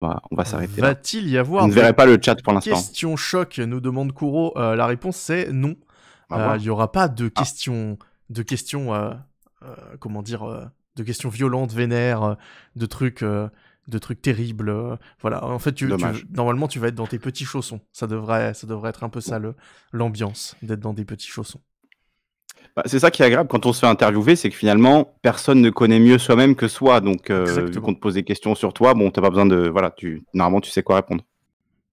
on va s'arrêter là. Va-t-il y avoir. On ne pas le chat pour l'instant. Question choc, nous demande Kuro. Euh, la réponse c'est non. Euh, il n'y aura pas de ah. questions. De questions euh, comment dire de questions violentes, vénères, de trucs, de trucs terribles. voilà. En fait, tu, normalement, tu vas être dans tes petits chaussons. Ça devrait, ça devrait être un peu ça l'ambiance, d'être dans des petits chaussons. Bah, c'est ça qui est agréable quand on se fait interviewer, c'est que finalement, personne ne connaît mieux soi-même que soi. Donc, euh, vu qu'on te pose des questions sur toi, bon, t'as pas besoin de. Voilà, tu, normalement, tu sais quoi répondre.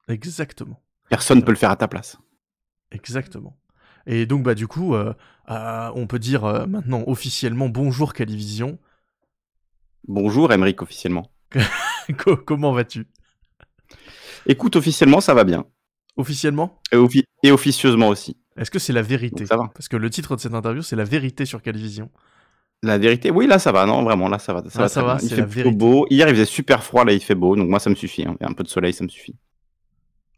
Exactement. Personne ne peut le faire à ta place. Exactement. Et donc, bah, du coup, euh, euh, on peut dire euh, maintenant officiellement bonjour Calivision. Bonjour Emeric officiellement. Comment vas-tu Écoute, officiellement, ça va bien. Officiellement et officieusement aussi. Est-ce que c'est la vérité Parce que le titre de cette interview, c'est la vérité sur vision La vérité, oui, là ça va, non, vraiment, là ça va. Ça va, il fait beau. Hier il faisait super froid, là il fait beau, donc moi ça me suffit. Hein. Un peu de soleil, ça me suffit.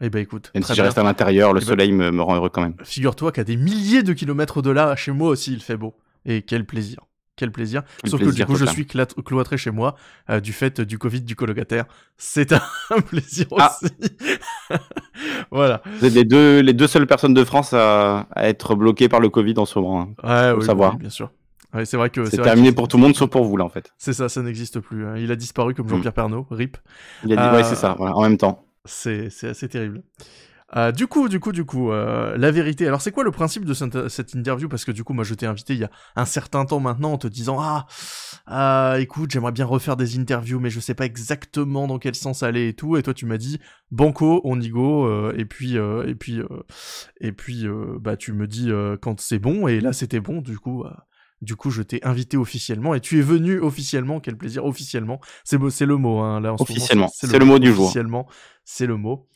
Eh ben écoute. Même si je reste à l'intérieur, le eh ben, soleil me, me, rend heureux quand même. Figure-toi qu'à des milliers de kilomètres de là, chez moi aussi il fait beau. Et quel plaisir quel plaisir. Sauf que du coup, je suis cloîtré chez moi euh, du fait du Covid du colocataire. C'est un plaisir ah. aussi. voilà. Vous êtes les deux, les deux seules personnes de France à, être bloquées par le Covid en ce moment. Hein. ouais, oui, savoir. bien sûr. c'est vrai que c'est terminé pour tout le monde sauf pour vous là en fait. C'est ça, ça n'existe plus. Hein. Il a disparu comme hmm. Jean-Pierre Pernaud, rip. Il a c'est euh, ça, en même temps. C'est assez terrible. Euh, du coup, du coup, du coup, euh, la vérité. Alors, c'est quoi le principe de cette, interview Parce que du coup, moi, je t'ai invité il y a un certain temps maintenant en te disant ah, euh, écoute, j'aimerais bien refaire des interviews, mais je sais pas exactement dans quel sens aller et tout. Et toi, tu m'as dit banco, on y go. Euh, et puis, euh, et puis, et puis, bah, tu me dis quand c'est bon. Et là, c'était bon. Du coup. Du coup, je t'ai invité officiellement et tu es venu officiellement. Quel plaisir, officiellement. C'est c'est le mot. Hein, là, officiellement, c'est le, le, mot du jour. Officiellement, c'est le mot.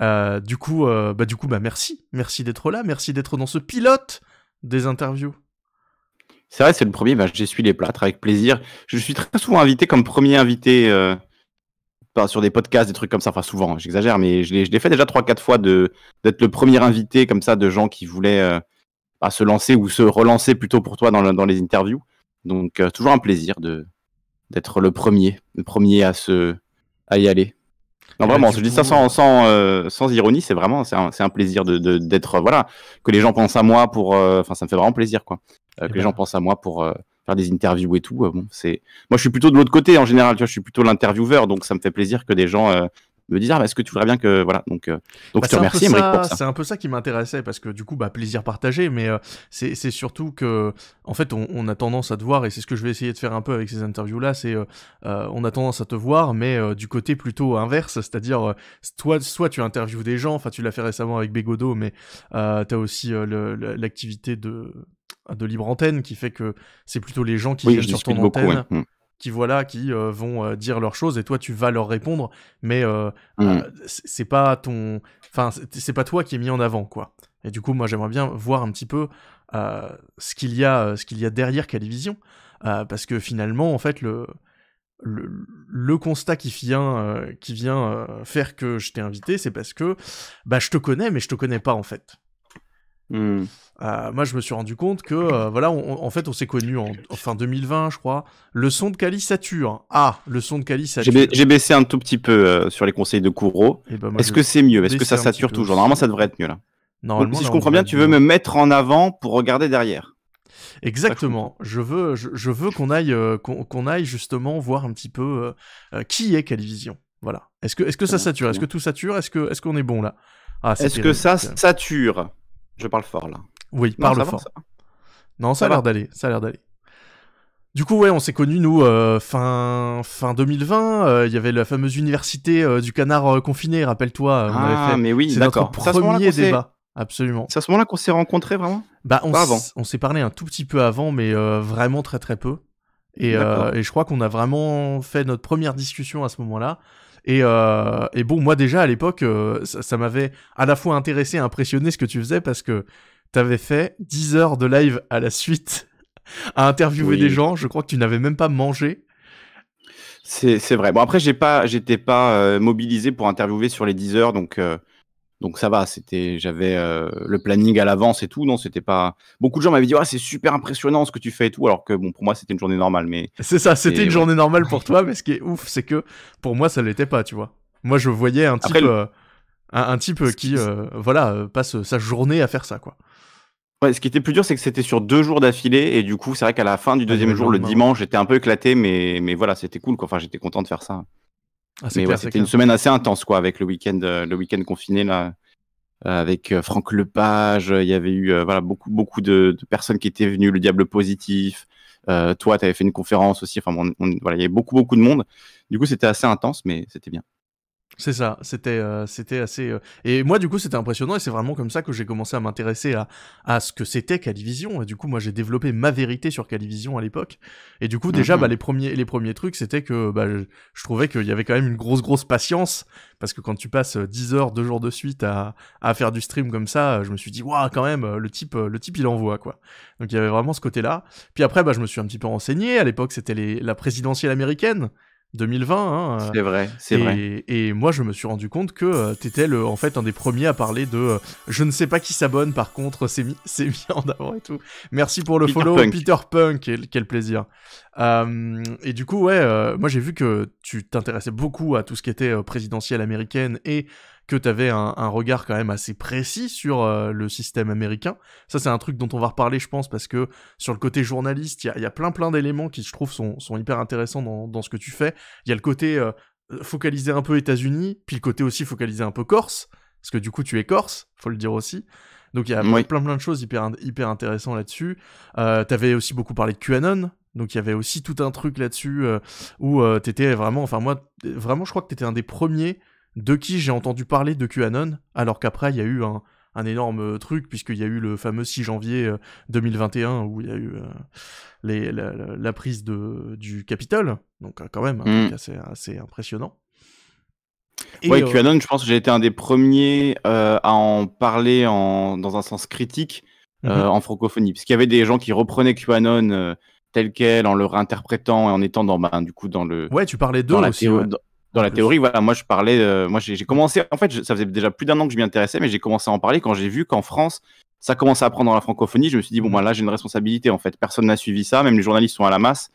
Euh, du coup, euh, bah, du coup bah, merci. Merci d'être là. Merci d'être dans ce pilote des interviews. C'est vrai, c'est le premier. Bah, J'essuie les plâtres avec plaisir. Je suis très souvent invité comme premier invité euh, sur des podcasts, des trucs comme ça. Enfin, souvent, hein, j'exagère, mais je l'ai fait déjà 3-4 fois d'être le premier invité comme ça de gens qui voulaient bah, se lancer ou se relancer plutôt pour toi dans, les interviews. Donc, toujours un plaisir d'être le premier, le premier à, se, à y aller. Non, vraiment, bah, je dis ça sans, euh, sans, euh, sans ironie, c'est vraiment c'est un, un, plaisir d'être. De, d'être voilà, que les gens pensent à moi pour. Euh, enfin, ça me fait vraiment plaisir, quoi. Eh que les ben. gens pensent à moi pour faire des interviews et tout. bon, c'est Moi, je suis plutôt de l'autre côté en général, tu vois, je suis plutôt l'intervieweur, donc ça me fait plaisir que des gens me disant, ah, bah, est-ce que tu voudrais bien que voilà donc euh, bah, remercie c'est un peu ça qui m'intéressait parce que du coup bah plaisir partagé mais euh, c'est surtout que en fait on, a tendance à te voir et c'est ce que je vais essayer de faire un peu avec ces interviews là c'est euh, on a tendance à te voir mais du côté plutôt inverse c'est-à-dire soit tu interviews des gens enfin tu l'as fait récemment avec Bégodo mais tu as aussi l'activité de de libre antenne qui fait que c'est plutôt les gens qui viennent sur ton antenne mmh qui voilà, qui euh, vont euh, dire leurs choses et toi tu vas leur répondre, mais euh, mm. c'est pas ton, enfin c'est pas toi qui est mis en avant quoi. Et du coup, moi j'aimerais bien voir un petit peu ce qu'il y a, ce qu'il y a derrière Calivision, parce que finalement en fait le le, constat qui vient, qui vient faire que je t'ai invité, c'est parce que bah, je te connais, mais je te connais pas en fait. Hmm. Euh, moi, je me suis rendu compte que, euh, voilà, en fait, on s'est connus en, fin 2020, je crois. Le son de Cali sature. Ah, le son de Cali J'ai baissé un tout petit peu euh, sur les conseils de Kuro eh ben, Est-ce que c'est mieux Est-ce que ça sature toujours Normalement, ça devrait être mieux là. Normalement, si je comprends bien, tu veux me mettre en avant pour regarder derrière. Exactement. Je veux, je, veux qu'on aille, qu'on aille justement voir un petit peu qui est Vision. Voilà. Est-ce que, est que ça sature Est-ce que tout sature Est-ce qu'on est, qu'on est bon là ah, Est-ce que ça sature je parle fort là. Oui, parle fort. Non, ça, a l'air d'aller, ça a l'air d'aller. Du coup, ouais, on s'est connus, nous, euh, fin, fin 2020. Euh, il y avait la fameuse université euh, du canard confiné, rappelle-toi. on ah, mais oui, d'accord. C'est notre premier débat. Absolument. C'est à ce moment-là qu'on s'est rencontrés, vraiment Bah, on, on s'est parlé un tout petit peu avant, mais vraiment très très peu. et je crois qu'on a vraiment fait notre première discussion à ce moment-là. Euh, et, bon, moi déjà à l'époque, euh, ça, m'avait à la fois intéressé et impressionné ce que tu faisais parce que tu avais fait 10 heures de live à la suite à interviewer des gens. Je crois que tu n'avais même pas mangé. C'est vrai. Bon après, j'ai pas, j'étais pas euh, mobilisé pour interviewer sur les 10 heures, donc donc ça va, c'était, j'avais euh, le planning à l'avance et tout. c'était pas. Beaucoup de gens m'avaient dit c'est super impressionnant ce que tu fais et tout, alors que bon pour moi c'était une journée normale. Mais c'est ça, c'était une journée normale pour toi, mais ce qui est ouf, c'est que pour moi ça l'était pas, tu vois. Moi je voyais un type, euh, un, type euh, qui voilà passe sa journée à faire ça quoi. Ouais, ce qui était plus dur, c'est que c'était sur deux jours d'affilée, et du coup, c'est vrai qu'à la fin du deuxième jour, le dimanche, j'étais un peu éclaté, mais, mais voilà, c'était cool. j'étais content de faire ça. Ah, c'était une semaine assez intense, quoi, avec le week-end, euh, le week-end confiné là, euh, avec euh, Franck Lepage. Il y avait eu voilà beaucoup, beaucoup de, personnes qui étaient venues. Le Diable Positif. toi, tu avais fait une conférence aussi. Enfin, voilà, il y avait beaucoup, beaucoup de monde. Du coup, c'était assez intense, mais c'était bien. C'est ça, c'était euh, c'était assez euh, et moi du coup c'était impressionnant et c'est vraiment comme ça que j'ai commencé à m'intéresser à à ce que c'était Calivision et du coup moi j'ai développé ma vérité sur Calivision à l'époque et du coup déjà mhm. bah les premiers les premiers trucs c'était que bah je, trouvais qu'il y avait quand même une grosse grosse patience parce que quand tu passes 10 euh, heures deux jours de suite à à faire du stream comme ça, je me suis dit waouh quand même le type le type il envoie quoi. Donc il y avait vraiment ce côté-là. Puis après bah je me suis un petit peu renseigné, à l'époque c'était la présidentielle américaine 2020. Hein, c'est vrai, c'est vrai. Et moi, je me suis rendu compte que euh, t'étais le, en fait un des premiers à parler de euh, je ne sais pas qui s'abonne, par contre, c'est mis, mis, en avant et tout. Merci pour le follow, Peter Punk, quel, plaisir. Euh, et du coup, ouais, euh, moi j'ai vu que tu t'intéressais beaucoup à tout ce qui était présidentielle américaine et que tu avais un, regard quand même assez précis sur euh, le système américain. Ça, c'est un truc dont on va reparler, je pense, parce que sur le côté journaliste, il y, a, plein plein d'éléments qui, je trouve, sont, hyper intéressants dans, ce que tu fais. Il y a le côté focaliser euh, focalisé un peu États-Unis, puis le côté aussi focalisé un peu Corse, parce que du coup, tu es Corse, faut le dire aussi. Donc il y a plein plein de choses hyper, hyper intéressantes là-dessus. Euh, avais aussi beaucoup parlé de QAnon, donc il y avait aussi tout un truc là-dessus euh, où tu étais vraiment, enfin moi, vraiment je crois que tu étais un des premiers de qui j'ai entendu parler de QAnon, alors qu'après il y a eu un, énorme euh, truc, puisqu'il y a eu le fameux 6 janvier 2021 euh, où il y a eu euh, la, prise de, du Capitole, donc quand même mm. assez, impressionnant. ouais, QAnon, je pense que j'ai été un des premiers à en parler dans un sens critique mhm. en francophonie, puisqu'il y avait des gens qui reprenaient QAnon tel quel en le réinterprétant et en étant dans ben, du coup dans le ouais tu parlais d'eux aussi dans la théorie, voilà, moi je parlais, euh, moi j'ai commencé, en fait, ça faisait déjà plus d'un an que je m'y intéressais, mais j'ai commencé à en parler quand j'ai vu qu'en France, ça commençait à prendre dans la francophonie. Je me suis dit, bon, mm-hmm. moi là j'ai une responsabilité, en fait, personne n'a suivi ça, même les journalistes sont à la masse.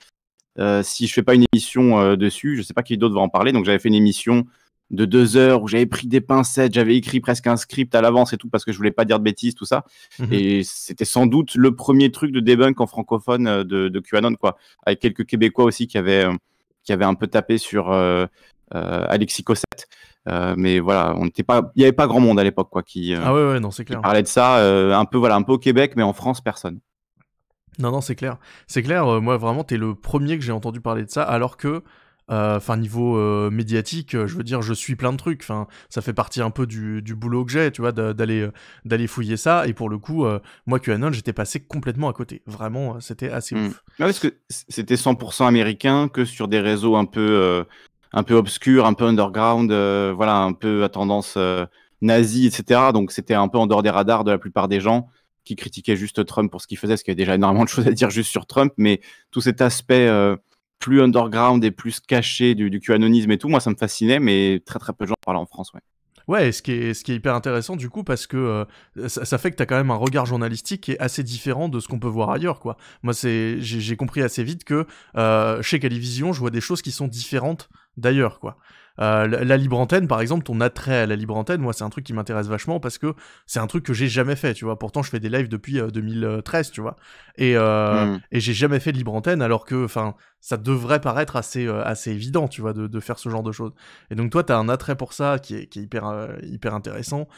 Euh, si je fais pas une émission euh, dessus, je sais pas qui d'autre va en parler. Donc j'avais fait une émission de deux heures où j'avais pris des pincettes, j'avais écrit presque un script à l'avance et tout parce que je voulais pas dire de bêtises, tout ça. Mm-hmm. Et c'était sans doute le premier truc de debunk en francophone de, QAnon, quoi. Avec quelques Québécois aussi qui avaient, qui avaient un peu tapé sur, euh, Alexis Cossette. Euh, mais voilà, on n'était pas, il n'y avait pas grand monde à l'époque quoi qui, euh, ah clair. parlait de ça. un peu voilà, un peu au Québec, mais en France personne. Non, non, c'est clair. C'est clair, moi vraiment, t'es le premier que j'ai entendu parler de ça, alors que, enfin, niveau médiatique, je veux dire, je suis plein de trucs. Enfin, ça fait partie un peu du, boulot que j'ai, tu vois, d'aller d'aller fouiller ça. Et pour le coup, moi, QAnon, j'étais passé complètement à côté. Vraiment, c'était assez hmm. ouf. parce que c'était 100% américain que sur des réseaux un peu un peu obscur, un peu underground, euh, voilà, un peu à tendance euh, nazie, etc. Donc c'était un peu en dehors des radars de la plupart des gens qui critiquaient juste Trump pour ce qu'il faisait, ce qu'il y avait déjà énormément de choses à dire juste sur Trump, mais tout cet aspect euh, plus underground et plus caché du, du QAnonisme et tout, moi ça me fascinait, mais très très peu de gens parlent en France, ouais. Ouais, ce qui, est, ce qui est hyper intéressant du coup, parce que ça, fait que tu as quand même un regard journalistique qui est assez différent de ce qu'on peut voir ailleurs, quoi. Moi, j'ai compris assez vite que chez Calivision, je vois des choses qui sont différentes d'ailleurs, quoi. Euh, la libre antenne, par exemple, ton attrait à la libre antenne, moi, c'est un truc qui m'intéresse vachement parce que c'est un truc que j'ai jamais fait, tu vois. Pourtant, je fais des lives depuis 2013, euh, tu vois. Euh, hmm. Et, j'ai jamais fait de libre antenne alors que, enfin, ça devrait paraître assez, assez évident, tu vois, de, faire ce genre de choses. Et donc, toi, t'as un attrait pour ça qui est, qui est hyper, hyper intéressant,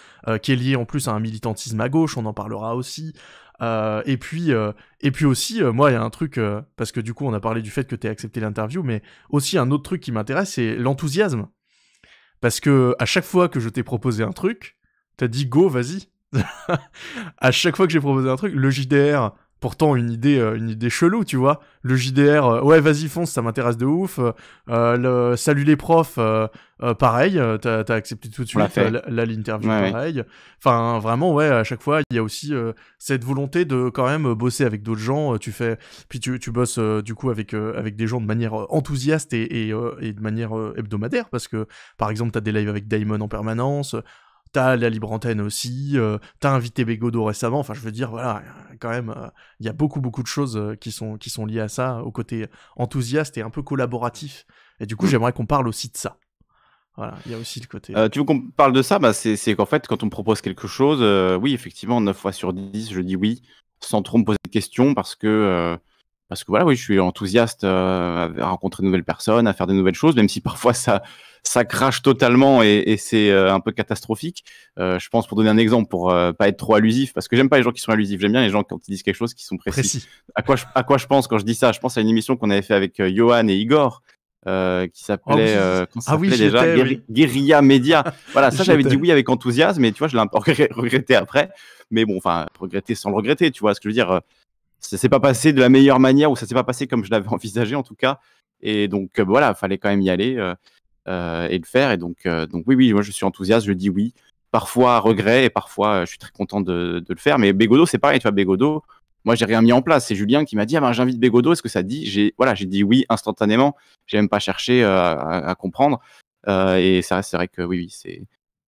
qui est lié en plus à un militantisme à gauche, on en parlera aussi. Euh, et puis, euh, et puis aussi, euh, moi, il y a un truc parce que du coup, on a parlé du fait que tu accepté l'interview, mais aussi un autre truc qui m'intéresse, c'est l'enthousiasme. Parce que à chaque fois que je t'ai proposé un truc, t'as dit go, vas-y. à chaque fois que j'ai proposé un truc, le JDR, pourtant une idée euh, une idée chelou tu vois le JDR euh, ouais vas-y fonce ça m'intéresse de ouf euh, le salut les profs pareil t'as as accepté tout de suite là l'interview pareil enfin vraiment ouais à chaque fois il y a aussi cette volonté de quand même bosser avec d'autres gens tu fais puis tu, tu bosses du coup avec avec des gens de manière enthousiaste et, de manière hebdomadaire parce que par exemple t'as des lives avec Damon en permanence T'as la libre antenne aussi, euh, t'as invité Bégodo récemment, enfin je veux dire, voilà, quand même, euh, il y a beaucoup beaucoup de choses euh, qui, sont, qui sont liées à ça, au côté enthousiaste et un peu collaboratif. Et du coup, mm. j'aimerais qu'on parle aussi de ça. Voilà, il y a aussi le côté. tu veux qu'on parle de ça bah, C'est qu'en fait, quand on me propose quelque chose, oui, effectivement, 9 fois sur 10, je dis oui, sans trop me poser de questions, parce que parce que voilà, oui, je suis enthousiaste à rencontrer de nouvelles personnes, à faire de nouvelles choses, même si parfois ça, ça crache totalement et, c'est euh, un peu catastrophique. Euh, je pense pour donner un exemple, pour euh, pas être trop allusif, parce que j'aime pas les gens qui sont allusifs. J'aime bien les gens quand ils disent quelque chose qui sont précis. À quoi je, pense quand je dis ça Je pense à une émission qu'on avait fait avec Johan et Igor. qui s'appelait ah ah Guerilla Media. voilà, ça j'avais dit oui avec enthousiasme, mais tu vois, je l'ai regretté après. Mais bon, enfin, regretter sans le regretter, tu vois ce que je veux dire. Ça s'est pas passé de la meilleure manière ou ça s'est pas passé comme je l'avais envisagé en tout cas. Et donc voilà, fallait quand même y aller. Euh, et le faire. Et donc, euh, donc oui, oui, moi je suis enthousiaste, je dis oui. Parfois regret et parfois euh, je suis très content de, le faire. Mais Bégodo, c'est pareil, tu vois, Bégodo, moi, j'ai rien mis en place. C'est Julien qui m'a dit ah ben, j'invite Bégodo, est-ce que ça dit J'ai voilà, j'ai dit oui instantanément. J'ai même pas cherché à, comprendre. et ça, c'est vrai que oui, oui, c'est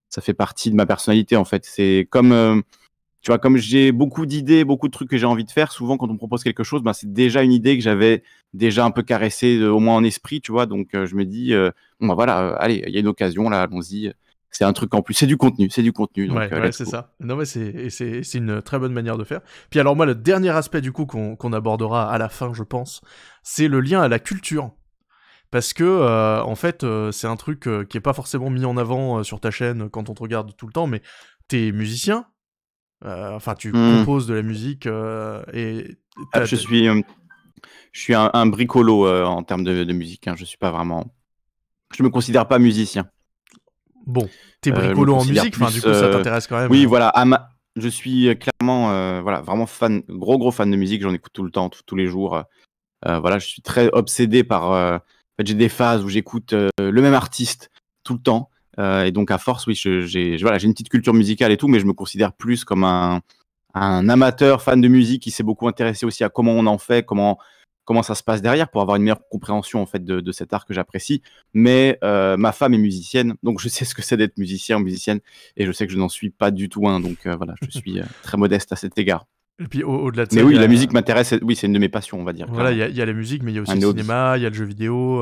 ça fait partie de ma personnalité en fait. C'est comme tu vois, comme j'ai beaucoup d'idées, beaucoup de trucs que j'ai envie de faire, souvent quand on me propose quelque chose, ben, c'est déjà une idée que j'avais déjà un peu caressée, au moins en esprit, tu vois. Donc euh, je me dis, ben, voilà, euh, allez, il y a une occasion là, allons-y c'est un truc en plus, c'est du contenu, c'est du contenu. ouais, c'est ça. Non mais c'est, une très bonne manière de faire. Puis alors moi, le dernier aspect du coup qu'on, abordera à la fin, je pense, c'est le lien à la culture. Parce que en fait, c'est un truc qui est pas forcément mis en avant sur ta chaîne quand on te regarde tout le temps, mais t'es musicien, euh, enfin, tu hmm. composes de la musique euh, et. Ah, je suis, euh, je suis un, bricolo en termes de, musique. Hein. Je suis pas vraiment. Je me considère pas musicien. Bon, es bricolo en musique, enfin, du coup, ça t'intéresse quand même. Oui, voilà. je suis clairement voilà vraiment fan gros gros fan de musique j'en écoute tout le temps tous les jours voilà je suis très obsédé par j'ai des phases où j'écoute le même artiste tout le temps euh, et donc, à force, oui, j'ai voilà, une petite culture musicale et tout, mais je me considère plus comme un, un amateur fan de musique qui s'est beaucoup intéressé aussi à comment on en fait, comment comment ça se passe derrière pour avoir une meilleure compréhension en fait de, cet art que j'apprécie. Mais euh, ma femme est musicienne, donc je sais ce que c'est d'être musicien ou musicienne, et je sais que je n'en suis pas du tout un. Donc euh, voilà, je suis très modeste à cet égard. Et puis au-delà de ça. Mais oui, la musique m'intéresse. Oui, c'est une de mes passions, on va dire. Voilà, il y, a la musique, mais il y a aussi le cinéma, il y a le jeu vidéo.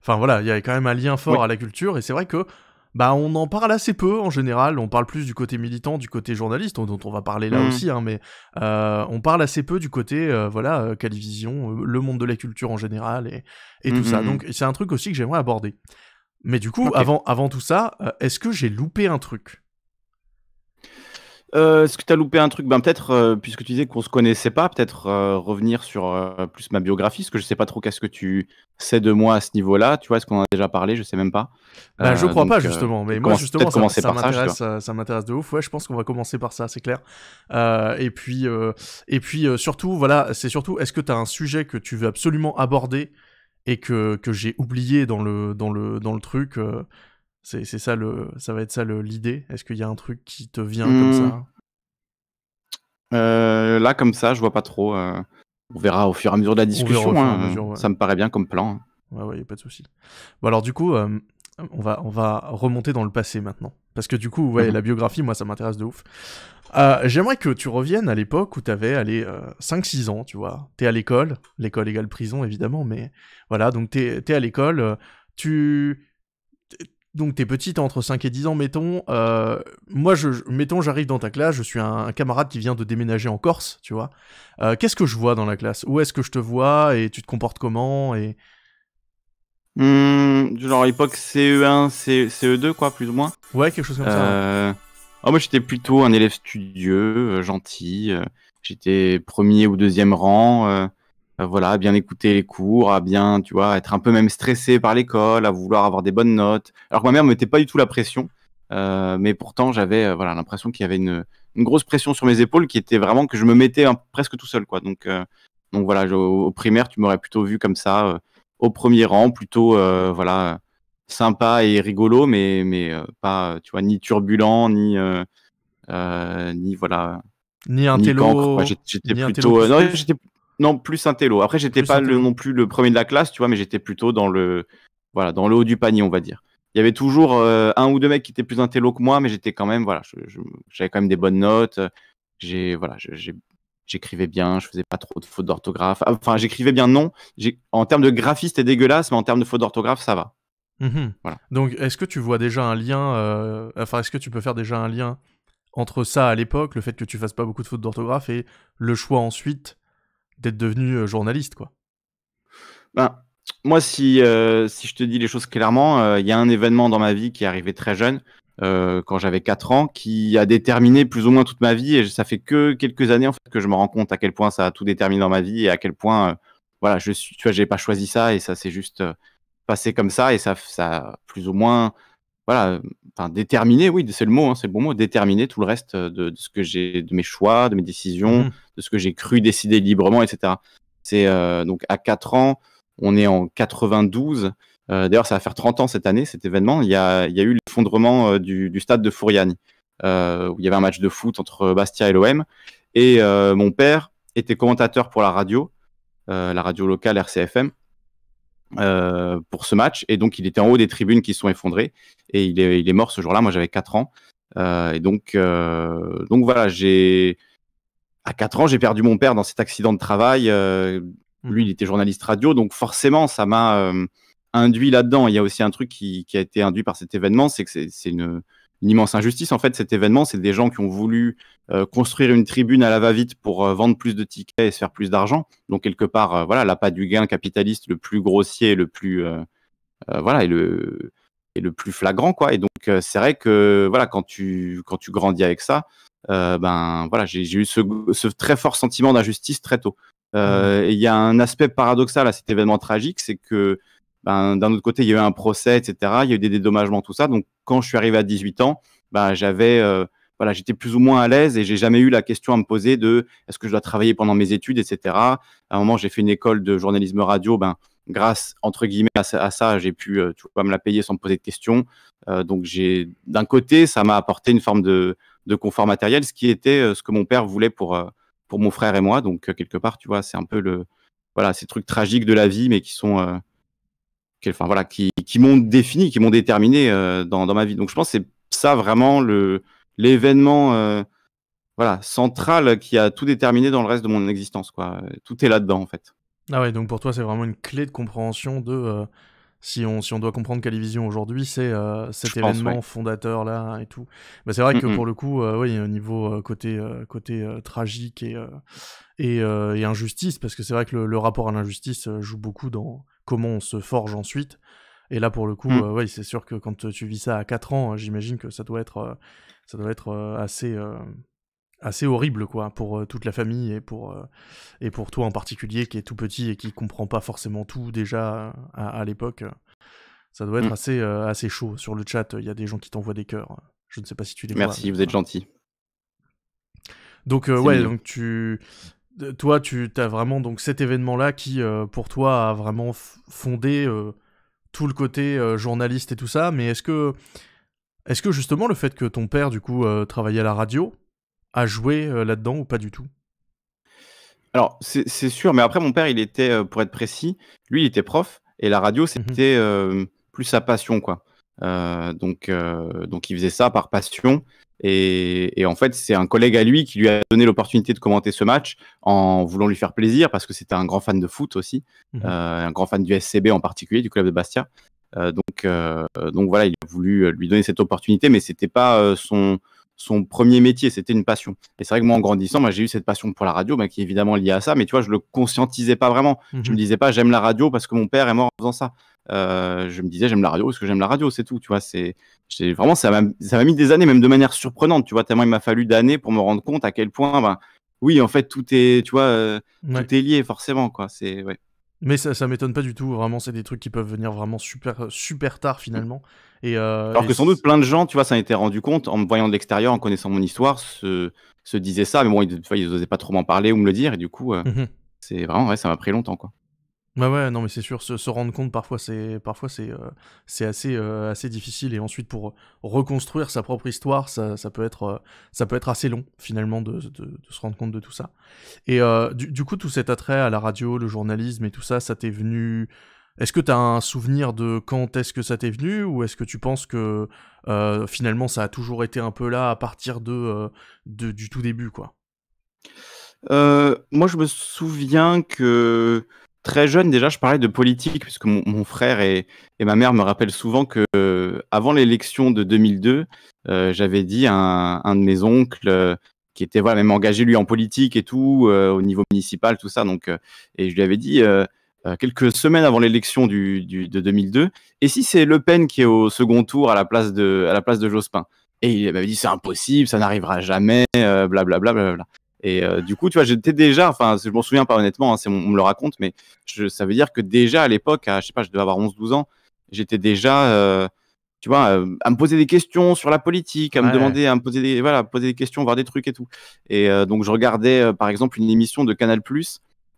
Enfin voilà, il y a quand même un lien fort à la culture, et c'est vrai que bah on en parle assez peu en général, on parle plus du côté militant, du côté journaliste, dont on va parler là mm. aussi, hein, mais euh, on parle assez peu du côté, euh, voilà, euh, Calivision, le monde de la culture en général et, tout mm, ça. Mm, Donc c'est un truc aussi que j'aimerais aborder. Mais du coup, avant, avant tout ça, est-ce que j'ai loupé un truc euh, est-ce que tu as loupé un truc ben, Peut-être, euh, puisque tu disais qu'on ne se connaissait pas, peut-être euh, revenir sur plus ma biographie, parce que je sais pas trop qu'est-ce que tu sais de moi à ce niveau-là. Tu vois, est-ce qu'on en a déjà parlé Je sais même pas. Bah, je je crois pas, justement. Mais moi, justement, ça, m'intéresse ça, ça de ouf. Ouais, je pense qu'on va commencer par ça, c'est clair. et puis, et puis surtout, voilà, c'est surtout, est-ce que tu as un sujet que tu veux absolument aborder et que, que j'ai oublié dans le, dans le, dans le truc c'est ça le, ça va être ça l'idée. Est-ce qu'il y a un truc qui te vient comme mmh. ça euh, Là, comme ça, je vois pas trop. Euh. on verra au fur et à mesure de la discussion. Hein. Ça me paraît bien comme plan. Hein. Ouais, ouais, y a pas de souci. Bon, alors du coup, on va, on va remonter dans le passé maintenant. Parce que du coup, ouais, mmh. la biographie, moi, ça m'intéresse de ouf. Euh, j'aimerais que tu reviennes à l'époque où t'avais, avais 5-6 ans, tu vois. Tu es à l'école, l'école égale prison, évidemment, mais voilà, donc t'es es à l'école, tu donc t'es petit, t'as hein, entre 5 et 10 ans, mettons. Euh, moi, je, mettons, j'arrive dans ta classe, je suis un, camarade qui vient de déménager en Corse, tu vois. Euh, qu'est-ce que je vois dans la classe Où est-ce que je te vois et tu te comportes comment et... Mmh, genre époque CE1, CE2, quoi, plus ou moins. Ouais, quelque chose comme ça. Euh, oh, moi, j'étais plutôt un élève studieux, gentil. j'étais premier ou deuxième rang. Euh, voilà, bien écouter les cours, à bien, tu vois, être un peu même stressé par l'école, à vouloir avoir des bonnes notes. Alors que ma mère ne mettait pas du tout la pression, euh, mais pourtant j'avais euh, voilà l'impression qu'il y avait une, grosse pression sur mes épaules qui était vraiment que je me mettais presque tout seul, quoi. Donc, donc voilà, au, primaire, tu m'aurais plutôt vu comme ça, au premier rang, plutôt voilà sympa et rigolo, mais mais pas, tu vois, ni turbulent, ni ni voilà. Ni un télo. J'étais plutôt non, plus un télo. Après, j'étais pas non plus le premier de la classe, tu vois, mais j'étais plutôt dans le, voilà, dans le haut du panier, on va dire. Il y avait toujours euh, un ou deux mecs qui étaient plus un intello que moi, mais j'étais quand même, voilà, j'avais quand même des bonnes notes. J'ai, voilà, j'écrivais bien, je faisais pas trop de fautes d'orthographe. Ah, enfin, j'écrivais bien, non. En termes de graphiste, c'était dégueulasse, mais en termes de fautes d'orthographe, ça va. Mm-hmm. Donc, est-ce que tu vois déjà un lien, euh, enfin, est-ce que tu peux faire déjà un lien entre ça à l'époque, le fait que tu fasses pas beaucoup de fautes d'orthographe, et le choix ensuite d'être devenu euh, journaliste, quoi. Ben, moi, euh, si, je te dis les choses clairement, euh, il y a un événement dans ma vie qui est arrivé très jeune, quand j'avais 4 ans, qui a déterminé plus ou moins toute ma vie. Et ça fait que quelques années en fait, que je me rends compte à quel point ça a tout déterminé dans ma vie et à quel point, voilà, je suis, tu vois, j'ai pas choisi ça et ça s'est juste passé comme ça. Et ça, ça plus ou moins, voilà, enfin, déterminer, oui, c'est le mot, hein, c'est le bon mot, déterminer tout le reste de, ce que j'ai, de mes choix, de mes décisions, mmh. de ce que j'ai cru décider librement, etc. C'est euh, donc à 4 ans, on est en 92. Euh, d'ailleurs, ça va faire 30 ans cette année, cet événement. Il y a, il y a eu l'effondrement euh, du, stade de Fouriani, où il y avait un match de foot entre Bastia et l'OM. Et mon père était commentateur pour la radio, la radio locale RCFM. Euh, pour ce match. Et donc, il était en haut des tribunes qui sont effondrées. Et il est, il est mort ce jour-là. Moi, j'avais 4 ans. Euh, et donc, euh, donc voilà, j'ai. À 4 ans, j'ai perdu mon père dans cet accident de travail. Hmm. lui, il était journaliste radio. Donc, forcément, ça m'a induit là-dedans. Il y a aussi un truc qui, a été induit par cet événement c'est que c'est une une immense injustice. En fait, cet événement, c'est des gens qui ont voulu euh, construire une tribune à la va-vite pour euh, vendre plus de tickets et se faire plus d'argent. Donc, quelque part, voilà, euh, voilà, l'appât du gain capitaliste le plus grossier, le plus, voilà, et le, et le plus flagrant, quoi. Et donc, c'est vrai que, voilà, quand tu, quand tu grandis avec ça, ben, voilà, j'ai eu ce, très fort sentiment d'injustice très tôt. Mmh. Il y a un aspect paradoxal à cet événement tragique, c'est que ben, d'un autre côté, il y a eu un procès, etc. Il y a eu des dédommagements, tout ça. Donc, quand je suis arrivé à 18 ans, ben, j'avais, euh, voilà, j'étais plus ou moins à l'aise et j'ai jamais eu la question à me poser de est-ce que je dois travailler pendant mes études, etc. À un moment, j'ai fait une école de journalisme radio. Ben, grâce entre guillemets à, ça, j'ai pu euh, tu vois, me la payer sans me poser de questions. Euh, donc, j'ai, d'un côté, ça m'a apporté une forme de, de confort matériel, ce qui était ce que mon père voulait pour pour mon frère et moi. Donc, quelque part, tu vois, c'est un peu le voilà, ces trucs tragiques de la vie, mais qui sont qui, voilà, qui, m'ont défini, qui m'ont déterminé euh, dans, ma vie. Donc je pense que c'est ça vraiment le, l'événement euh, voilà, central qui a tout déterminé dans le reste de mon existence. Quoi. Tout est là-dedans en fait. Ah ouais, donc pour toi c'est vraiment une clé de compréhension de euh, si, on, si on doit comprendre Calivision aujourd'hui, c'est cet événement fondateur là et tout. c'est vrai que pour le coup, oui, au niveau côté, côté tragique et, et, injustice, parce que c'est vrai que le rapport à l'injustice joue beaucoup dans comment on se forge ensuite. Et là, pour le coup, mmh. euh, c'est sûr que quand euh, tu vis ça à 4 ans, hein, j'imagine que ça doit être, euh, ça doit être assez, assez horrible quoi, pour toute la famille et pour, et pour toi en particulier qui est tout petit et qui comprend pas forcément tout déjà à, l'époque. Ça doit être mmh. assez, assez chaud. Sur le chat, il y a des gens qui t'envoient des cœurs. Je ne sais pas si tu les vois. Merci, vous êtes gentil. Donc, ouais, donc tu, toi, tu as vraiment donc cet événement-là qui, euh, pour toi, a vraiment fondé euh, tout le côté euh, journaliste et tout ça. Mais est-ce que, est que justement le fait que ton père, du coup, travaillait à la radio, a joué là-dedans ou pas du tout Alors, c'est sûr, mais après, mon père, il était, pour être précis, lui, il était prof et la radio, mmh c'était plus sa passion, quoi. donc, donc, il faisait ça par passion. Et, en fait, c'est un collègue à lui qui lui a donné l'opportunité de commenter ce match en voulant lui faire plaisir parce que c'était un grand fan de foot aussi, mhm. euh, un grand fan du SCB en particulier, du club de Bastia. Euh, donc, euh, donc voilà, il a voulu lui donner cette opportunité, mais c'était pas son, premier métier, c'était une passion. Et c'est vrai que moi, en grandissant, j'ai eu cette passion pour la radio, bah, qui est évidemment liée à ça, mais tu vois, je le conscientisais pas vraiment. je Je mhm. me disais pas, j'aime la radio parce que mon père est mort en faisant ça. Euh, je me disais j'aime la radio parce que j'aime la radio, c'est tout. Tu vois, c'est vraiment ça m'a mis des années, même de manière surprenante. Tu vois, tellement il m'a fallu d'années pour me rendre compte à quel point, ben, oui, en fait, tout est, tu vois, euh, tout est lié forcément, quoi. C'est ouais. Mais ça, ça m'étonne pas du tout. Vraiment, c'est des trucs qui peuvent venir vraiment super, euh, super tard mm. finalement. Et Alors que sans doute plein de gens, tu vois, ça a été rendu compte en me voyant de l'extérieur, en connaissant mon histoire, se, se disaient ça. Mais bon, ils, n'osaient pas trop m'en parler ou me le dire. Et du coup, mmh c'est vraiment, ouais, ça m'a pris longtemps, quoi. Bah ouais, non mais c'est sûr, se, se, rendre compte parfois c'est parfois c'est euh, c'est assez euh, assez difficile et ensuite pour reconstruire sa propre histoire, ça, ça peut être euh, ça peut être assez long finalement de, de, se rendre compte de tout ça. Et du, coup tout cet attrait à la radio, le journalisme et tout ça, ça t'est venu est-ce que tu as un souvenir de quand est-ce que ça t'est venu ou est-ce que tu penses que finalement ça a toujours été un peu là à partir de, de du tout début quoi Moi je me souviens que très jeune, déjà, je parlais de politique, puisque mon, frère et, ma mère me rappellent souvent que, euh, avant l'élection de 2002, euh, j'avais dit à un, de mes oncles, euh, qui était voilà, même engagé, lui, en politique et tout, au niveau municipal, tout ça, donc, et je lui avais dit, quelques semaines avant l'élection de 2002, et si c'est Le Pen qui est au second tour à la place de, la place de Jospin et il m'avait dit c'est impossible, ça n'arrivera jamais, blablabla. Bla, bla, bla, et euh, ah. du coup, tu vois, j'étais déjà, enfin, je m'en souviens pas honnêtement, hein, on, me le raconte, mais ça veut dire que déjà à l'époque, je sais pas, je devais avoir 11-12 ans, j'étais déjà, euh, tu vois, euh, à me poser des questions sur la politique, à me demander, à me poser des, voilà, poser des questions, voir des trucs et tout. Et donc, je regardais, par exemple, une émission de Canal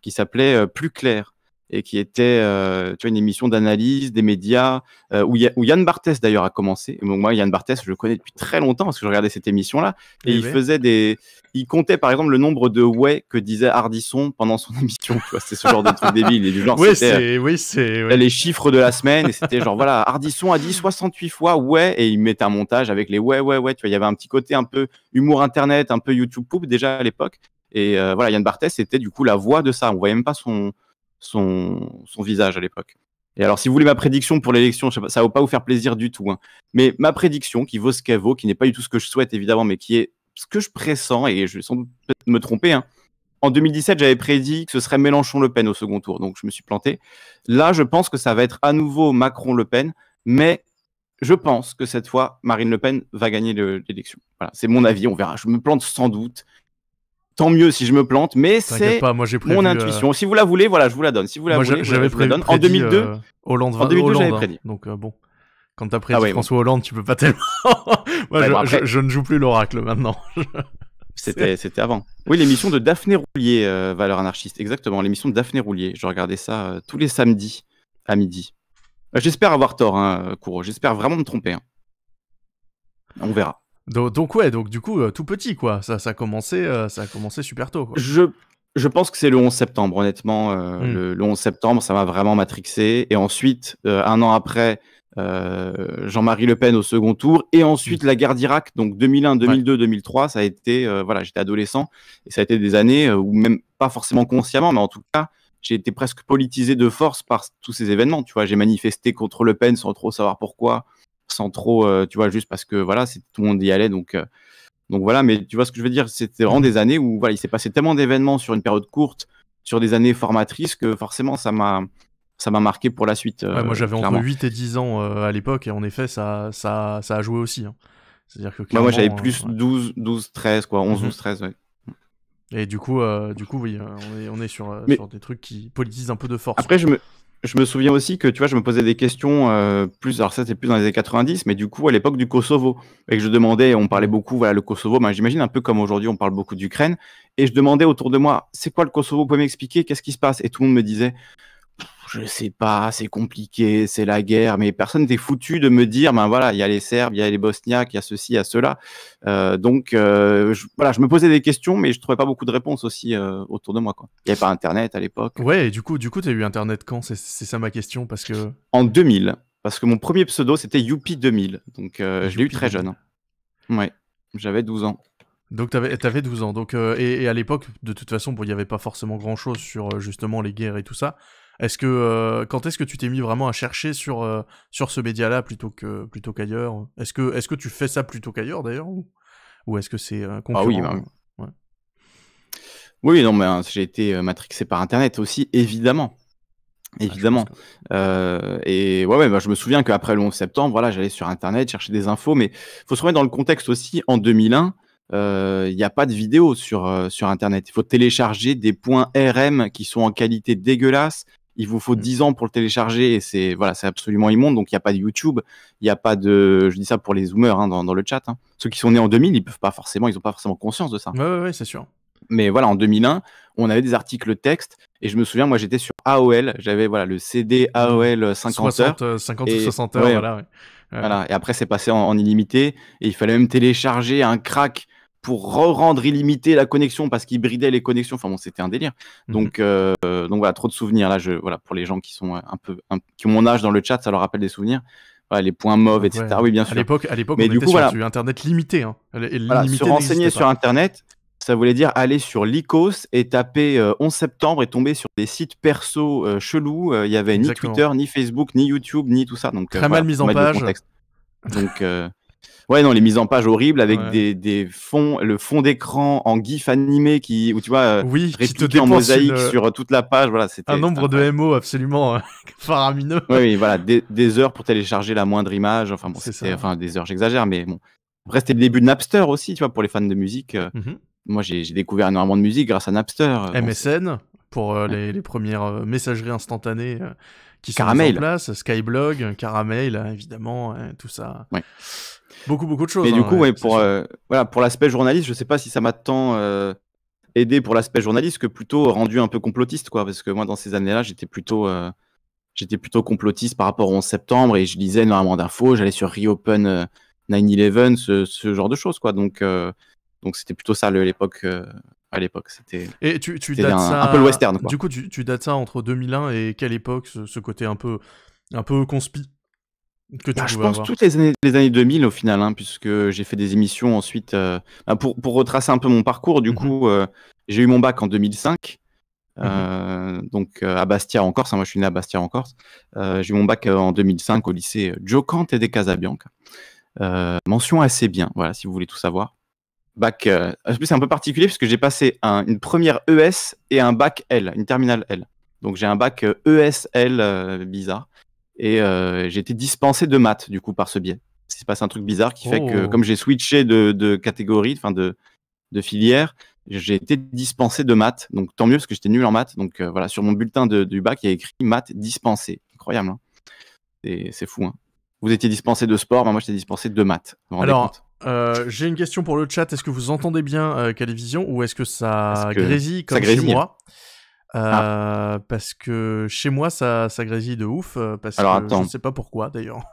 qui s'appelait Plus clair et qui était euh, tu vois, une émission d'analyse des médias euh, où, où, Yann Barthès d'ailleurs a commencé. moi, Yann Barthès, je le connais depuis très longtemps parce que je regardais cette émission-là et, eh il faisait des, il comptait par exemple le nombre de ouais que disait Hardisson pendant son émission. c'est ce genre de truc débile. Et du genre, oui, c'est, euh, oui, les chiffres de la semaine et c'était genre voilà, Hardisson a dit 68 fois ouais et il mettait un montage avec les ouais, ouais, ouais. Tu vois, il y avait un petit côté un peu humour internet, un peu YouTube poop déjà à l'époque. Et voilà, Yann Barthès, c'était du coup la voix de ça. On voyait même pas son, son, visage à l'époque. Et alors, si vous voulez ma prédiction pour l'élection, ça ne va pas vous faire plaisir du tout. Hein. Mais ma prédiction, qui vaut ce qu'elle vaut, qui n'est pas du tout ce que je souhaite évidemment, mais qui est ce que je pressens, et je vais sans doute me tromper, hein. en 2017, j'avais prédit que ce serait Mélenchon-Le Pen au second tour, donc je me suis planté. Là, je pense que ça va être à nouveau Macron-Le Pen, mais je pense que cette fois, Marine Le Pen va gagner l'élection. Voilà, c'est mon avis, on verra. Je me plante sans doute, tant mieux si je me plante, mais c'est mon euh, intuition. Si vous la voulez, voilà, je vous la donne. Si vous la voulez, je la donne. en 2002, euh, Hollande, en 2002, j'avais hein. prédit. donc euh, bon, quand t'as prédit ah François Hollande, tu peux pas tellement. Moi, je, ne joue plus l'oracle maintenant. c'était, c'était avant. Oui, l'émission de Daphné Roulier, Valeur anarchiste, exactement. L'émission de Daphné Roulier. Je regardais ça tous les samedis à midi. J'espère avoir tort, hein, J'espère vraiment me tromper. Hein. On verra. Donc, ouais, donc du coup, euh, tout petit, quoi. Ça, ça, a, commencé, euh, ça a commencé super tôt. Je, pense que c'est le 11 septembre, honnêtement. Euh, hmm. le, 11 septembre, ça m'a vraiment matrixé. Et ensuite, un an après, Jean-Marie Le Pen au second tour. Et ensuite, hmm. la guerre d'Irak, donc 2001, 2002, 2003, ça a été, voilà, j'étais adolescent. Et ça a été des années où, même pas forcément consciemment, mais en tout cas, j'ai été presque politisé de force par tous ces événements. Tu vois, j'ai manifesté contre Le Pen sans trop savoir pourquoi sans trop, euh, tu vois, juste parce que voilà, tout le monde y allait. Donc, euh, donc voilà, mais tu vois ce que je veux dire, c'était vraiment des années où voilà, il s'est passé tellement d'événements sur une période courte, sur des années formatrices, que forcément, ça m'a ça m'a marqué pour la suite. moi, euh, j'avais entre 8 et 10 ans à l'époque, et en effet, ça, ça, ça a joué aussi. Hein. C'est-à-dire que moi, j'avais plus 12, 12, 13, quoi, 11, 12, 13, Et du coup, du coup, oui, on est, on est sur, sur, des trucs qui politisent un peu de force. Après, je me, je me souviens aussi que tu vois, je me posais des questions euh, plus. Alors ça, c'était plus dans les années 90, mais du coup, à l'époque du Kosovo, et que je demandais, on parlait beaucoup, voilà, le Kosovo. Ben, j'imagine un peu comme aujourd'hui, on parle beaucoup d'Ukraine, et je demandais autour de moi, c'est quoi le Kosovo Vous pouvez m'expliquer Qu'est-ce qui se passe Et tout le monde me disait, je sais pas, c'est compliqué, c'est la guerre, mais personne n'était foutu de me dire, ben voilà, il y a les Serbes, il y a les Bosniaques, il y a ceci, il y a cela. Euh, donc euh, voilà, je me posais des questions, mais je trouvais pas beaucoup de réponses aussi euh, autour de moi. Il n'y avait pas Internet à l'époque. Ouais, et du coup, du coup, as eu Internet quand C'est ça ma question, parce que en 2000, parce que mon premier pseudo c'était Youpi 2000, donc je l'ai eu très jeune. Ouais, j'avais 12 ans. Donc tu avais, 12 ans. Donc, et, à l'époque, de toute façon, il n'y avait pas forcément grand-chose sur justement les guerres et tout ça. Est-ce que euh, quand est-ce que tu t'es mis vraiment à chercher sur euh, sur ce média-là plutôt que plutôt qu'ailleurs Est-ce que est-ce que tu fais ça plutôt qu'ailleurs d'ailleurs ou, ou est-ce que c'est euh, Ah oui. Ben oui, non, mais hein, j'ai été matrixé par Internet aussi, évidemment. Ah, évidemment. et ouais, ben, je me souviens qu'après le 11 septembre, voilà, j'allais sur Internet chercher des infos, mais il faut se remettre dans le contexte aussi. En 2001, il n'y a pas de vidéos sur, sur Internet. Il faut télécharger des points RM qui sont en qualité dégueulasse, il vous faut 10 mm. ans pour le télécharger et c'est voilà, c'est absolument immonde. Donc il n'y a pas de YouTube, il n'y a pas de, je dis ça pour les zoomers hein, dans, le chat. Hein. Ceux qui sont nés en 2000, ils peuvent pas forcément, ils n'ont pas forcément conscience de ça. Oui, ouais, c'est sûr. Mais voilà, en 2001, on avait des articles texte et je me souviens, moi j'étais sur AOL, j'avais voilà le CD AOL 50 heures, 50 euh, ou 60 heures, voilà, Et après c'est passé en, illimité et il fallait même télécharger un crack pour rendre illimité la connexion parce qu'il bridait les connexions. Enfin bon, c'était un délire. Mhm. Donc, euh, donc voilà, trop de souvenirs. Là, je, voilà, pour les gens qui sont euh, un peu, qui ont mon âge dans le chat, ça leur rappelle des souvenirs. les points mauves, etc. Oui, bien sûr. À l'époque, à l'époque, mais du coup, Internet limité. Hein. se renseigner sur Internet, ça voulait dire aller sur l'ICOS et taper 11 euh, septembre et tomber sur des sites perso chelous. Il y avait ni Twitter, ni Facebook, ni YouTube, ni tout ça. Donc très mal mise en page. Donc Ouais, non, les mises en page horribles avec des, des, fonds, le fond d'écran en gif animé qui, où tu vois, qui te en mosaïque euh, sur toute la page. Voilà, c'était un nombre de MO absolument euh, faramineux. Oui, voilà, des, heures pour télécharger la moindre image. Enfin bon, c'était, enfin des heures, j'exagère, mais bon. Après, c'était le début de Napster aussi, tu vois, pour les fans de musique. Euh. Mhm. Moi, j'ai, découvert énormément de musique grâce à Napster. MSN pour les, les, premières messageries instantanées qui sont en place, Skyblog, Caramel, évidemment, hein, tout ça. Ouais beaucoup, beaucoup de choses. Mais du hein, coup, pour, euh, voilà, pour l'aspect journaliste, je sais pas si ça m'a tant euh, aidé pour l'aspect journaliste que plutôt rendu un peu complotiste, quoi. Parce que moi, dans ces années-là, j'étais plutôt, euh, j'étais plutôt complotiste par rapport au 11 septembre et je lisais énormément d'infos, j'allais sur Reopen 9-11, ce, ce, genre de choses, quoi. Donc, donc c'était plutôt ça l'époque à l'époque. C'était et tu, tu dates un, ça... un, peu le western. Du coup, tu, tu, dates ça entre 2001 et quelle époque ce, côté un peu un peu bah, je pense toutes les années, 2000 au final, hein, puisque j'ai fait des émissions ensuite. Euh, bah, pour, retracer un peu mon parcours, du mhm. coup, euh, j'ai eu mon bac en 2005. Mhm. Euh, donc à Bastia en Corse, hein, moi je suis né à Bastia en Corse. j'ai eu mon bac en 2005 au lycée Jocante et des Casabianca. mention assez bien, voilà, si vous voulez tout savoir. Bac, c'est un peu particulier puisque j'ai passé une première ES et un bac L, une terminale L. Donc j'ai un bac ESL e bizarre. Et euh, j'ai été dispensé de maths, du coup, par ce biais. Il se passe un truc bizarre qui fait que, oh. comme j'ai switché de, catégorie, enfin de, filière, j'ai été dispensé de maths. Donc tant mieux parce que j'étais nul en maths. Donc euh, voilà, sur mon bulletin de, du bac, il y a écrit maths dispensé. Incroyable. Hein c'est fou. Hein vous étiez dispensé de sport, moi j'étais dispensé de maths. Alors, euh, j'ai une question pour le chat. Est-ce que vous entendez bien euh, Calivision ou est-ce que ça grésit grésille comme chez moi ah. Euh, parce que chez moi, ça, ça grésille de ouf. Euh, parce Alors, que attends. je ne sais pas pourquoi d'ailleurs.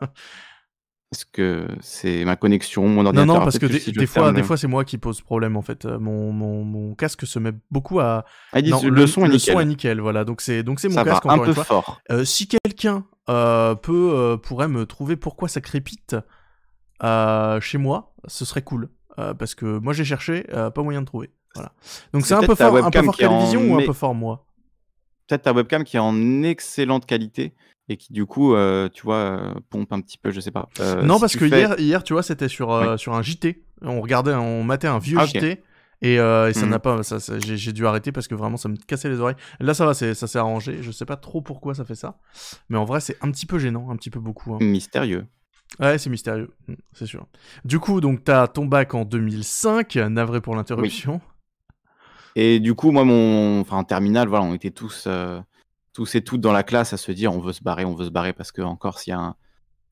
Parce que c'est ma connexion, mon ordinateur. Non, non, parce que des, fois, des fois c'est moi qui pose problème en fait. Euh, mon, mon, mon casque se met beaucoup à. Ah, le, son, est le nickel. son est nickel. Voilà, donc c'est donc c'est mon casque un peu fort. si quelqu'un peut pourrait me trouver pourquoi ça crépite chez moi, ce serait cool. parce que moi j'ai cherché, pas moyen de trouver. Voilà. Donc c'est un peu fort, un peu fort télévision ou un peu fort moi peut-être ta webcam qui est en excellente qualité et qui du coup, euh, tu vois, euh, pompe un petit peu, je sais pas. Euh, non, parce que hier, tu vois, c'était sur, sur un JT. On regardait, on matait un vieux ah, JT. Et, ça mmh n'a pas, j'ai dû arrêter parce que vraiment ça me cassait les oreilles. Là ça va, ça s'est arrangé. Je sais pas trop pourquoi ça fait ça, mais en vrai c'est un petit peu gênant, un petit peu beaucoup. Hein. Mystérieux. Ouais, c'est mystérieux, mmh, c'est sûr. Du coup, donc as ton bac en 2005, navré pour l'interruption. Et du coup, moi, mon, enfin, en terminale, voilà, on était tous, euh, tous et toutes dans la classe à se dire, on veut se barrer, on veut se barrer, parce que encore, s'il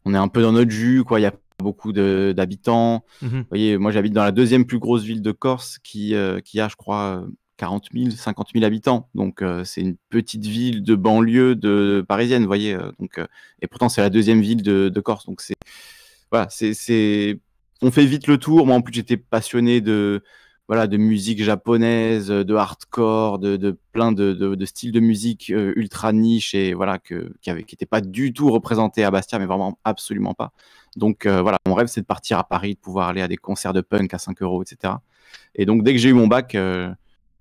on est un peu dans notre jus, quoi. Il y a beaucoup d'habitants. Mhm. Vous voyez, moi, j'habite dans la deuxième plus grosse ville de Corse, qui, euh, qui a, je crois, 40 000, 50 000 habitants. Donc, euh, c'est une petite ville de banlieue de parisienne, vous voyez. Donc, et pourtant, c'est la deuxième ville de, de Corse. Donc, c'est voilà, c'est on fait vite le tour. Moi, en plus, j'étais passionné de voilà, de musique japonaise, de hardcore, de, plein de, styles de musique euh, ultra niche et voilà que, qui n'étaient pas du tout représenté à Bastia, mais vraiment absolument pas. Donc euh, voilà, mon rêve c'est de partir à Paris, de pouvoir aller à des concerts de punk à 5 euros, etc. Et donc dès que j'ai eu mon bac, euh,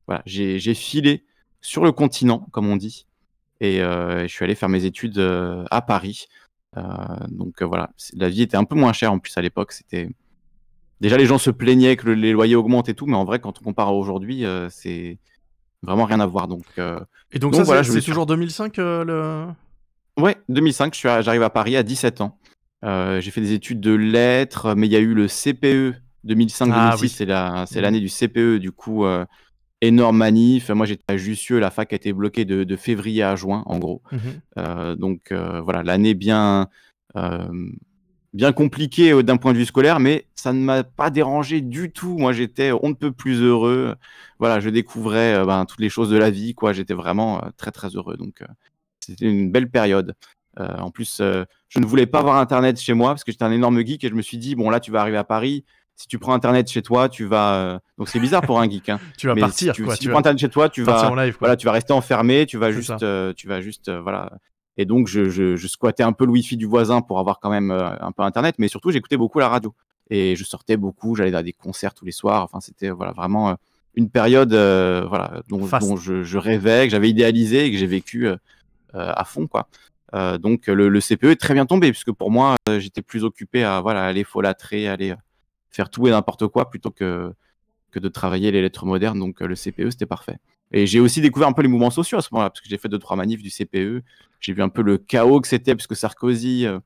voilà, j'ai filé sur le continent, comme on dit, et je suis allé faire mes études à Paris. donc voilà, la vie était un peu moins chère en plus à l'époque, c'était Déjà, les gens se plaignaient que les loyers augmentent et tout, mais en vrai, quand on compare à aujourd'hui, euh, c'est vraiment rien à voir. Donc, euh, Et donc, ça, c'est toujours 2005 euh, le... Ouais, 2005, j'arrive à Paris à 17 ans. j'ai fait des études de lettres, mais il y a eu le CPE 2005-2006, ah c'est mmh. l'année du CPE, du coup, énorme manif. Moi, j'étais à Jussieu, la fac a été bloquée de, février à juin, en gros. Mmh donc, voilà, l'année bien, bien compliqué euh, d'un point de vue scolaire, mais ça ne m'a pas dérangé du tout. Moi, j'étais euh, on ne peut plus heureux. Voilà, je découvrais euh, ben, toutes les choses de la vie, quoi. J'étais vraiment très très heureux. Donc, c'était une belle période. en plus, je ne voulais pas avoir Internet chez moi parce que j'étais un énorme geek et je me suis dit, bon, là, tu vas arriver à Paris. Si tu prends Internet chez toi, tu vas. Donc, c'est bizarre pour un geek. Hein. tu vas partir. tu, prends Internet chez toi, tu vas. voilà, tu vas rester enfermé. Tu vas juste, tu vas juste, voilà, et donc, je, squattais un peu le wifi du voisin pour avoir quand même euh, un peu Internet, mais surtout, j'écoutais beaucoup la radio. Et je sortais beaucoup, j'allais dans des concerts tous les soirs. Enfin, c'était voilà, vraiment euh, une période euh, voilà, dont, je, rêvais, que j'avais idéalisé et que j'ai vécu à fond. Quoi. donc, le, le, CPE est très bien tombé, puisque pour moi, j'étais plus occupé à voilà, aller folâtrer, aller faire tout et n'importe quoi plutôt que, que de travailler les lettres modernes. Donc, le CPE, c'était parfait. Et j'ai aussi découvert un peu les mouvements sociaux à ce moment-là, parce que j'ai fait deux, trois manifs du CPE. J'ai vu un peu le chaos que c'était, puisque Sarkozy, euh,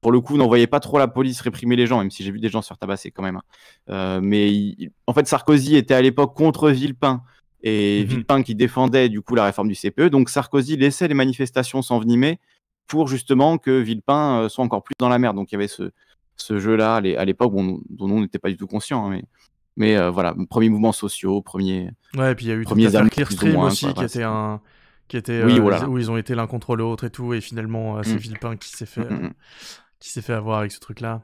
pour le coup, n'envoyait pas trop la police réprimer les gens, même si j'ai vu des gens se faire tabasser quand même. Hein. Euh, mais en fait, Sarkozy était à l'époque contre Villepin et mhm. Villepin qui défendait du coup la réforme du CPE. Donc Sarkozy laissait les manifestations s'envenimer pour justement que Villepin euh, soit encore plus dans la merde. Donc il y avait ce, jeu-là à l'époque dont on n'était pas du tout conscient. Hein, mais mais voilà, premier mouvement sociaux, premier. Ouais, et puis il y a eu premier aussi, qui était un, qui étaient euh, où ils ont été l'un contre l'autre et tout, et finalement euh, c'est mmh. qui s'est fait mm, mm, mm. Euh, qui s'est fait avoir avec ce truc-là.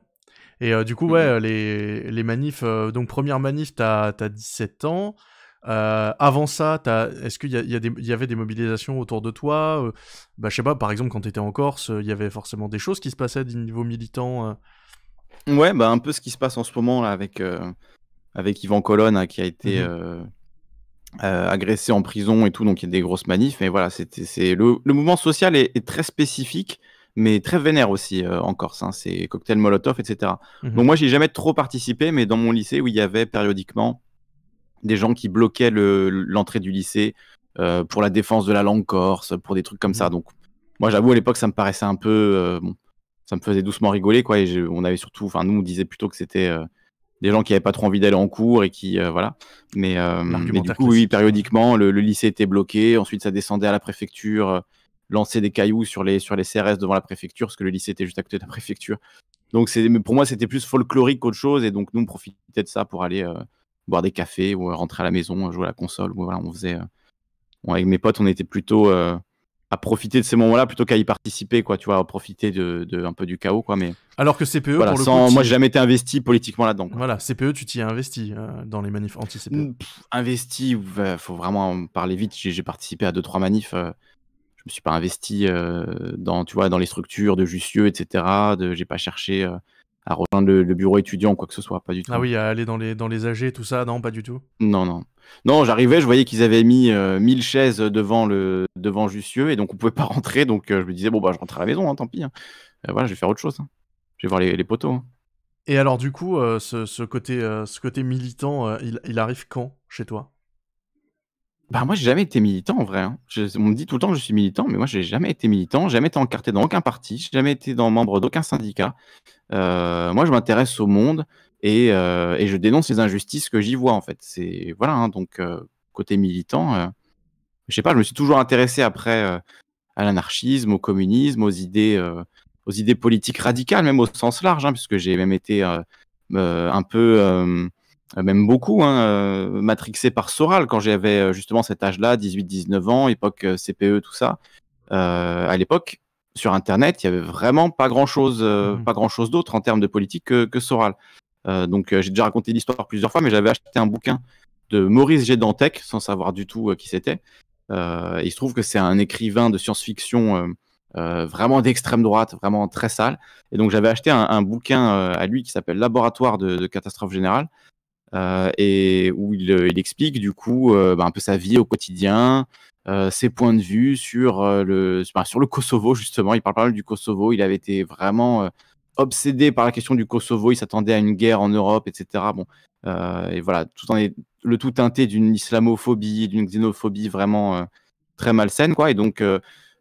Et du coup, ouais, les, les manifs. donc, première manif, t'as as 17 ans. avant ça, est-ce qu'il y, a, y, y, avait des mobilisations autour de toi Bah, je sais pas, par exemple, quand t'étais en Corse, il y avait forcément des choses qui se passaient du niveau militant. Ouais, bah, un peu ce qui se passe en ce moment, là, avec, avec Yvan Colonne, qui a été. Mm-hmm agressé euh, agressés en prison et tout, donc il y a des grosses manifs. Mais voilà, c'est le, mouvement social est, très spécifique, mais très vénère aussi euh, en Corse. Hein, c'est cocktail Molotov, etc. Mmh donc moi, j'ai jamais trop participé, mais dans mon lycée, où il y avait périodiquement des gens qui bloquaient l'entrée du lycée euh, pour la défense de la langue corse, pour des trucs comme ça. Mmh donc moi, j'avoue, à l'époque, ça me paraissait un peu ça me faisait doucement rigoler quoi et on avait surtout enfin nous on disait plutôt que c'était des gens qui n'avaient pas trop envie d'aller en cours et qui euh, voilà. Euh, mais, du coup, oui, périodiquement, le, lycée était bloqué. Ensuite, ça descendait à la préfecture, lançait euh, lancer des cailloux sur les sur les CRS devant la préfecture, parce que le lycée était juste à côté de la préfecture. Donc, c'est pour moi, c'était plus folklorique qu'autre chose. Et donc, nous, on profitait de ça pour aller boire des cafés ou rentrer à la maison, jouer à la console. Voilà, on faisait. avec mes potes, on était plutôt à profiter de ces moments-là plutôt qu'à y participer, quoi, tu vois, à profiter de, un peu du chaos, quoi. Mais alors que CPE, pour le sans, moi, j'ai jamais été investi politiquement là-dedans. Voilà, CPE, tu t'y es investi euh, dans les manifs anti-CPE. investi, faut vraiment en parler vite. J'ai participé à deux trois manifs. Euh, je me suis pas investi euh, dans, tu vois, dans les structures de Jussieu, etc. De, j'ai pas cherché à rejoindre le, bureau étudiant ou quoi que ce soit, pas du tout. Ah oui, à aller dans les, dans les AG, tout ça, non, pas du tout. Non, non. Non, j'arrivais, je voyais qu'ils avaient mis 1000 euh, chaises devant, le, devant Jussieu et donc on pouvait pas rentrer, donc euh, je me disais, bon, bah je rentre à la maison, hein, tant pis. Hein. Euh, voilà, je vais faire autre chose. Hein. Je vais voir les, les poteaux. Et alors, du coup, ce, côté, ce côté militant, il arrive quand chez toi bah moi, j'ai jamais été militant en vrai. Hein. on me dit tout le temps que je suis militant, mais moi, j'ai jamais été militant, jamais été encarté dans aucun parti, j'ai jamais été dans membre d'aucun syndicat. Euh, moi, je m'intéresse au monde euh, et, je dénonce les injustices que j'y vois en fait. C'est voilà, hein, donc euh, côté militant, je sais pas, je me suis toujours intéressé après à l'anarchisme, au communisme, aux idées, aux idées politiques radicales, même au sens large, hein, puisque j'ai même été un peu euh, même beaucoup, hein, euh, matrixé par Soral quand j'avais euh, justement cet âge-là, 18-19 ans, époque CPE, tout ça. à l'époque, sur Internet, il n'y avait vraiment pas grand-chose mmh pas grand chose d'autre en termes de politique que, Soral. donc j'ai déjà raconté l'histoire plusieurs fois, mais j'avais acheté un bouquin de Maurice Gédantec, sans savoir du tout qui c'était. il se trouve que c'est un écrivain de science-fiction vraiment d'extrême droite, vraiment très sale. Et donc j'avais acheté un, bouquin à lui qui s'appelle Laboratoire de catastrophe générale, euh, et où euh, il, explique du coup euh, bah, un peu sa vie au quotidien, ses points de vue sur le bah, sur le Kosovo justement. Il parle pas mal du Kosovo. Il avait été vraiment obsédé par la question du Kosovo. Il s'attendait à une guerre en Europe, etc. Bon, et voilà, tout en est, le tout teinté d'une islamophobie, d'une xénophobie vraiment très malsaine, quoi. Et donc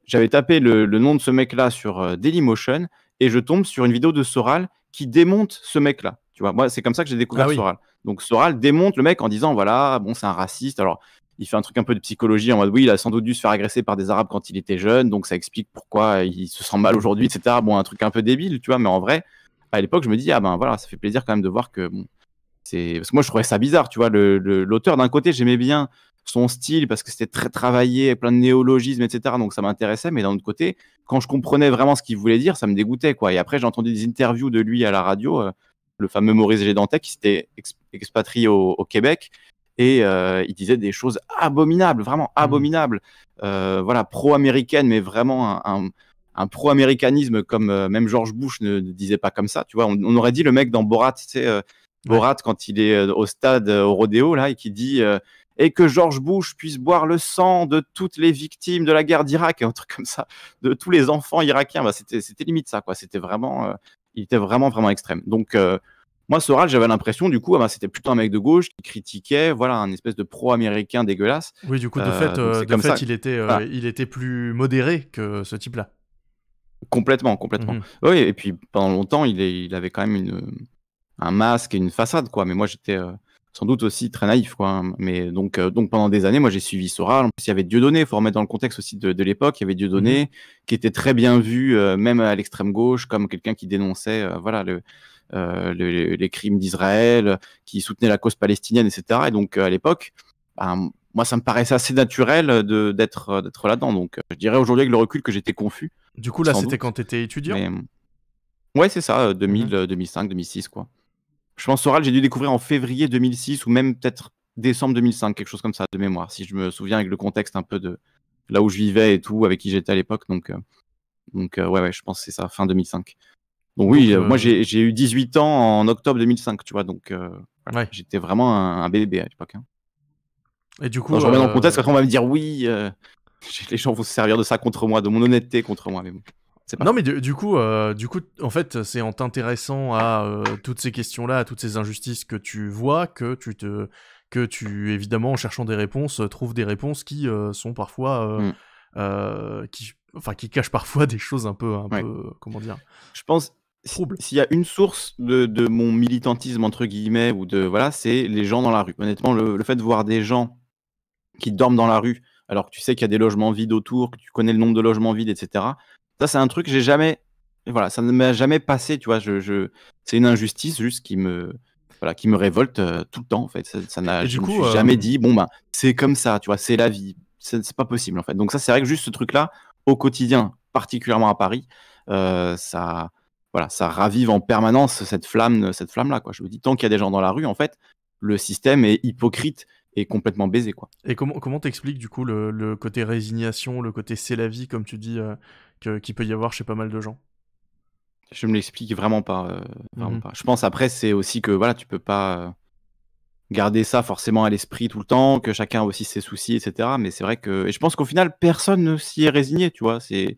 j'avais tapé le, nom de ce mec-là sur Dailymotion et je tombe sur une vidéo de Soral qui démonte ce mec-là. Tu vois, moi c'est comme ça que j'ai découvert ah Soral. Donc Soral démonte le mec en disant voilà, bon, c'est un raciste. Alors, il fait un truc un peu de psychologie en mode oui, il a sans doute dû se faire agresser par des Arabes quand il était jeune, donc ça explique pourquoi il se sent mal aujourd'hui, etc. Bon, un truc un peu débile, tu vois, mais en vrai, à l'époque, je me dis ah ben voilà, ça fait plaisir quand même de voir que bon, c'est. Parce que moi, je trouvais ça bizarre, tu vois, l'auteur, d'un côté, j'aimais bien son style parce que c'était très travaillé, plein de néologismes, etc. Donc ça m'intéressait, mais d'un autre côté, quand je comprenais vraiment ce qu'il voulait dire, ça me dégoûtait, quoi. Et après, j'ai entendu des interviews de lui à la radio. Euh, le fameux Maurice Gédantec, qui s'était expatrié au, Québec. Et euh, il disait des choses abominables, vraiment mmh. abominables. Euh, voilà, pro-américaine, mais vraiment un, pro-américanisme comme euh, même George Bush ne, disait pas comme ça. Tu vois, on, aurait dit le mec dans Borat, tu Borat quand il est au stade au rodéo là et qui dit et que George Bush puisse boire le sang de toutes les victimes de la guerre d'Irak et un truc comme ça, de tous les enfants irakiens. Bah, c'était limite ça, quoi. C'était vraiment il était vraiment, vraiment extrême. Donc, euh, moi, Soral, j'avais l'impression, du coup, ah ben, c'était plutôt un mec de gauche qui critiquait, voilà, un espèce de pro-américain dégueulasse. Oui, du coup, de euh, fait, euh, il, était, il était plus modéré que ce type-là. Complètement, complètement. Mhm. Oui, et puis pendant longtemps, il, il avait quand même une, un masque et une façade, quoi. Mais moi, j'étais sans doute aussi très naïf. Quoi. Hein. Mais donc, euh, donc pendant des années, moi j'ai suivi Sora. il y avait Dieudonné, il faut remettre dans le contexte aussi de, l'époque. Il y avait Dieudonné donné mhm. qui était très bien vu, euh, même à l'extrême gauche, comme quelqu'un qui dénonçait euh, voilà, le, les crimes d'Israël, qui soutenait la cause palestinienne, etc. Et donc à l'époque, ben, moi ça me paraissait assez naturel d'être d'être là-dedans. Donc je dirais aujourd'hui avec le recul que j'étais confus. Du coup, là, c'était quand tu étais étudiant Ouais, c'est ça, 2000, 2005, 2006, quoi. Je pense Soral, j'ai dû découvrir en février 2006 ou même peut-être décembre 2005, quelque chose comme ça de mémoire, si je me souviens avec le contexte un peu de là où je vivais et tout, avec qui j'étais à l'époque. Donc, euh, donc euh, ouais, ouais, je pense que c'est ça, fin 2005. Donc oui, euh, moi j'ai eu 18 ans en octobre 2005, tu vois, donc j'étais vraiment un, bébé à l'époque. Hein. Et du coup, je remets dans le contexte, quand on va me dire oui, les gens vont se servir de ça contre moi, de mon honnêteté contre moi, mais bon. Non, mais du, coup, euh, du coup, en fait, c'est en t'intéressant à euh, toutes ces questions-là, à toutes ces injustices que tu vois, que tu te, que tu, évidemment, en cherchant des réponses, euh, trouves des réponses qui sont parfois, mm. qui, enfin, qui cachent parfois des choses un peu, un peu, comment dire. Je pense. S'il y a une source de, de, mon militantisme entre guillemets ou de voilà, c'est les gens dans la rue. Honnêtement, le, le fait de voir des gens qui dorment dans la rue, alors que tu sais qu'il y a des logements vides autour, que tu connais le nombre de logements vides, etc. Ça, c'est un truc que j'ai jamais. Voilà, ça ne m'a jamais passé, tu vois. Je, C'est une injustice juste qui me, voilà, qui me révolte euh, tout le temps, en fait. Ça, n'a, je coup, euh, jamais dit, bon, ben, c'est comme ça, tu vois, c'est la vie. C'est, pas possible, en fait. Donc, ça, c'est vrai que juste ce truc-là, au quotidien, particulièrement à Paris, euh, ça, voilà, ça ravive en permanence cette flamme, cette flamme-là, quoi. Je me dis, tant qu'il y a des gens dans la rue, en fait, le système est hypocrite et complètement baisé quoi. Et comment comment t'expliques du coup le, le côté résignation, le côté c'est la vie comme tu dis qu'il peut y avoir chez pas mal de gens. Je me l'explique vraiment, pas, euh, mhm. Je pense après, c'est aussi que voilà, tu peux pas euh, garder ça forcément à l'esprit tout le temps, que chacun a aussi ses soucis, etc. Mais c'est vrai que. Et je pense qu'au final, personne ne s'y est résigné, tu vois. C'est. Tu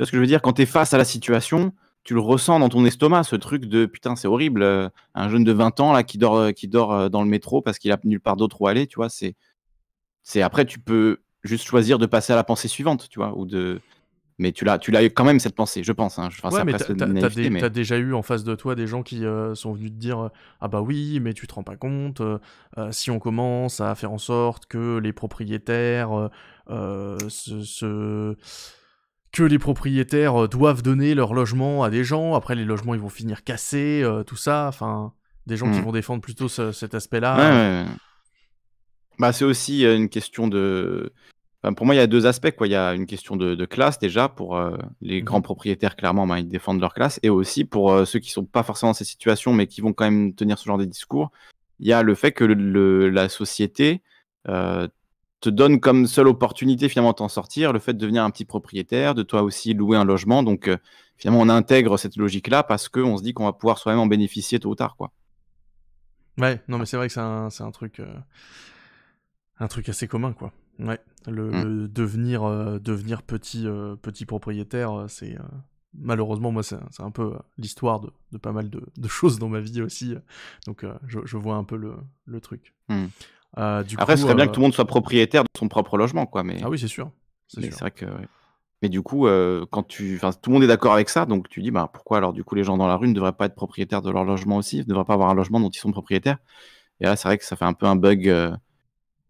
vois ce que je veux dire Quand tu es face à la situation, tu le ressens dans ton estomac, ce truc de putain, c'est horrible. Euh, un jeune de 20 ans là qui dort, qui dort dans le métro parce qu'il a nulle part d'autre où aller, tu vois. C'est. C'est après, tu peux juste choisir de passer à la pensée suivante, tu vois, ou de mais tu l'as, tu l'as eu quand même cette pensée, je pense. Hein. Enfin, mais t'as déjà eu en face de toi des gens qui euh, sont venus te dire euh, ah bah oui, mais tu te rends pas compte. Euh, si on commence à faire en sorte que les propriétaires que les propriétaires doivent donner leur logement à des gens, après les logements ils vont finir cassés, tout ça. Enfin, des gens qui hmm. vont défendre plutôt cet aspect-là. bah c'est aussi une question de pour moi, il y a deux aspects. Quoi. Il y a une question de, classe déjà pour euh, les mmh grands propriétaires, clairement, ben, ils défendent leur classe. Et aussi pour euh, ceux qui sont pas forcément dans ces situations, mais qui vont quand même tenir ce genre de discours, il y a le fait que la société euh, te donne comme seule opportunité finalement de t'en sortir, le fait de devenir un petit propriétaire, de toi aussi louer un logement. Donc finalement, on intègre cette logique-là parce qu'on se dit qu'on va pouvoir soi-même en bénéficier tôt ou tard. Quoi. Ouais, non, mais c'est vrai que c'est un, un, truc, un truc assez commun, quoi. Ouais, le, mm. devenir, euh, devenir petit, euh, petit propriétaire, euh, c'est malheureusement, moi, c'est un peu l'histoire de, pas mal de, choses dans ma vie aussi. Donc, je, vois un peu le, truc. Mm. Du Après, ce serait bien que tout le monde soit propriétaire de son propre logement, quoi. Mais... Ah oui, c'est sûr. C'est vrai que. Mais du coup, quand tu, enfin, tout le monde est d'accord avec ça, donc tu dis, bah, pourquoi alors du coup les gens dans la rue ne devraient pas être propriétaires de leur logement aussi, ne devraient pas avoir un logement dont ils sont propriétaires. Et là, c'est vrai que ça fait un peu un bug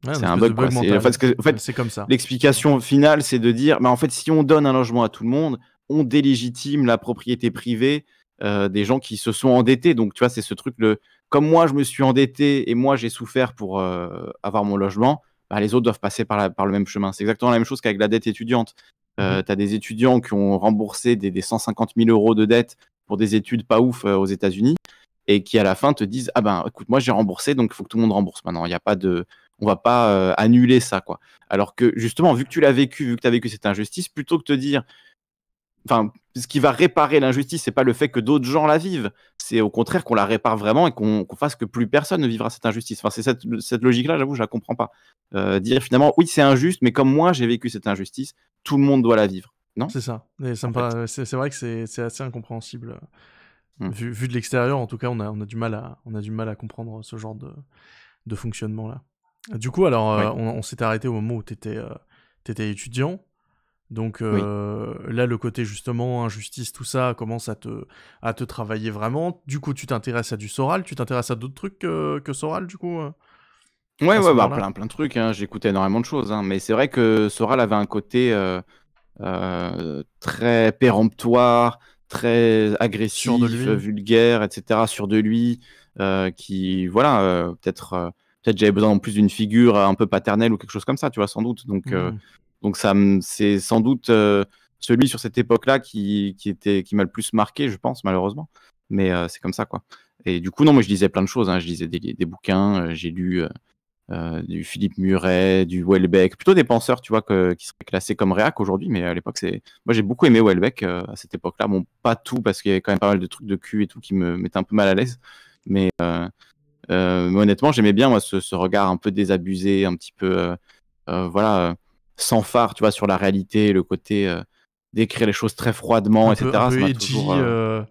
c'est un bug. en fait, comme ça. L'explication finale, c'est de dire, bah, en fait, si on donne un logement à tout le monde, on délégitime la propriété privée euh, des gens qui se sont endettés. Donc, tu vois, c'est ce truc le. Comme moi, je me suis endetté et moi, j'ai souffert pour euh, avoir mon logement. Bah, les autres doivent passer par, le même chemin. C'est exactement la même chose qu'avec la dette étudiante. Euh, mhm. Tu as des étudiants qui ont remboursé des, 150 000 euros de dette pour des études pas ouf aux États-Unis et qui à la fin te disent ah ben écoute moi j'ai remboursé donc il faut que tout le monde rembourse maintenant il n'y a pas de on va pas euh, annuler ça, quoi. Alors que justement, vu que tu l'as vécu, vu que tu as vécu cette injustice, plutôt que de te dire, enfin, ce qui va réparer l'injustice, c'est pas le fait que d'autres gens la vivent, c'est au contraire qu'on la répare vraiment et qu'on fasse que plus personne ne vivra cette injustice. Enfin, c'est cette, logique-là, j'avoue, je la comprends pas. Euh, dire finalement, oui, c'est injuste, mais comme moi, j'ai vécu cette injustice, tout le monde doit la vivre. Non C'est ça. c'est vrai que c'est assez incompréhensible. Hmm. Vu, de l'extérieur, en tout cas, on a, on, a du mal à, on a du mal à comprendre ce genre de fonctionnement-là. Du coup, alors, euh, on, s'est arrêté au moment où tu étais, euh, étudiant. Donc euh, là, le côté justement injustice, tout ça commence à te, à te travailler vraiment. Du coup, tu t'intéresses à du Soral, tu t'intéresses à d'autres trucs que, Soral, du coup Ouais, ouais, bah, plein, plein de trucs. Hein. J'écoutais énormément de choses. Hein. Mais c'est vrai que Soral avait un côté très péremptoire, très agressif, vulgaire, etc., sur de lui, qui, voilà, peut-être peut-être j'avais besoin en plus d'une figure euh, un peu paternelle ou quelque chose comme ça, tu vois, sans doute. Donc, euh, mmh. donc ça, c'est sans doute euh, celui sur cette époque-là qui, était, qui m'a le plus marqué, je pense, malheureusement. Mais c'est comme ça, quoi. Et du coup, non, moi, je lisais plein de choses. Hein. Je lisais des, bouquins, j'ai lu du Philippe Muret, du Welbeck, plutôt des penseurs, tu vois, que, qui seraient classés comme réac aujourd'hui, mais à l'époque, c'est. Moi, j'ai beaucoup aimé Welbeck à cette époque-là. Bon, pas tout, parce qu'il y avait quand même pas mal de trucs de cul et tout qui me mettaient un peu mal à l'aise. Mais, euh, mais honnêtement, j'aimais bien ce, regard un peu désabusé, un petit peu euh, euh, voilà, sans phare, tu vois, sur la réalité, le côté d'écrire les choses très froidement, etc. un peu edgy, un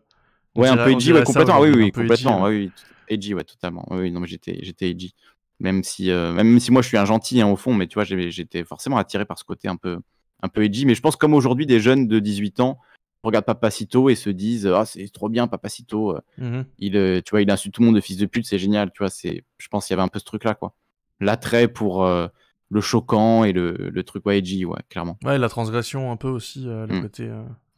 peu edgy, complètement. Hein. oui, oui, complètement. oui, edgy, ouais, totalement. non, mais j'étais, j'étais edgy. Même si, même si moi, je suis un gentil hein, au fond, mais tu vois, j'étais forcément attiré par ce côté un peu, un peu edgy. Mais je pense, comme aujourd'hui, des jeunes de 18 ans regardent Papacito et se disent ah c'est trop bien Papacito euh. mmh il euh, tu vois il insulte tout le monde de fils de pute c'est génial tu vois c'est je pense qu'il y avait un peu ce truc là quoi l'attrait pour euh, le choquant et le, truc YG, ouais clairement ouais la transgression un peu aussi le mmh. côté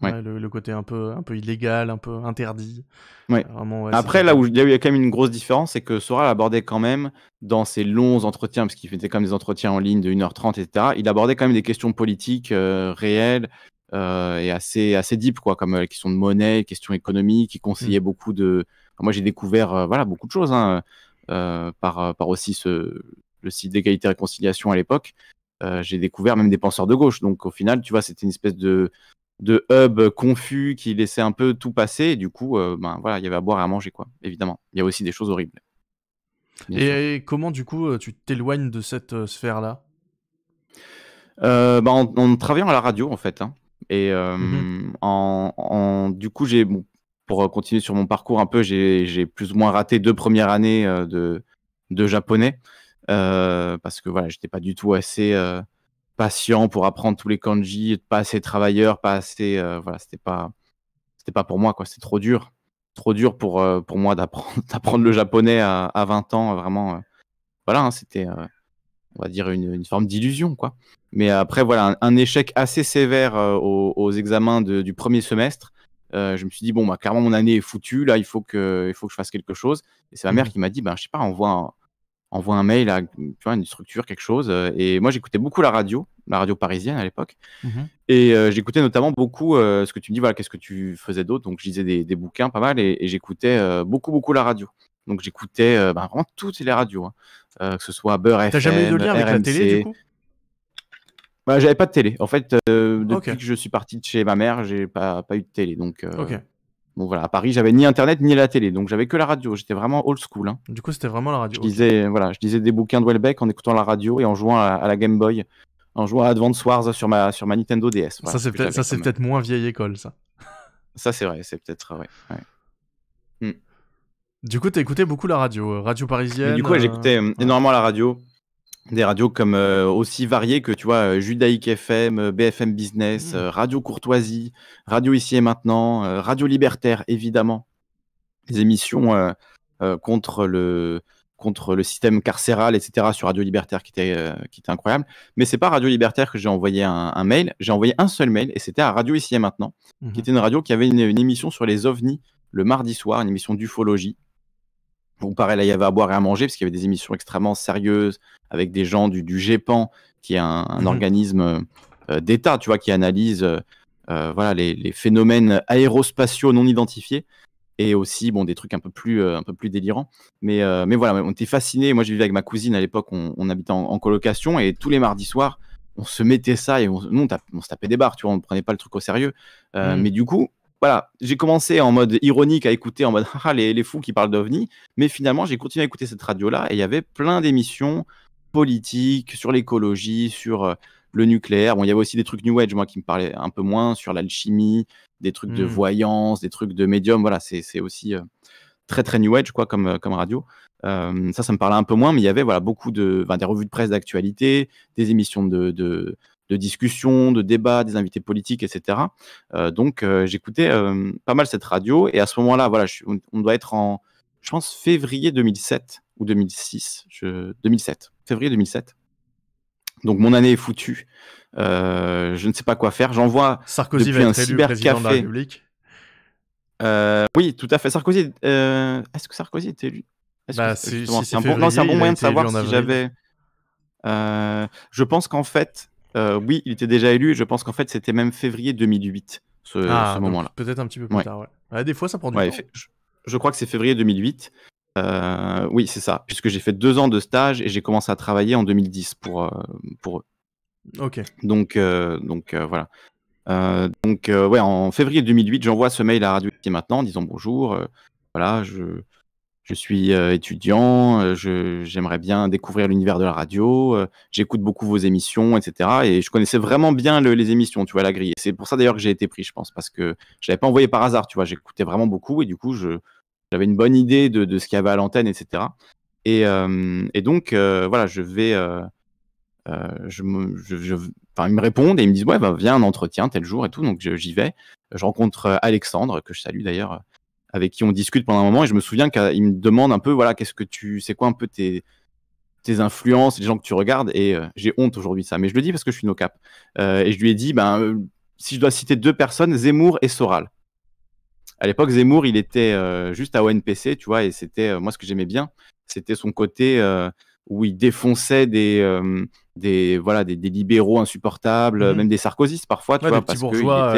le, côté un peu un peu illégal un peu interdit ouais. après là où il y a quand même une grosse différence c'est que Sora l'abordait quand même dans ses longs entretiens parce qu'il faisait quand même des entretiens en ligne de 1h30 etc il abordait quand même des questions politiques réelles euh, et assez, assez deep, quoi, comme la euh, question de monnaie, question économique, qui mm. conseillait beaucoup de. moi, j'ai découvert euh, voilà, beaucoup de choses hein, par, par aussi ce, le site d'égalité et réconciliation à l'époque. j'ai découvert même des penseurs de gauche. Donc, au final, tu vois, c'était une espèce de, de hub confus qui laissait un peu tout passer. Et du coup, ben, voilà, il y avait à boire et à manger, quoi, évidemment. Il y a aussi des choses horribles. Et, comment, du coup, tu t'éloignes de cette sphère-là euh, bah en, travaillant à la radio en fait. Hein. Et mmh euh, en, du coup, j'ai, pour euh, continuer sur mon parcours un peu, j'ai plus ou moins raté deux premières années euh, de, de japonais parce que voilà, j'étais pas du tout assez patient pour apprendre tous les kanji, pas assez travailleur, pas assez, voilà, c'était pas, c'était pas pour moi quoi, c'était trop dur, trop dur pour pour moi d'apprendre le japonais à, 20 ans, vraiment. voilà, hein, c'était on va dire une, forme d'illusion, quoi. Mais après, voilà, un, échec assez sévère euh, aux, examens du premier semestre. Euh, je me suis dit, bon, bah, clairement, mon année est foutue. Là, il faut que, il faut que je fasse quelque chose. Et c'est ma mère mmh. qui m'a dit, ben, bah, je sais pas, envoie un, envoie un mail à tu vois, une structure, quelque chose. Euh, et moi, j'écoutais beaucoup la radio, la radio parisienne à l'époque. Mmh et j'écoutais notamment beaucoup ce que tu me dis, voilà, qu'est-ce que tu faisais d'autre. Donc, je lisais des, bouquins pas mal et, j'écoutais beaucoup, beaucoup la radio. Donc, j'écoutais ben, vraiment toutes les radios. Hein. Euh, que ce soit Beurre FM, T'as jamais eu de lien avec la télé, du coup bah, J'avais pas de télé. En fait, euh, depuis que je suis parti de chez ma mère, j'ai pas, pas eu de télé. Donc, euh, Ok. Bon voilà, à Paris, j'avais ni internet ni la télé, donc j'avais que la radio. J'étais vraiment old school. Hein. Du coup, c'était vraiment la radio. Je lisais, voilà, je lisais des bouquins de Welbeck en écoutant la radio et en jouant à, la Game Boy, en jouant à Advance Wars sur ma, sur ma Nintendo DS. ça, c'est peut-être moins vieille école, ça. ça, c'est vrai, c'est peut-être. ouais. Du coup, t'as écouté beaucoup la radio, euh, radio parisienne. du coup, j'écoutais euh, euh, énormément la radio. Des radios comme aussi variées que tu vois, Judaïque FM, BFM Business, mm. Radio Courtoisie, Radio Ici et Maintenant, Radio Libertaire, évidemment. Les émissions contre, le, contre le système carcéral, etc., sur Radio Libertaire qui était, qui était incroyable. Mais c'est pas Radio Libertaire que j'ai envoyé un, mail, j'ai envoyé un seul mail et c'était à Radio Ici et Maintenant, qui mhm. était une radio qui avait une, une émission sur les ovnis le mardi soir, une émission d'ufologie. Bon, pareil, là, il y avait à boire et à manger, parce qu'il y avait des émissions extrêmement sérieuses avec des gens du, du GEPAN, qui est un, mhm. organisme euh, d'État, tu vois, qui analyse euh, euh, voilà, les, phénomènes aérospatiaux non identifiés et aussi bon des trucs un peu plus un peu plus délirants mais mais voilà on était fascinés moi j'ai vivais avec ma cousine à l'époque on, habitait en, colocation et tous les mardis soirs on se mettait ça et on, nous on, se tapait des barres tu vois on ne prenait pas le truc au sérieux mhm. mais du coup voilà, j'ai commencé en mode ironique à écouter, en mode ah, les, les, fous qui parlent d'OVNI, mais finalement j'ai continué à écouter cette radio-là et il y avait plein d'émissions politiques, sur l'écologie, sur euh, le nucléaire. Bon, il y avait aussi des trucs New Age, moi, qui me parlaient un peu moins, sur l'alchimie, des trucs de hmm. voyance, des trucs de médium. Voilà, c'est aussi euh, très, très New Age, quoi, comme, euh, comme radio. ça, ça me parlait un peu moins, mais il y avait voilà, beaucoup de, des revues de presse d'actualité, des émissions de, de, de discussions, de débats, des invités politiques, etc. Euh, donc euh, j'écoutais euh, pas mal cette radio et à ce moment-là, voilà, je, on, doit être en, je pense, février 2007 ou 2006, je... 2007, février 2007. Donc mon année est foutue. je ne sais pas quoi faire. J'envoie Sarkozy depuis un cybercafé. De la République. oui, tout à fait. Sarkozy. Est-ce que Sarkozy était élu bah, c'est un bon, moyen de savoir si j'avais. je pense qu'en fait, euh, oui, il était déjà élu. Je pense qu'en fait, c'était même février 2008, ce, ah, moment-là. Peut-être un petit peu plus tard. Ouais. des fois, ça prend du temps. Je, crois que c'est février 2008. Euh, oui, c'est ça, puisque j'ai fait deux ans de stage et j'ai commencé à travailler en 2010 pour, euh, pour eux. Ok. Donc, donc voilà. donc, ouais, en février 2008, j'envoie ce mail à Radio et maintenant en disant bonjour. voilà, je, je suis euh, étudiant, euh, j'aimerais bien découvrir l'univers de la radio, euh, j'écoute beaucoup vos émissions, etc. Et je connaissais vraiment bien les émissions, tu vois, la grille. C'est pour ça d'ailleurs que j'ai été pris, je pense, parce que je l'avais pas envoyé par hasard, tu vois, j'écoutais vraiment beaucoup et du coup, j'avais une bonne idée de, ce qu'il y avait à l'antenne, etc. Et, donc, voilà, je vais. je, je, ils me répondent et ils me disent Ouais, bah, viens un entretien tel jour et tout. Donc, j'y vais. Je rencontre Alexandre, que je salue d'ailleurs avec qui on discute pendant un moment. Et je me souviens qu'il me demande un peu, voilà, qu'est-ce que tu, c'est quoi un peu tes, tes influences, les gens que tu regardes. Et euh, j'ai honte aujourd'hui ça, mais je le dis parce que je suis nocap. cap. Euh, et je lui ai dit, ben, euh, si je dois citer deux personnes, Zemmour et Soral. À l'époque, Zemmour, il était juste à ONPC, tu vois, et c'était, moi, ce que j'aimais bien, c'était son côté où il défonçait euh, des, voilà, des, libéraux insupportables, mhm. même des sarcosistes parfois, tu petits bourgeois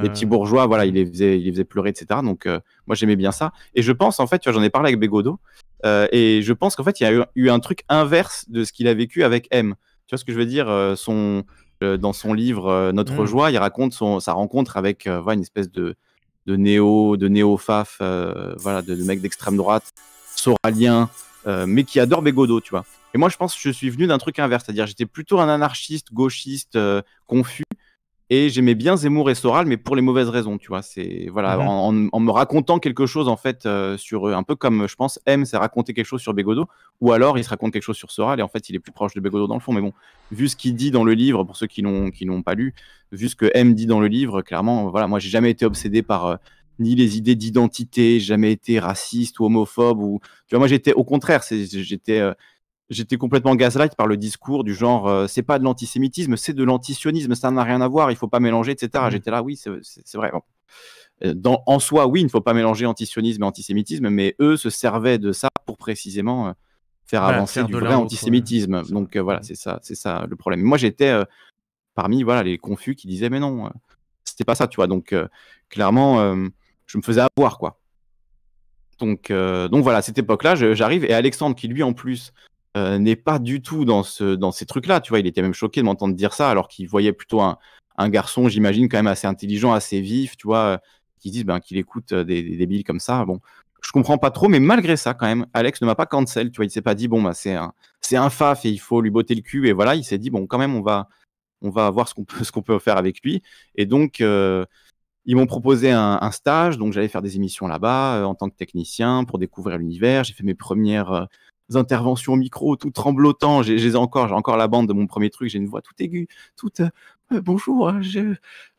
petits bourgeois, voilà, il les faisait, il les faisait pleurer, etc. Donc, euh, moi, j'aimais bien ça. Et je pense, en fait, j'en ai parlé avec Bégodo, euh, et je pense qu'en fait, il y a eu, un truc inverse de ce qu'il a vécu avec M. Tu vois ce que je veux dire Dans son livre Notre mhm. joie, il raconte sa rencontre avec voilà, une espèce de, néo, de néo-faf, voilà, de, de mec d'extrême droite, soralien, euh, mais qui adore Bégodo, tu vois. Et moi, je pense que je suis venu d'un truc inverse, c'est-à-dire j'étais plutôt un anarchiste, gauchiste, euh, confus, et j'aimais bien Zemmour et Soral, mais pour les mauvaises raisons, tu vois. C'est voilà, mhm. en, me racontant quelque chose en fait euh, sur un peu comme je pense M s'est raconter quelque chose sur Bégodo, ou alors il se raconte quelque chose sur Soral et en fait il est plus proche de Bégodo dans le fond. Mais bon, vu ce qu'il dit dans le livre, pour ceux qui n'ont qui l'ont pas lu, vu ce que M dit dans le livre, clairement, voilà, moi j'ai jamais été obsédé par ni les idées d'identité, jamais été raciste ou homophobe. Ou... Tu moi, j'étais au contraire, j'étais euh, j'étais complètement gaslight par le discours du genre euh, c'est pas de l'antisémitisme, c'est de l'antisionisme, ça n'a rien à voir, il faut pas mélanger, etc. Mmh. J'étais là, oui, c'est vrai. Bon. Euh, en soi, oui, il ne faut pas mélanger antisionisme et antisémitisme, mais eux se servaient de ça pour précisément faire avancer du vrai antisémitisme. Donc voilà, mmh. c'est ça, c'est ça le problème. Moi, j'étais parmi voilà les confus qui disaient mais non, c'était pas ça, tu vois. Donc clairement je me faisais avoir, quoi. Donc, euh, donc voilà, cette époque-là, j'arrive. Et Alexandre, qui lui, en plus, euh, n'est pas du tout dans, ce, dans ces trucs-là, tu vois, il était même choqué de m'entendre dire ça, alors qu'il voyait plutôt un, garçon, j'imagine, quand même assez intelligent, assez vif, tu vois, euh, qui disent, ben, qu'il écoute des, des débiles comme ça. Bon, je comprends pas trop, mais malgré ça, quand même, Alex ne m'a pas cancel. Tu vois, il s'est pas dit bon ben, c'est un, c'est un faf et il faut lui botter le cul et voilà, il s'est dit bon quand même on va, on va voir ce qu'on peut, ce qu'on peut faire avec lui. Et donc ils m'ont proposé un, stage, donc j'allais faire des émissions là-bas euh, en tant que technicien pour découvrir l'univers. J'ai fait mes premières euh, interventions au micro, tout tremblotant. J'ai, encore, j'ai encore la bande de mon premier truc. J'ai une voix toute aiguë, toute euh, bonjour. Hein,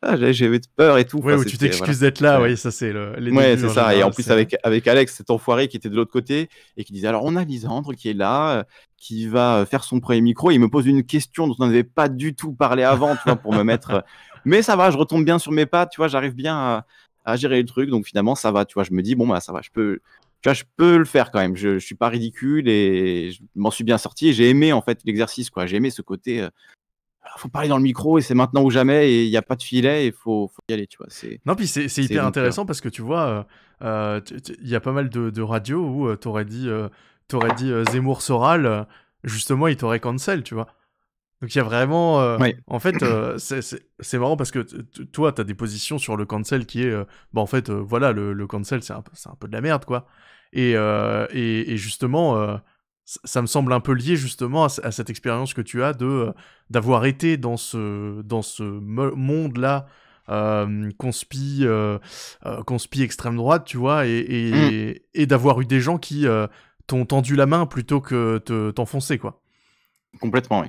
ah, j'avais peur et tout. Oui, tu t'excuses d'être là. Oui, ça c'est le. Les c'est ça. et en plus avec avec Alex, cet enfoiré qui était de l'autre côté et qui disait alors on a Lisandre qui est là qui va faire son premier micro. il me pose une question dont on n'avait pas du tout parlé avant, tu vois, pour me mettre mais ça va, je retombe bien sur mes pattes, tu vois, j'arrive bien à, gérer le truc. Donc finalement, ça va, tu vois, je me dis, bon, bah, ça va, je peux, je peux le faire quand même. Je, ne suis pas ridicule et je m'en suis bien sorti. j'ai aimé, en fait, l'exercice, quoi. J'ai aimé ce côté. il euh, ah, faut parler dans le micro et c'est maintenant ou jamais et il n'y a pas de filet et faut, faut y aller, tu vois. Non, puis c'est hyper intéressant parce que tu vois, euh, euh, il y a pas mal de, radios où tu t'aurais dit, t'aurais dit Zemmour Soral, justement, il t'aurait cancel, tu vois. Donc il y a vraiment... Euh, en fait, euh, c'est marrant parce que toi, tu as des positions sur le cancel qui est... Euh, bah, en fait, voilà, le, cancel, c'est un, peu de la merde, quoi. Et, justement, ça me semble un peu lié justement à, cette expérience que tu as de d'avoir été dans ce, dans ce monde-là. Euh, conspi, conspi extrême droite, tu vois, et, et mm. d'avoir eu des gens qui t'ont tendu la main plutôt que t'enfoncer, quoi. Complètement, oui.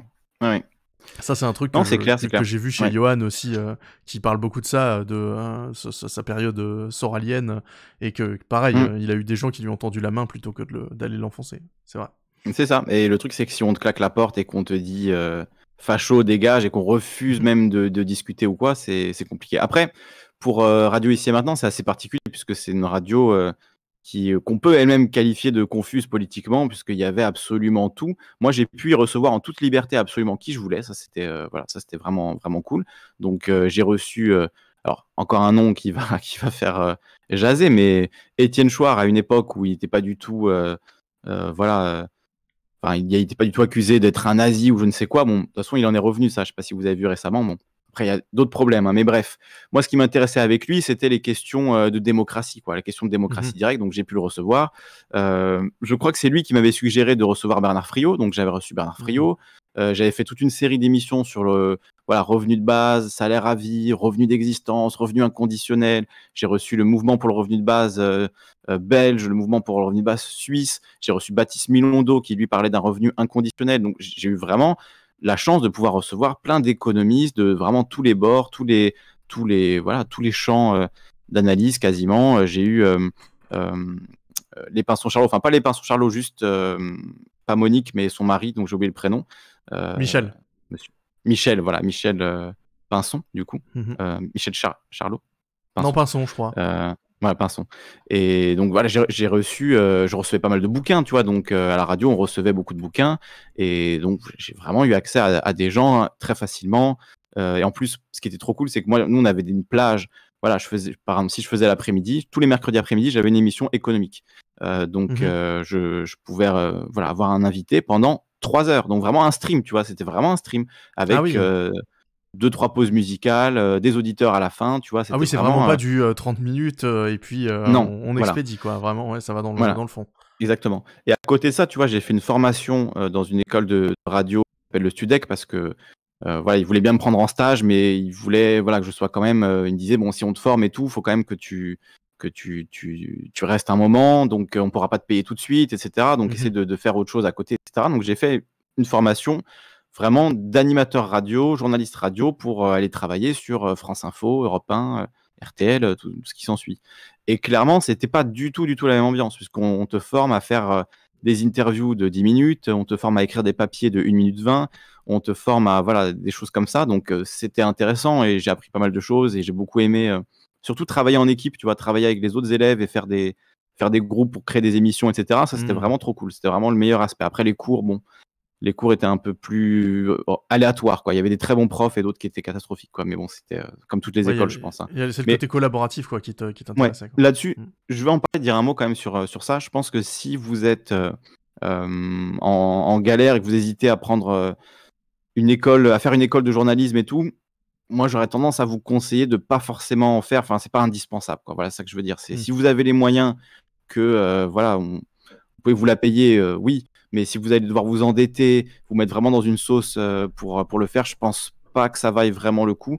Ça, c'est un truc que, non, clair, que j'ai vu chez Johan aussi, euh, qui parle beaucoup de ça, euh, de hein, sa, période euh, soralienne, et que pareil, mm. il a eu des gens qui lui ont tendu la main plutôt que d'aller l'enfoncer. C'est vrai. C'est ça. Et le truc, c'est que si on te claque la porte et qu'on te dit facho, dégage, et qu'on refuse même de, de, discuter ou quoi, c'est compliqué. Après, pour Radio Ici et Maintenant, c'est assez particulier, puisque c'est une radio euh, qu'on peut elle-même qualifier de confuse politiquement, puisqu'il y avait absolument tout. Moi, j'ai pu y recevoir en toute liberté absolument qui je voulais. Ça, c'était, euh, voilà, ça, c'était vraiment, vraiment cool. Donc, euh, j'ai reçu, alors, encore un nom qui va, qui va faire jaser, mais Étienne Chouard, à une époque où il n'était pas du tout, voilà, il n'était pas du tout accusé d'être un nazi ou je ne sais quoi. Bon, de toute façon, il en est revenu, ça. Je ne sais pas si vous avez vu récemment. Bon, après, il y a d'autres problèmes, hein, mais bref. Moi, ce qui m'intéressait avec lui, c'était les questions euh, de démocratie, quoi, la question de démocratie mhm. directe. Donc, j'ai pu le recevoir. Euh, je crois que c'est lui qui m'avait suggéré de recevoir Bernard Friot. Donc, j'avais reçu Bernard mhm. Friot. Euh, j'avais fait toute une série d'émissions sur le revenu de base, salaire à vie, revenu d'existence, revenu inconditionnel. J'ai reçu le mouvement pour le revenu de base belge, le mouvement pour le revenu de base suisse. J'ai reçu Baptiste Milondo qui lui parlait d'un revenu inconditionnel. Donc, j'ai eu vraiment la chance de pouvoir recevoir plein d'économistes de vraiment tous les bords, tous les, tous les, voilà, tous les champs euh, d'analyse quasiment. Euh, j'ai eu euh, les Pinsons Charlot, enfin pas les Pinsons Charlot, juste pas Monique, mais son mari, donc j'ai oublié le prénom. Michel. Monsieur. Michel, voilà, Michel Pinson, du coup. Mhm. Michel Char Charlot. Non, Pinson, je crois. Ouais, Pinson. Et donc voilà, j'ai reçu, euh, je recevais pas mal de bouquins, tu vois. Donc euh, à la radio, on recevait beaucoup de bouquins. Et donc j'ai vraiment eu accès à, des gens hein, très facilement. Euh, et en plus, ce qui était trop cool, c'est que moi, nous, on avait une plage. Voilà, je faisais, par exemple, si je faisais l'après-midi, tous les mercredis après-midi, j'avais une émission économique. donc mmh je, pouvais voilà, avoir un invité pendant trois heures. Donc vraiment un stream, tu vois. C'était vraiment un stream ah avec deux trois pauses musicales, euh, des auditeurs à la fin, tu vois. Ah oui, c'est vraiment, pas euh, du 30 euh, minutes et puis on, expédie quoi. Vraiment, ouais, ça va dans le, dans le fond. Exactement. Et à côté de ça, tu vois, j'ai fait une formation dans une école de radio le Studec parce que voilà, ils voulaient bien me prendre en stage, mais ils voulaient voilà que je sois quand même. ils me disaient bon, si on te forme et tout, faut quand même que tu que tu, tu, restes un moment, donc on pourra pas te payer tout de suite, etc. Donc mmh essayer de, de, faire autre chose à côté, etc. Donc j'ai fait une formation vraiment d'animateur radio, journaliste radio pour euh, aller travailler sur euh, France Info, Europe 1, euh, RTL, tout, ce qui s'ensuit. Et clairement, c'était pas du tout, du tout la même ambiance, puisqu'on te forme à faire des interviews de 10 minutes, on te forme à écrire des papiers de 1 minute 20, on te forme à voilà, des choses comme ça. Donc c'était intéressant et j'ai appris pas mal de choses et j'ai beaucoup aimé surtout travailler en équipe, tu vois, travailler avec les autres élèves et faire des, faire des groupes pour créer des émissions, etc. Ça, c'était mmh. vraiment trop cool. C'était vraiment le meilleur aspect. Après les cours, bon, les cours étaient un peu plus euh, aléatoires. Quoi. Il y avait des très bons profs et d'autres qui étaient catastrophiques. Quoi. Mais bon, c'était euh, comme toutes les écoles, je pense. Hein. y C'est le côté collaboratif quoi, qui t'intéressait. Là-dessus, mm. je vais en parler, dire un mot quand même sur, euh, sur ça. Je pense que si vous êtes en, galère et que vous hésitez à prendre une école, à faire une école de journalisme et tout, moi j'aurais tendance à vous conseiller de ne pas forcément en faire. Enfin, n'est pas indispensable. Quoi. Voilà ça que je veux dire. Mm. si vous avez les moyens que voilà, vous pouvez vous la payer, oui. Mais si vous allez devoir vous endetter, vous mettre vraiment dans une sauce euh, pour, pour le faire, je pense pas que ça vaille vraiment le coup.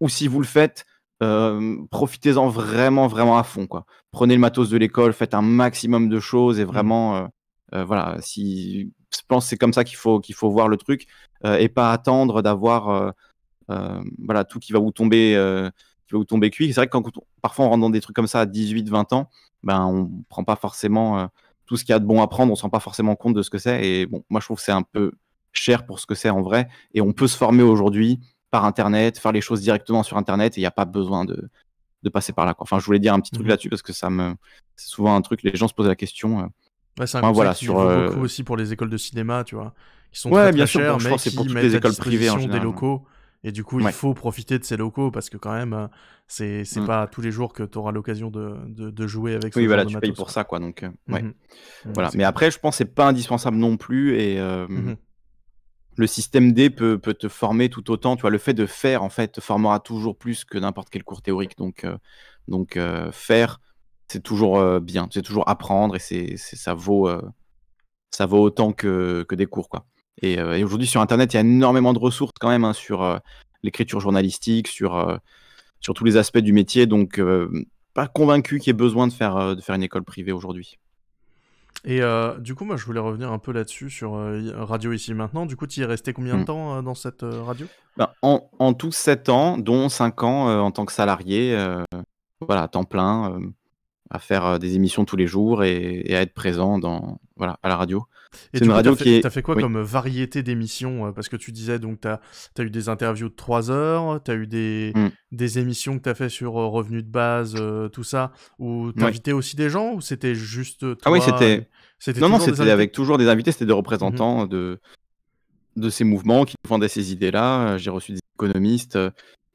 Ou si vous le faites, euh, profitez-en vraiment, vraiment à fond. Quoi. Prenez le matos de l'école, faites un maximum de choses et mmh. vraiment, euh, voilà, si, je pense que c'est comme ça qu'il faut, qu'il faut voir le truc et pas attendre d'avoir voilà, tout qui va vous tomber. qui va vous tomber cuit. C'est vrai que quand parfois on rentre dans des trucs comme ça à 18-20 ans, ben, on prend pas forcément tout ce qu'il y a de bon à prendre, on ne se rend pas forcément compte de ce que c'est. Et bon, moi, je trouve que c'est un peu cher pour ce que c'est en vrai. Et on peut se former aujourd'hui par Internet, faire les choses directement sur Internet, et il n'y a pas besoin de, passer par là. Enfin, je voulais dire un petit truc mhm. là-dessus parce que ça me, c'est souvent un truc. Les gens se posent la question. Euh, c'est un enfin, voilà, sur euh, beaucoup aussi pour les écoles de cinéma, tu vois, qui sont très, bien très sûr, chères, mais pour toutes les écoles privées en général, des hein. locaux. Et du coup, il faut profiter de ces locaux parce que quand même, euh, c'est c'est mm. pas tous les jours que tu auras l'occasion de, de, jouer avec. Ce oui, voilà, tu payes pour ça, quoi. Donc, euh, mhm. Voilà. Mais après, je pense c'est pas indispensable non plus et. Euh, mhm. le système D peut, te former tout autant. Tu vois, le fait de faire, en fait, te formera toujours plus que n'importe quel cours théorique. Donc, donc faire, c'est toujours bien. C'est toujours apprendre et c'est ça vaut ça vaut autant que, que des cours, quoi. Euh, et, aujourd'hui, sur Internet, il y a énormément de ressources quand même hein, sur euh, l'écriture journalistique, sur, euh, sur tous les aspects du métier. Donc, pas convaincu qu'il y ait besoin de faire, de faire une école privée aujourd'hui. Et du coup, moi, je voulais revenir un peu là-dessus sur Radio Ici Maintenant. Du coup, tu y es resté combien de mmh. temps dans cette radio ben, en, en, tout, 7 ans, dont 5 ans en tant que salarié, voilà, à temps plein, à faire des émissions tous les jours et, et à être présent dans, voilà, à la radio. Et tu as fait, quoi comme variété d'émissions euh, Parce que tu disais, donc, tu as, eu des interviews de 3 heures, tu as eu des, mm. des émissions que tu as fait sur euh, Revenu de base, euh, tout ça, Ou tu as aussi des gens, ou c'était juste. ah oui, c'était. Non, non, c'était avec toujours des invités, c'était des mm-hmm. représentants de, de ces mouvements qui défendaient ces idées-là. J'ai reçu des économistes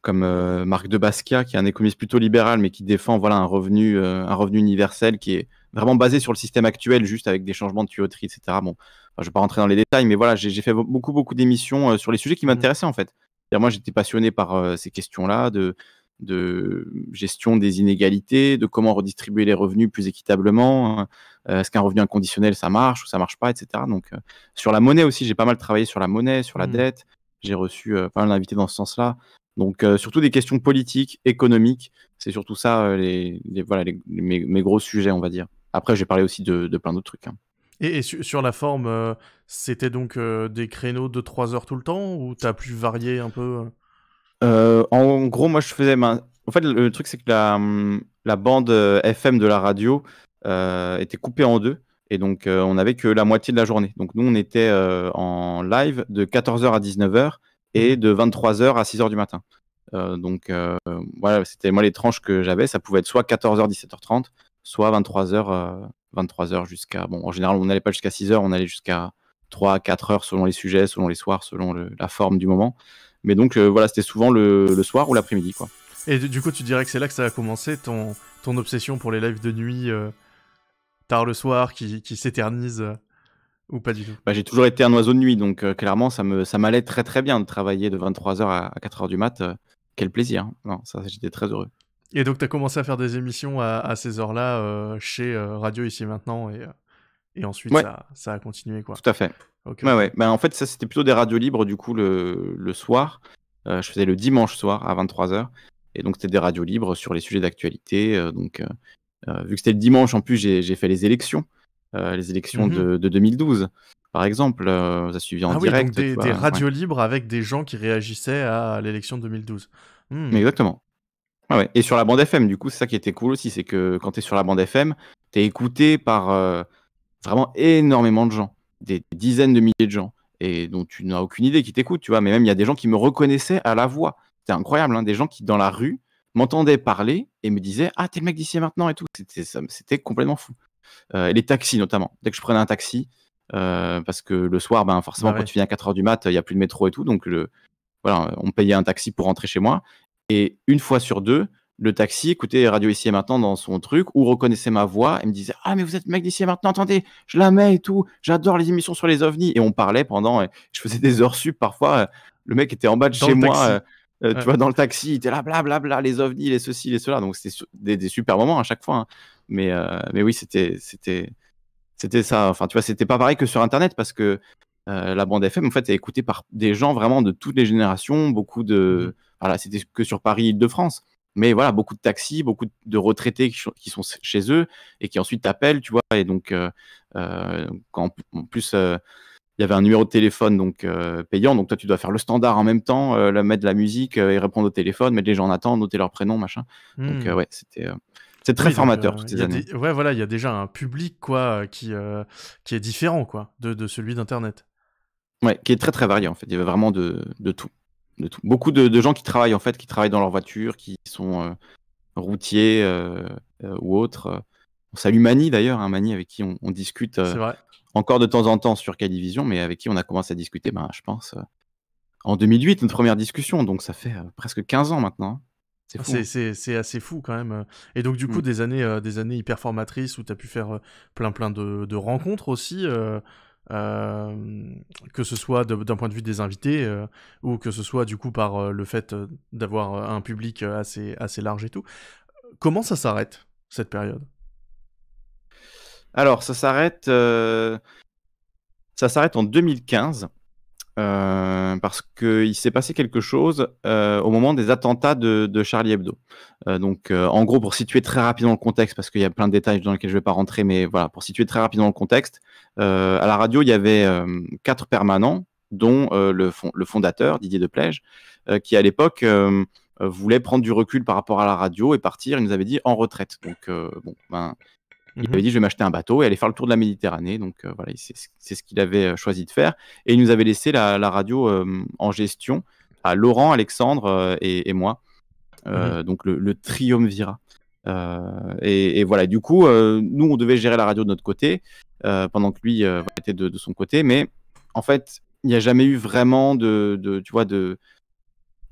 comme Marc Debasca, qui est un économiste plutôt libéral, mais qui défend voilà, un, revenu, un revenu universel qui est vraiment basé sur le système actuel, juste avec des changements de tuyauterie, etc. Bon, je ne vais pas rentrer dans les détails, mais voilà, j'ai fait beaucoup, beaucoup d'émissions euh, sur les sujets qui mmh m'intéressaient en fait. Moi, j'étais passionné par euh, ces questions-là de, de gestion des inégalités, de comment redistribuer les revenus plus équitablement, euh, est-ce qu'un revenu inconditionnel ça marche ou ça marche pas, etc. Donc sur la monnaie aussi, j'ai pas mal travaillé sur la monnaie, sur la mmh. dette, j'ai reçu pas mal d'invités dans ce sens-là. Donc surtout des questions politiques, économiques, c'est surtout ça les, voilà mes, gros sujets on va dire. Après, j'ai parlé aussi de, plein d'autres trucs. Hein. Et, sur la forme, euh, c'était donc euh, des créneaux de 3 heures tout le temps ou t'as pu varier un peu euh? En gros, moi je faisais. en fait, le truc c'est que la, la, bande FM de la radio était coupée en deux. Et donc, on n'avait que la moitié de la journée. Donc, nous, on était en live de 14h à 19h et mmh. de 23h à 6h du matin. donc, voilà, c'était moi les tranches que j'avais. Ça pouvait être soit 14h, 17h30, soit 23h, euh, 23h jusqu'à. Bon, en général, on n'allait pas jusqu'à 6h, on allait jusqu'à 3 à 4 h selon les sujets, selon les soirs, selon la forme du moment. Mais donc euh, voilà, c'était souvent le, soir ou l'après-midi. quoi. Et du coup, tu dirais que c'est là que ça a commencé ton, ton obsession pour les lives de nuit euh, tard le soir qui, s'éternise ou pas du tout bah, J'ai toujours été un oiseau de nuit, donc clairement, ça me ça m'allait très très bien de travailler de 23h à 4h du mat. quel plaisir. Hein. Non, ça, j'étais très heureux. Et donc, tu as commencé à faire des émissions à, ces heures-là euh, chez euh, Radio Ici Maintenant et, euh, et ensuite ça, a continué. Quoi. Tout à fait. ouais. Ben, en fait, ça c'était plutôt des radios libres du coup le, le soir. je faisais le dimanche soir à 23h. Et donc, c'était des radios libres sur les sujets d'actualité. donc, vu que c'était le dimanche, en plus, j'ai fait les élections. les élections mmh de, 2012 par exemple, euh, ça suivi en ah direct. des, radios libres avec des gens qui réagissaient à l'élection 2012. Mmh. Exactement. Ah et sur la bande FM, du coup, c'est ça qui était cool aussi, c'est que quand tu es sur la bande FM, tu es écouté par euh, vraiment énormément de gens, des dizaines de milliers de gens, et dont tu n'as aucune idée qui t'écoutent, tu vois. Mais même, il y a des gens qui me reconnaissaient à la voix. C'était incroyable, hein, des gens qui, dans la rue, m'entendaient parler et me disaient Ah, t'es le mec d'ici maintenant et tout. C'était complètement fou. Euh, les taxis, notamment. Dès que je prenais un taxi, euh, parce que le soir, ben, forcément, bah quand tu viens à 4h du mat, il n'y a plus de métro et tout. Donc, voilà, on payait un taxi pour rentrer chez moi. Et une fois sur deux, le taxi écoutait Radio Ici et Maintenant dans son truc ou reconnaissait ma voix et me disait Ah, mais vous êtes mec d'ici et maintenant, attendez, je la mets et tout, j'adore les émissions sur les ovnis. Et on parlait pendant, euh, je faisais des heures sup parfois. Euh, le mec était en bas de chez moi, euh, tu vois, dans le taxi, il était là, blablabla, les ovnis, les ceci, les cela. Donc c'était des, super moments à chaque fois. Hein. Mais, mais oui, c'était ça. Enfin, tu vois, c'était pas pareil que sur Internet parce que la bande FM, en fait, est écoutée par des gens vraiment de toutes les générations, beaucoup de. Mmh voilà, c'était que sur Paris-Île-de-France. Mais voilà, beaucoup de taxis, beaucoup de retraités qui, sont chez eux et qui ensuite t'appellent, tu vois. Et donc, euh, euh, quand, en plus, euh, il y avait un numéro de téléphone donc payant, donc toi, tu dois faire le standard en même temps, mettre de la musique et répondre au téléphone, mettre les gens en attente, noter leur prénom, machin. Donc, hmm. ouais, c'était. très formateur toutes ces années. Ouais, voilà, il y a déjà un public quoi qui, qui est différent quoi de, celui d'Internet. Ouais, qui est très très varié en fait. Il y avait vraiment de tout beaucoup de, gens qui travaillent en fait, qui travaillent dans leur voiture, qui sont euh, routiers euh, euh, ou autres. On salue Mani d'ailleurs, hein, Mani avec qui on, discute encore de temps en temps sur K-Division, mais avec qui on a commencé à discuter, ben, je pense, en 2008, notre première discussion, donc ça fait presque 15 ans maintenant. Hein. Hein. C'est assez fou quand même. Et donc du coup, mm. des, années, des années hyper formatrices où tu as pu faire plein plein de, rencontres aussi. Euh, que ce soit d'un point de vue des invités euh, ou que ce soit du coup par euh, le fait d'avoir un public assez, assez large et tout. Comment ça s'arrête cette période Alors ça s'arrête ça s'arrête en 2015 euh, parce qu'il s'est passé quelque chose euh, au moment des attentats de, Charlie Hebdo. Euh, donc, en gros, pour situer très rapidement le contexte, parce qu'il y a plein de détails dans lesquels je ne vais pas rentrer, mais voilà, pour situer très rapidement le contexte, à la radio, il y avait quatre permanents, dont le, le, fondateur, Didier Deplège, qui à l'époque voulait prendre du recul par rapport à la radio et partir. Il nous avait dit en retraite. Donc, bon, ben, il mmh avait dit je vais m'acheter un bateau et aller faire le tour de la Méditerranée. Donc euh, voilà, c'est ce qu'il avait euh, choisi de faire. Et il nous avait laissé la, radio en gestion à Laurent, Alexandre euh, et, moi. Mmh donc le, triumvirat. Et, voilà, du coup, nous, on devait gérer la radio de notre côté, pendant que lui était de, son côté. Mais en fait, il n'y a jamais eu vraiment de, de tu vois, de,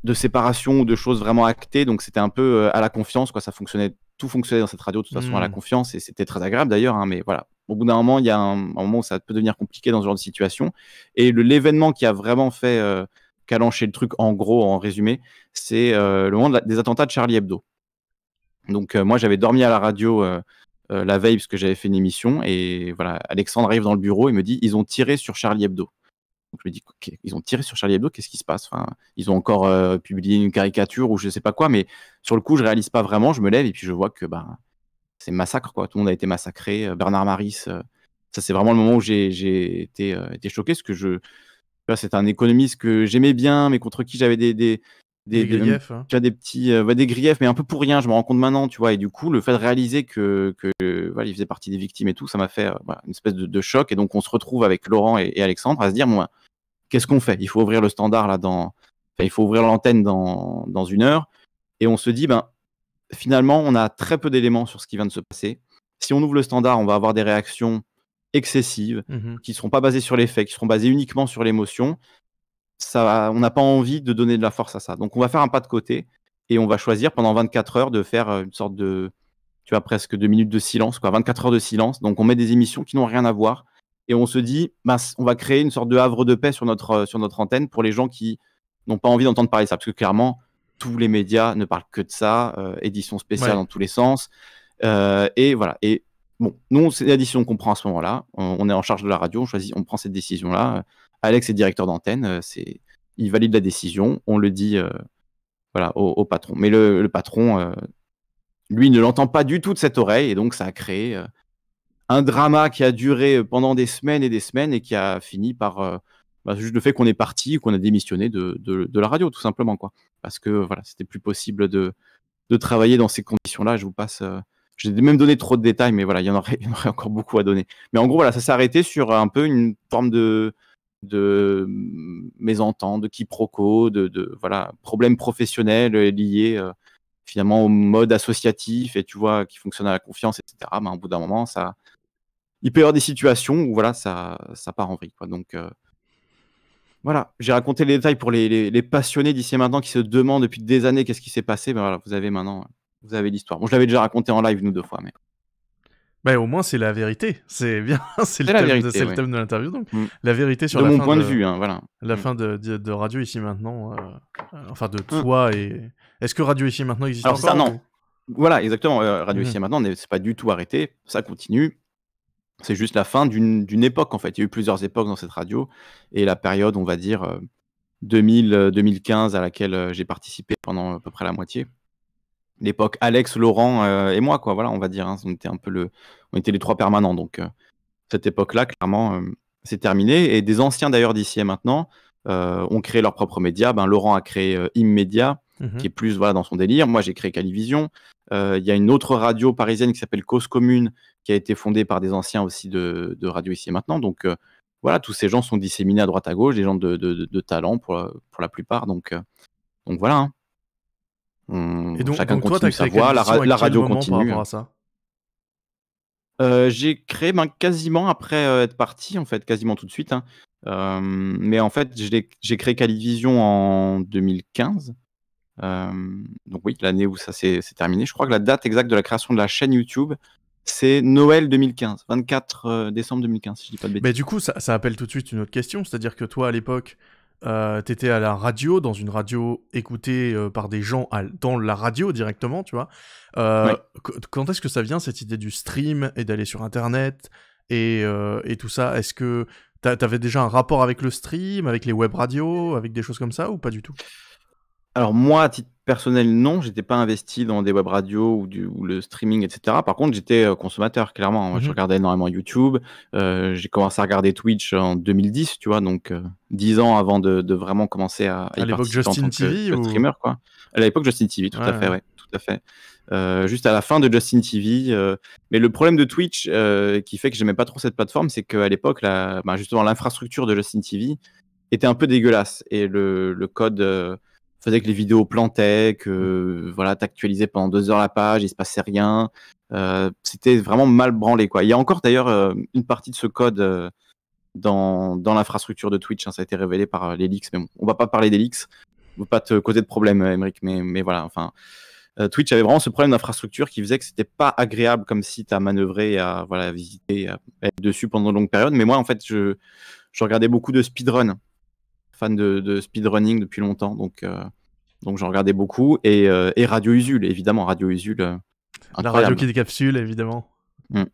de séparation ou de choses vraiment actées. Donc c'était un peu à la confiance, quoi. Ça fonctionnait tout fonctionnait dans cette radio de toute façon à la hmm. confiance et c'était très agréable d'ailleurs. Hein, mais voilà, au bout d'un moment, il y a un, moment où ça peut devenir compliqué dans ce genre de situation. Et l'événement qui a vraiment fait euh, calancher le truc, en gros, en résumé, c'est euh, le moment des attentats de Charlie Hebdo. Donc euh, moi, j'avais dormi à la radio la veille parce que j'avais fait une émission et voilà, Alexandre arrive dans le bureau et me dit ils ont tiré sur Charlie Hebdo je me dis, ils ont tiré sur Charlie Hebdo, qu'est-ce qui se passe Ils ont encore euh, publié une caricature ou je ne sais pas quoi, mais sur le coup, je réalise pas vraiment. Je me lève et puis je vois que bah, c'est massacre, quoi. Tout le monde a été massacré. Euh, Bernard Maris, euh, ça c'est vraiment le moment où j'ai été, été, choqué, parce que je, c'est un économiste que j'aimais bien, mais contre qui j'avais des, des, griefs, hein. des petits, des griefs, mais un peu pour rien. Je me rends compte maintenant, tu vois. Et du coup, le fait de réaliser que, que il faisait partie des victimes et tout, ça m'a fait euh, une espèce de, choc. Et donc, on se retrouve avec Laurent et, Alexandre à se dire, moi, ben, qu'est-ce qu'on fait Il faut ouvrir le standard là dans, il faut ouvrir l'antenne dans, une heure. Et on se dit, ben, finalement, on a très peu d'éléments sur ce qui vient de se passer. Si on ouvre le standard, on va avoir des réactions excessives mmh qui ne seront pas basées sur les faits, qui seront basées uniquement sur l'émotion. Ça, on n'a pas envie de donner de la force à ça. Donc, on va faire un pas de côté et on va choisir pendant 24 heures de faire euh, une sorte de, tu as presque deux minutes de silence, quoi, 24 heures de silence. Donc on met des émissions qui n'ont rien à voir et on se dit, bah, on va créer une sorte de havre de paix sur notre, euh, sur notre antenne pour les gens qui n'ont pas envie d'entendre parler de ça. Parce que clairement, tous les médias ne parlent que de ça, euh, édition spéciale dans tous les sens. Euh, et voilà. Et bon, nous, c'est la décision qu'on prend à ce moment-là. On, est en charge de la radio, on, choisit, on prend cette décision-là. Alex est directeur d'antenne, c'est, il valide la décision, on le dit voilà, au, patron. Mais le patron lui ne l'entend pas du tout de cette oreille, et donc ça a créé euh, un drama qui a duré euh, pendant des semaines et des semaines et qui a fini par euh, bah, juste le fait qu'on est parti, qu'on a démissionné de, la radio, tout simplement. quoi. Parce que voilà, c'était plus possible de, travailler dans ces conditions-là. Je vous passe. J'ai même donné trop de détails, mais voilà, il y, en aurait, encore beaucoup à donner. Mais en gros, voilà, ça s'est arrêté sur un peu une forme de, de mésentente, de quiproquo, de, voilà, problèmes professionnels liés finalement au mode associatif et tu vois qui fonctionne à la confiance, etc. Mais ben, au bout d'un moment, ça, il peut y avoir des situations où voilà, ça, ça part en vrille. Quoi. Donc euh, voilà, j'ai raconté les détails pour les, passionnés d'ici maintenant qui se demandent depuis des années qu'est-ce qui s'est passé. mais ben, voilà, vous avez maintenant, vous avez l'histoire. Bon, je l'avais déjà raconté en live nous deux fois, mais. Bah, au moins, c'est la vérité. C'est bien, c'est le, thème, de, l'interview. Donc, mm. la vérité sur la mon point de, vue, hein, voilà. La mm. fin de, Radio Ici Maintenant, euh, euh, enfin de mm. toi et. Est-ce que Radio Ici Maintenant existe Alors, ça, non. Voilà, exactement. Euh, radio Ici Maintenant, c'est pas du tout arrêté. Ça continue. C'est juste la fin d'une époque, en fait. Il y a eu plusieurs époques dans cette radio. Et la période, on va dire, 2000, 2015, à laquelle j'ai participé pendant à peu près la moitié l'époque Alex, Laurent euh, et moi, quoi. Voilà, on va dire. Hein. On était un peu le, on était les trois permanents. Donc euh, cette époque-là, clairement, euh, c'est terminé. Et des anciens d'ailleurs d'ici et maintenant ont créé leurs propres médias. Ben, Laurent a créé Immedia, mhm. qui est plus voilà dans son délire. Moi, j'ai créé Calivision. Il y a une autre radio parisienne qui s'appelle Cause Commune, qui a été fondée par des anciens aussi de, radio ici et maintenant. Donc voilà, tous ces gens sont disséminés à droite à gauche, des gens de, talent pour la, pour la plupart. Donc donc voilà. Hein. Mmh, et donc, chacun continue toi, sa voix, la, radio continue. ça euh, j'ai créé ben, quasiment après euh, être parti, en fait, quasiment tout de suite. Hein. mais en fait, j'ai créé Calivision en 2015. donc oui, l'année où ça s'est terminé. Je crois que la date exacte de la création de la chaîne YouTube, c'est Noël 2015, 24 euh, décembre 2015, si je dis pas de bêtises. Mais du coup, ça appelle tout de suite une autre question. C'est-à-dire que toi, à l'époque, euh, t'étais à la radio, dans une radio écoutée euh, par des gens dans la radio directement, tu vois. Euh, quand est-ce que ça vient cette idée du stream et d'aller sur Internet et, et tout ça Est-ce que t'avais déjà un rapport avec le stream, avec les web radios, avec des choses comme ça ou pas du tout alors moi, à titre personnel, non, j'étais pas investi dans des web radios ou, du, le streaming, etc. Par contre, j'étais euh, consommateur, clairement. Je mmh regardais énormément YouTube. Euh, j'ai commencé à regarder Twitch en 2010, tu vois, donc euh, dix ans avant de, vraiment commencer à, à, à l'époque Justin TV streamer, quoi. À l'époque Justin TV, tout à fait, tout à fait. juste à la fin de Justin TV. Mais le problème de Twitch, qui fait que j'aimais pas trop cette plateforme, c'est qu'à l'époque, bah, justement, l'infrastructure de Justin TV était un peu dégueulasse et le code faisait que les vidéos plantaient, que voilà, t'actualisais pendant deux heures la page, il se passait rien. Euh, c'était vraiment mal branlé. Quoi. Il y a encore d'ailleurs euh, une partie de ce code euh, dans, l'infrastructure de Twitch. Hein, ça a été révélé par l'Elix, mais bon, on va pas parler d'Elix, On va pas te causer de problème, Emmerich, mais, mais voilà. Enfin, Twitch avait vraiment ce problème d'infrastructure qui faisait que c'était pas agréable comme site à manœuvrer, à voilà, visiter, à être dessus pendant de longues périodes. Mais moi, en fait, je, je regardais beaucoup de speedrun fan de, speedrunning depuis longtemps, donc, euh, donc j'en regardais beaucoup. Et, euh, et, Radio Usul, évidemment, Radio Usul. Euh, La radio qui décapsule, évidemment. Qui, mm.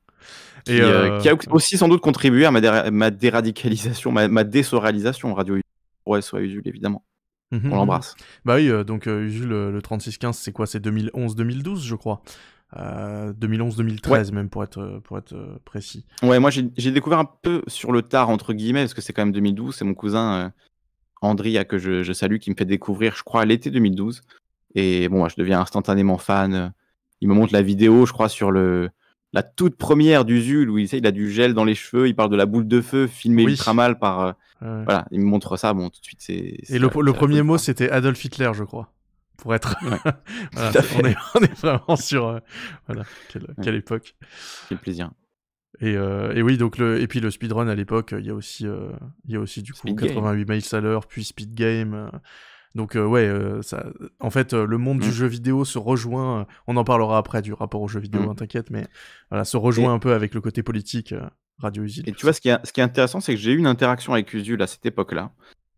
et qui, a aussi sans doute contribué à ma, déradicalisation, ma, ma désoralisation radio pour soit Usul, évidemment. Mhm, On mhm. l'embrasse. Bah oui, donc Usul, le 3615, c'est quoi C'est 2011-2012, je crois. 2011-2013 même pour être, pour être précis. Ouais, moi j'ai découvert un peu sur le tard entre guillemets parce que c'est quand même 2012, c'est mon cousin Andria, que je, je, salue, qui me fait découvrir, je crois, l'été 2012. Et bon, bah, je deviens instantanément fan. Il me montre la vidéo, je crois, sur le, la toute première du Zul, où il, sait, il a du gel dans les cheveux, il parle de la boule de feu, filmée ultra mal par... Euh, voilà, il me montre ça, bon, tout de suite, c'est... Et le, premier mot, c'était Adolf Hitler, je crois pour être. on, est, vraiment sur. Euh, voilà, quelle, quelle, époque. Quel plaisir. Euh, et, oui, donc le, et puis le speedrun à l'époque, il y a aussi, euh, il y a aussi du coup 88 miles à l'heure, puis speed game. Euh. Donc ouais, ça, en fait, le monde du mm. jeu vidéo se rejoint. on en parlera après du rapport au jeu vidéo, mm. hein, t'inquiète, mais voilà, se rejoint un peu avec le côté politique Radio usine Et tu vois, ce qui, est, ce qui est intéressant, c'est que j'ai eu une interaction avec Usul à cette époque-là,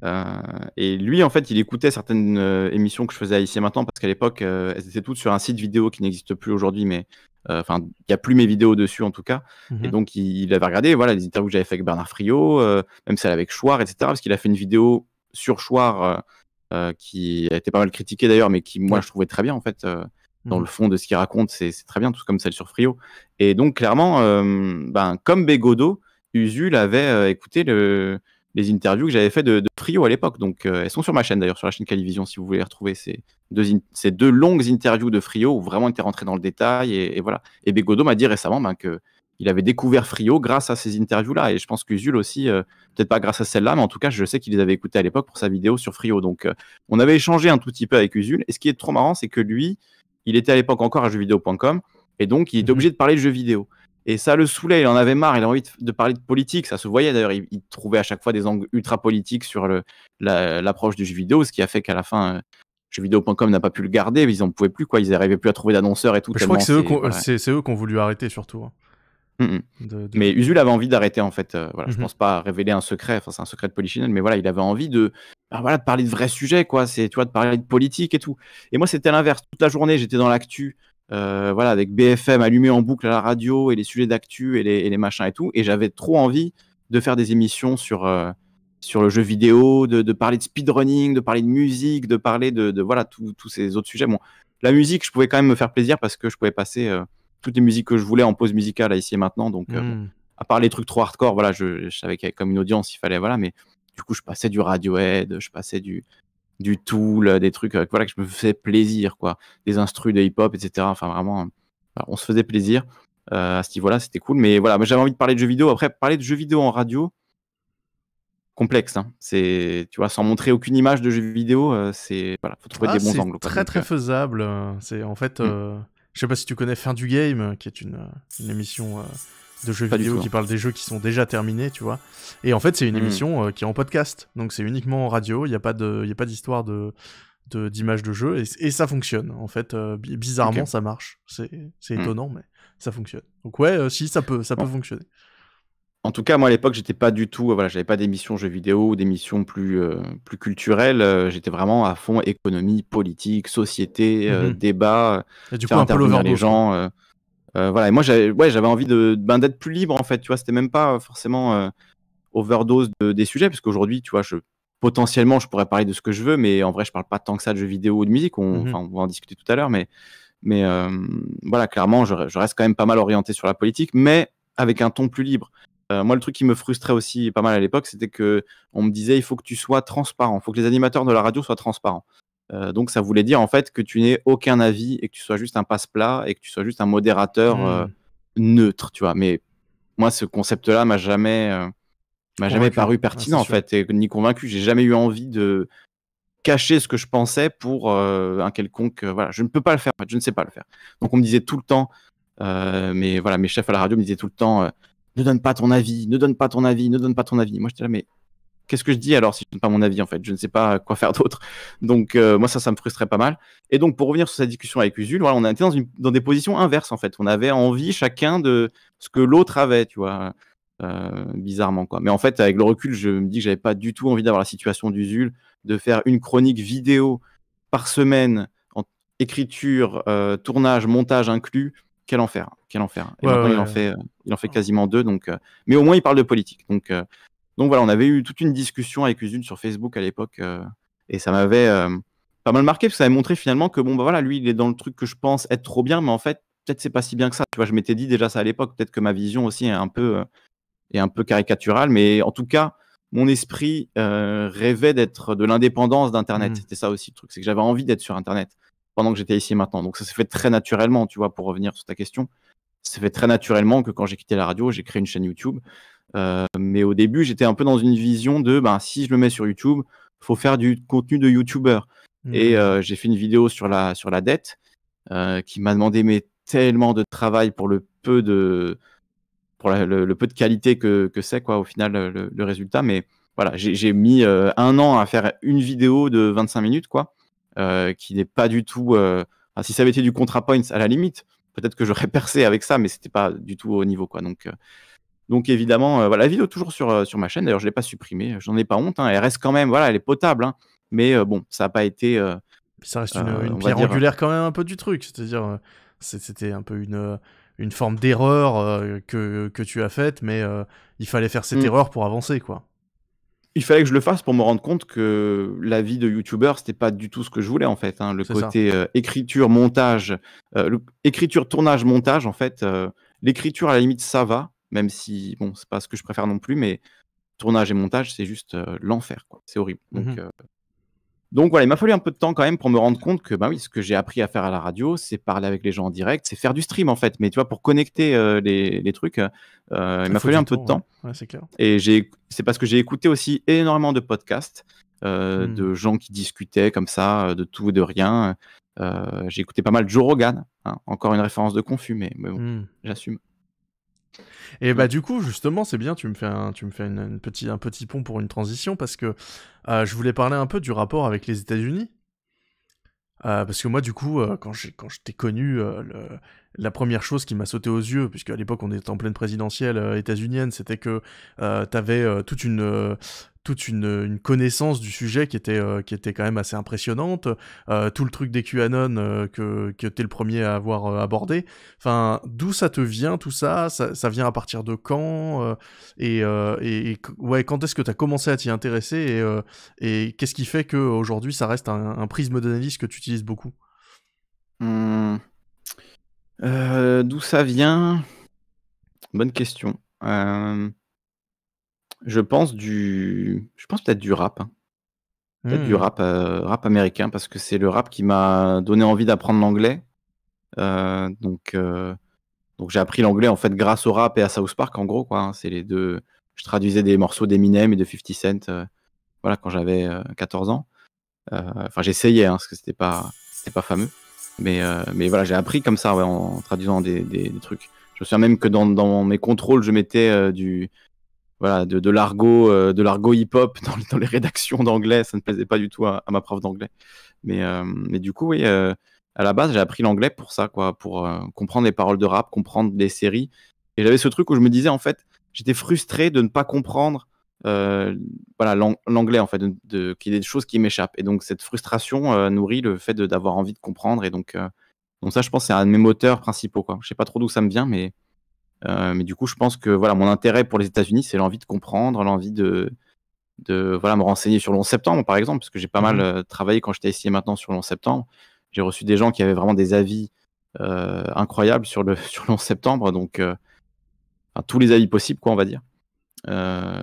euh, et lui, en fait, il écoutait certaines euh, émissions que je faisais ici et maintenant, parce qu'à l'époque, euh, elles étaient toutes sur un site vidéo qui n'existe plus aujourd'hui, mais enfin, il n'y a plus mes vidéos dessus en tout cas. Et mhm. donc, il, avait regardé voilà, les interviews que j'avais fait avec Bernard Friot, même celle avec Choir, etc., parce qu'il a fait une vidéo sur Choir qui a été pas mal critiquée d'ailleurs, mais qui, moi, je trouvais très bien en fait. dans le mhm. fond de ce qu'il raconte, c'est très bien, tout comme celle sur Friot, Et donc, clairement, ben, comme Bégodo, Usul avait écouté le, les interviews que j'avais fait de, Frio à l'époque. Donc, euh, elles sont sur ma chaîne d'ailleurs, sur la chaîne Calivision, si vous voulez retrouver ces deux, ces deux longues interviews de Frio où vraiment il était rentré dans le détail. Et, voilà. Et Bégodo m'a dit récemment ben, que il avait découvert Frio grâce à ces interviews-là. Et je pense qu'Usul aussi, euh, peut-être pas grâce à celle-là, mais en tout cas, je sais qu'il les avait écoutées à l'époque pour sa vidéo sur Frio. Donc, euh, on avait échangé un tout petit peu avec Usul. Et ce qui est trop marrant, c'est que lui, il était à l'époque encore à jeuxvideo.com. Et donc, il était mhm. obligé de parler de jeux vidéo. Et ça le saoulait, il en avait marre, il avait envie de, parler de politique, ça se voyait d'ailleurs, il, trouvait à chaque fois des angles ultra politiques sur l'approche du jeu vidéo, ce qui a fait qu'à la fin, euh, jeuxvideo.com n'a pas pu le garder, ils n'en pouvaient plus, quoi. ils n'arrivaient plus à trouver d'annonceurs et tout. Je crois que c'est eux qui ont voulu arrêter surtout. Hein. Mm, mm. Mais Usul avait envie d'arrêter en fait. Euh, voilà, je mhm. pense pas révéler un secret. Enfin, c'est un secret de Polichinelle, mais voilà, il avait envie de, bah, voilà, de parler de vrais sujets, quoi. C'est, toi de parler de politique et tout. Et moi, c'était l'inverse. Toute la journée, j'étais dans l'actu. Euh, voilà, avec BFM allumé en boucle à la radio et les sujets d'actu et les, machins et tout. Et j'avais trop envie de faire des émissions sur, euh, sur le jeu vidéo, de, parler de speedrunning, de parler de musique, de parler de, voilà tous ces autres sujets. Bon, la musique, je pouvais quand même me faire plaisir parce que je pouvais passer euh, toutes les musiques que je voulais en pause musicale ici et maintenant. Donc, hmm. à part les trucs trop hardcore, voilà, je, savais qu'il y avait comme une audience, il fallait voilà, mais du coup, je passais du Radiohead, je passais du, du tool, euh, des trucs euh, voilà, que je me faisais plaisir, quoi. Des instrus de hip-hop, etc. Enfin, vraiment, euh, on se faisait plaisir. à ce niveau-là, c'était cool. Mais voilà, j'avais envie de parler de jeux vidéo. Après, parler de jeux vidéo en radio, complexe. Hein. C'est, tu vois, sans montrer aucune image de jeux vidéo, c'est voilà, faut trouver ah, des bons angles. Très très faisable. C'est en fait, mm. je sais pas si tu connais Fin du Game, qui est une émission de jeux vidéo qui parle des jeux qui sont déjà terminés, tu vois. Et en fait, c'est une mm. émission euh, qui est en podcast, donc c'est uniquement en radio. Il n'y a pas d'histoire de d'image de, jeu et, ça fonctionne en fait euh, bizarrement ça marche c'est mm. étonnant mais ça fonctionne donc ouais euh, si ça peut ça peut fonctionner en tout cas, moi à l'époque, j'étais pas du tout, voilà, j'avais pas d'émissions jeux vidéo ou d'émissions plus, plus culturelles. j'étais vraiment à fond économie, politique, société, mm-hmm. débat. Et du coup, un peu les gens. Euh, voilà, moi j'avais envie ben, d'être plus libre en fait, tu vois, c'était même pas euh, forcément euh, overdose des sujets, parce qu'aujourd'hui, tu vois, potentiellement je pourrais parler de ce que je veux, mais en vrai je parle pas tant que ça de jeux vidéo ou de musique, on, mmh va en discuter tout à l'heure, mais, voilà, clairement je, reste quand même pas mal orienté sur la politique, mais avec un ton plus libre. moi, le truc qui me frustrait aussi pas mal à l'époque, c'était que on me disait il faut que tu sois transparent, il faut que les animateurs de la radio soient transparents. Euh, donc ça voulait dire en fait que tu n'aies aucun avis et que tu sois juste un passe-plat et que tu sois juste un modérateur euh, hmm. neutre, tu vois. Mais moi, ce concept-là m'a jamais, euh, m'a jamais paru pertinent en fait, et, ni convaincu. J'ai jamais eu envie de cacher ce que je pensais pour un quelconque. voilà, je ne peux pas le faire, je ne sais pas le faire. Donc on me disait tout le temps, mais voilà, mes chefs à la radio me disaient tout le temps. ne donne pas ton avis, ne donne pas ton avis, ne donne pas ton avis. Moi, j'étais là, mais qu'est-ce que je dis alors si je pas mon avis en fait Je ne sais pas quoi faire d'autre. Donc euh, moi ça, ça me frustrerait pas mal. Et donc pour revenir sur cette discussion avec Usul, voilà, on était dans, dans des positions inverses en fait. On avait envie chacun de ce que l'autre avait, tu vois, euh, bizarrement quoi. Mais en fait avec le recul, je me dis que j'avais pas du tout envie d'avoir la situation d'Usul, de faire une chronique vidéo par semaine en écriture, euh, tournage, montage inclus. Quel enfer, hein. quel enfer. Et il, En fait, il en fait quasiment deux. Donc, mais au moins, il parle de politique. Donc, donc voilà, on avait eu toute une discussion avec Usune sur Facebook à l'époque euh, et ça m'avait euh, pas mal marqué parce que ça avait montré finalement que bon bah voilà, lui il est dans le truc que je pense être trop bien, mais en fait peut-être c'est pas si bien que ça. Tu vois, je m'étais dit déjà ça à l'époque, peut-être que ma vision aussi est un peu euh, est un peu caricaturale, mais en tout cas mon esprit rêvait d'être de l'indépendance d'Internet. Mmh. C'était ça aussi le truc, c'est que j'avais envie d'être sur Internet pendant que j'étais ici maintenant. Donc ça s'est fait très naturellement, tu vois, pour revenir sur ta question. Ça s'est fait très naturellement que quand j'ai quitté la radio, j'ai créé une chaîne YouTube euh, mais au début, j'étais un peu dans une vision de ben, si je me mets sur YouTube, faut faire du contenu de YouTuber. Mmh. Et euh, j'ai fait une vidéo sur la, sur la dette euh, qui m'a demandé mais, tellement de travail pour le peu de, pour le, peu de qualité que, que c'est, quoi, au final, le, résultat. Mais voilà, j'ai mis un an à faire une vidéo de 25 minutes, quoi, qui n'est pas du tout. si ça avait été du ContraPoints, à la limite, peut-être que j'aurais percé avec ça, mais c'était pas du tout au niveau, quoi. Donc. Donc évidemment, euh, la vidéo toujours sur, euh, sur ma chaîne. D'ailleurs, je ne l'ai pas supprimée. J'en ai pas honte. Hein. Elle reste quand même, voilà, elle est potable. Hein. Mais euh, bon, ça n'a pas été. ça reste une, pierre angulaire quand même un peu du truc. C'est-à-dire, c'était un peu une, une forme d'erreur que, tu as faite, mais il fallait faire cette mm. erreur pour avancer, quoi. Il fallait que je le fasse pour me rendre compte que la vie de youtubeur, c'était pas du tout ce que je voulais en fait. Hein. Le côté écriture, montage, écriture, tournage, montage, en fait, l'écriture à la limite ça va, même si, bon, c'est pas ce que je préfère non plus, mais tournage et montage, c'est juste l'enfer, C'est horrible. Mmh donc, voilà, il m'a fallu un peu de temps quand même pour me rendre compte que bah oui, ce que j'ai appris à faire à la radio, c'est parler avec les gens en direct, c'est faire du stream en fait. Mais tu vois, pour connecter les, trucs, il m'a fallu un peu de temps. clair. Et c'est parce que j'ai écouté aussi énormément de podcasts de mmh. gens qui discutaient comme ça de tout de rien. j'ai écouté pas mal Joe Rogan, hein, encore une référence de Confu, mais, bon, mmh. j'assume. Et bah du coup justement c'est bien tu me fais un tu me fais une, petit, un petit pont pour une transition parce que euh, je voulais parler un peu du rapport avec les États-Unis euh, parce que moi du coup euh, quand j'ai quand je t'ai connu la première chose qui m'a sauté aux yeux puisque à l'époque on était en pleine présidentielle états-unienne c'était que t'avais toute une toute une, connaissance du sujet qui était, euh, qui était quand même assez impressionnante. Euh, tout le truc des QAnon euh, que, que tu es le premier à avoir abordé. Enfin, d'où ça te vient tout ça, ça, vient à partir de quand et, ouais, quand est-ce que tu as commencé à t'y intéresser Et, qu'est-ce qui fait qu'aujourd'hui ça reste un, prisme d'analyse que tu utilises beaucoup mmh. D'où ça vient Bonne question. Je pense du, je pense peut-être du rap, hein. peut-être du hmm. rap, euh, rap américain parce que c'est le rap qui m'a donné envie d'apprendre l'anglais. Euh, donc, euh, donc j'ai appris l'anglais en fait grâce au rap et à South Park en gros quoi. Hein. C'est les deux. Je traduisais des morceaux d'Eminem et de 50 Cent, voilà quand j'avais 14 ans. Enfin j'essayais hein, parce que c'était pas, c'était pas fameux. Mais, mais voilà j'ai appris comme ça en, traduisant des, trucs. Je me souviens même que dans, mes contrôles, je mettais du, voilà, de, l'argot, euh, de l'argot hip-hop dans, les rédactions d'anglais. Ça ne plaisait pas du tout à, ma prof d'anglais. Mais, euh, du coup, oui, euh, à la base, j'ai appris l'anglais pour ça, quoi, pour comprendre les paroles de rap, comprendre les séries. Et j'avais ce truc où je me disais, en fait, j'étais frustré de ne pas comprendre voilà, l'anglais, en fait, de, qu'il y ait des choses qui m'échappent. Et donc, cette frustration nourrit le fait d'avoir envie de comprendre. Et donc, donc ça, je pense, c'est un de mes moteurs principaux. Quoi. Je ne sais pas trop d'où ça me vient, mais euh, mais du coup, je pense que voilà, mon intérêt pour les États-Unis, c'est l'envie de comprendre, l'envie de, de voilà, me renseigner sur le 11 septembre, par exemple, parce que j'ai pas mhm. mal euh, travaillé quand j'étais ici maintenant sur le 11 septembre. J'ai reçu des gens qui avaient vraiment des avis euh, incroyables sur le, sur 11 septembre, donc tous les avis possibles, quoi, on va dire.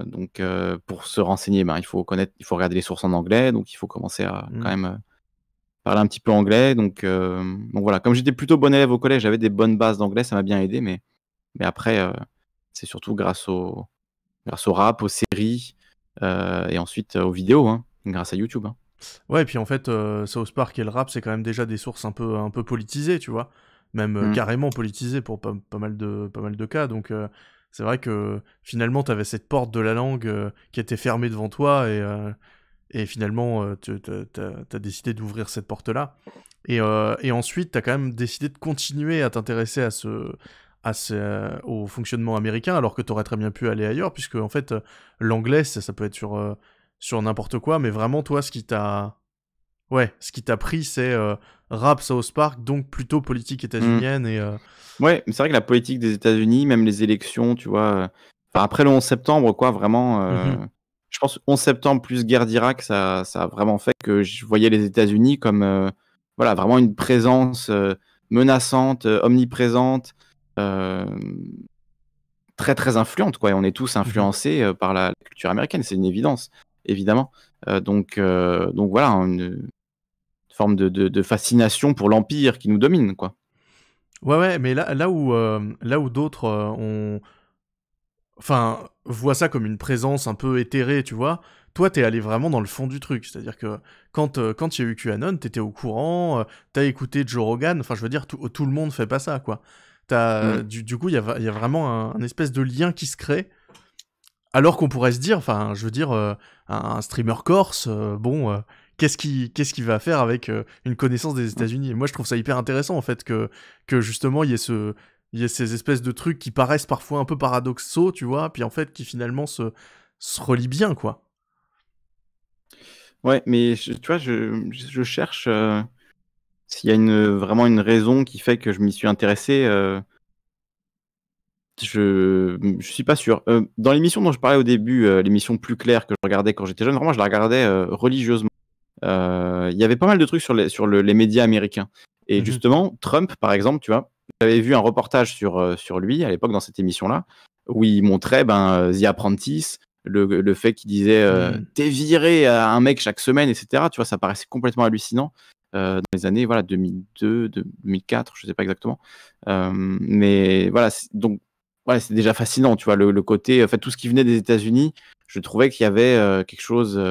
donc, pour se renseigner, ben, il faut connaître, il faut regarder les sources en anglais, donc il faut commencer à mhm. quand même parler un petit peu anglais. Donc, donc voilà, comme j'étais plutôt bon élève au collège, j'avais des bonnes bases d'anglais, ça m'a bien aidé, mais mais après, euh, c'est surtout grâce au, grâce au rap, aux séries euh, et ensuite euh, aux vidéos, hein, grâce à YouTube. Hein. Ouais, et puis en fait, South Park et le rap, c'est quand même déjà des sources un peu, un peu politisées, tu vois. Même mmh. carrément politisées pour pas, pas, mal, de, pas mal de cas. Donc c'est vrai que finalement, tu avais cette porte de la langue qui était fermée devant toi et, et finalement, tu as, décidé d'ouvrir cette porte-là. Et, et, ensuite, tu as quand même décidé de continuer à t'intéresser à ce, au fonctionnement américain, alors que tu aurais très bien pu aller ailleurs, puisque en fait, euh, l'anglais, ça, ça, peut être sur, euh, sur n'importe quoi, mais vraiment, toi, ce qui t'a. Ouais, ce qui t'a pris, c'est euh, rap South Park, donc plutôt politique mmh. états Et, Ouais, c'est vrai que la politique des États-Unis, même les élections, tu vois. après le 11 septembre, quoi, vraiment. Mmh je pense 11 septembre plus guerre d'Irak, ça, ça a vraiment fait que je voyais les États-Unis comme voilà, vraiment une présence menaçante, omniprésente très très influente quoi et on est tous mmh influencés par la, culture américaine c'est une évidence évidemment donc donc voilà hein, une, forme de, de, fascination pour l'empire qui nous domine, quoi. Ouais, ouais, mais là, là où, là où d'autres enfin, voient ça comme une présence un peu éthérée, tu vois, toi, t'es allé vraiment dans le fond du truc. C'est-à-dire que quand quand il y a eu QAnon, t'étais au courant, t'as écouté Joe Rogan, enfin, je veux dire, tout, tout le monde fait pas ça, quoi. Euh, mm. du, coup, il y a, vraiment un, espèce de lien qui se crée. Alors qu'on pourrait se dire, enfin, je veux dire, euh, un, streamer corse, euh, bon, qu'est-ce qu'il va faire avec une connaissance des mm. États-Unis Moi, je trouve ça hyper intéressant, en fait, que, justement, il y ait ces espèces de trucs qui paraissent parfois un peu paradoxaux, tu vois, puis en fait qui finalement se, se relient bien, quoi. Ouais, mais tu vois, je, cherche, s'il y a vraiment une raison qui fait que je m'y suis intéressé, euh, je ne suis pas sûr. Euh, dans l'émission dont je parlais au début, euh, l'émission plus claire que je regardais quand j'étais jeune, vraiment, je la regardais religieusement. Il y avait pas mal de trucs sur les, sur les médias américains. Et mmh justement, Trump, par exemple, tu vois, j'avais vu un reportage sur, sur lui à l'époque dans cette émission-là, où il montrait ben, The Apprentice, le, fait qu'il disait mmh. T'es viré à un mec chaque semaine, etc. Tu vois, ça paraissait complètement hallucinant. Euh, dans les années voilà, 2002, 2004, je ne sais pas exactement. Euh, mais voilà, donc voilà, c'est déjà fascinant, tu vois, le, côté, en fait, tout ce qui venait des États-Unis, je trouvais qu'il y avait euh, quelque chose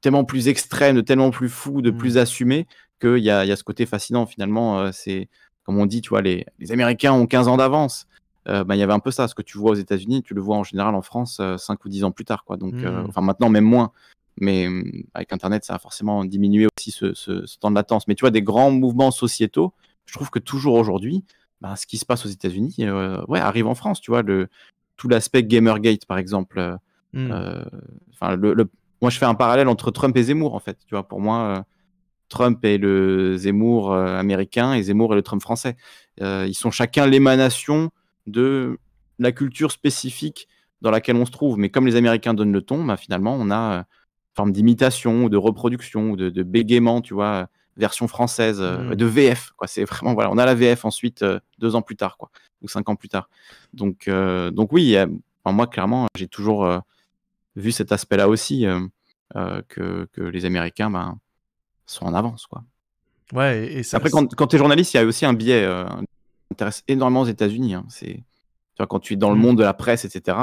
tellement plus extrême, de tellement plus fou, de plus mmh. assumé, qu'il y, y a, ce côté fascinant, finalement. c'est, comme on dit, tu vois, les, Américains ont 15 ans d'avance. Bah, il y avait un peu ça, ce que tu vois aux États-Unis, tu le vois en général en France 5 ou 10 ans plus tard, quoi. Donc, mmh. enfin, maintenant, même moins mais euh, avec Internet, ça a forcément diminué aussi ce, temps de latence. Mais tu vois, des grands mouvements sociétaux, je trouve que toujours aujourd'hui, bah, ce qui se passe aux États-Unis, euh, ouais, arrive en France. Tu vois, le, tout l'aspect Gamergate, par exemple. Euh, hmm. Enfin, le, moi, je fais un parallèle entre Trump et Zemmour, en fait. Tu vois, pour moi, Trump est le Zemmour américain et Zemmour est le Trump français. ils sont chacun l'émanation de la culture spécifique dans laquelle on se trouve. Mais comme les Américains donnent le ton, bah, finalement, on a forme d'imitation ou de reproduction ou de, bégaiement, tu vois, version française, euh, mmh. de VF. C'est vraiment, voilà, on a la VF ensuite euh, deux ans plus tard, quoi, ou cinq ans plus tard. Donc, euh, donc oui, moi, clairement, j'ai toujours vu cet aspect-là aussi, que, les Américains ben, sont en avance, quoi. Ouais, et ça... Après, quand, quand tu es journaliste, il y a aussi un biais qui intéresse énormément aux États-Unis. Hein. c'est... quand tu es dans le mmh. monde de la presse, etc.,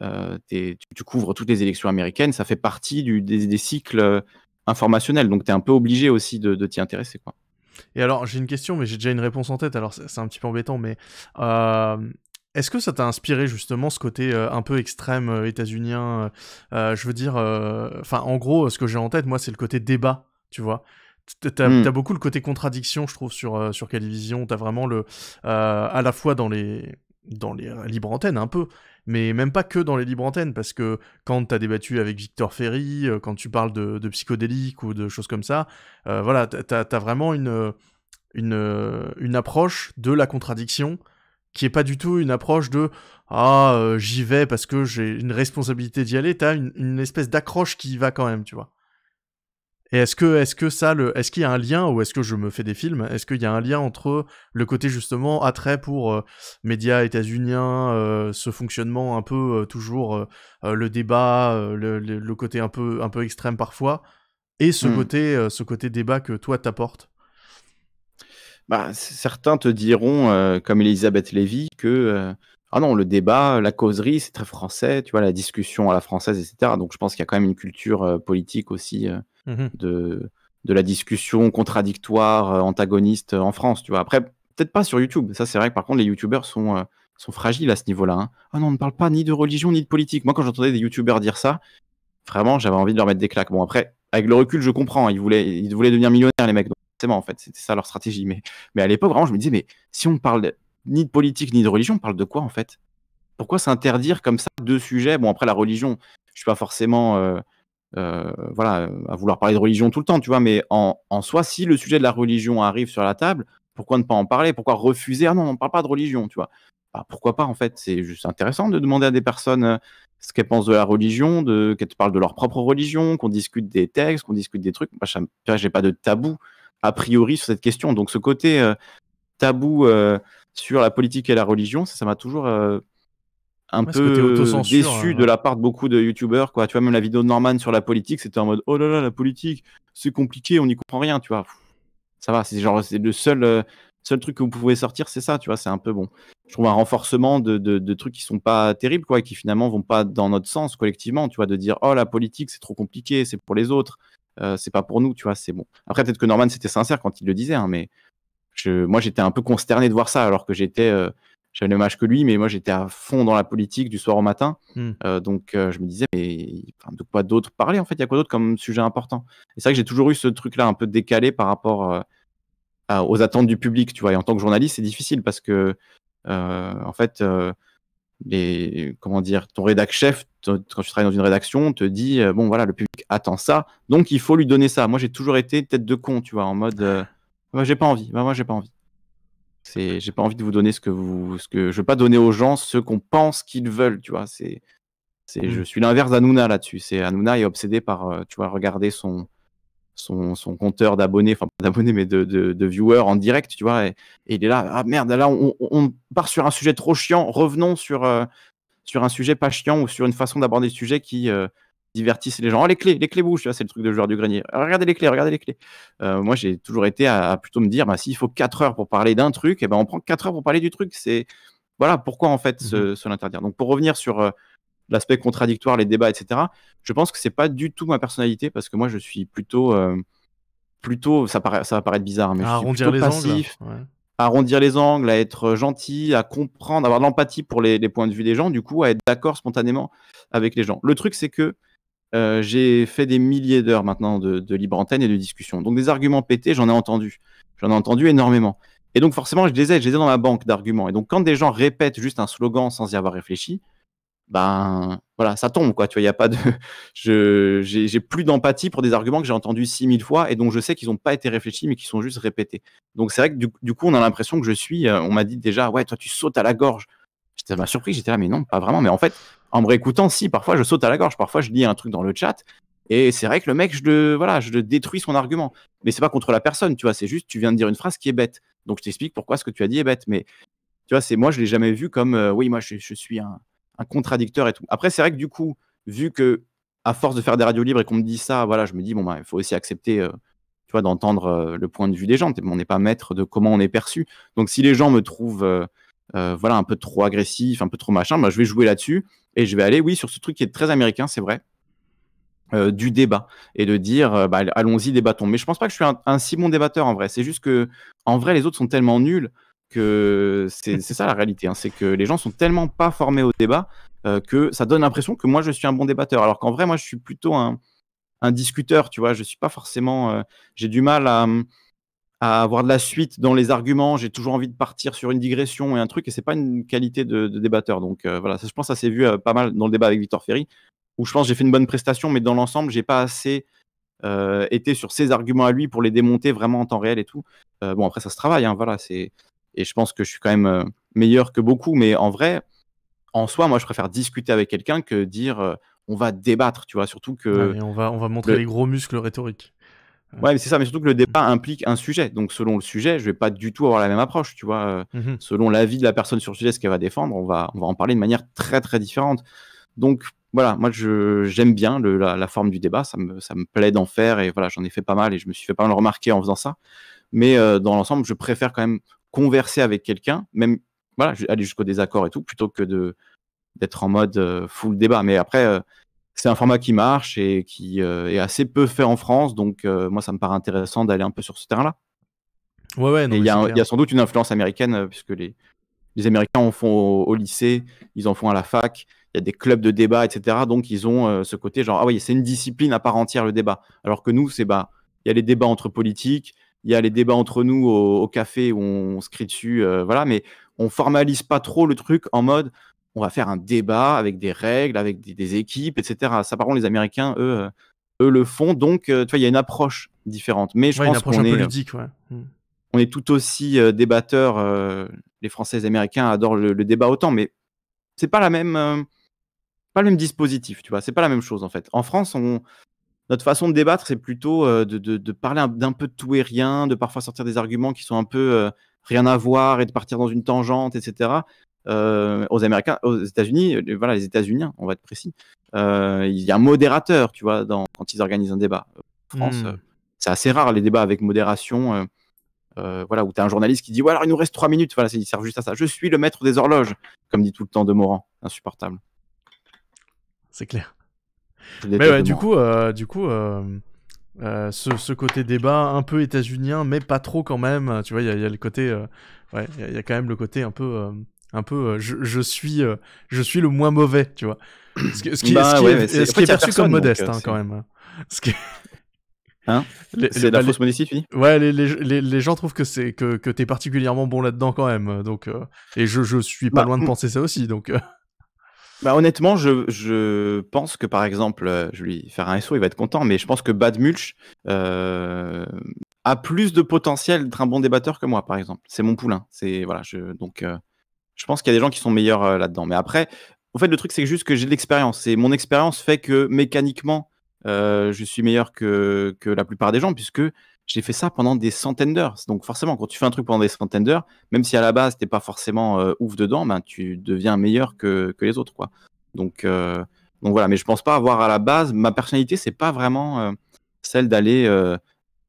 euh, tu, couvres toutes les élections américaines, ça fait partie des, cycles euh, informationnels, donc tu es un peu obligé aussi de, t'y intéresser. Quoi. Et alors, j'ai une question, mais j'ai déjà une réponse en tête, alors c'est un petit peu embêtant, mais euh, est-ce que ça t'a inspiré justement ce côté un peu extrême états-unien Je veux dire, enfin, en gros, ce que j'ai en tête, moi, c'est le côté débat, tu vois. T'as hmm. as beaucoup le côté contradiction, je trouve, sur, sur tu T'as vraiment le. à la fois dans les, dans les libres antennes un peu, mais même pas que dans les libres antennes, parce que quand t'as débattu avec Victor Ferry, euh, quand tu parles de, de ou de choses comme ça, euh, voilà, t'as as vraiment une, euh, une, une approche de la contradiction qui est pas du tout une approche de ah j'y vais parce que j'ai une responsabilité d'y aller. T'as une, une espèce d'accroche qui y va quand même, tu vois. Et est-ce que, est-ce que ça, est-ce qu'il y a un lien ou est-ce que je me fais des films Est-ce qu'il y a un lien entre le côté justement attrait pour euh, médias états-uniens, euh, ce fonctionnement un peu euh, toujours le débat, le, côté un peu un peu extrême parfois, et ce mmh. côté ce côté débat que toi t'apportes bah, certains te diront, comme Elisabeth Lévy, que ah non, le débat, la causerie, c'est très français, tu vois, la discussion à la française, etc. Donc je pense qu'il y a quand même une culture politique aussi Mmh de, de la discussion contradictoire, euh, antagoniste euh, en France, tu vois. Après, peut-être pas sur YouTube. Ça, c'est vrai que par contre, les YouTubeurs sont, euh, sont fragiles à ce niveau-là. Hein. Ah non, on ne parle pas ni de religion ni de politique. Moi, quand j'entendais des YouTubeurs dire ça, vraiment, j'avais envie de leur mettre des claques. Bon, après, avec le recul, je comprends. Hein. Ils voulaient, devenir millionnaires, les mecs. en fait, c'était ça leur stratégie. Mais, mais à l'époque, vraiment, je me disais, mais si on ne parle ni de politique ni de religion, on parle de quoi, en fait Pourquoi s'interdire comme ça deux sujets Bon, après, la religion, je ne suis pas forcément. Euh, voilà, à vouloir parler de religion tout le temps, tu vois, mais en, en soi, si le sujet de la religion arrive sur la table, pourquoi ne pas en parler Pourquoi refuser Ah non, on ne parle pas de religion, tu vois. Bah, pourquoi pas, en fait C'est juste intéressant de demander à des personnes euh, ce qu'elles pensent de la religion, de, qu'elles te parlent de leur propre religion, qu'on discute des textes, qu'on discute des trucs. je n'ai pas de tabou a priori sur cette question. Donc ce côté euh, tabou sur la politique et la religion, ça m'a toujours un peu déçu euh. de la part de beaucoup de youtubeurs quoi tu vois même la vidéo de Norman sur la politique c'était en mode oh là là la politique c'est compliqué on n'y comprend rien tu vois ça va c'est genre c'est le seul euh, seul truc que vous pouvez sortir c'est ça tu vois c'est un peu bon je trouve un renforcement de, de, trucs qui sont pas terribles quoi et qui finalement vont pas dans notre sens collectivement tu vois de dire oh la politique c'est trop compliqué c'est pour les autres euh, c'est pas pour nous tu vois c'est bon après peut-être que Norman c'était sincère quand il le disait hein, mais je, moi j'étais un peu consterné de voir ça alors que j'étais j'avais le même âge que lui, mais moi j'étais à fond dans la politique du soir au matin. Hmm. Euh, donc euh, je me disais, mais de quoi d'autre parler en fait Il y a quoi d'autre comme sujet important Et c'est vrai que j'ai toujours eu ce truc-là un peu décalé par rapport euh, aux attentes du public, tu vois. Et en tant que journaliste, c'est difficile parce que, en fait, comment dire, ton rédac chef, quand tu travailles dans une rédaction, te dit, bon voilà, le public attend ça, donc il faut lui donner ça. Moi j'ai toujours été tête de con, tu vois, en mode, moi j'ai pas envie, moi j'ai pas envie. C'est, j'ai pas envie de vous donner ce que vous, ce que je veux pas donner aux gens ce qu'on pense qu'ils veulent, tu vois. C'est, c'est, je mmh. suis l'inverse d'Anouna là-dessus. C'est Anouna est obsédé par, euh, tu vois, regarder son, son, compteur d'abonnés, enfin pas d'abonnés, mais de, de, viewers en direct, tu vois. Et, il est là, ah merde, là on, part sur un sujet trop chiant. Revenons sur, euh, sur un sujet pas chiant ou sur une façon d'aborder le sujet qui euh, divertissent les gens. Oh, les clés, les clés bougent, c'est le truc de joueur du grenier. Ah, regardez les clés, regardez les clés. Euh, moi, j'ai toujours été à, plutôt me dire, bah, s'il faut 4 heures pour parler d'un truc, et eh ben, on prend 4 heures pour parler du truc. C'est voilà pourquoi en fait se, mhm. l'interdire. Donc, pour revenir sur euh, l'aspect contradictoire, les débats, etc. Je pense que c'est pas du tout ma personnalité parce que moi, je suis plutôt euh, plutôt, ça, paraît, ça va paraître bizarre, mais je suis plutôt passif. À arrondir les angles, à être gentil, à comprendre, avoir de l'empathie pour les, les, points de vue des gens, du coup, à être d'accord spontanément avec les gens. Le truc, c'est que euh, j'ai fait des milliers d'heures maintenant de, libre antenne et de discussion. Donc des arguments pétés, j'en ai entendu. J'en ai entendu énormément. Et donc forcément, je les ai, dans ma banque d'arguments. Et donc quand des gens répètent juste un slogan sans y avoir réfléchi, ben voilà, ça tombe quoi. Tu vois, il n'y a pas de, je, j'ai, plus d'empathie pour des arguments que j'ai entendus 6000 fois et donc je sais qu'ils n'ont pas été réfléchis mais qui sont juste répétés. Donc c'est vrai que du, coup, on a l'impression que je suis, euh, on m'a dit déjà, ouais, toi tu sautes à la gorge. J'étais m'a surprise j'étais là, mais non, pas vraiment. Mais en fait, en me réécoutant, si parfois je saute à la gorge, parfois je lis un truc dans le chat. Et c'est vrai que le mec, je le, voilà, je le détruis son argument. Mais c'est pas contre la personne, tu vois, c'est juste, tu viens de dire une phrase qui est bête. Donc je t'explique pourquoi ce que tu as dit est bête. Mais tu vois, c'est moi, je l'ai jamais vu comme, euh, oui, moi, je, suis un, contradicteur et tout. Après, c'est vrai que du coup, vu que à force de faire des radios libres et qu'on me dit ça, voilà, je me dis, bon, ben, il faut aussi accepter. Euh, d'entendre euh, le point de vue des gens. On n'est pas maître de comment on est perçu. Donc, si les gens me trouvent, voilà, un peu trop agressif, un peu trop machin, ben, je vais jouer là-dessus et je vais aller, oui, sur ce truc qui est très américain, c'est vrai, euh, du débat et de dire euh, bah, allons-y débattons. Mais je pense pas que je suis un, si bon débatteur en vrai. C'est juste que en vrai les autres sont tellement nuls que c'est ça la réalité. Hein. C'est que les gens sont tellement pas formés au débat euh, que ça donne l'impression que moi je suis un bon débatteur. Alors qu'en vrai moi je suis plutôt un, un discuteur. Tu vois, je suis pas forcément. J'ai du mal à à avoir de la suite dans les arguments. J'ai toujours envie de partir sur une digression et un truc, et c'est pas une qualité de, débatteur. Donc euh, voilà, ça, je pense que ça s'est vu euh, pas mal dans le débat avec Victor Ferry, où je pense j'ai fait une bonne prestation, mais dans l'ensemble, j'ai pas assez euh, été sur ses arguments à lui pour les démonter vraiment en temps réel et tout. bon, après, ça se travaille, hein, voilà, c'est. Et je pense que je suis quand même meilleur que beaucoup, mais en vrai, en soi, moi, je préfère discuter avec quelqu'un que dire on va débattre, tu vois, surtout que. on, va, on va montrer les gros muscles rhétoriques. Ouais, mais c'est ça, mais surtout que le débat implique un sujet. Donc, selon le sujet, je vais pas du tout avoir la même approche, tu vois. Mhm. Selon l'avis de la personne sur le sujet, ce qu'elle va défendre, on va, on va en parler de manière très, très différente. Donc, voilà, moi, j'aime bien la, forme du débat. Ça me, ça me plaît d'en faire et voilà, j'en ai fait pas mal et je me suis fait pas mal remarquer en faisant ça. Mais euh, dans l'ensemble, je préfère quand même converser avec quelqu'un, même, voilà, aller jusqu'au désaccord et tout, plutôt que de d'être en mode euh, full débat. Mais après, euh, c'est un format qui marche et qui euh, est assez peu fait en France. Donc, euh, moi, ça me paraît intéressant d'aller un peu sur ce terrain-là. Ouais, ouais, il y, a sans doute une influence américaine, euh, puisque les, Américains en font au, lycée, ils en font à la fac, il y a des clubs de débat, etc. Donc, ils ont ce côté genre, ah oui, c'est une discipline à part entière le débat. Alors que nous, c'est bah, il y a les débats entre politiques, il y a les débats entre nous au, café où on, se crie dessus, voilà, mais on formalise pas trop le truc en mode, on va faire un débat avec des règles, avec des, équipes, etc. Ça, par contre, les Américains, eux, euh, eux le font. Donc, euh, tu vois, il y a une approche différente. Mais je pense qu'on est, euh, hmm. On est tout aussi débatteurs. les Français et les Américains adorent le, débat autant, mais c'est pas la même pas le même dispositif, tu vois. C'est pas la même chose en fait. En France, on... notre façon de débattre, c'est plutôt de, parler d'un peu de tout et rien, de parfois sortir des arguments qui sont un peu rien à voir et de partir dans une tangente, etc. Euh, aux Américains, aux États-Unis, euh, voilà, les États-Unis, on va être précis. Euh, il y a un modérateur, tu vois, quand ils organisent un débat. France, hmm. c'est assez rare les débats avec modération. voilà, où tu as un journaliste qui dit voilà, il nous reste 3 minutes, voilà, il sert juste à ça. Je suis le maître des horloges, comme dit tout le temps de insupportable. C'est clair. Mais du, coup, du coup, ce, côté débat un peu états-unien, mais pas trop quand même. Tu vois, il y, a le côté. il y, a quand même le côté un peu un peu euh, je, suis euh, je suis le moins mauvais tu vois ce, qui, est, perçu comme modeste euh, hein, quand même Hein, hein C'est la bah, fausse modestie, tu Ouais, les, les, les, gens trouvent que c'est que, que t'es particulièrement bon là-dedans quand même. Donc, et je, je suis pas bah, loin de mm. penser ça aussi. Donc, bah, honnêtement, je, je pense que par exemple, je vais lui faire un SO, il va être content, mais je pense que Bad Mulch a plus de potentiel d'être un bon débatteur que moi, par exemple. C'est mon poulain. C'est voilà, je donc. Je pense qu'il y a des gens qui sont meilleurs euh, là-dedans. Mais après, en fait, le truc, c'est juste que j'ai de l'expérience. Et mon expérience fait que mécaniquement, euh, je suis meilleur que, la plupart des gens, puisque j'ai fait ça pendant des centaines d'heures. Donc forcément, quand tu fais un truc pendant des centaines d'heures, même si à la base n'es pas forcément euh, ouf dedans, ben, tu deviens meilleur que, les autres, Donc, voilà. Mais je pense pas avoir à la base ma personnalité, c'est pas vraiment celle d'aller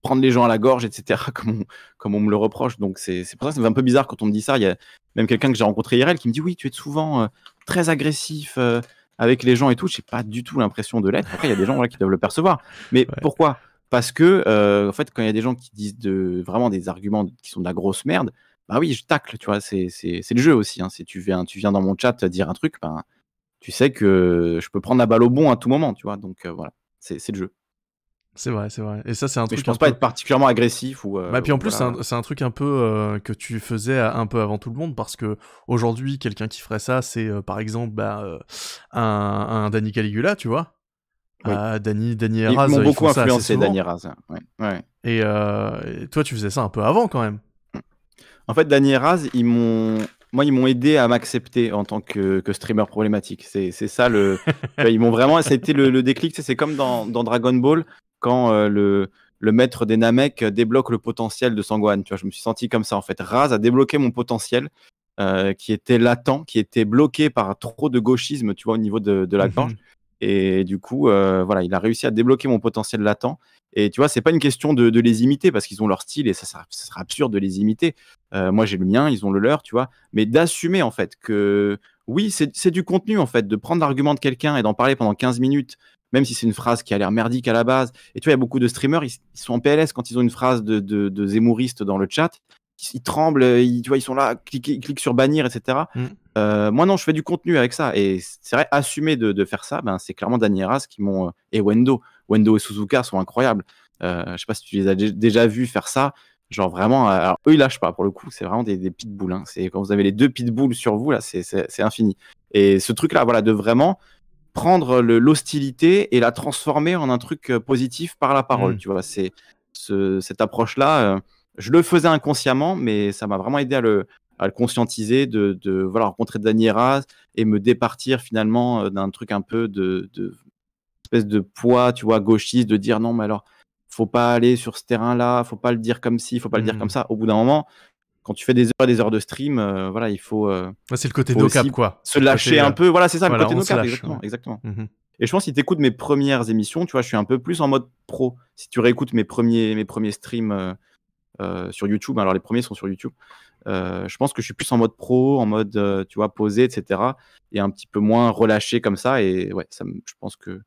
prendre les gens à la gorge, etc., comme on, comme on me le reproche. Donc, c'est pour ça que ça me fait un peu bizarre quand on me dit ça. Il y a même quelqu'un que j'ai rencontré elle, qui me dit Oui, tu es souvent euh, très agressif euh, avec les gens et tout. Je n'ai pas du tout l'impression de l'être. Après, il y a des gens qui doivent le percevoir. Mais pourquoi Parce que, euh, en fait, quand il y a des gens qui disent de, vraiment des arguments qui sont de la grosse merde, bah oui, je tacle, tu vois, c'est le jeu aussi. Hein. Si tu viens, tu viens dans mon chat dire un truc, ben, tu sais que je peux prendre la balle au bon à tout moment, tu vois. Donc, voilà, c'est le jeu. C'est vrai, c'est vrai. Et ça, c'est un truc. je pense pas être particulièrement agressif ou. Euh, bah, puis en plus, c'est un, truc un peu euh, que tu faisais euh, un peu avant tout le monde parce que aujourd'hui, quelqu'un qui ferait ça, c'est par exemple bah, un, un Danny Caligula, tu vois. Oui. Euh, Danny, Danny Ils m'ont beaucoup influencé, Danny Eras. Ouais. Et, toi, tu faisais ça un peu avant quand même. Mm. En fait, Danny Raz, ils m'ont. Moi, ils m'ont aidé à m'accepter en tant que, que streamer problématique. C'est ça le. ils m'ont vraiment. Ça a été le, déclic. C'est comme dans, dans Dragon Ball quand euh, le, maître des Namek débloque le potentiel de Sangwan. Tu vois, je me suis senti comme ça en fait. Raz a débloqué mon potentiel euh, qui était latent, qui était bloqué par trop de gauchisme, tu vois, au niveau de, la mhm. gorge. Et du coup, euh, voilà, il a réussi à débloquer mon potentiel latent. Et tu vois, c'est pas une question de, les imiter parce qu'ils ont leur style et ça, ça, sera absurde de les imiter. moi, j'ai le mien, ils ont le leur, tu vois. Mais d'assumer en fait que oui, c'est du contenu en fait, de prendre l'argument de quelqu'un et d'en parler pendant 15 minutes même si c'est une phrase qui a l'air merdique à la base. Et tu vois, il y a beaucoup de streamers, ils, sont en PLS quand ils ont une phrase de, zémouriste dans le chat. Ils, tremblent, ils, tu vois, ils sont là, cliquent, ils cliquent sur bannir, etc. Mm. Euh, moi, non, je fais du contenu avec ça. Et c'est vrai, assumer de, faire ça, ben, c'est clairement Danielas qui m'ont. Euh, et Wendo. Wendo et Suzuka sont incroyables. Euh, je sais pas si tu les as déjà vus faire ça. Genre vraiment, eux ils lâchent pas pour le coup, c'est vraiment des, des pitbulls. Hein. C'est quand vous avez les deux pitbulls sur vous là, c'est infini. Et ce truc là, voilà, de vraiment prendre l'hostilité et la transformer en un truc euh, positif par la parole. Mm. Tu vois, c'est cette approche-là. Euh, je le faisais inconsciemment, mais ça m'a vraiment aidé à le, conscientiser, de, de voilà, rencontrer Daniela et me départir finalement euh, d'un truc un peu de, de espèce de poids, tu vois, gauchiste, de dire non, mais alors faut pas aller sur ce terrain-là, faut pas le dire comme ci, faut pas le dire comme mm. ça. Au bout d'un moment, quand tu fais des heures et des heures de stream, euh, voilà, il faut. Euh, c'est le côté no quoi. Se lâcher un euh, peu, voilà, c'est ça, le côté no cap, exactement. Mhm. Et je pense, si tu écoutes mes premières émissions, tu vois, je suis un peu plus en mode pro. Si tu réécoutes mes premiers, mes premiers streams sur YouTube, alors les premiers sont sur YouTube, je pense que je suis plus en mode pro, en mode, tu vois, posé, etc. Et un petit peu moins relâché comme ça. Et ouais, je pense que.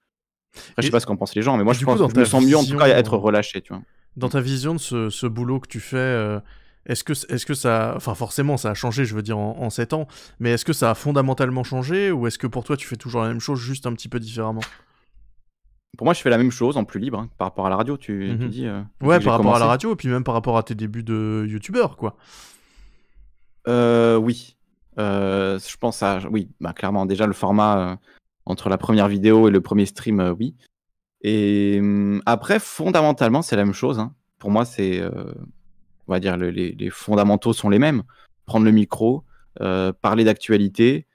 je sais pas ce qu'en pensent les gens, mais moi, je, pense, me sens mieux en tout cas être relâché, tu vois. Dans ta vision de ce boulot que tu fais est-ce que, est que ça... Enfin forcément ça a changé, je veux dire, en, en 7 ans, mais est-ce que ça a fondamentalement changé ou est-ce que pour toi tu fais toujours la même chose, juste un petit peu différemment pour moi, je fais la même chose en plus libre hein, par rapport à la radio, tu, mhm. dis. Euh, ouais, par rapport à la radio, et puis même par rapport à tes débuts de youtubeur, quoi. Euh, oui. Euh, je pense à. Oui, bah, clairement, déjà le format euh, entre la première vidéo et le premier stream, oui. Et hum, après, fondamentalement, c'est la même chose. Hein. Pour moi, c'est on va dire, que les, fondamentaux sont les mêmes. Prendre le micro, euh, parler d'actualité,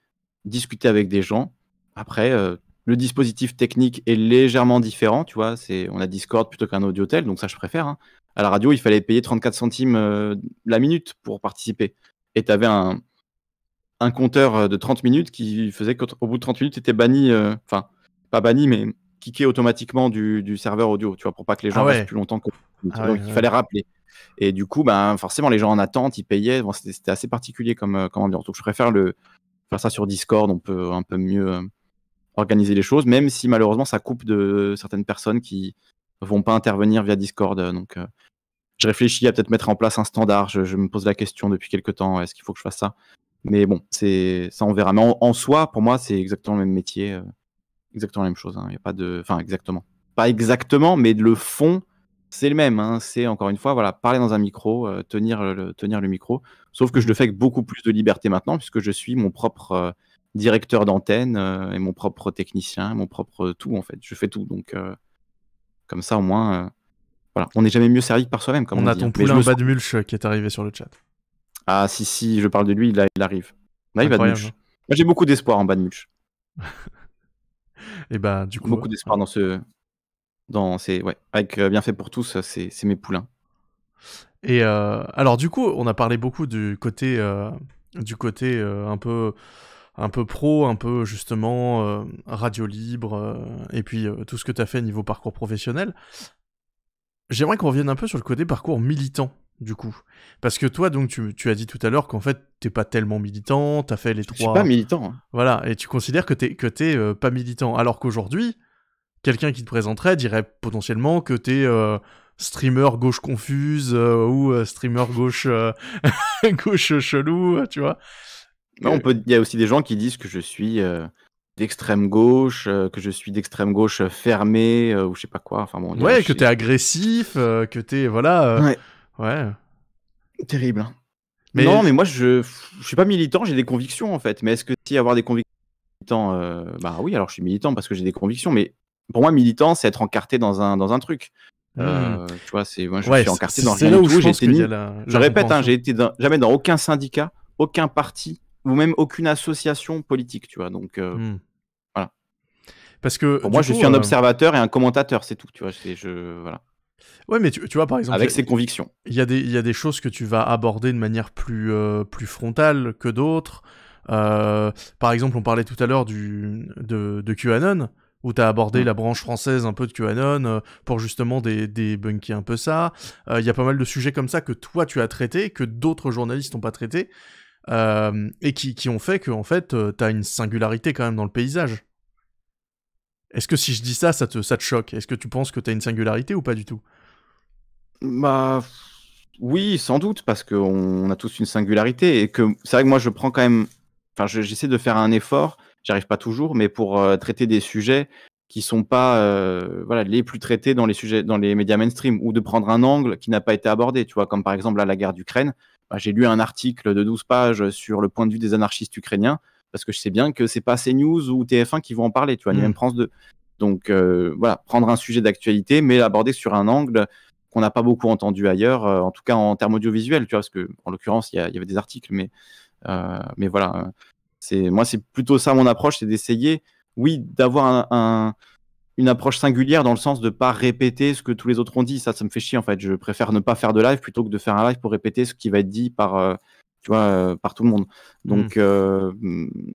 discuter avec des gens. Après, euh, le dispositif technique est légèrement différent, tu vois. C'est, on a Discord plutôt qu'un audiotel, donc ça je préfère. Hein. À la radio, il fallait payer 34 centimes euh, la minute pour participer. Et tu avais un, compteur de 30 minutes qui faisait qu'au bout de 30 minutes, tu étais banni, enfin, pas banni, mais kické automatiquement du, serveur audio, tu vois, pour pas que les gens ah restent plus longtemps que. Ah donc il fallait rappeler. Et du coup, ben, forcément, les gens en attente, ils payaient. c'était assez particulier euh, comme, ambiance. Donc, je préfère le, faire ça sur Discord. On peut un peu mieux euh, organiser les choses, même si malheureusement, ça coupe de certaines personnes qui vont pas intervenir via Discord. Donc, euh, je réfléchis à peut-être mettre en place un standard. Je, me pose la question depuis quelques temps est-ce qu'il faut que je fasse ça Mais bon, c'est ça, on verra. Mais en, soi, pour moi, c'est exactement le même métier, exactement la même chose. Hein. Il a pas de, enfin, exactement, pas exactement, mais le fond c'est le même. Hein. C'est encore une fois, voilà, parler dans un micro, euh, tenir, le, tenir le micro. Sauf que je le mmh. fais avec beaucoup plus de liberté maintenant, puisque je suis mon propre euh, directeur d'antenne euh, et mon propre technicien, mon propre tout en fait. Je fais tout. Donc, comme ça, au moins, voilà, on n'est jamais mieux servi que par soi-même. On, on, a dit, ton poulain bas de mulch qui est arrivé sur le chat. Ah, si, si, je parle de lui, il, il arrive. Bah hein. Moi, j'ai beaucoup d'espoir en bas et eh ben, du coup. Beaucoup d'espoir hein. dans ce dans ouais, avec euh, Bien fait pour tous, euh, c'est mes poulains. Et euh, alors du coup, on a parlé beaucoup du côté, du côté un peu un peu pro, un peu justement radio libre, et puis tout ce que tu as fait niveau parcours professionnel. J'aimerais qu'on revienne un peu sur le côté parcours militant, du coup. Parce que toi, donc, tu, as dit tout à l'heure qu'en fait, t'es pas tellement militant, tu t'as fait les trois. Je suis pas militant. Hein. Voilà, et tu considères que t'es, que pas militant. Alors qu'aujourd'hui, quelqu'un qui te présenterait dirait potentiellement que t'es es euh, streamer gauche confuse euh, ou euh, streamer gauche gauche chelou, tu vois. Non, on peut. Il y a aussi des gens qui disent que je suis d'extrême gauche, que je suis d'extrême gauche fermée ou je sais pas quoi. Enfin bon. Ouais, que t'es agressif, que t'es voilà. Ouais. Terrible. Hein. Mais... Non, mais moi je je suis pas militant, j'ai des convictions en fait. Mais est-ce que si avoir des convictions bah oui, alors je suis militant parce que j'ai des convictions, mais pour moi, militant, c'est être encarté dans un, dans un truc. Hmm. Euh, tu vois, c'est moi je suis encarté dans rien du tout. Je, je répète, hein, j'ai été dans... jamais dans aucun syndicat, aucun parti ou même aucune association politique, tu vois. Donc euh, hmm. voilà. Parce que pour moi, je suis un euh, observateur et un commentateur, c'est tout. Tu vois, je voilà. Ouais, mais tu, vois, par exemple. Avec ses convictions. Il y, a des, il y a des choses que tu vas aborder de manière plus, plus frontale que d'autres. par exemple, on parlait tout à l'heure de, de QAnon où t'as as abordé la branche française un peu de QAnon euh, pour justement des, des un peu ça. Euh, il y a pas mal de sujets comme ça que toi tu as traité, que d'autres journalistes n'ont pas traité, euh, et qui, ont fait que en fait tu as une singularité quand même dans le paysage. Est-ce que si je dis ça, ça te, ça choque Est-ce que tu penses que tu as une singularité ou pas du tout Bah oui, sans doute, parce qu'on a tous une singularité, et que c'est vrai que moi je prends quand même, enfin j'essaie de faire un effort j'arrive pas toujours, mais pour euh, traiter des sujets qui sont pas euh, voilà les plus traités dans les sujets dans les médias mainstream ou de prendre un angle qui n'a pas été abordé tu vois comme par exemple à la guerre d'Ukraine bah, j'ai lu un article de 12 pages sur le point de vue des anarchistes ukrainiens parce que je sais bien que c'est pas CNews ou TF1 qui vont en parler tu vois ni mmh. même France 2 donc euh, voilà prendre un sujet d'actualité mais l'aborder sur un angle qu'on n'a pas beaucoup entendu ailleurs en tout cas en termes audiovisuels tu vois parce que en l'occurrence il y, y, avait des articles mais mais voilà hein. C'est moi, c'est plutôt ça mon approche, c'est d'essayer, oui, d'avoir une approche singulière dans le sens de pas répéter ce que tous les autres ont dit. Ça, ça me fait chier en fait. Je préfère ne pas faire de live plutôt que de faire un live pour répéter ce qui va être dit par euh, tu vois, euh, par tout le monde. Donc, hmm. euh,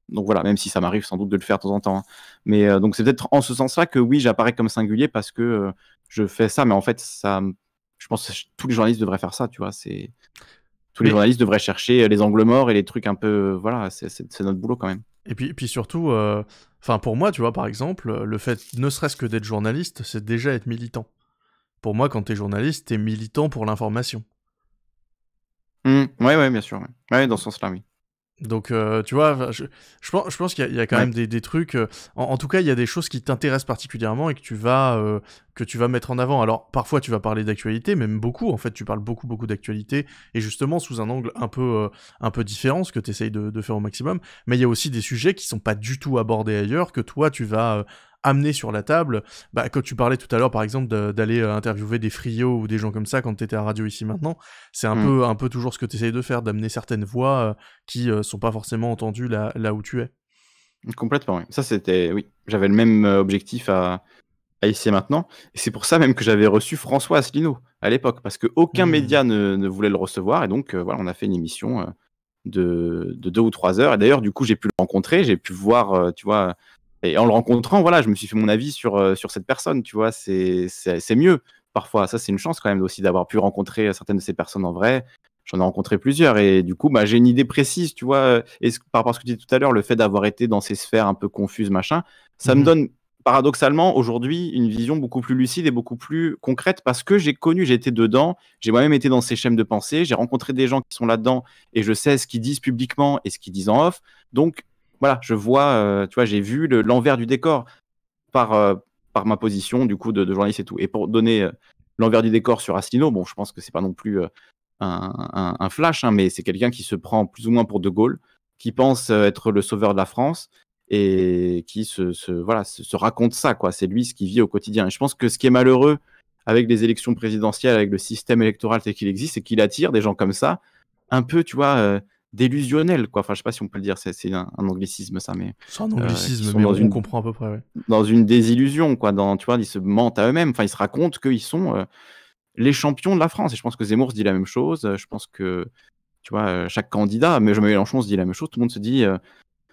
donc voilà, même si ça m'arrive sans doute de le faire de temps en temps. Hein. Mais donc c'est peut-être en ce sens-là que oui, j'apparais comme singulier parce que je fais ça, mais en fait, ça, je pense que tous les journalistes devraient faire ça, tu vois. C'est tous les journalistes devraient chercher euh, les angles morts et les trucs un peu. Euh, voilà, c'est notre boulot quand même. Et puis, puis surtout, euh, enfin, pour moi, tu vois, par exemple, le fait, ne serait-ce que d'être journaliste, c'est déjà être militant. Pour moi, quand t'es journaliste, t'es militant pour l'information. Oui mmh. ouais, ouais, bien sûr. Ouais, dans ce sens-là, oui. Donc, euh, tu vois, je, pense, je pense qu'il y, a quand même des, trucs. Euh, en, tout cas, il y a des choses qui t'intéressent particulièrement et que tu vas euh, que tu vas mettre en avant. Alors, parfois, tu vas parler d'actualité, même beaucoup. En fait, tu parles beaucoup, beaucoup d'actualité et justement sous un angle un peu un peu différent, ce que tu essayes de, de, faire au maximum. Mais il y a aussi des sujets qui sont pas du tout abordés ailleurs que toi, tu vas amener sur la table. Bah, quand tu parlais tout à l'heure, par exemple, d'aller euh, interviewer des frios ou des gens comme ça quand tu étais à radio ici maintenant, c'est un, mm. peu, un peu toujours ce que tu essayes de faire, d'amener certaines voix euh, qui euh, sont pas forcément entendues là, là où tu es. Complètement, oui. Ça, c'était. Oui, j'avais le même objectif à, à ici maintenant. Et c'est pour ça même que j'avais reçu François Asselineau à l'époque, parce qu'aucun aucun mmh. média ne, voulait le recevoir. Et donc, voilà, on a fait une émission. De, deux ou trois heures. Et d'ailleurs, du coup, j'ai pu le rencontrer, j'ai pu voir, tu vois, et en le rencontrant, voilà, je me suis fait mon avis sur, euh, sur cette personne, tu vois, c'est mieux parfois. Ça, c'est une chance quand même aussi d'avoir pu rencontrer euh, certaines de ces personnes en vrai. J'en ai rencontré plusieurs et du coup, bah, j'ai une idée précise, tu vois. Et euh, par rapport à ce que tu disais tout à l'heure, le fait d'avoir été dans ces sphères un peu confuses, machin, ça me mmh donne paradoxalement aujourd'hui une vision beaucoup plus lucide et beaucoup plus concrète parce que j'ai connu, j'ai été dedans, j'ai moi-même été dans ces chaînes de pensée, j'ai rencontré des gens qui sont là-dedans et je sais ce qu'ils disent publiquement et ce qu'ils disent en off. Donc voilà, je vois, euh, tu vois, j'ai vu l'envers du décor par, euh, par ma position du coup de, journaliste et tout. Et pour donner euh, l'envers du décor sur Asselineau, bon, je pense que c'est pas non plus un, flash, hein, mais c'est quelqu'un qui se prend plus ou moins pour De Gaulle, qui pense être le sauveur de la France et qui se, voilà se, raconte ça quoi. C'est lui ce qui vit au quotidien. Et je pense que ce qui est malheureux avec les élections présidentielles, avec le système électoral tel qu'il existe, c'est qu'il attire des gens comme ça, un peu, tu vois délusionnel, quoi. Enfin, je sais pas si on peut le dire, c'est un, anglicisme ça, mais. C'est un euh, anglicisme, on une, comprend à peu près. Dans une désillusion, quoi. Dans, tu vois, ils se mentent à eux-mêmes. Enfin, ils se racontent qu'ils sont euh, les champions de la France. Et je pense que Zemmour se dit la même chose. Euh, je pense que, tu vois, chaque candidat, mais je Mélenchon se dit la même chose. Tout le monde se dit,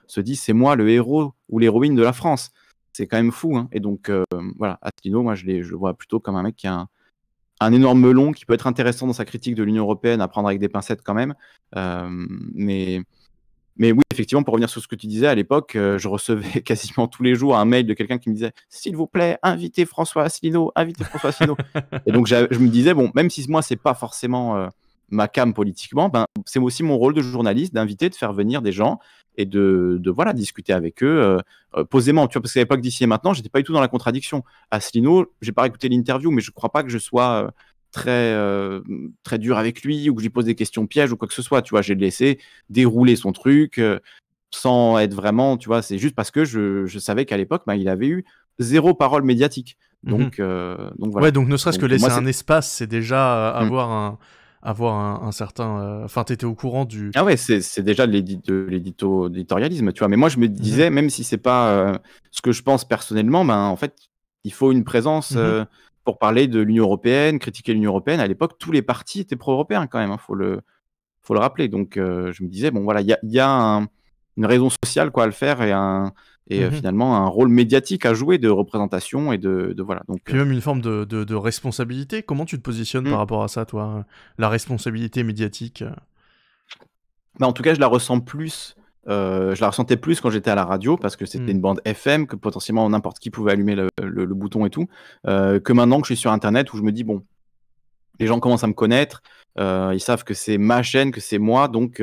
se dit, c'est moi le héros ou l'héroïne de la France. C'est quand même fou. Hein. Et donc, voilà, Astino, moi, je, je le vois plutôt comme un mec qui a un, un énorme melon qui peut être intéressant dans sa critique de l'Union européenne à prendre avec des pincettes quand même. Euh, mais, mais oui, effectivement, pour revenir sur ce que tu disais, à l'époque, euh, je recevais quasiment tous les jours un mail de quelqu'un qui me disait S'il vous plaît, invitez François Asselineau, invitez François Asselineau. et donc, je me disais Bon, même si moi, c'est pas forcément euh, ma cam politiquement, ben, c'est aussi mon rôle de journaliste d'inviter, de faire venir des gens et de, de, voilà discuter avec eux euh, euh, posément. Tu vois, parce qu'à l'époque d'ici et maintenant, j'étais pas du tout dans la contradiction. Asselineau, j'ai pas écouté l'interview, mais je crois pas que je sois euh, très très dur avec lui ou que je pose des questions pièges ou quoi que ce soit. Tu vois, j'ai laissé dérouler son truc sans être vraiment. Tu vois, c'est juste parce que je, je savais qu'à l'époque, bah, il avait eu zéro parole médiatique. Mmh donc, donc Ouais, donc ne serait-ce que laisser un espace, c'est déjà mmh. avoir un avoir un, certain. Euh, enfin, t'étais au courant du. Ah ouais, c'est déjà de l'éditorialisme, tu vois. Mais moi, je me mhm. disais, même si c'est pas euh, ce que je pense personnellement, ben en fait, il faut une présence. Mhm. Euh, pour parler de l'Union européenne, critiquer l'Union européenne. À l'époque, tous les partis étaient pro-européens quand même, il hein, faut, le, faut le rappeler. Donc je me disais, bon voilà, il y a, y a une raison sociale quoi, à le faire et un, et euh, mhm. finalement un rôle médiatique à jouer de représentation et de, voilà donc puis même euh, une forme de, responsabilité comment tu te positionnes mm. par rapport à ça toi hein, la responsabilité médiatique euh? bah, en tout cas je la ressens plus je la ressentais plus quand j'étais à la radio parce que c'était mm. une bande FM que potentiellement n'importe qui pouvait allumer le, bouton et tout que maintenant que je suis sur internet où je me dis bon les gens commencent à me connaître ils savent que c'est ma chaîne que c'est moi donc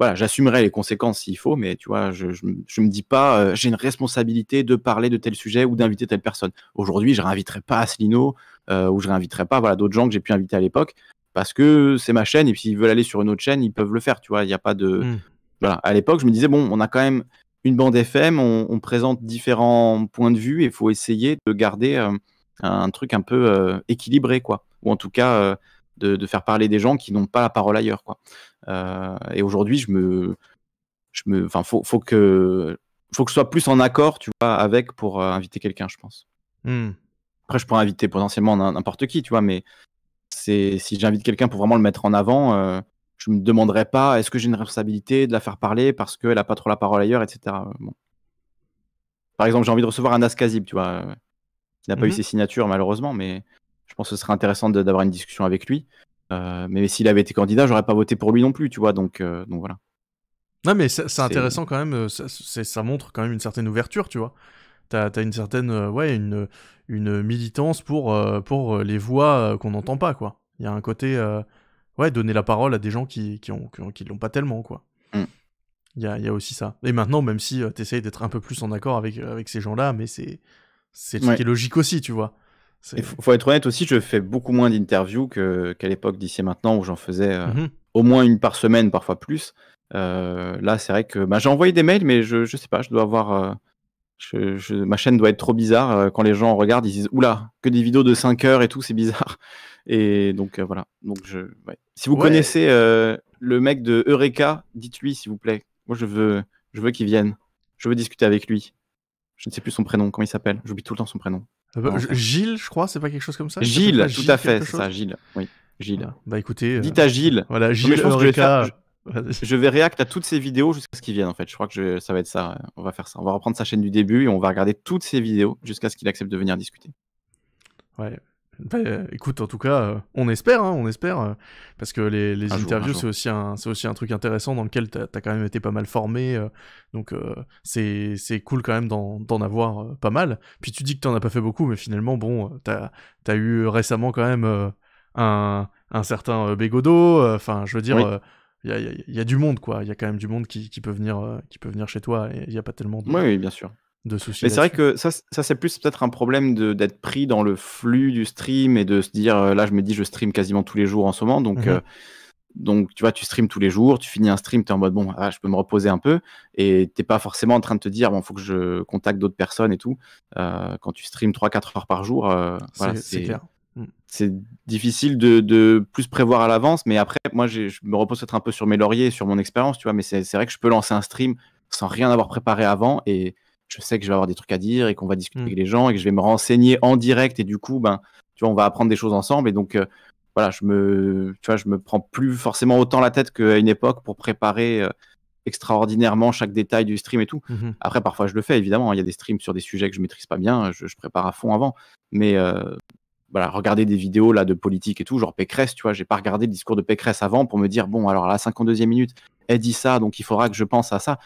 voilà, j'assumerai les conséquences s'il faut, mais tu vois, je ne me dis pas, euh, j'ai une responsabilité de parler de tel sujet ou d'inviter telle personne. Aujourd'hui, je ne réinviterai pas Asselineau euh, ou je ne réinviterai pas voilà, d'autres gens que j'ai pu inviter à l'époque parce que c'est ma chaîne et s'ils veulent aller sur une autre chaîne, ils peuvent le faire, tu vois, il n'y a pas de... Mmh. Voilà, à l'époque, je me disais, bon, on a quand même une bande FM, on, présente différents points de vue et il faut essayer de garder euh, un, truc un peu équilibré, quoi. Ou en tout cas... De, de, faire parler des gens qui n'ont pas la parole ailleurs. Quoi. Euh, et aujourd'hui, je me, je faut, que, faut je sois plus en accord, tu vois, avec pour euh, inviter quelqu'un, je pense. Hmm. Après, je pourrais inviter potentiellement n'importe qui, tu vois, mais c'est si j'invite quelqu'un pour vraiment le mettre en avant, je euh, je me demanderais pas est-ce que j'ai une responsabilité de la faire parler parce qu'elle a pas trop la parole ailleurs, etc. Par exemple, j'ai envie de recevoir un Askazib, tu vois, qui n'a pas eu mmh ses signatures malheureusement, mais je pense que ce serait intéressant d'avoir une discussion avec lui. Euh, mais s'il avait été candidat, j'aurais pas voté pour lui non plus, tu vois. Donc, euh, donc voilà. Non, mais c'est intéressant quand même. Euh, ça, ça, montre quand même une certaine ouverture, tu vois. T'as as une certaine, ouais, une, une militance pour, pour les voix qu'on n'entend pas, quoi. Il y a un côté, ouais, donner la parole à des gens qui, qui, ont, qui, l'ont pas tellement, quoi. Mm. Il y, a, aussi ça. Et maintenant, même si t'essayes tu d'être un peu plus en accord avec, ces gens-là, mais c'est, c'est logique aussi, tu vois. Il faut, être honnête aussi, je fais beaucoup moins d'interviews qu'à l'époque d'ici maintenant où j'en faisais euh, mhm. au moins une par semaine, parfois plus. Euh, là, c'est vrai que bah, j'ai envoyé des mails, mais je, ne sais pas, je dois avoir. Euh, ma chaîne doit être trop bizarre. quand les gens regardent, ils disent Oula, que des vidéos de 5 heures et tout, c'est bizarre. Et donc, voilà. Donc, je, Si vous connaissez le mec de Eureka, dites-lui, s'il vous plaît. Moi, je veux, je veux qu'il vienne. Je veux discuter avec lui. Je ne sais plus son prénom. Comment il s'appelle J'oublie tout le temps son prénom. Ah bah, Gilles, je crois, c'est pas quelque chose comme ça Gilles, tout à fait, ça, Gilles. Oui, Gilles. Ah, bah écoutez. Euh, Dites à Gilles. Voilà, Gilles, je, vais faire, à toutes ces vidéos jusqu'à ce qu'il vienne, en fait. Je crois que ça va être ça. Euh, on va faire ça. On va reprendre sa chaîne du début et on va regarder toutes ces vidéos jusqu'à ce qu'il accepte de venir discuter. Ouais, bah, écoute, en tout cas, on espère, hein, on espère, euh, parce que les, interviews, c'est aussi, un, truc intéressant dans lequel tu as, quand même été pas mal formé, euh, donc euh, c'est cool quand même d'en avoir pas mal. Puis tu dis que t'en as pas fait beaucoup, mais finalement, bon, t'as as eu récemment quand même un, certain Bégodo, enfin, je veux dire... il y, a, du monde quoi il y a quand même du monde qui, peut venir qui peut venir chez toi et il n'y a pas tellement de... oui bien sûr mais c'est vrai que ça, ça c'est plus peut-être un problème d'être pris dans le flux du stream et de se dire euh, là, je me dis, je stream quasiment tous les jours en ce moment, donc. Mhm. Euh, donc, tu vois, tu streams tous les jours, tu finis un stream, tu es en mode bon, ah, je peux me reposer un peu, et t'es pas forcément en train de te dire bon, faut que je contacte d'autres personnes et tout. Euh, quand tu stream 3-4 heures par jour, c'est mm. c'est difficile de, de, plus prévoir à l'avance, mais après, moi, je me repose peut-être un peu sur mes lauriers, sur mon expérience, tu vois, mais c'est vrai que je peux lancer un stream sans rien avoir préparé avant et je sais que je vais avoir des trucs à dire et qu'on va discuter mm. avec les gens et que je vais me renseigner en direct et du coup, ben, tu on va apprendre des choses ensemble et donc, euh, voilà, je me, vois, je me prends plus forcément autant la tête qu'à une époque pour préparer euh, extraordinairement chaque détail du stream et tout. Mhm. Après, parfois, je le fais évidemment. Hein. Il y a des streams sur des sujets que je maîtrise pas bien, je, prépare à fond avant, mais euh, voilà, regarder des vidéos là de politique et tout, genre Pécresse, tu vois, j'ai pas regardé le discours de Pécresse avant pour me dire bon, alors à la 52e minute, elle dit ça, donc il faudra que je pense à ça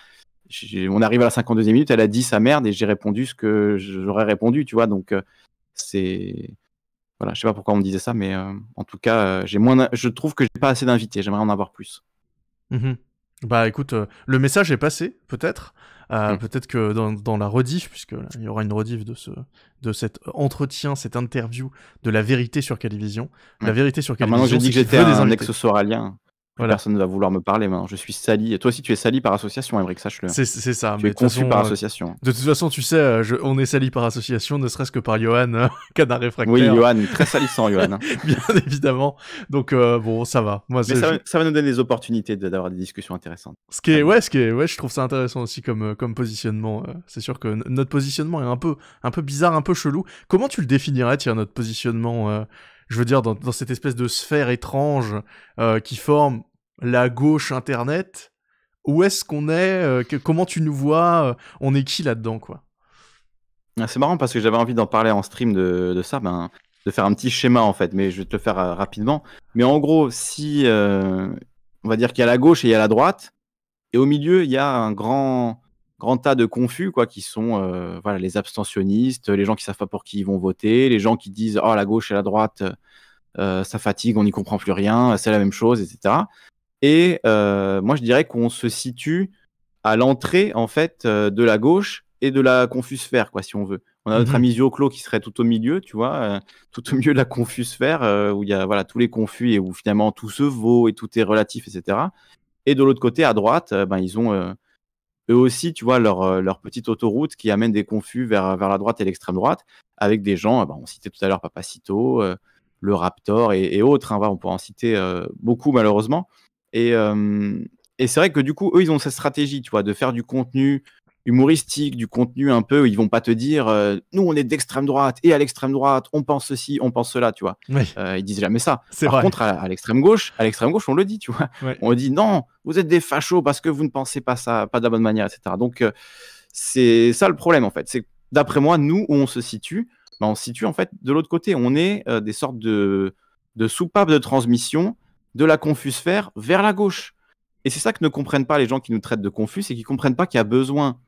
on arrive à la 52e minute, elle a dit sa merde et j'ai répondu ce que j'aurais répondu, tu vois. Donc, euh, c'est. Voilà, je sais pas pourquoi on me disait ça, mais euh, en tout cas, euh, moins je trouve que j'ai pas assez d'invités, j'aimerais en avoir plus. Mmh bah écoute, le message est passé, peut-être. Mmh. Peut-être que dans, la rediff, puisque il y aura une rediff de, ce, de cet entretien, cette interview de la vérité sur Calivision. La mmh. vérité sur Calivision. Ah, maintenant, j'ai dit que j'étais un ex-soralien. Voilà. Personne ne va vouloir me parler maintenant. Je suis sali. Et toi aussi, tu es sali par association, Emmerich, sache-le. C'est ça. Tu es conçu par euh, association. De toute façon, tu sais, euh, on est sali par association, ne serait-ce que par Johan, euh, canard réfractaire. Oui, Johan, très salissant, Johan. Hein. Bien évidemment. Donc, bon, ça va. Moi, Mais ça, ça, va nous donner des opportunités d'avoir des discussions intéressantes. Ce qui est, ouais, ce qui ouais, je trouve ça intéressant aussi comme, comme positionnement. C'est sûr que notre positionnement est un peu, un peu bizarre, un peu chelou. Comment tu le définirais, tiens, notre positionnement je veux dire, dans, cette espèce de sphère étrange euh, qui forme la gauche Internet, où est-ce qu'on est, euh, comment tu nous vois, euh, on est qui là-dedans, quoi ah, C'est marrant parce que j'avais envie d'en parler en stream de, de ça, ben, de faire un petit schéma en fait, mais je vais te le faire rapidement. Mais en gros, si on va dire qu'il y a la gauche et il y a la droite, et au milieu, il y a un grand, grand tas de confus, quoi, qui sont euh, voilà, les abstentionnistes, les gens qui savent pas pour qui ils vont voter, les gens qui disent Oh, la gauche et la droite, euh, ça fatigue, on n'y comprend plus rien, c'est la même chose, etc. Et euh, moi, je dirais qu'on se situe à l'entrée, en fait, de la gauche et de la confusphère, quoi, si on veut. On a notre mmh ami Zioclo qui serait tout au milieu, tu vois, tout au milieu de la sphère où il y a voilà, tous les confus et où finalement tout se vaut et tout est relatif, etc. Et de l'autre côté, à droite, ben, ils ont eux aussi, tu vois, leur, euh, leur petite autoroute qui amène des confus vers, vers la droite et l'extrême droite, avec des gens, euh, bah, on citait tout à l'heure Papacito, euh, le Raptor et, autres, hein, on pourrait en citer beaucoup malheureusement. Et, et c'est vrai que du coup, eux, ils ont cette stratégie, tu vois, de faire du contenu humoristique, du contenu un peu, ils vont pas te dire euh, nous on est d'extrême droite et à l'extrême droite on pense ceci, on pense cela, tu vois. Euh, ils disent jamais ça. Par contre, à, l'extrême gauche, à l'extrême gauche, on le dit, tu vois. On dit non, vous êtes des fachos parce que vous ne pensez pas ça, pas de la bonne manière, etc. Donc euh, c'est ça le problème en fait. C'est d'après moi, nous où on se situe, ben, on se situe en fait de l'autre côté. On est des sortes de de soupapes de transmission de la confusphère vers la gauche. Et c'est ça que ne comprennent pas les gens qui nous traitent de confus, c'est qu'ils comprennent pas qu'il y a besoin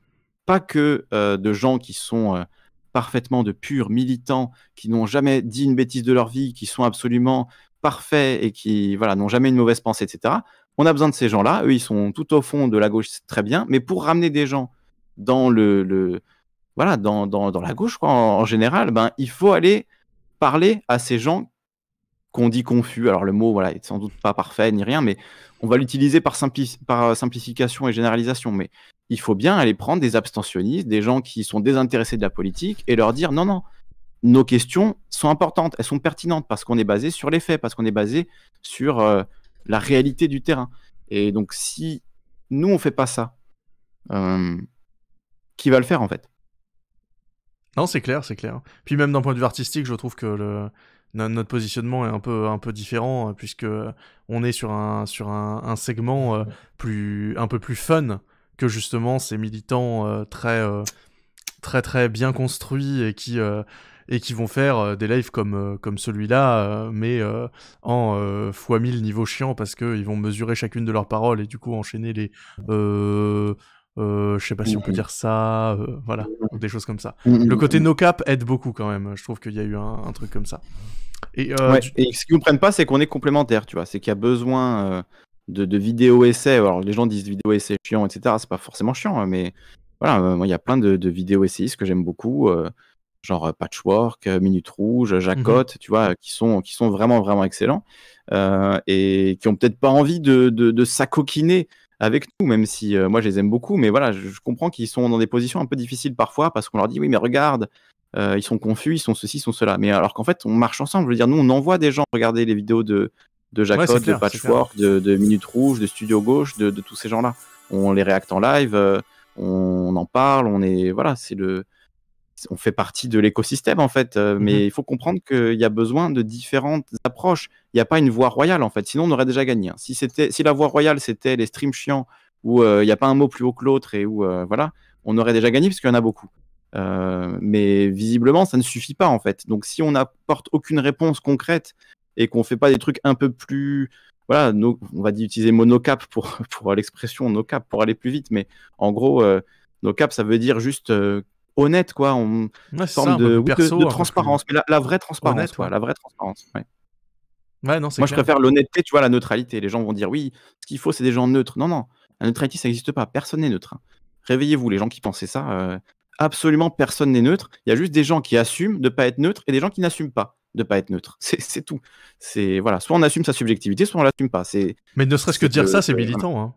pas que euh, de gens qui sont euh, parfaitement de purs militants, qui n'ont jamais dit une bêtise de leur vie, qui sont absolument parfaits et qui voilà n'ont jamais une mauvaise pensée, etc. On a besoin de ces gens-là. Eux, ils sont tout au fond de la gauche, c'est très bien. Mais pour ramener des gens dans le, voilà, dans, dans, la gauche en, général, ben il faut aller parler à ces gens qu'on dit confus. Alors le mot voilà est sans doute pas parfait ni rien, mais on va l'utiliser par, euh, simplification et généralisation, mais il faut bien aller prendre des abstentionnistes, des gens qui sont désintéressés de la politique, et leur dire non, non, nos questions sont importantes, elles sont pertinentes, parce qu'on est basé sur les faits, parce qu'on est basé sur euh, la réalité du terrain. Et donc si nous, on ne fait pas ça, euh, qui va le faire en fait non, c'est clair, c'est clair. Puis même d'un point de vue artistique, je trouve que le, notre positionnement est un peu un peu différent euh, puisque on est sur un sur un, un segment euh, plus un peu plus fun que justement ces militants euh, très très très bien construits et qui et qui vont faire des lives comme comme celui-là mais en fois 1000 niveau chiant parce que ils vont mesurer chacune de leurs paroles et du coup enchaîner les euh, je sais pas si on peut dire ça, euh, voilà, des choses comme ça. Le côté no cap aide beaucoup quand même. Je trouve qu'il y a eu un, truc comme ça. Et, euh, ce qu'ils ne comprennent pas, c'est qu'on est complémentaires, tu vois. C'est qu'il y a besoin euh, de, vidéos essais. Alors les gens disent vidéo essais chiant, etc. C'est pas forcément chiant, hein, mais voilà, il y a plein de, vidéos essais que j'aime beaucoup, genre Patchwork, Minute Rouge, Jacotte, mhm. tu vois, qui sont, qui sont vraiment vraiment excellents et qui ont peut-être pas envie de, de, de s'acoquiner avec nous, même si euh, moi je les aime beaucoup, mais voilà, je, comprends qu'ils sont dans des positions un peu difficiles parfois parce qu'on leur dit oui, mais regarde, euh, ils sont confus, ils sont ceci, ils sont cela. Mais alors qu'en fait, on marche ensemble. Je veux dire, nous, on envoie des gens regarder les vidéos de, de Jacob, de Patchwork, de, Minute Rouge, de Studio Gauche, de, tous ces gens-là. On les réacte en live, euh, on en parle, on est. Voilà, c'est le on fait partie de l'écosystème en fait, euh, mmh mais il faut comprendre qu'il y a besoin de différentes approches. Il n'y a pas une voie royale en fait, sinon on aurait déjà gagné. Hein. Si, c'était, si la voie royale c'était les streams chiants où euh, il n'y a pas un mot plus haut que l'autre et où euh, voilà, on aurait déjà gagné parce qu'il y en a beaucoup. mais visiblement, ça ne suffit pas en fait. Donc si on n'apporte aucune réponse concrète et qu'on ne fait pas des trucs un peu plus voilà, on va utiliser monocap pour, pour l'expression no cap pour aller plus vite, mais en gros, no cap ça veut dire juste honnête, quoi. On... Ouais, forme de, transparence, mais la, vraie transparence, la vraie transparence. Moi, je préfère l'honnêteté, tu vois, la neutralité. Les gens vont dire oui, ce qu'il faut, c'est des gens neutres. Non, non, la neutralité, ça n'existe pas. Personne n'est neutre. Hein. Réveillez-vous, les gens qui pensaient ça. Euh, absolument personne n'est neutre. Il y a juste des gens qui assument de pas être neutre et des gens qui n'assument pas de pas être neutre. C'est tout. C'est voilà, soit on assume sa subjectivité, soit on l'assume pas. C'est. Mais ne serait-ce que dire ça, c'est militant. Hein.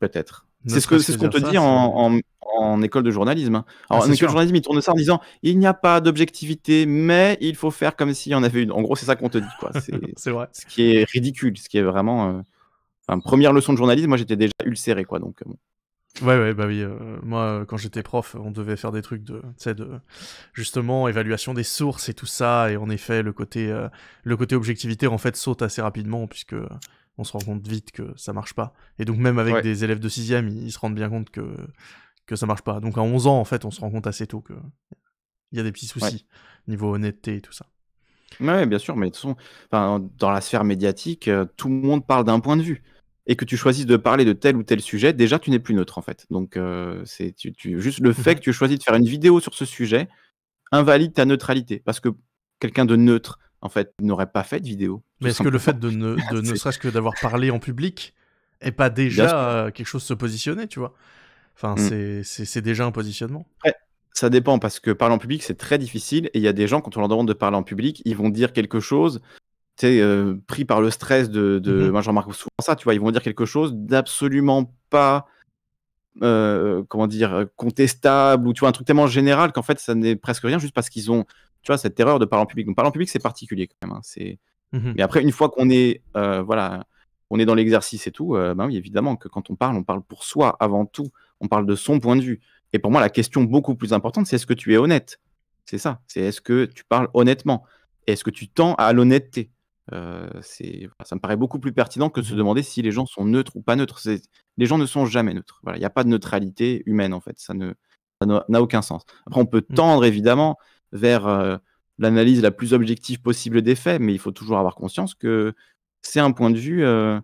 Peut-être. C'est ce qu'on ce te dit en, en, école de journalisme. Hein. Ah, Alors, en école de journalisme, ils tournent ça en disant il n'y a pas d'objectivité, mais il faut faire comme s'il y en avait une. En gros, c'est ça qu'on te dit. quoi. C'est vrai. Ce qui est ridicule, ce qui est vraiment. Euh, première leçon de journalisme, moi j'étais déjà ulcéré. quoi. Donc, euh, Ouais, ouais, bah oui. Euh, moi, quand j'étais prof, on devait faire des trucs de, de, justement, évaluation des sources et tout ça. Et en effet, le côté, le côté objectivité, en fait, saute assez rapidement puisque on se rend compte vite que ça marche pas. Et donc même avec des élèves de 6 ils, ils se rendent bien compte que, que ça marche pas. Donc à 11 ans, en fait, on se rend compte assez tôt que il y a des petits soucis niveau honnêteté et tout ça. Oui, bien sûr, mais de toute façon, dans la sphère médiatique, euh, tout le monde parle d'un point de vue. Et que tu choisisses de parler de tel ou tel sujet, déjà tu n'es plus neutre en fait. Donc euh, c'est juste le fait que tu choisis de faire une vidéo sur ce sujet invalide ta neutralité. Parce que quelqu'un de neutre en fait, n'aurait pas fait de vidéo. Mais est-ce que le fait de ne, serait-ce que d'avoir parlé en public est pas déjà euh, quelque chose se positionner, tu vois Enfin, mm. c'est déjà un positionnement. Ouais. Ça dépend parce que parler en public, c'est très difficile. Et il y a des gens, quand on leur demande de parler en public, ils vont dire quelque chose, tu euh, pris par le stress de. de... Mm-hmm. Moi, j'en remarque souvent ça, tu vois. Ils vont dire quelque chose d'absolument pas. Euh, comment dire, contestable, ou tu vois, un truc tellement général qu'en fait, ça n'est presque rien, juste parce qu'ils ont tu vois, cette terreur de parler en public. Donc, parler en public, c'est particulier quand même. Hein, c'est... Mhm. Mais après, une fois qu'on est, euh, voilà, on est dans l'exercice et tout, euh, bah oui, évidemment que quand on parle, on parle pour soi avant tout. On parle de son point de vue. Et pour moi, la question beaucoup plus importante, c'est est-ce que tu es honnête C'est ça. C'est est-ce que tu parles honnêtement Est-ce que tu tends à l'honnêteté euh, c'est, ça me paraît beaucoup plus pertinent que de se mhm. demander si les gens sont neutres ou pas neutres. les gens ne sont jamais neutres. il n'y a pas de neutralité humaine en fait. Ça ne, ça n'a aucun sens. Après, on peut mmh. tendre évidemment, vers euh, l'analyse la plus objective possible des faits, mais il faut toujours avoir conscience que c'est un point de vue euh,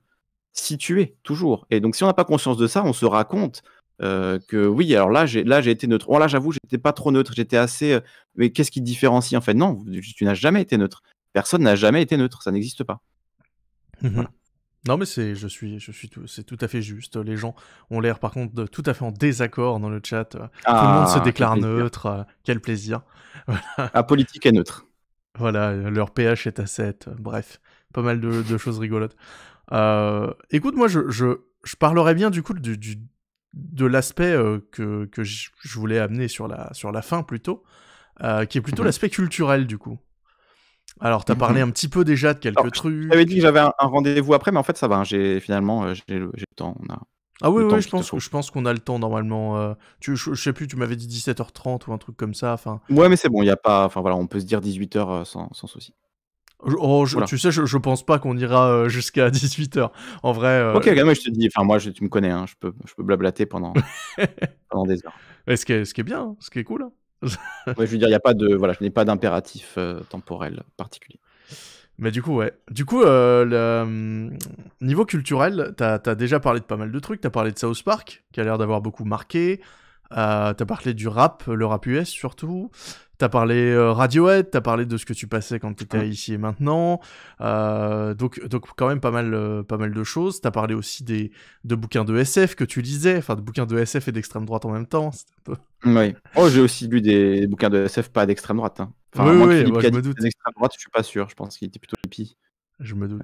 situé, toujours. Et donc si on n'a pas conscience de ça, on se raconte euh, que oui, alors là, j'ai, là, j'ai été neutre. là, j'avoue, j'étais pas trop neutre. J'étais assez. mais qu'est-ce qui te différencie en fait Non, tu, n'as jamais été neutre. Personne n'a jamais été neutre. Ça n'existe pas. Mmh non, mais c'est, je suis, je suis, c'est tout à fait juste. Les gens ont l'air, par contre, tout à fait en désaccord dans le chat. tout le monde se ah, déclare neutre. Euh, quel plaisir. La ah, politique est neutre. Voilà, leur pH est à 7. Bref, pas mal de, choses rigolotes. Euh, écoute, moi, je, je, parlerai bien du coup du, de l'aspect euh, que, je voulais amener sur la, sur la fin plutôt, qui est plutôt mhm. l'aspect culturel du coup. Alors, tu as parlé un petit peu déjà de quelques trucs. J'avais dit que j'avais un, rendez-vous après, mais en fait, ça va. Hein, j'ai finalement, euh, j'ai le, temps. On a ah oui, oui je, pense, je pense qu'on a le temps normalement. Euh, tu, je, sais plus, tu m'avais dit 17h30 ou un truc comme ça. Enfin. Ouais, mais c'est bon, il y a pas. Enfin voilà, on peut se dire 18h euh, sans, souci. Oh, Tu sais, je, ne pense pas qu'on ira jusqu'à 18h. En vrai. Ok, moi je te dis, enfin moi tu me connais, hein, je, peux, je peux blablater pendant, pendant des heures. ce, qui est, ce qui est bien, hein, ce qui est cool. je veux dire, il n'y a pas de, voilà, je n'ai pas d'impératif euh, temporel particulier. Mais du coup, ouais. Du coup, euh, le... Euh, niveau culturel, t'as as déjà parlé de pas mal de trucs. T'as parlé de South Park, qui a l'air d'avoir beaucoup marqué. Euh, t'as parlé du rap, le rap US surtout. T'as parlé euh, Radiohead, t'as parlé de ce que tu passais quand t'étais étais ici et maintenant. Euh, donc, donc quand même pas mal, euh, pas mal de choses. T'as parlé aussi des de bouquins de SF que tu lisais, enfin de bouquins de SF et d'extrême droite en même temps. Oui. Oh, j'ai aussi lu des bouquins de SF pas d'extrême droite. Hein. Enfin, oui, oui, je me doute. D'extrême droite, je suis pas sûr. Je pense qu'il était plutôt hippie. Je me doute.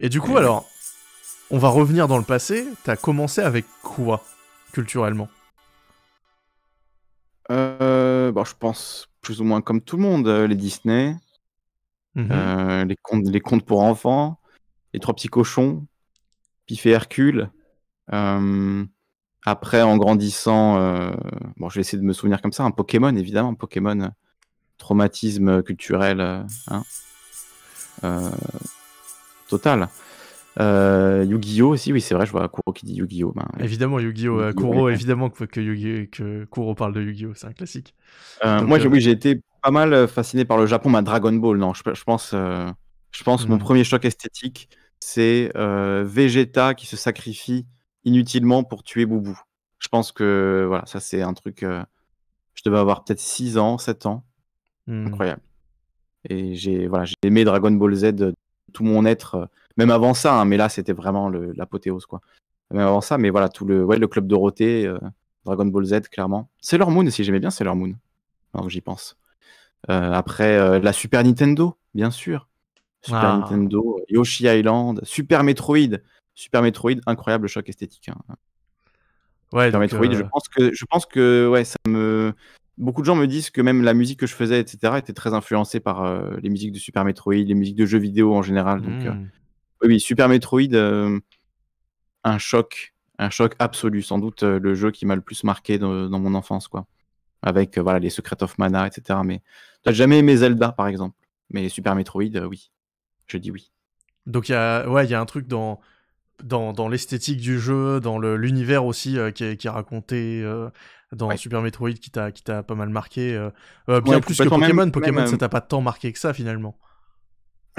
Et du coup, alors, on va revenir dans le passé. T'as commencé avec quoi culturellement euh, bah, je pense plus ou moins comme tout le monde, euh, les Disney, mhm. euh, les, contes, les pour enfants, les trois petits cochons, Pif et Hercule. après, en grandissant, bon, je vais essayer de me souvenir comme ça, un Pokémon, évidemment, Pokémon, traumatisme culturel hein, total. Euh, Yu-Gi-Oh aussi, oui c'est vrai, je vois Kuro qui dit Yu-Gi-Oh. Ben, évidemment Yu-Gi-Oh, euh, Kuro, évidemment que, Kuro parle de Yu-Gi-Oh, c'est un classique. Euh, moi euh, oui j'ai été pas mal fasciné par le Japon, mais Dragon Ball, non, je, pense, je pense mon mhm. premier choc esthétique c'est Vegeta qui se sacrifie inutilement pour tuer Boubou. Je pense que voilà, ça c'est un truc, je devais avoir peut-être 6 ans, 7 ans, mhm. incroyable. Et j'ai voilà, j'ai aimé Dragon Ball Z tout mon être même avant ça, hein, mais là, c'était vraiment l'apothéose, quoi. Même avant ça, mais voilà, tout le, ouais, le club Dorothée, euh, Dragon Ball Z, clairement. c'est leur Moon si j'aimais bien c'est leur Moon, j'y pense. Euh, après, euh, la Super Nintendo, bien sûr. Super ah. Nintendo, Yoshi Island, Super Metroid. Super Metroid, incroyable choc esthétique. Hein. Super Metroid, je pense que, je pense que ouais, ça me beaucoup de gens me disent que même la musique que je faisais, etc., était très influencée par les musiques de Super Metroid, les musiques de jeux vidéo en général. Donc, hmm. Oui, Super Metroid, euh, un choc, un choc absolu. Sans doute euh, le jeu qui m'a le plus marqué dans, mon enfance, quoi. Avec euh, voilà les Secrets of Mana, etc. Mais t'as jamais aimé Zelda, par exemple. Mais Super Metroid, oui. Je dis oui. Donc il y a, ouais, y a un truc dans dans, l'esthétique du jeu, dans l'univers aussi qui, est, raconté dans Super Metroid qui t'a pas mal marqué. bien plus que Pokémon, Pokémon ça t'a pas tant marqué que ça finalement.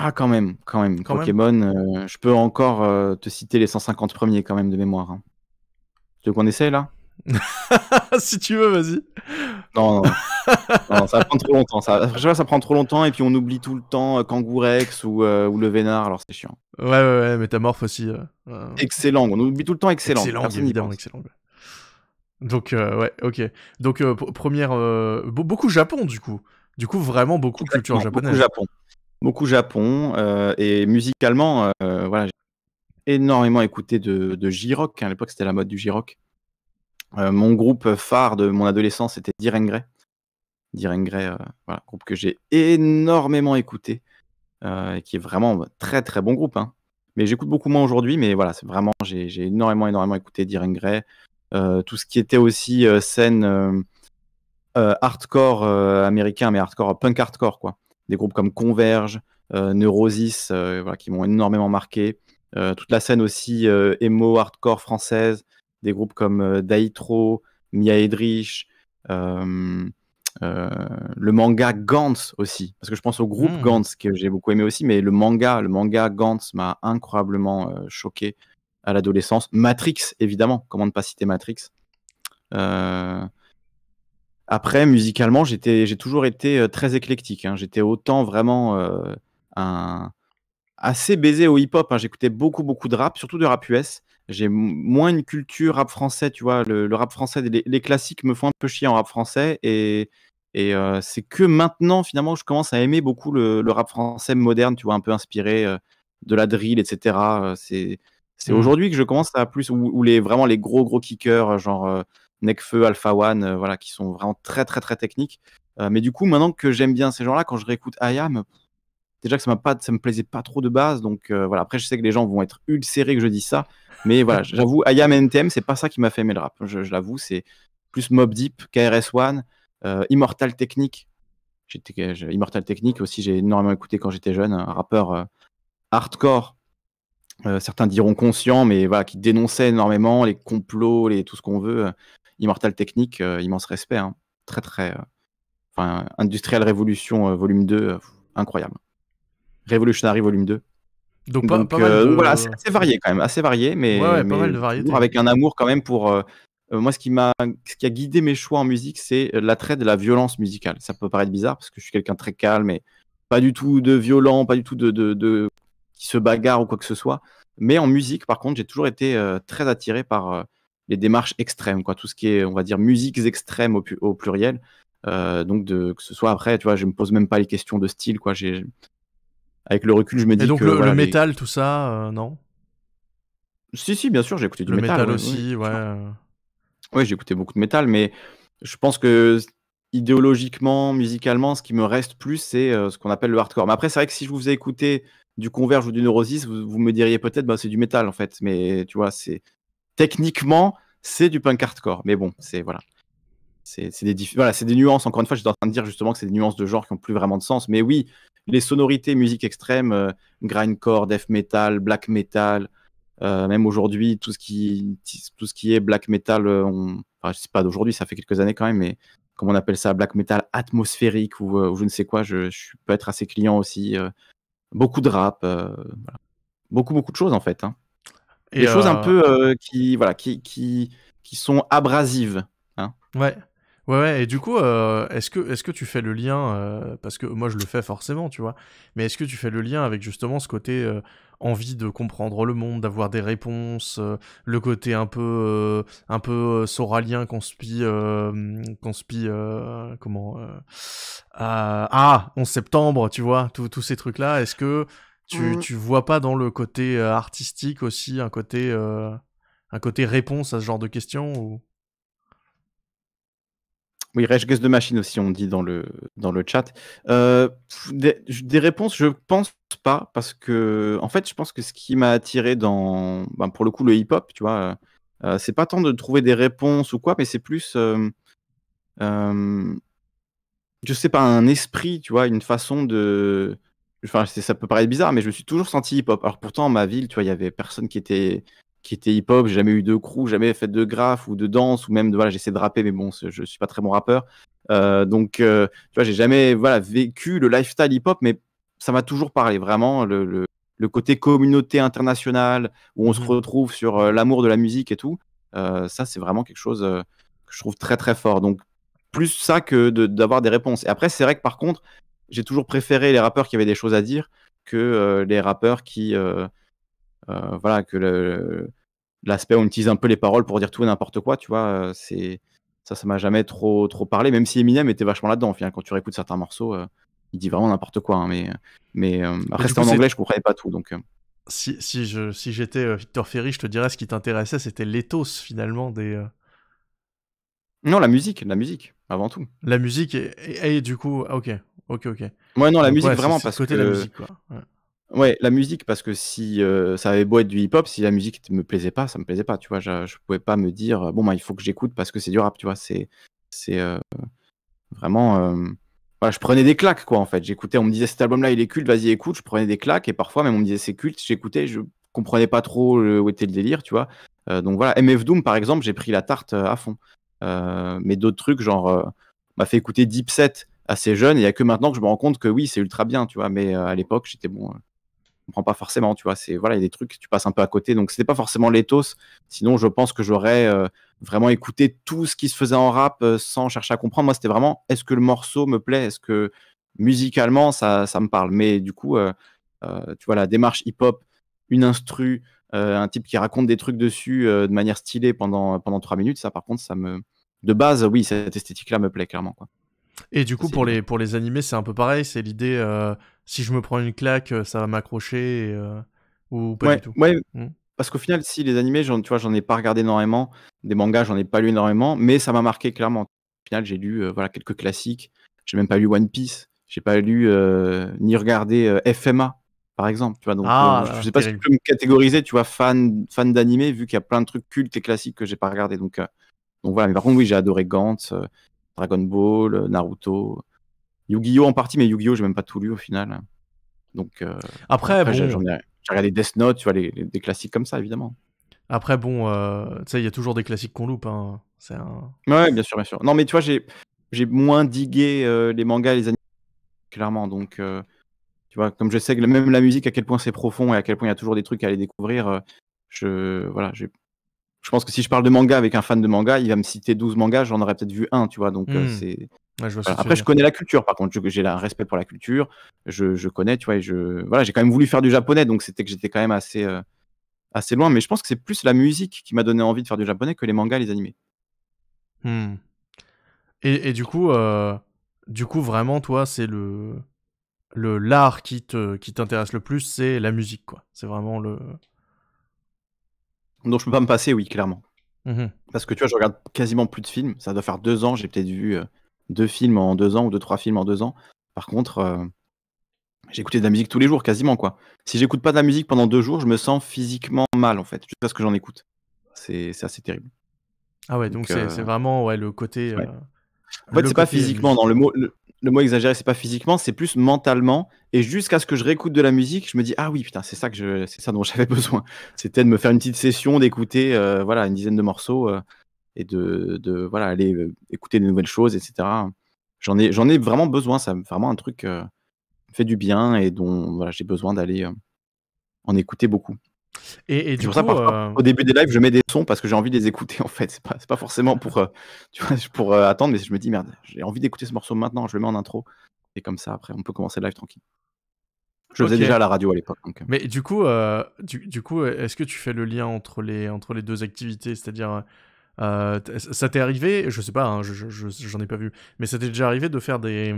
Ah, quand même, quand même. Pokémon, euh, je peux encore euh, te citer les 150 premiers quand même de mémoire. Hein. Tu veux qu'on essaye là Si tu veux, vas-y. Non, non. non, ça prend trop longtemps. Ça, pas, ça prend trop longtemps et puis on oublie tout le temps euh, Kangourex euh, ou, le Vénard, alors c'est chiant. Ouais, ouais, ouais, Métamorphe aussi. excellent, on oublie tout le temps Excellent. Excellent, évidemment, excellent. Donc, ouais, ok. Donc, première. beaucoup Japon, du coup. Du coup, vraiment beaucoup de culture japonaise. Beaucoup Japon beaucoup Japon euh, et musicalement, euh, voilà, j'ai énormément écouté de, de J-Rock. Hein, à l'époque, c'était la mode du J-Rock. Euh, mon groupe phare de mon adolescence était Diren Grey. Diren voilà, groupe que j'ai énormément écouté et qui est vraiment très très bon groupe. Hein. Mais j'écoute beaucoup moins aujourd'hui, mais voilà, c'est vraiment, j'ai énormément énormément écouté Diren Grey. tout ce qui était aussi scène hardcore américain, mais hardcore, punk hardcore quoi des groupes comme Converge, euh, Neurosis, euh, voilà, qui m'ont énormément marqué. Euh, toute la scène aussi emo hardcore française, des groupes comme Daitro, Mia Edrich, le manga Gantz aussi, parce que je pense au groupe hmm. Gantz que j'ai beaucoup aimé aussi, mais le manga, le manga Gantz m'a incroyablement choqué à l'adolescence. Matrix, évidemment, comment ne pas citer Matrix. Après, musicalement, j'ai toujours été euh, très éclectique. Hein. J'étais autant vraiment euh, un, assez baisé au hip-hop. Hein. J'écoutais beaucoup, beaucoup de rap, surtout de rap US. J'ai moins une culture rap français, tu vois. Le, rap français, les, classiques me font un peu chier en rap français. Et, euh, c'est que maintenant, finalement, je commence à aimer beaucoup le, rap français moderne, tu vois, un peu inspiré de la drill, etc. C'est mmh. aujourd'hui que je commence à plus, ou, les, vraiment les gros, gros kickers, genre Necfeu, Alpha One, euh, voilà, qui sont vraiment très très très techniques. Euh, mais du coup, maintenant que j'aime bien ces gens-là, quand je réécoute IAM, déjà que ça pas, ça me plaisait pas trop de base. Donc euh, voilà, après je sais que les gens vont être ulcérés que je dis ça, mais voilà, j'avoue, IAM NTM, c'est pas ça qui m'a fait aimer le rap. Je, l'avoue, c'est plus Mob Deep, KRS One, Immortal Technique. Immortal Technique aussi, j'ai énormément écouté quand j'étais jeune, un rappeur hardcore. certains diront conscient, mais voilà, qui dénonçait énormément les complots, les, tout ce qu'on veut. Immortal Technique, euh, immense respect. Hein. Très, très. Euh, enfin, Industrial Révolution euh, volume 2, incroyable. Revolutionary volume 2. Donc, pas, mal de... voilà, c'est varié quand même, assez varié, mais, avec un amour quand même pour. moi, ce qui, m'a, ce qui a guidé mes choix en musique, c'est l'attrait de la violence musicale. Ça peut paraître bizarre parce que je suis quelqu'un très calme et pas du tout de violent, pas du tout de, de, qui se bagarre ou quoi que ce soit. Mais en musique, par contre, j'ai toujours été très attiré par les démarches extrêmes, quoi, tout ce qui est, on va dire, musiques extrêmes au, au pluriel. Euh, donc de, que ce soit après, tu vois, je me pose même pas les questions de style, quoi. J'ai avec le recul, je me dis. donc le, métal, tout ça, euh, non Si, si, bien sûr, j'ai écouté du métal, aussi, ouais. Ouais, j'ai écouté beaucoup de métal, mais je pense que idéologiquement, musicalement, ce qui me reste plus, c'est euh, ce qu'on appelle le hardcore. Mais après, c'est vrai que si je vous ai écouté du Converge ou du Neurosis, vous, me diriez peut-être, bah, c'est du métal en fait. Mais tu vois, c'est techniquement, c'est du punk hardcore. Mais bon, c'est voilà. C'est des, nuances. Encore une fois, j'étais en train de dire justement que c'est des nuances de genre qui n'ont plus vraiment de sens. Mais oui, les sonorités musique extrême, euh, grindcore, death metal, black metal, euh, même aujourd'hui, tout, ce qui, tout ce qui est black metal, euh, on... enfin, sais pas d'aujourd'hui, ça fait quelques années quand même, mais comment on appelle ça, black metal atmosphérique ou, je ne sais quoi, je, peux être assez client aussi. beaucoup de rap, beaucoup, beaucoup de choses en fait. Hein des choses un euh, peu euh, qui, voilà, qui, qui, qui sont abrasives. Hein. Ouais. Ouais, ouais, et du coup, euh, est-ce que, est que tu fais le lien, parce que moi je le fais forcément, tu vois, mais est-ce que tu fais le lien avec justement ce côté envie de comprendre le monde, d'avoir des réponses, le côté un peu, un peu soralien, pille spie comment, à, ah, 11 septembre, tu vois, tous ces trucs-là, est-ce que tu, tu vois pas dans le côté euh, artistique aussi un côté, euh, un côté réponse à ce genre de questions ou... Oui, Rage de Machine aussi, on dit dans le, dans le chat. Euh, des, réponses, je pense pas, parce que, en fait, je pense que ce qui m'a attiré dans, ben, pour le coup, le hip-hop, tu vois, c'est pas tant de trouver des réponses ou quoi, mais c'est plus je sais pas, un esprit, tu vois, une façon de, enfin, ça peut paraître bizarre, mais je me suis toujours senti hip-hop. Alors pourtant, ma ville, tu vois, il y avait personne qui était qui était hip-hop, j'ai jamais eu de crew, jamais fait de graphe ou de danse ou même voilà, j'essaie de rapper mais bon, je suis pas très bon rappeur. Euh, donc euh, tu vois, j'ai jamais voilà, vécu le lifestyle hip-hop mais ça m'a toujours parlé vraiment le, le, côté communauté internationale où on se mmh. retrouve sur euh, l'amour de la musique et tout. ça c'est vraiment quelque chose que je trouve très très fort. Donc plus ça que d'avoir des réponses. Et après c'est vrai que par contre, j'ai toujours préféré les rappeurs qui avaient des choses à dire que euh, les rappeurs qui. Euh, euh, voilà, que l'aspect où on utilise un peu les paroles pour dire tout et n'importe quoi, tu vois, c'est. Ça, ça m'a jamais trop, trop parlé, même si Eminem était vachement là-dedans. Enfin, quand tu réécoutes certains morceaux, il dit vraiment n'importe quoi. Hein, mais mais après, en anglais, je comprenais pas tout. Donc, Si, si j'étais Victor Ferry, je te dirais ce qui t'intéressait, c'était l'éthos finalement des, non, la musique, la musique, avant tout. La musique et, du coup, ah, ok, ok, ok. Ouais, non, la musique vraiment parce côté que. la musique, quoi. Ouais. la musique parce que si euh, ça avait beau être du hip-hop, si la musique ne me plaisait pas, ça ne me plaisait pas, tu vois. Je, ne pouvais pas me dire euh, bon bah il faut que j'écoute parce que c'est du rap, tu vois. C'est euh, vraiment. Voilà, je prenais des claques quoi en fait. J'écoutais, on me disait cet album-là il est culte, vas-y écoute. Je prenais des claques et parfois même on me disait c'est culte, j'écoutais, je comprenais pas trop où était le délire, tu vois. donc voilà, MF Doom par exemple, j'ai pris la tarte à fond. Euh, mais d'autres trucs, genre, euh, m'a fait écouter Deep Set assez jeune, et il n'y a que maintenant que je me rends compte que oui, c'est ultra bien, tu vois, mais euh, à l'époque, j'étais bon comprends pas forcément, tu vois. C'est voilà, il y a des trucs tu passes un peu à côté. Donc c'était pas forcément l'éthos. Sinon, je pense que j'aurais vraiment écouté tout ce qui se faisait en rap sans chercher à comprendre. Moi, c'était vraiment est-ce que le morceau me plaît, est-ce que musicalement ça, me parle. Mais du coup, tu vois la démarche hip-hop, une instru, euh, un type qui raconte des trucs dessus euh, de manière stylée pendant pendant trois minutes, ça par contre, ça me de base, oui, cette esthétique-là me plaît clairement Et du coup, pour les pour les animés, c'est un peu pareil. C'est l'idée, euh, si je me prends une claque, ça va m'accrocher ou pas du tout. Mmh. Parce qu'au final, si les animés, tu vois, j'en ai pas regardé énormément, des mangas, j'en ai pas lu énormément, mais ça m'a marqué clairement. Au final, j'ai lu voilà quelques classiques. J'ai même pas lu One Piece. J'ai pas lu ni regardé FMA par exemple. Tu vois, donc, ah, euh, je ne ah, sais pas si tu peux me catégoriser, tu vois, fan, fan d'animé, vu qu'il y a plein de trucs cultes et classiques que j'ai pas regardé. Donc, euh, donc voilà, mais par contre, oui, j'ai adoré Gantz, euh, Dragon Ball, Naruto, Yu-Gi-Oh! en partie, mais Yu-Gi-Oh! j'ai même pas tout lu au final. Donc, après, j'ai regardé Death Note, tu vois, les, des classiques comme ça, évidemment. Après, bon, tu sais, il y a toujours des classiques qu'on loupe. Hein. C'est un... Ouais, bien sûr, bien sûr. Non, mais tu vois, j'ai moins digué les mangas, les animés, clairement. Donc, tu vois, comme je sais que même la musique, à quel point c'est profond et à quel point il y a toujours des trucs à aller découvrir, euh, je, voilà, je pense que si je parle de manga avec un fan de manga, il va me citer 12 mangas, j'en aurais peut-être vu un, tu vois, donc euh, mmh. c'est. Après, je connais la culture, par contre, j'ai un respect pour la culture, je, connais, tu vois, et je, voilà, j'ai quand même voulu faire du japonais, donc c'était que j'étais quand même assez, euh, assez loin, mais je pense que c'est plus la musique qui m'a donné envie de faire du japonais que les mangas, les animés. Mmh. Et, du coup, du coup, vraiment, toi, c'est le, le l'art qui qui t'intéresse le plus, c'est la musique quoi. C'est vraiment le donc je peux pas me passer, oui, clairement. Mmh parce que tu vois, je regarde quasiment plus de films. Ça doit faire deux ans. J'ai peut-être vu euh, deux films en deux ans ou deux trois films en deux ans. Par contre, euh, j'écoutais de la musique tous les jours, quasiment quoi. Si j'écoute pas de la musique pendant deux jours, je me sens physiquement mal en fait, parce ce que j'en écoute. C'est assez terrible. Ah ouais, donc euh, c'est vraiment ouais le côté. En fait, c'est pas physiquement dans le mot le mot exagéré, c'est pas physiquement, c'est plus mentalement. Et jusqu'à ce que je réécoute de la musique, je me dis ah oui putain c'est ça que je, c'est ça dont j'avais besoin. C'était de me faire une petite session, d'écouter euh, voilà une dizaine de morceaux euh, et de, de, voilà aller euh, écouter des nouvelles choses, etc. J'en ai, j'en ai vraiment besoin. Ça vraiment un truc fait du bien et dont voilà j'ai besoin d'aller en écouter beaucoup. Et, du coup, euh, au début des lives, je mets des sons parce que j'ai envie de les écouter en fait. C'est pas, pas forcément pour, euh, tu vois, pour euh, attendre, mais je me dis merde, j'ai envie d'écouter ce morceau maintenant, je le mets en intro. Et comme ça, après, on peut commencer le live tranquille. Je faisais déjà la radio à l'époque. Mais du coup, du, du, coup est-ce que tu fais le lien entre les, entre les deux activités C'est-à-dire, ça t'est arrivé, je sais pas, hein, j'en ai pas vu, mais ça t'est déjà arrivé de faire des,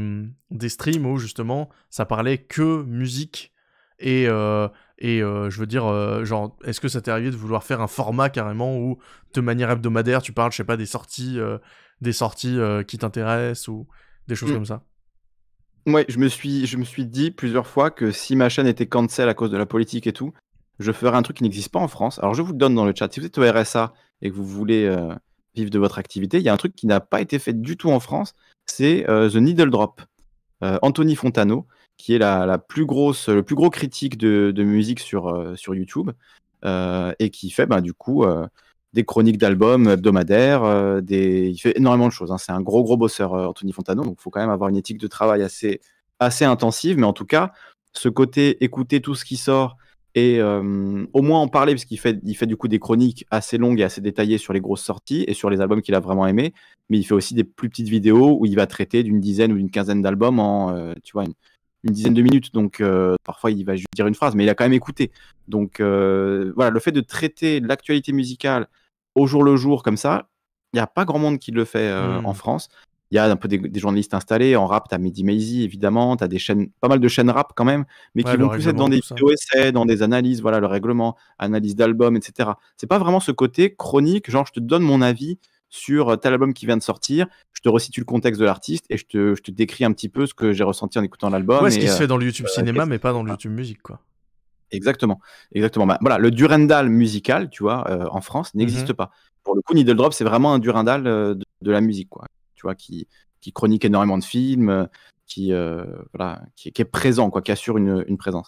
des streams où justement ça parlait que musique et et euh, je veux dire, euh, genre, est-ce que ça t'est arrivé de vouloir faire un format carrément où, de manière hebdomadaire, tu parles, je sais pas, des sorties, euh, des sorties qui t'intéressent ou des choses mm. comme ça Ouais, je me suis, dit plusieurs fois que si ma chaîne était cancel à cause de la politique et tout, je ferais un truc qui n'existe pas en France. Alors je vous le donne dans le chat. Si vous êtes au RSA et que vous voulez vivre de votre activité, il y a un truc qui n'a pas été fait du tout en France, c'est The Needle Drop. Anthony Fontano, qui est la, plus grosse, le plus gros critique de, de musique sur, euh, sur YouTube, euh, et qui fait ben, du coup euh, des chroniques d'albums hebdomadaires, des... il fait énormément de choses. Hein. C'est un gros gros bosseur Anthony Fontano, donc il faut quand même avoir une éthique de travail assez, assez intensive, mais en tout cas, ce côté écouter tout ce qui sort et au moins en parler, parce qu'il fait, il fait du coup des chroniques assez longues et assez détaillées sur les grosses sorties et sur les albums qu'il a vraiment aimés, mais il fait aussi des plus petites vidéos où il va traiter d'une dizaine ou d'une quinzaine d'albums en, tu vois, une dizaine de minutes, donc euh, parfois il va juste dire une phrase, mais il a quand même écouté. Donc euh, voilà, le fait de traiter l'actualité musicale au jour le jour comme ça, il n'y a pas grand monde qui le fait euh, hmm. en France. Il y a un peu des, journalistes installés. En rap, tu as Mehdi évidemment. Tu as des chaînes, pas mal de chaînes rap quand même, mais qui vont plus être dans des vidéos essais, dans des analyses, voilà, le règlement, analyse d'album, etc. C'est pas vraiment ce côté chronique, genre je te donne mon avis sur euh, tel album qui vient de sortir, je te resitue le contexte de l'artiste et je te, décris un petit peu ce que j'ai ressenti en écoutant l'album. est ce qui se euh, fait dans le YouTube euh, cinéma, mais pas dans le ah. YouTube musique, quoi. Exactement, exactement. Bah, voilà, le Durendal musical, tu vois, en France, n'existe mhm. pas. Pour le coup, Needle Drop, c'est vraiment un Durendal de, la musique, quoi. Tu vois, qui, qui chronique énormément de films, qui, qui, est présent, quoi, qui assure une, présence.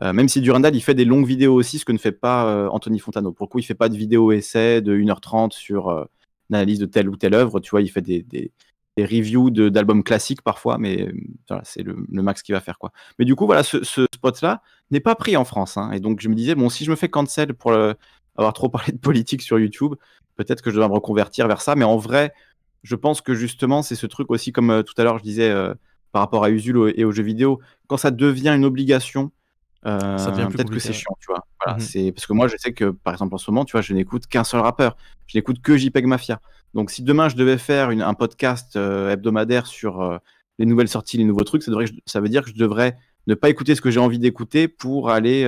même si Durendal, il fait des longues vidéos aussi, ce que ne fait pas Anthony Fontano. Pour le coup, il fait pas de vidéo essai de 1h30 sur analyse de telle ou telle œuvre. Tu vois, il fait des, des, reviews d'albums classiques parfois, mais euh, c'est le, le, max qu'il va faire. quoi. Mais du coup, voilà, ce, spot-là n'est pas pris en France. Hein, et donc, je me disais, bon, si je me fais cancel pour avoir trop parlé de politique sur YouTube, peut-être que je dois me reconvertir vers ça. Mais en vrai, je pense que justement, c'est ce truc aussi, comme euh, tout à l'heure, je disais. Euh, par rapport à Usul et aux jeux vidéo, quand ça devient une obligation, euh, peut-être que c'est chiant, tu vois. Mhm. parce que moi, je sais que par exemple en ce moment, tu vois, je n'écoute qu'un seul rappeur. Je n'écoute que JPEG Mafia. Donc, si demain je devais faire un podcast euh, hebdomadaire sur euh, les nouvelles sorties, les nouveaux trucs, ça, devrait, ça veut dire que je devrais ne pas écouter ce que j'ai envie d'écouter pour aller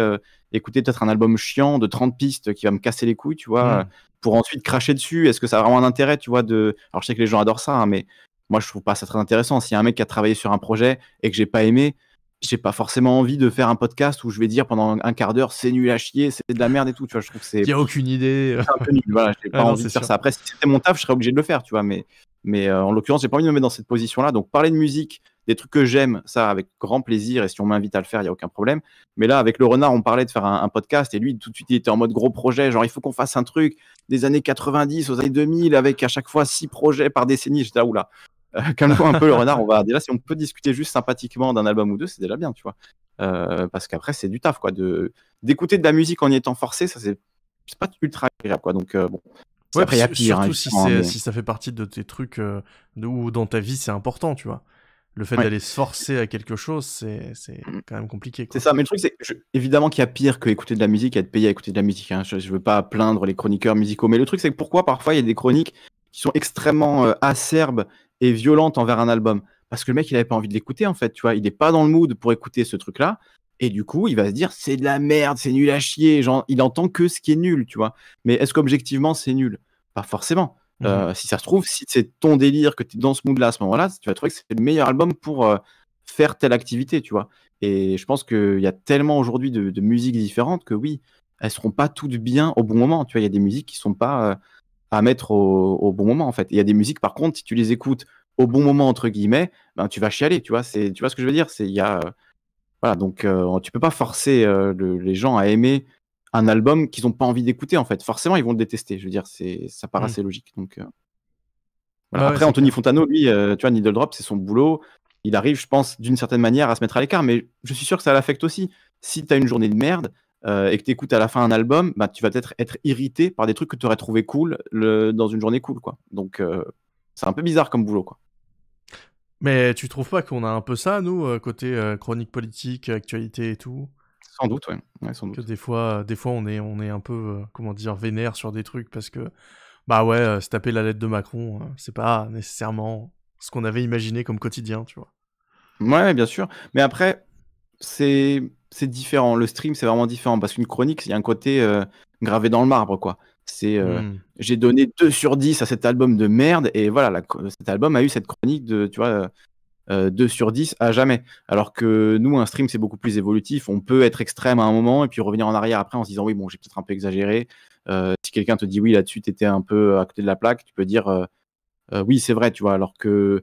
écouter peut-être un album chiant de 30 pistes qui va me casser les couilles, tu vois, mhm. pour ensuite cracher dessus. Est-ce que ça a vraiment un intérêt, tu vois, de. Alors, je sais que les gens adorent ça, hein, mais moi, je trouve pas ça très intéressant. Si y a un mec qui a travaillé sur un projet et que j'ai pas aimé, j'ai pas forcément envie de faire un podcast où je vais dire pendant un quart d'heure c'est nul à chier, c'est de la merde et tout. Tu vois, je trouve que c'est. Il aucune idée. C'est un peu nul. Voilà, j'ai pas envie de faire ça. Après, si c'était mon taf, je serais obligé de le faire, tu vois. Mais, mais euh, en l'occurrence, j'ai pas envie de me mettre dans cette position-là. Donc, parler de musique, des trucs que j'aime, ça avec grand plaisir. Et si on m'invite à le faire, il y a aucun problème. Mais là, avec le renard, on parlait de faire un, podcast et lui, tout de suite, il était en mode gros projet. Genre, il faut qu'on fasse un truc des années 90 aux années 2000 avec à chaque fois six projets par décennie. J'étais là, oula. calme-toi un peu le renard, on va déjà si on peut discuter juste sympathiquement d'un album ou deux, c'est déjà bien, tu vois. Euh, parce qu'après c'est du taf quoi, de d'écouter de la musique en y étant forcé, ça c'est pas ultra agréable quoi. Donc euh, bon, Ouais, y a pire, surtout si, si, ça fait partie de tes trucs euh, ou dans ta vie, c'est important, tu vois. Le fait d'aller se forcer à quelque chose, c'est quand même compliqué. C'est ça, mais le truc, c'est évidemment qu'il y a pire que écouter de la musique et être payé à écouter de la musique. Hein. Je, ne veux pas plaindre les chroniqueurs musicaux, mais le truc, c'est que pourquoi parfois il y a des chroniques qui sont extrêmement acerbes et violente envers un album. Parce que le mec, il avait pas envie de l'écouter, en fait, tu vois. Il n'est pas dans le mood pour écouter ce truc-là. Et du coup, il va se dire, c'est de la merde, c'est nul à chier. Genre, il entend que ce qui est nul, tu vois. Mais est-ce qu'objectivement, c'est nul Pas forcément. Mhm. Euh, si ça se trouve, si c'est ton délire, que tu es dans ce mood-là à ce moment-là, tu vas trouver que c'est le meilleur album pour euh, faire telle activité, tu vois. Et je pense qu'il y a tellement aujourd'hui de, musiques différentes que oui, elles seront pas toutes bien au bon moment. Tu vois, il y a des musiques qui sont pas. Euh, à mettre au, bon moment en fait. Il y a des musiques par contre, si tu les écoutes au bon moment entre guillemets, ben tu vas chialer, tu vois. C'est, tu vois ce que je veux dire C'est il y a voilà donc euh, tu peux pas forcer euh, les gens à aimer un album qu'ils n'ont pas envie d'écouter en fait. Forcément ils vont le détester. Je veux dire c'est ça paraît mmh. assez logique donc. Euh, Après Anthony Fontano lui tu vois Needle Drop c'est son boulot. Il arrive je pense d'une certaine manière à se mettre à l'écart, mais je suis sûr que ça l'affecte aussi. Si tu as une journée de merde, euh, et que tu écoutes à la fin un album, bah, tu vas peut-être être irrité par des trucs que tu aurais trouvé cool dans une journée cool. quoi. Donc euh, c'est un peu bizarre comme boulot. quoi. Mais tu trouves pas qu'on a un peu ça, nous, euh, côté chronique politique, actualité et tout Sans doute, oui. Que des fois, des fois on, est, on est un peu, comment dire, vénère sur des trucs parce que, bah ouais, se taper la lettre de Macron, c'est pas nécessairement ce qu'on avait imaginé comme quotidien, tu vois. Ouais, bien sûr. Mais après, c'est différent. Le stream, c'est vraiment différent parce qu'une chronique, il y a un côté euh, gravé dans le marbre, quoi. C'est euh, hmm. j'ai donné 2 sur 10 à cet album de merde et voilà, cet album a eu cette chronique de tu vois 2 euh, sur 10 à jamais. Alors que nous, un stream, c'est beaucoup plus évolutif. On peut être extrême à un moment et puis revenir en arrière après en se disant oui, bon, j'ai peut-être un peu exagéré. si quelqu'un te dit oui, là-dessus, t'étais un peu à côté de la plaque, tu peux dire oui, c'est vrai, tu vois. Alors que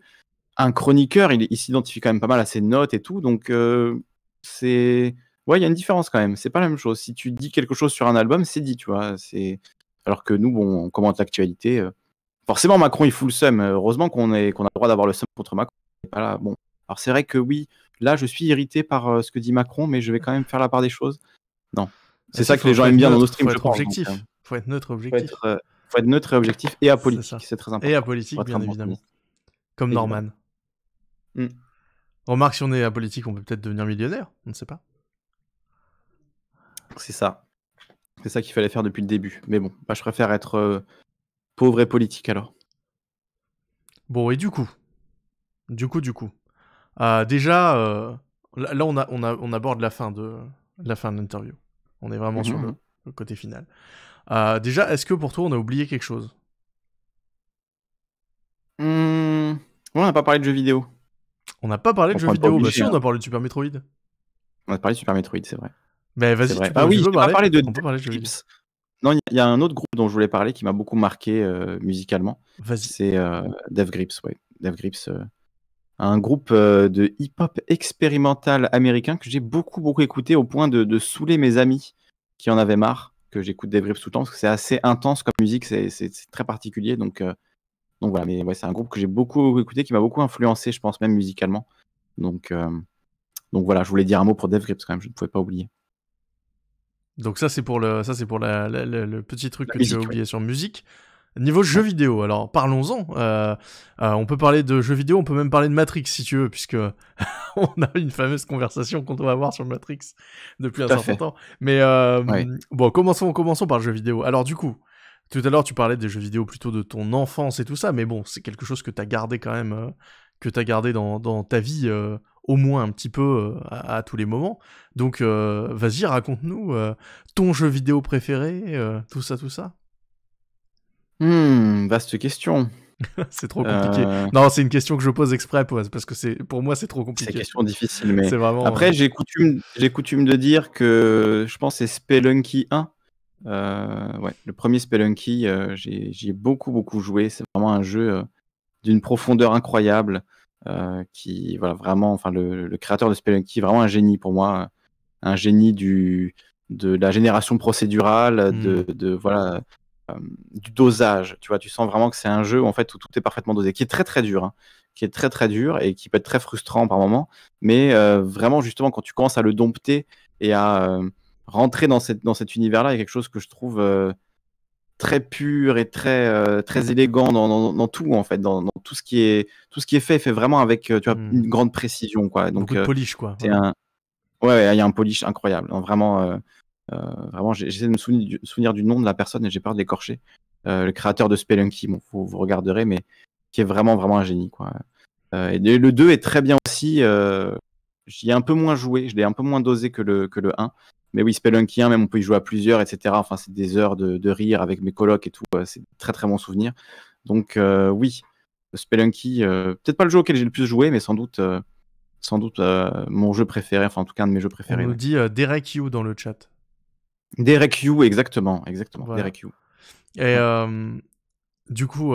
un chroniqueur, il, s'identifie quand même pas mal à ses notes et tout, donc c'est. Ouais, il y a une différence quand même. C'est pas la même chose. Si tu dis quelque chose sur un album, c'est dit, tu vois. C'est alors que nous, bon, on commente l'actualité. Euh, forcément, Macron, il fout le seum. Heureusement qu'on qu'on a le droit d'avoir le seum contre Macron. voilà Bon, alors c'est vrai que oui, là, je suis irrité par euh, ce que dit Macron, mais je vais quand même faire la part des choses. Non, c'est ça que les gens aiment bien dans nos streams. Faut objectif. Euh, faut être neutre, objectif. neutre et objectif et apolitique, c'est très important. Et apolitique, bien évidemment. Comme Norman. Hmm. Remarque, si on est à politique, on peut peut-être devenir millionnaire. On ne sait pas. C'est ça. C'est ça qu'il fallait faire depuis le début. Mais bon, bah, je préfère être euh, pauvre et politique alors. Bon, et du coup Du coup, du coup. Ah, déjà, euh, là, on, a, aborde la fin de la fin l'interview. On est vraiment mhm. sur le, côté final. Ah, déjà, est-ce que pour toi, on a oublié quelque chose mmh. On n'a pas parlé de jeux vidéo. On n'a pas parlé de jeux vidéo. Bah obligé, on hein. a parlé de Super Metroid. On a parlé de Super Metroid, c'est vrai. Mais vas-y, ah tu peux, parler, de, on parler de Non, il y a un autre groupe dont je voulais parler qui m'a beaucoup marqué vas euh, musicalement. C'est euh, Dev Grips, ouais. Dev Grips, euh, un groupe euh, de hip-hop expérimental américain que j'ai beaucoup, beaucoup écouté au point de, de, saouler mes amis qui en avaient marre que j'écoute Dev Grips tout le temps parce que c'est assez intense comme musique, c'est très particulier. Donc, donc voilà, mais ouais, c'est un groupe que j'ai beaucoup écouté, qui m'a beaucoup influencé, je pense, même musicalement. Donc, euh, donc voilà, je voulais dire un mot pour DevGrips quand même, je ne pouvais pas oublier. Donc ça, c'est pour le, ça, pour le petit truc que j'ai tu as oublié sur musique. Niveau jeux vidéo, alors parlons-en. Euh, euh, on peut parler de jeux vidéo, on peut même parler de Matrix si tu veux, puisque on a une fameuse conversation qu'on doit avoir sur Matrix depuis un certain temps. Mais bon, commençons, commençons par le jeu vidéo. Alors du coup, tout à l'heure, tu parlais des jeux vidéo plutôt de ton enfance et tout ça, mais bon, c'est quelque chose que tu as gardé quand même, euh, que tu as gardé dans, ta vie euh, au moins un petit peu euh, à, tous les moments. Donc, vas-y, raconte-nous ton jeu vidéo préféré, tout ça, tout ça. Hmm, vaste question. c'est trop compliqué. Non, c'est une question que je pose exprès parce que c'est pour moi c'est trop compliqué. C'est une question difficile, mais vraiment... après j'ai coutume coutume de dire que je pense c'est Spelunky 1 euh, ouais, le premier Spelunky, euh, j'ai j'y ai, beaucoup beaucoup joué. C'est vraiment un jeu euh, d'une profondeur incroyable. qui voilà vraiment, enfin le, créateur de Spelunky, vraiment un génie pour moi, un génie du de la génération procédurale, mmh. de, de, voilà du dosage. Tu vois, tu sens vraiment que c'est un jeu en fait où tout est parfaitement dosé, qui est très très dur, hein, qui est très très dur et qui peut être très frustrant par moment. Mais vraiment justement quand tu commences à le dompter et à rentrer dans, cette, dans cet univers-là est quelque chose que je trouve euh, très pur et très, euh, très élégant dans, tout, en fait, dans, tout, ce qui est, tout ce qui est fait, fait vraiment avec euh, tu vois, hmm. une grande précision. Quoi. Donc, Beaucoup de polish, quoi. un... Ouais, il y a un polish incroyable. Hein, vraiment, vraiment j'essaie de me souvenir du, nom de la personne et j'ai peur de l'écorcher. le créateur de Spelunky, vous, vous regarderez, mais qui est vraiment, vraiment un génie, quoi. et le 2 est très bien aussi j'y ai un peu moins joué, je l'ai un peu moins dosé que le, que le 1. Mais oui, Spelunky même on peut y jouer à plusieurs, etc. Enfin, c'est des heures de, rire avec mes colocs et tout. Euh, c'est très très bon souvenir. Donc euh, oui, Spelunky, euh, peut-être pas le jeu auquel j'ai le plus joué, mais sans doute, sans doute mon jeu préféré, enfin en tout cas un de mes jeux préférés. On nous dit Derek You dans le chat. Derek You, exactement, exactement. Derek You. Et du coup,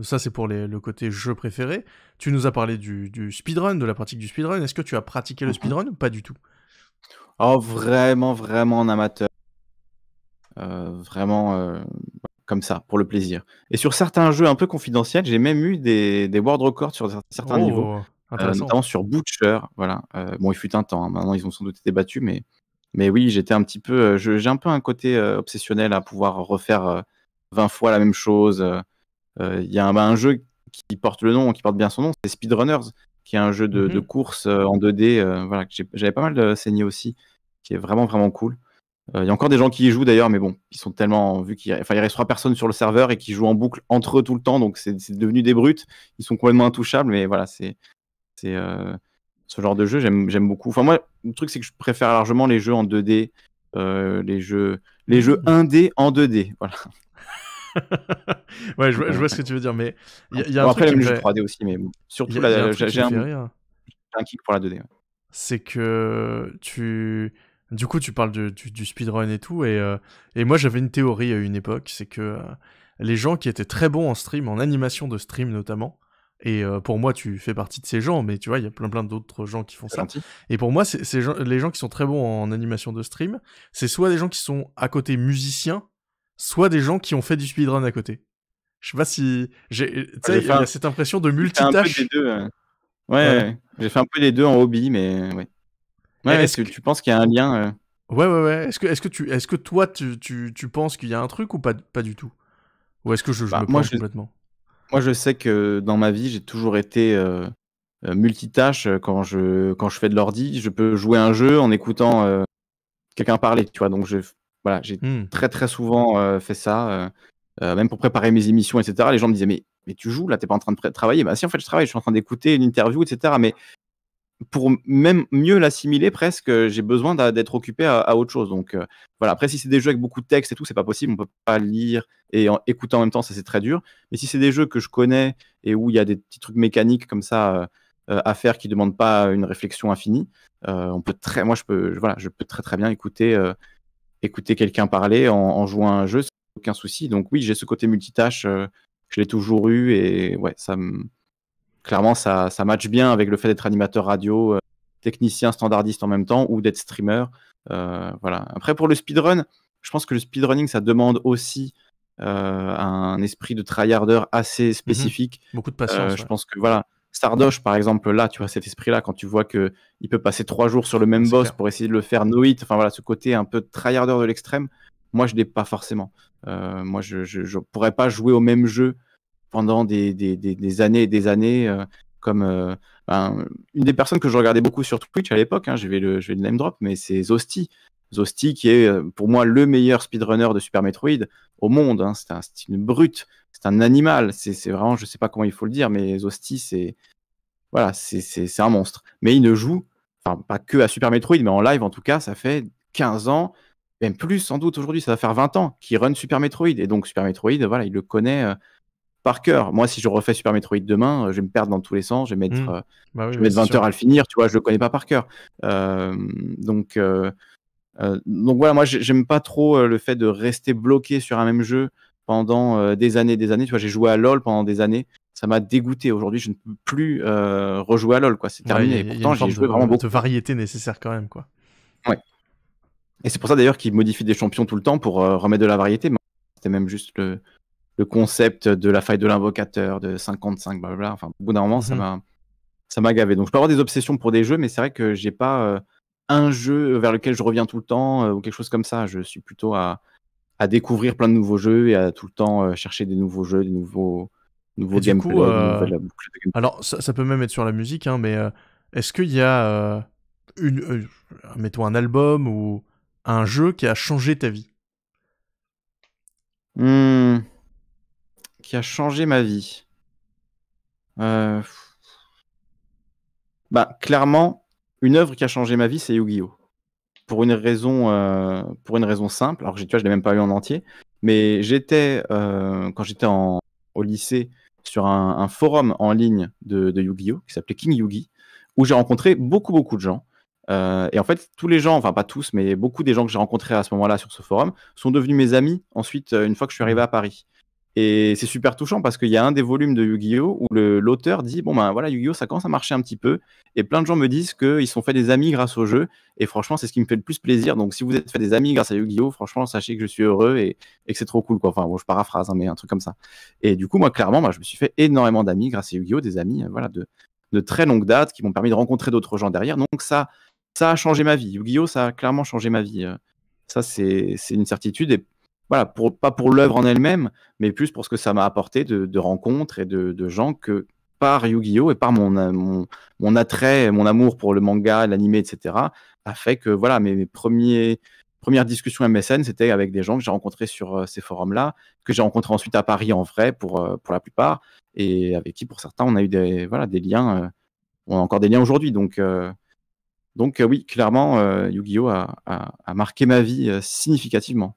ça c'est pour le côté jeu préféré. Tu nous as parlé du, du speedrun, de la pratique du speedrun. Est-ce que tu as pratiqué le mm-hmm. speedrun ou pas du tout Oh, vraiment, vraiment amateur. Euh, vraiment euh, comme ça, pour le plaisir. Et sur certains jeux un peu confidentiels, j'ai même eu des, world records sur certains oh, niveaux. Euh, notamment sur Butcher. Voilà. bon, il fut un temps. Hein. Maintenant, ils ont sans doute été battus, mais, mais oui, j'étais un petit peu. j'ai un peu un côté obsessionnel à pouvoir refaire 20 fois la même chose. Il y a un, bah, un jeu qui porte le nom, qui porte bien son nom, c'est Speedrunners qui est un jeu de, mmh course euh, en 2D, euh, voilà, j'avais pas mal de euh, saigné aussi, qui est vraiment, vraiment cool. Il y a encore des gens qui y jouent d'ailleurs, mais bon, ils sont tellement. Vu qu'il enfin, il reste trois personnes sur le serveur et qui jouent en boucle entre eux tout le temps, donc c'est devenu des brutes. Ils sont complètement intouchables, mais voilà, c'est. ce genre de jeu, j'aime beaucoup. Enfin, moi, le truc, c'est que je préfère largement les jeux en 2D, les, jeux, les jeux 1D mmh. en 2D. Voilà ouais, je, vois ce que tu veux dire, mais il y, a un après, 3D aussi, mais surtout hein. j'ai un... kick pour la 2D. C'est que tu. Du coup, tu parles du, speedrun et tout, et, euh, et moi j'avais une théorie à une époque, c'est que euh, les gens qui étaient très bons en stream, en animation de stream notamment, et euh, pour moi, tu fais partie de ces gens, mais tu vois, il y a plein plein d'autres gens qui font ça. Et pour moi, c'est les gens qui sont très bons en animation de stream, c'est soit des gens qui sont à côté musiciens, soit des gens qui ont fait du speedrun à côté. Je sais pas si. Tu sais, il y a cette impression de multitâche. Euh. Ouais, j'ai fait un peu les deux en hobby, mais ouais. est-ce que tu penses qu'il y a un lien euh. Ouais, ouais, ouais. Est-ce que, tu, est que toi, tu, penses qu'il y a un truc ou pas, pas du tout Ou est-ce que je, je bah, moi, complètement Moi, je sais que dans ma vie, j'ai toujours été euh, multitâche. Quand je, quand je fais de l'ordi, je peux jouer un jeu en écoutant quelqu'un parler, tu vois. Donc, je voilà, j'ai hmm. très très souvent euh, fait ça, euh, euh, même pour préparer mes émissions, etc. Les gens me disaient mais, mais tu joues là, t'es pas en train de travailler Bah si en fait je travaille, je suis en train d'écouter une interview, etc. Mais pour même mieux l'assimiler presque, j'ai besoin d'être occupé à, autre chose. Donc voilà, après si c'est des jeux avec beaucoup de texte et tout, c'est pas possible, on peut pas lire et en, écouter en même temps, ça c'est très dur. Mais si c'est des jeux que je connais et où il y a des petits trucs mécaniques comme ça à faire qui demandent pas une réflexion infinie, on peut très, moi je peux, voilà, je peux très très bien écouter écouter quelqu'un parler en, jouant à un jeu, aucun souci. Donc oui, j'ai ce côté multitâche, euh, je l'ai toujours eu et ouais, ça me... clairement ça, ça match bien avec le fait d'être animateur radio, euh, technicien standardiste en même temps ou d'être streamer. Euh, voilà. Après pour le speedrun, je pense que le speedrunning ça demande aussi un esprit de tryharder assez mhm. spécifique. beaucoup de patience. Je pense que voilà, Sardoche, par exemple, là, tu vois, cet esprit-là, quand tu vois que il peut passer trois jours sur le même boss pour essayer de le faire no hit, enfin voilà, ce côté un peu tryharder de l'extrême, moi, je n'ai pas forcément. Euh, moi, je, ne pourrais pas jouer au même jeu pendant des, années et des années. Euh, comme euh, ben, une des personnes que je regardais beaucoup sur Twitch à l'époque, hein, je, vais le, name drop, mais c'est Zosti. Zosti, qui est pour moi le meilleur speedrunner de Super Metroid au monde. Hein. C'est un, une brute, c'est un animal. C'est vraiment, je sais pas comment il faut le dire, mais Zosti, c'est voilà, c'est un monstre. Mais il ne joue, enfin, pas que à Super Metroid, mais en live en tout cas, ça fait 15 ans, même plus sans doute aujourd'hui, ça va faire 20 ans qu'il run Super Metroid. Et donc, Super Metroid, voilà, il le connaît euh, par cœur. Moi, si je refais Super Metroid demain, euh, je vais me perdre dans tous les sens, je vais mettre, mmh. euh, bah je vais 20 heures à le finir, tu vois, je le connais pas par cœur. donc. donc voilà, moi j'aime pas trop le fait de rester bloqué sur un même jeu pendant des années, des années. Tu vois, j'ai joué à LoL pendant des années ça m'a dégoûté. Aujourd'hui, je ne peux plus euh, rejouer à LoL, quoi. C'est terminé. et pourtant, j'ai joué vraiment beaucoup. De variété nécessaire quand même, quoi. Et c'est pour ça d'ailleurs qu'ils modifient des champions tout le temps pour euh, remettre de la variété. C'était même juste le, concept de la faille de l'invocateur, de 55, blablabla. au bout d'un moment, ça mhm. m'a, ça m'a gavé. Donc, je peux avoir des obsessions pour des jeux, mais c'est vrai que j'ai pas euh, un jeu vers lequel je reviens tout le temps ou quelque chose comme ça. Je suis plutôt à découvrir plein de nouveaux jeux et à tout le temps chercher des nouveaux jeux, des nouveaux Nouveau euh, Alors, ça, peut même être sur la musique, hein, mais euh, est-ce qu'il y a euh, une, mettons un album ou un jeu qui a changé ta vie hmm. Qui a changé ma vie Bah, clairement, une œuvre qui a changé ma vie, c'est Yu-Gi-Oh! pour une raison pour une raison simple alors que tu vois je l'ai même pas eu en entier mais j'étais quand j'étais au lycée sur un, forum en ligne de, Yu-Gi-Oh! qui s'appelait King Yu-Gi, où j'ai rencontré beaucoup, beaucoup de gens. Euh, et en fait, tous les gens, enfin pas tous, mais beaucoup des gens que j'ai rencontrés à ce moment-là sur ce forum sont devenus mes amis ensuite, euh, une fois que je suis arrivé à Paris. Et c'est super touchant parce qu'il y a un des volumes de Yu-Gi-Oh! où l'auteur dit Bon ben voilà, Yu-Gi-Oh! ça commence à marcher un petit peu. Et plein de gens me disent qu'ils sont fait des amis grâce au jeu. Et franchement, c'est ce qui me fait le plus plaisir. Donc si vous êtes fait des amis grâce à Yu-Gi-Oh! franchement, sachez que je suis heureux et, que c'est trop cool. Quoi. Enfin, bon, je paraphrase, hein, mais un truc comme ça. Et du coup, moi, clairement, moi, ben, je me suis fait énormément d'amis grâce à Yu-Gi-Oh! Des amis euh, voilà, de, de très longue date qui m'ont permis de rencontrer d'autres gens derrière. Donc ça, ça a changé ma vie. Yu-Gi-Oh! ça a clairement changé ma vie. Euh. Ça, c'est une certitude. Et voilà, pour, pas pour l'œuvre en elle-même, mais plus pour ce que ça m'a apporté de, rencontres et de, gens que par Yu-Gi-Oh et par mon, euh, mon, attrait, mon amour pour le manga, l'anime, etc., a fait que voilà, mes, premiers, premières discussions MSN, c'était avec des gens que j'ai rencontrés sur euh, ces forums-là, que j'ai rencontrés ensuite à Paris en vrai pour, euh, pour la plupart, et avec qui, pour certains, on a eu des, voilà, des liens, on a encore des liens aujourd'hui. Donc, donc oui, clairement, Yu-Gi-Oh! a, a, marqué ma vie significativement.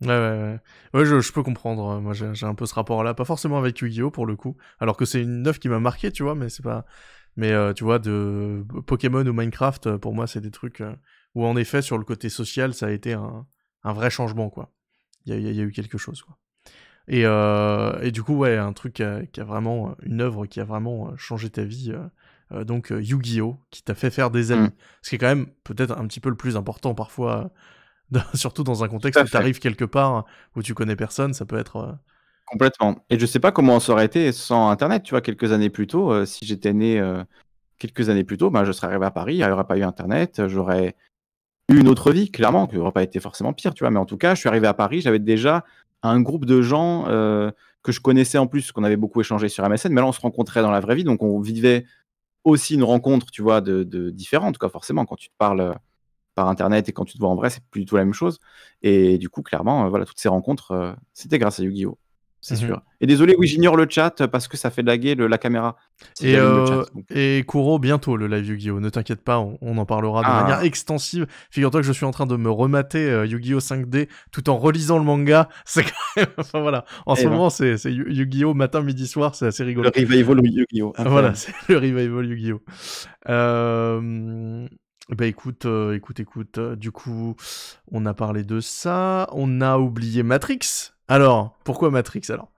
Ouais, ouais, ouais. ouais je, je, peux comprendre. Hein. Moi, j'ai un peu ce rapport-là. Pas forcément avec Yu-Gi-Oh! pour le coup. Alors que c'est une œuvre qui m'a marqué, tu vois, mais c'est pas. Mais euh, tu vois, de euh, Pokémon ou Minecraft, euh, pour moi, c'est des trucs où, en effet, sur le côté social, ça a été un, un vrai changement, quoi. Il y, y, y, a eu quelque chose, quoi. Et, et du coup, ouais, un truc qui a, vraiment. Une œuvre qui a vraiment changé ta vie. donc, Yu-Gi-Oh! qui t'a fait faire des amis. Mmh. Ce qui est quand même peut-être un petit peu le plus important parfois surtout dans un contexte où tu arrives quelque part où tu connais personne, ça peut être. Euh, Complètement. Et je sais pas comment ça serait été sans Internet, tu vois, quelques années plus tôt. Euh, si j'étais né euh, quelques années plus tôt, Bah je serais arrivé à Paris, il n'y aurait pas eu Internet, j'aurais eu une autre vie, clairement, qui n'aurait pas été forcément pire, tu vois. Mais en tout cas, je suis arrivé à Paris, j'avais déjà un groupe de gens que je connaissais en plus, qu'on avait beaucoup échangé sur MSN, mais là, on se rencontrait dans la vraie vie, donc on vivait aussi une rencontre, tu vois, de, de différente, quoi, forcément, quand tu parles par Internet et quand tu te vois en vrai, c'est plus du tout la même chose. Et du coup, clairement, euh, voilà, toutes ces rencontres, euh, c'était grâce à Yu-Gi-Oh! c'est mhm. sûr. Et désolé, oui, j'ignore le chat parce que ça fait laguer la caméra. Et, euh, et, Kuro, bientôt le live Yu-Gi-Oh! Ne t'inquiète pas, on, en parlera de ah. manière extensive. Figure-toi que je suis en train de me remater Yu-Gi-Oh! 5D tout en relisant le manga. C'est quand même... enfin voilà. En eh ce ben. moment, c'est Yu-Gi-Oh! matin, midi, soir, c'est assez rigolo. Le revival Yu-Gi-Oh! Voilà, c'est le revival Yu-Gi-Oh! Bah écoute, euh, écoute, écoute, euh, du coup, on a parlé de ça, on a oublié Matrix. Alors, pourquoi Matrix alors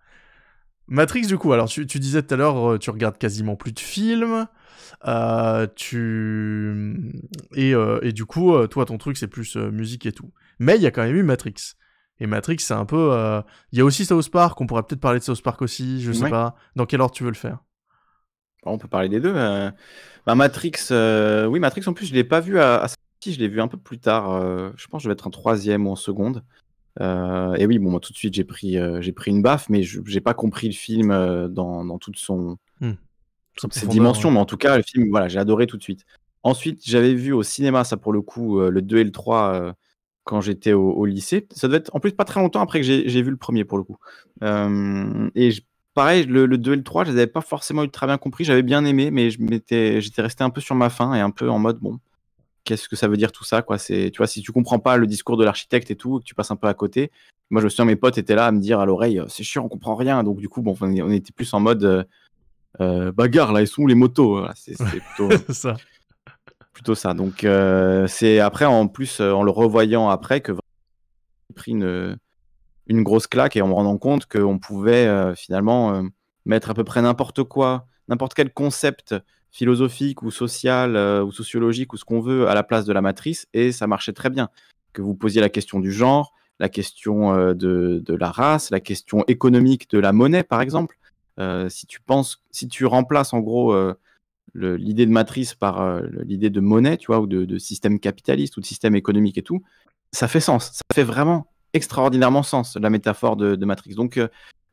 Matrix, du coup, alors tu, disais tout à l'heure, euh, tu regardes quasiment plus de films, tu... Et, du coup, toi, ton truc, c'est plus musique et tout. Mais il y a quand même eu Matrix. Et Matrix, c'est un peu... Il y a aussi South Park, on pourrait peut-être parler de South Park aussi, je sais pas. Dans quel ordre tu veux le faire on peut parler des deux. Hein. Bah, Matrix, euh, oui, Matrix en plus, je ne l'ai pas vu à, à sortie, je l'ai vu un peu plus tard. Euh, je pense que je vais être en troisième ou en seconde. Euh, et oui, bon, moi tout de suite, j'ai pris, j'ai pris une baffe, mais je n'ai pas compris le film dans, toute son, hmm. dimension ses dimensions. Mais en tout cas, le film, voilà, j'ai adoré tout de suite. Ensuite, j'avais vu au cinéma, ça pour le coup, le 2 et le 3 quand j'étais au, lycée. Ça devait être en plus pas très longtemps après que j'ai vu le premier pour le coup. et Pareil, le, 2 et le 3, je les avais pas forcément ultra bien compris. J'avais bien aimé, mais j'étais resté un peu sur ma fin et un peu en mode, bon, qu'est-ce que ça veut dire tout ça quoi c'est tu vois si tu comprends pas le discours de l'architecte et tout que tu passes un peu à côté moi je me souviens mes potes étaient là à me dire à l'oreille euh, c'est chiant on comprend rien donc du coup bon on était plus en mode euh, euh, bagarre là ils sont où les motos c'est plutôt ça plutôt ça donc c'est après en plus en le revoyant après que j'ai pris une une grosse claque et en me rendant compte qu'on pouvait euh, finalement euh, mettre à peu près n'importe quoi, n'importe quel concept philosophique ou social euh, ou sociologique ou ce qu'on veut à la place de la matrice et ça marchait très bien. Que vous posiez la question du genre, la question de, de, la race, la question économique de la monnaie par exemple. si tu penses, si tu remplaces en gros l'idée de matrice par l'idée de monnaie, tu vois, ou de système capitaliste ou de système économique et tout, ça fait sens. Ça fait vraiment extraordinairement sens, la métaphore de, Matrix. Donc euh,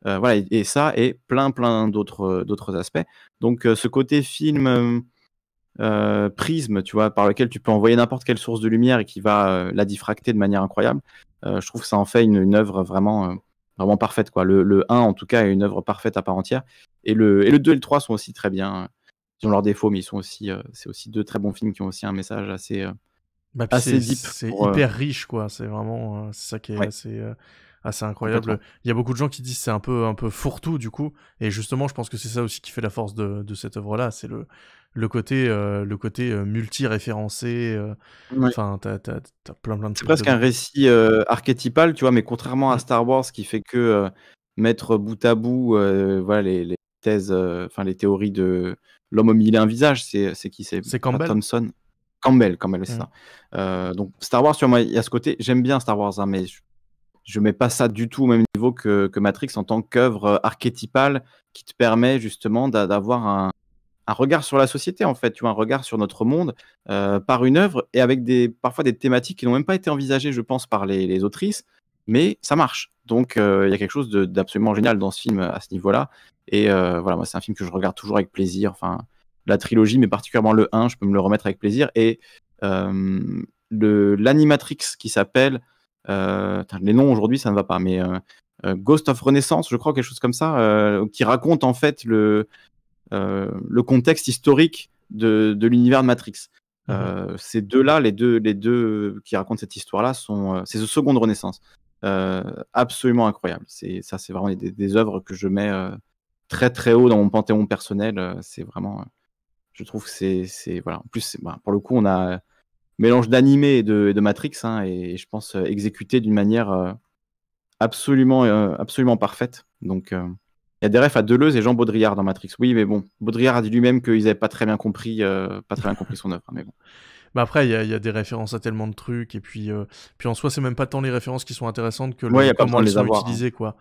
euh, voilà, et, ça et plein plein d'autres euh, d'autres aspects. Donc ce côté film prisme, tu vois, par lequel tu peux envoyer n'importe quelle source de lumière et qui va la diffracter de manière incroyable. je trouve que ça en fait une, œuvre vraiment vraiment parfaite quoi. Le, le, 1 en tout cas est une œuvre parfaite à part entière et le et le 2 et le 3 sont aussi très bien. Ils ont leurs défauts mais ils sont aussi c'est aussi deux très bons films qui ont aussi un message assez bah, c'est euh, hyper riche, quoi. C'est vraiment euh, ça qui est euh, assez, incroyable. Il y a beaucoup de gens qui disent c'est un peu, un peu fourre-tout, du coup. Et justement, je pense que c'est ça aussi qui fait la force de, cette œuvre-là. C'est le, le côté, côté multi-référencé. Enfin, C'est presque un récit archétypal, tu vois, mais contrairement à mm. Star Wars qui fait que mettre bout à bout voilà, les, thèses, enfin, les théories de l'homme au milieu visage, c'est, qui c'est, Campbell quand Campbell, c'est mm. ça. Euh, donc Star Wars, sur moi, il y a ce côté, j'aime bien Star Wars, hein, mais je, ne mets pas ça du tout au même niveau que, Matrix en tant qu'œuvre euh, archétypale qui te permet justement d'avoir un, regard sur la société en fait, tu vois, un regard sur notre monde euh, par une œuvre et avec des, parfois des thématiques qui n'ont même pas été envisagées, je pense, par les, autrices, mais ça marche. Donc il y a quelque chose d'absolument génial dans ce film à ce niveau-là. Et voilà, moi c'est un film que je regarde toujours avec plaisir. Enfin, la trilogie, mais particulièrement le 1, je peux me le remettre avec plaisir. Et euh, l'animatrix qui s'appelle, euh, les noms aujourd'hui ça ne va pas, mais euh, euh, Ghost of Renaissance, je crois, quelque chose comme ça, qui raconte en fait le, le contexte historique de, de l'univers de Matrix. Mmh. ces deux-là, les deux, les deux qui racontent cette histoire-là, sont c'est The Seconde Renaissance. absolument incroyable. Ça, c'est vraiment des, des, œuvres que je mets très très haut dans mon panthéon personnel. C'est vraiment je trouve que c'est. Voilà. En plus, ben, pour le coup, on a euh, mélange d'animé et, de, Matrix, hein, et, je pense euh, exécuté d'une manière euh, absolument, absolument parfaite. Donc, il y a des refs à Deleuze et Jean Baudrillard dans Matrix. Oui, mais bon, Baudrillard a dit lui-même qu'ils n'avaient pas très bien compris, pas très bien compris son œuvre. Hein, mais bon. mais après, il y, y, a des références à tellement de trucs, et puis, puis en soi, c'est même pas tant les références qui sont intéressantes que le, comment elles les sont avoir, hein. quoi.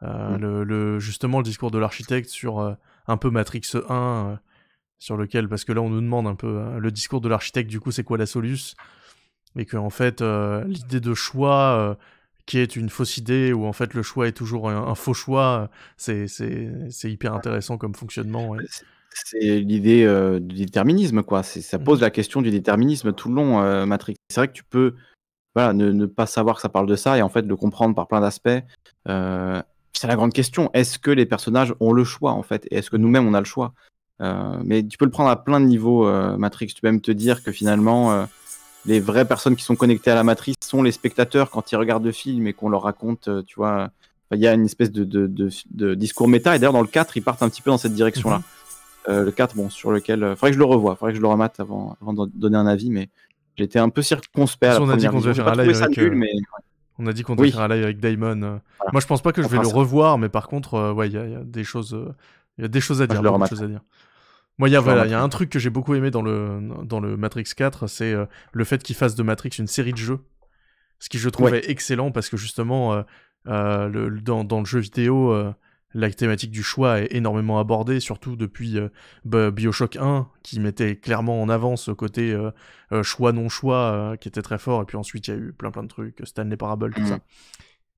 Mm. Le, le, justement, le discours de l'architecte sur un peu Matrix 1 sur lequel, parce que là on nous demande un peu hein, le discours de l'architecte, du coup c'est quoi la soluce Et que en fait euh, l'idée de choix euh, qui est une fausse idée, où en fait le choix est toujours un, faux choix, c'est hyper intéressant comme fonctionnement. C'est l'idée euh, du déterminisme, quoi. Ça mmh. pose la question du déterminisme tout le long, Matrix. C'est vrai que tu peux ne, pas savoir que ça parle de ça et en fait le comprendre par plein d'aspects. c'est la grande question. Est-ce que les personnages ont le choix en fait est-ce que nous-mêmes on a le choix euh, mais tu peux le prendre à plein de niveaux, euh, Matrix. Tu peux même te dire que finalement, euh, les vraies personnes qui sont connectées à la Matrice sont les spectateurs quand ils regardent le film et qu'on leur raconte, tu vois. Il y a une espèce de, de, discours méta. Et d'ailleurs, dans le 4, ils partent un petit peu dans cette direction-là. Mhm. le 4, bon, sur lequel. faudrait que je le revoie, faudrait que je le remate avant, de donner un avis, mais j'étais un peu circonspect à la on a dit qu'on devait faire un live avec, mais... On a dit qu'on devait faire un live avec Damon. Moi, je pense pas que je vais le revoir, mais par contre, ouais, il y, a des choses il y a des choses à dire. à dire. Moi, il y a un truc que j'ai beaucoup aimé dans le, dans le Matrix 4, c'est euh, le fait qu'il fassent de Matrix une série de jeux. Ce qui, je trouvais excellent parce que justement, euh, euh, dans, le jeu vidéo, la thématique du choix est énormément abordée, surtout depuis Bioshock 1, qui mettait clairement en avant ce côté choix-non-choix qui était très fort. Et puis ensuite, il y a eu plein plein de trucs, Stanley Parable, tout mmh. ça.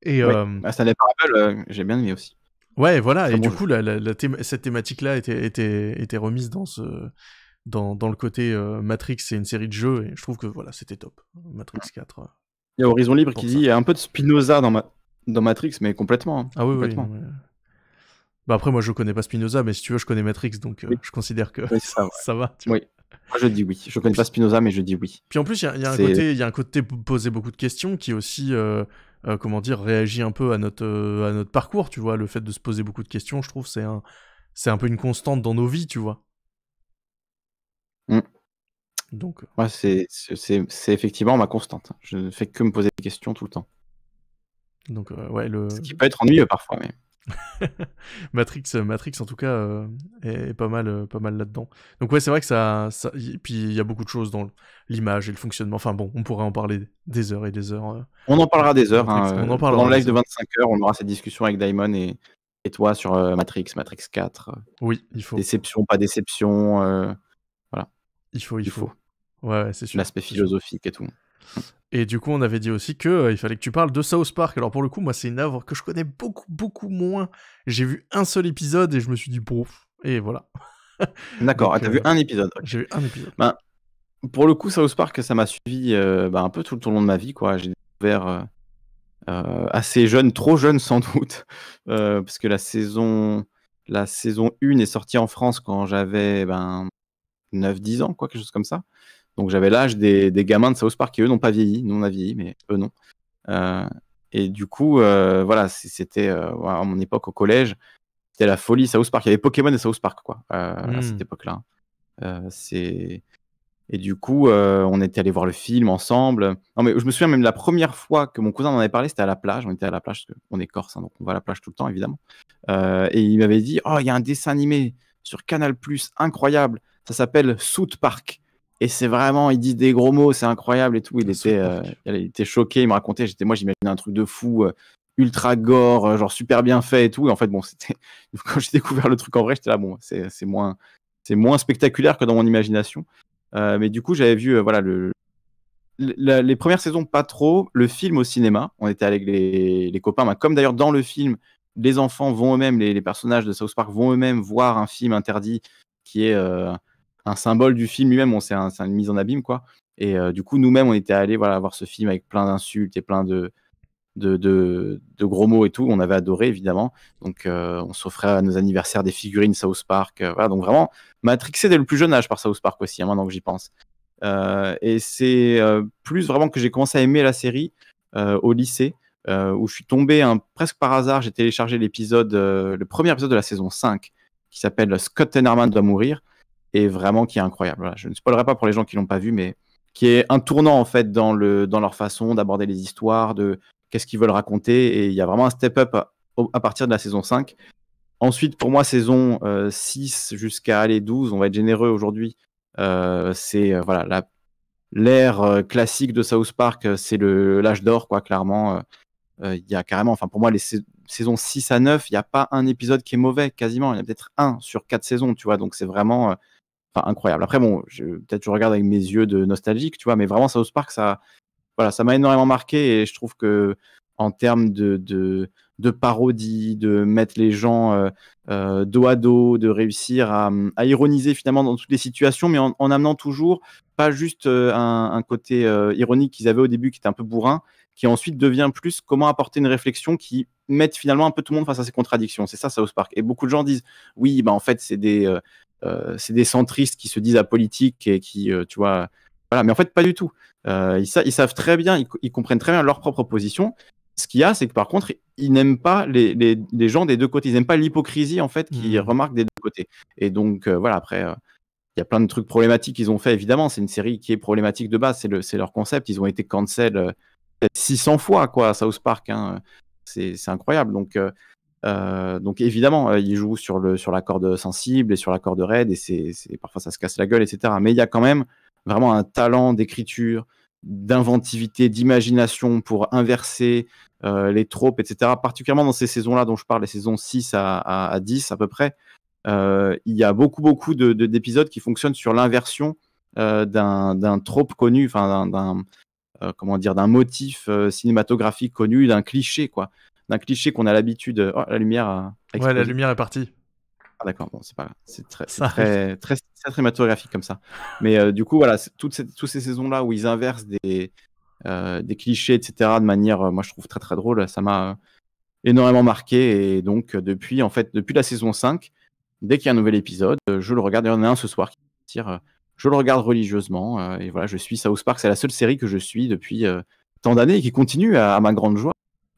Et, ah, Stanley Parable, j'ai bien aimé aussi. Ouais, voilà. Et du coup, cette thématique-là était, remise dans ce. Dans, le côté euh, Matrix, c'est une série de jeux, et je trouve que voilà, c'était top. Matrix 4. Il y a Horizon Libre qui dit il y a un peu de Spinoza dans, Matrix, mais complètement. Hein, ah oui, complètement. oui. Bah, après, moi, je connais pas Spinoza, mais si tu veux, je connais Matrix, donc euh, je considère que ça, va. oui. Moi, je dis oui. Je connais pas Spinoza, mais je dis oui. Puis en plus, il y, a un côté poser beaucoup de questions qui est aussi euh, euh, comment dire, réagit un peu à notre, euh, à notre parcours, tu vois. Le fait de se poser beaucoup de questions, je trouve, c'est un, c'est un peu une constante dans nos vies, tu vois. Mm. Donc. Euh. c'est, c'est, effectivement ma constante. Je ne fais que me poser des questions tout le temps. Donc, ouais, le... Ce qui peut être ennuyeux parfois, mais. Matrix, euh, Matrix en tout cas euh, est, pas mal, euh, pas mal là-dedans. Donc ouais, c'est vrai que ça, ça y, puis il y a beaucoup de choses dans l'image et le fonctionnement. Enfin bon, on pourrait en parler des heures et des heures. on en parlera des heures. Hein, on en parlera. Dans le live de 25 heures, on aura cette discussion avec Daimon et, et toi sur Matrix, Matrix 4. Oui, il faut. Déception, pas déception. voilà. Il faut, il, faut. ouais c'est sûr. L'aspect philosophique et tout. Et du coup, on avait dit aussi que euh, il fallait que tu parles de South Park. Alors pour le coup, moi, c'est une œuvre que je connais beaucoup, beaucoup moins. J'ai vu un seul épisode et je me suis dit, bon, et voilà. D'accord, ah, t'as vu euh, un épisode. J'ai vu un épisode. Ben, pour le coup, South Park, ça m'a suivi euh, ben, un peu tout le long de ma vie. quoi. J'ai découvert assez jeune, trop jeune sans doute, parce que la saison, la saison 1 est sortie en France quand j'avais ben, 9-10 ans, quoi, quelque chose comme ça. Donc j'avais l'âge des, gamins de South Park qui eux n'ont pas vieilli. Nous on a vieilli, mais eux non. Euh, et du coup, euh, voilà, c'était euh, à mon époque au collège, c'était la folie South Park. Il y avait Pokémon et South Park quoi à hmm. cette époque-là. et du coup, on était allé voir le film ensemble. Non mais je me souviens même la première fois que mon cousin m'en avait parlé, c'était à la plage. On était à la plage parce qu'on est corse, hein, donc on va à la plage tout le temps évidemment. et il m'avait dit, oh il y a un dessin animé sur Canal Plus incroyable. Ça s'appelle South Park. Et c'est vraiment, il dit des gros mots, c'est incroyable et tout. Il était, euh, il était choqué, il me racontait. J'étais, moi, j'imaginais un truc de fou, euh, ultra gore, euh, genre super bien fait et tout. Et en fait, bon, c'était quand j'ai découvert le truc en vrai, j'étais là, bon, c'est moins, c'est moins spectaculaire que dans mon imagination. mais du coup, j'avais vu, voilà, le, les premières saisons pas trop, le film au cinéma. On était avec les, copains, bah, comme d'ailleurs dans le film, les enfants vont eux-mêmes, les, personnages de South Park vont eux-mêmes voir un film interdit qui est un symbole du film lui-même. On c'est une mise en abîme quoi. Et euh, du coup, nous-mêmes, on était allés voir ce film avec plein d'insultes et plein de gros mots et tout. On avait adoré, évidemment. Donc, euh, on s'offrait à nos anniversaires des figurines South Park. Euh, donc vraiment, matrixé dès le plus jeune âge par South Park aussi, hein, maintenant que j'y pense. et c'est plus vraiment que j'ai commencé à aimer la série au lycée, où je suis tombé hein, presque par hasard. J'ai téléchargé l'épisode, le premier épisode de la saison 5, qui s'appelle Scott Tenorman doit mourir et vraiment qui est incroyable. je ne spoilerai pas pour les gens qui l'ont pas vu, mais qui est un tournant en fait dans, le, dans leur façon d'aborder les histoires, de qu'est-ce qu'ils veulent raconter. Et il y a vraiment un step-up à, partir de la saison 5. Ensuite, pour moi, saison 6 euh, jusqu'à aller 12, on va être généreux aujourd'hui. Euh, c'est euh, voilà l'ère classique de South Park, c'est le l'âge d'or quoi. Clairement, il y a carrément, enfin pour moi, les saisons 6 à 9, il n'y a pas un épisode qui est mauvais quasiment. Il y en a peut-être un sur quatre saisons, tu vois. Donc c'est vraiment incroyable. Après, bon, peut-être je regarde avec mes yeux de nostalgique, tu vois, mais vraiment, South Park, ça voilà, ça m'a énormément marqué et je trouve que en termes de, de, parodie, de mettre les gens euh, euh dos à dos, de réussir à, ironiser finalement dans toutes les situations, mais en, amenant toujours pas juste euh, un, côté euh, ironique qu'ils avaient au début qui était un peu bourrin, qui ensuite devient plus comment apporter une réflexion qui mette finalement un peu tout le monde face à ces contradictions. C'est ça South Park. Et beaucoup de gens disent oui, bah en fait c'est des euh, c'est des centristes qui se disent apolitiques et qui, euh, tu vois, voilà. Mais en fait, pas du tout. Euh, ils, ils, savent très bien, ils, comprennent très bien leur propre position ce qu'il y a, c'est que par contre, ils n'aiment pas les, gens des deux côtés. Ils n'aiment pas l'hypocrisie, en fait, qu'ils mmh. remarquent des deux côtés. Et donc, voilà, après, il y a plein de trucs problématiques qu'ils ont fait, évidemment. C'est une série qui est problématique de base. C'est le, leur concept. Ils ont été cancel 600 fois, quoi, à South Park. Hein. C'est incroyable. Donc, euh, donc évidemment, euh, il joue sur, le, sur la corde sensible et sur la corde raide, et c'est, parfois ça se casse la gueule, etc. Mais il y a quand même vraiment un talent d'écriture, d'inventivité, d'imagination pour inverser euh, les tropes, etc. Particulièrement dans ces saisons-là dont je parle, les saisons 6 à, 10 à peu près, il y a beaucoup, beaucoup de, d'épisodes qui fonctionnent sur l'inversion d'un, trope connu, d'un, comment dire, d'un motif cinématographique connu, d'un cliché, quoi d'un cliché qu'on a l'habitude. Oh, la lumière a Ouais, la lumière est partie. Ah, d'accord, bon, c'est pas c'est très, très, très, très, cinématographique comme ça. Mais euh, du coup, voilà, toutes ces, toutes ces saisons-là où ils inversent des, euh, des clichés, etc., de manière, euh, moi, je trouve très, très drôle, ça m'a énormément marqué. Et donc, depuis, en fait, depuis la saison 5, dès qu'il y a un nouvel épisode, je le regarde. Il y en a un ce soir qui tire. je le regarde religieusement. et voilà, je suis South Park. C'est la seule série que je suis depuis tant d'années et qui continue à ma grande joie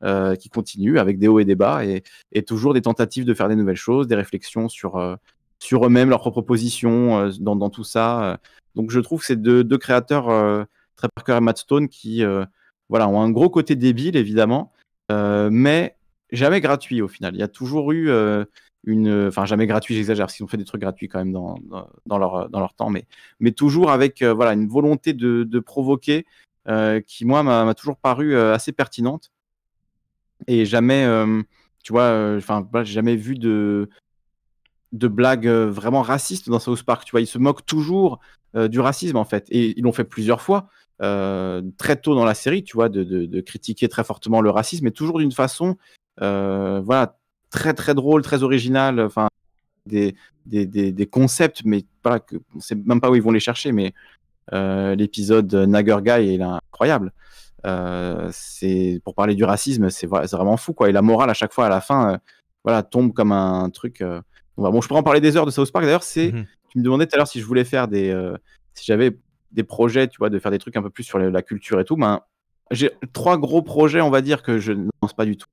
euh, qui continue avec des hauts et des bas et, toujours des tentatives de faire des nouvelles choses, des réflexions sur, euh, sur eux-mêmes, leurs propres positions euh, dans, tout ça. Donc je trouve que c'est deux, créateurs, très Parker et Matt Stone, qui voilà, ont un gros côté débile évidemment, mais jamais gratuit au final. Il y a toujours eu une, enfin jamais gratuit, j'exagère, qu'ils ont fait des trucs gratuits quand même dans, dans, leur, dans leur temps, mais, mais toujours avec voilà une volonté de, provoquer qui moi m'a toujours paru assez pertinente et jamais, euh, tu vois, euh, enfin, j'ai jamais vu de, blagues euh, vraiment racistes dans South Park. Tu vois, ils se moquent toujours du racisme, en fait. Et ils l'ont fait plusieurs fois. très tôt dans la série, tu vois, de, critiquer très fortement le racisme, mais toujours d'une façon, voilà, très très drôle, très originale, enfin, des, concepts, mais pas que, C'est même pas où ils vont les chercher, mais l'épisode Nagger Guy est incroyable. Euh, c'est pour parler du racisme, c'est vraiment fou quoi. Et la morale à chaque fois à la fin, euh, voilà, tombe comme un truc. Euh, bon, je pourrais en parler des heures de South Park. D'ailleurs, c'est, mmh tu me demandais tout à l'heure si je voulais faire des, si j'avais des projets, tu vois, de faire des trucs un peu plus sur la culture et tout. Ben, j'ai trois gros projets, on va dire, que je ne pense pas du tout,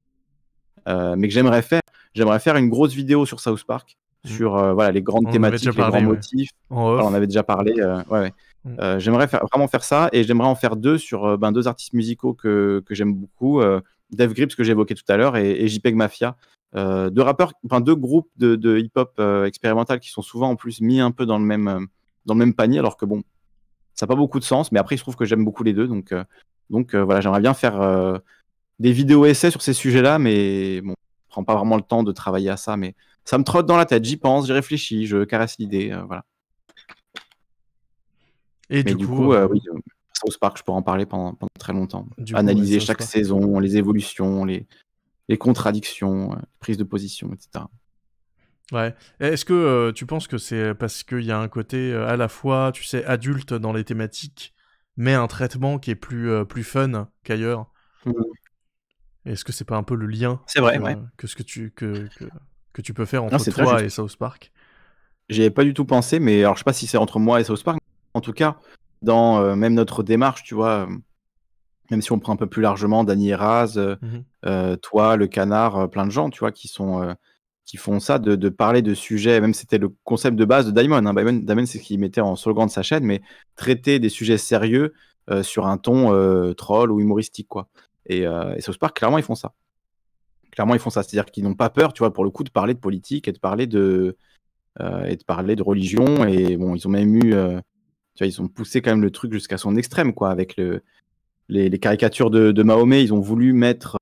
mais que j'aimerais faire. J'aimerais faire une grosse vidéo sur South Park, mmh. sur voilà, les grandes thématiques, les grands motifs. on avait déjà parlé. ouais. Mm. Euh, j'aimerais vraiment faire ça et j'aimerais en faire deux sur euh, ben, deux artistes musicaux que, j'aime beaucoup, euh, Dave Grips que j'évoquais tout à l'heure et, JPEG Mafia. Euh, deux rappeurs, enfin deux groupes de, hip-hop expérimental qui sont souvent en plus mis un peu dans le même, dans même panier alors que bon, ça n'a pas beaucoup de sens, mais après je trouve que j'aime beaucoup les deux donc, donc voilà, j'aimerais bien faire des vidéos essais sur ces sujets-là, mais bon, je prends pas vraiment le temps de travailler à ça, mais ça me trotte dans la tête, j'y pense, j'y réfléchis, je caresse l'idée, voilà. Et Mais du, coup, euh, euh, euh, South Park, je pourrais en parler pendant, pendant très longtemps. Analyser chaque saison, les évolutions, les, les contradictions, prise prises de position, etc. Ouais. Est-ce que tu penses que c'est parce qu'il y a un côté à la fois, tu sais, adulte dans les thématiques, mais un traitement qui est plus, plus fun qu'ailleurs mmh. Est-ce que c'est pas un peu le lien C'est vrai, que, ouais. ce que tu, que, que, tu peux faire entre toi et South Park J'y ai pas du tout pensé, mais alors je sais pas si c'est entre moi et South Park, en tout cas, dans euh, même notre démarche, tu vois, euh, même si on prend un peu plus largement Dany Eras, euh, mmh toi, le canard, plein de gens, tu vois, qui sont qui font ça, de, parler de sujets, même c'était le concept de base de Diamond. Hein. Diamond, c'est ce qu'il mettait en slogan de sa chaîne, mais traiter des sujets sérieux sur un ton troll ou humoristique. quoi. Et, euh, et, clairement, ils font ça. Clairement, ils font ça. C'est-à-dire qu'ils n'ont pas peur, tu vois, pour le coup, de parler de politique et de parler de, et de, parler de religion. Et bon, ils ont même eu ils ont poussé quand même le truc jusqu'à son extrême, quoi, avec les, caricatures de, Mahomet. Ils ont voulu mettre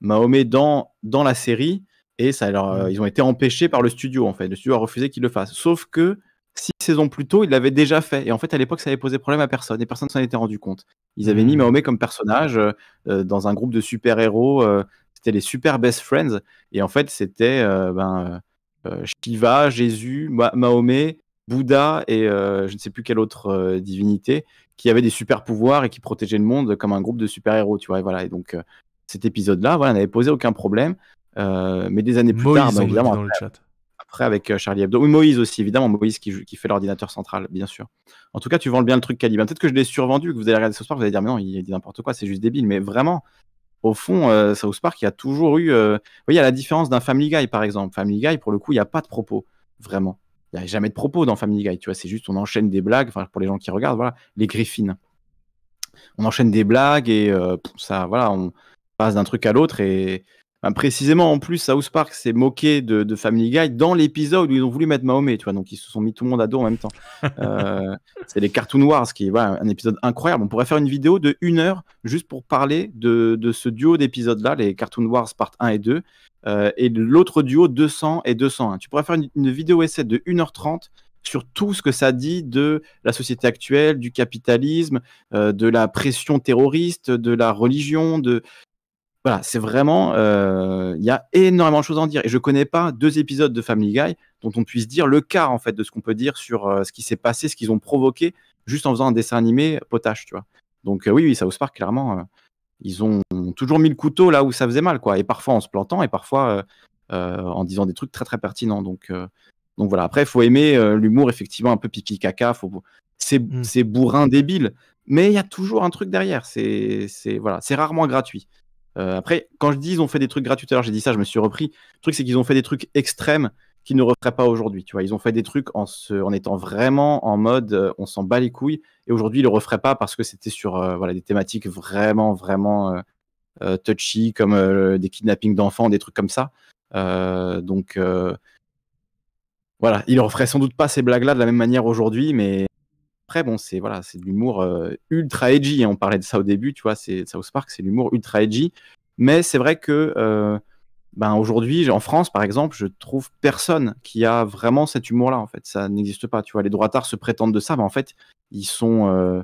Mahomet dans, dans la série et ça ils ont été empêchés par le studio, en fait. Le studio a refusé qu'ils le fassent. Sauf que six saisons plus tôt, ils l'avaient déjà fait. Et en fait, à l'époque, ça avait posé problème à personne et personne s'en était rendu compte. Ils avaient mis mmh. Mahomet comme personnage euh, euh, dans un groupe de super-héros. Euh, c'était les super best friends. Et en fait, c'était ben, Shiva, Jésus, Mahomet Bouddha et euh, je ne sais plus quelle autre euh, divinité qui avait des super pouvoirs et qui protégeait le monde comme un groupe de super héros, tu vois. Et voilà. Et donc euh, cet épisode-là, voilà, n'avait posé aucun problème. mais des années plus tard, bah, évidemment, après, avec Charlie Hebdo, oui Moïse aussi, évidemment, Moïse qui, fait l'ordinateur central, bien sûr. En tout cas, tu vends bien le truc Caliban. Peut-être que je l'ai survendu, que vous allez regarder ce soir, vous allez dire mais non, il dit n'importe quoi, c'est juste débile. Mais vraiment, au fond, euh, South Park, il y a toujours eu. Vous voyez, à la différence d'un Family Guy, par exemple. Family Guy, pour le coup, il n'y a pas de propos, vraiment n'y a jamais de propos dans Family Guy, tu vois, c'est juste on enchaîne des blagues, enfin pour les gens qui regardent, voilà, les griffines. On enchaîne des blagues et euh, ça, voilà, on passe d'un truc à l'autre et bah, précisément, en plus, South Park s'est moqué de, Family Guy dans l'épisode où ils ont voulu mettre Mahomet, tu vois. Donc, ils se sont mis tout le monde à dos en même temps. Euh, c'est les Cartoon Wars, qui est un épisode incroyable. On pourrait faire une vidéo de une heure juste pour parler de, ce duo d'épisodes-là, les Cartoon Wars part 1 et 2, euh, et l'autre duo 200 et 201. Tu pourrais faire une, vidéo essai de 1h30 sur tout ce que ça dit de la société actuelle, du capitalisme, euh, de la pression terroriste, de la religion, de, voilà, c'est vraiment, euh, il y a énormément de choses à en dire. Et je ne connais pas deux épisodes de Family Guy dont on puisse dire le quart en fait de ce qu'on peut dire sur euh, ce qui s'est passé, ce qu'ils ont provoqué juste en faisant un dessin animé potache, tu vois. Donc euh, oui, oui, South Park clairement, ils ont toujours mis le couteau là où ça faisait mal, quoi. Et parfois en se plantant, et parfois en disant des trucs très très pertinents. Donc donc voilà. Après, faut aimer l'humour effectivement un peu pipi caca. Faut mm. c'est bourrin débile, mais il y a toujours un truc derrière. C'est voilà, c'est rarement gratuit. Euh, après, quand je dis ils ont fait des trucs gratuits, alors j'ai dit ça, je me suis repris. Le truc, c'est qu'ils ont fait des trucs extrêmes qu'ils ne referaient pas aujourd'hui. Tu vois, ils ont fait des trucs en, en étant vraiment en mode euh, on s'en bat les couilles. Et aujourd'hui, ils le referaient pas parce que c'était sur euh, voilà, des thématiques vraiment, vraiment touchy, comme des kidnappings d'enfants, des trucs comme ça. donc voilà, ils ne referaient sans doute pas ces blagues-là de la même manière aujourd'hui, mais après, bon, c'est voilà, c'est de l'humour euh, ultra edgy. Hein, on parlait de ça au début, tu vois, c'est South Park, c'est l'humour ultra edgy. Mais c'est vrai que euh, ben, aujourd'hui, en France, par exemple, je trouve personne qui a vraiment cet humour-là. En fait, ça n'existe pas. Tu vois, les tard se prétendent de ça, mais en fait, ils sont euh,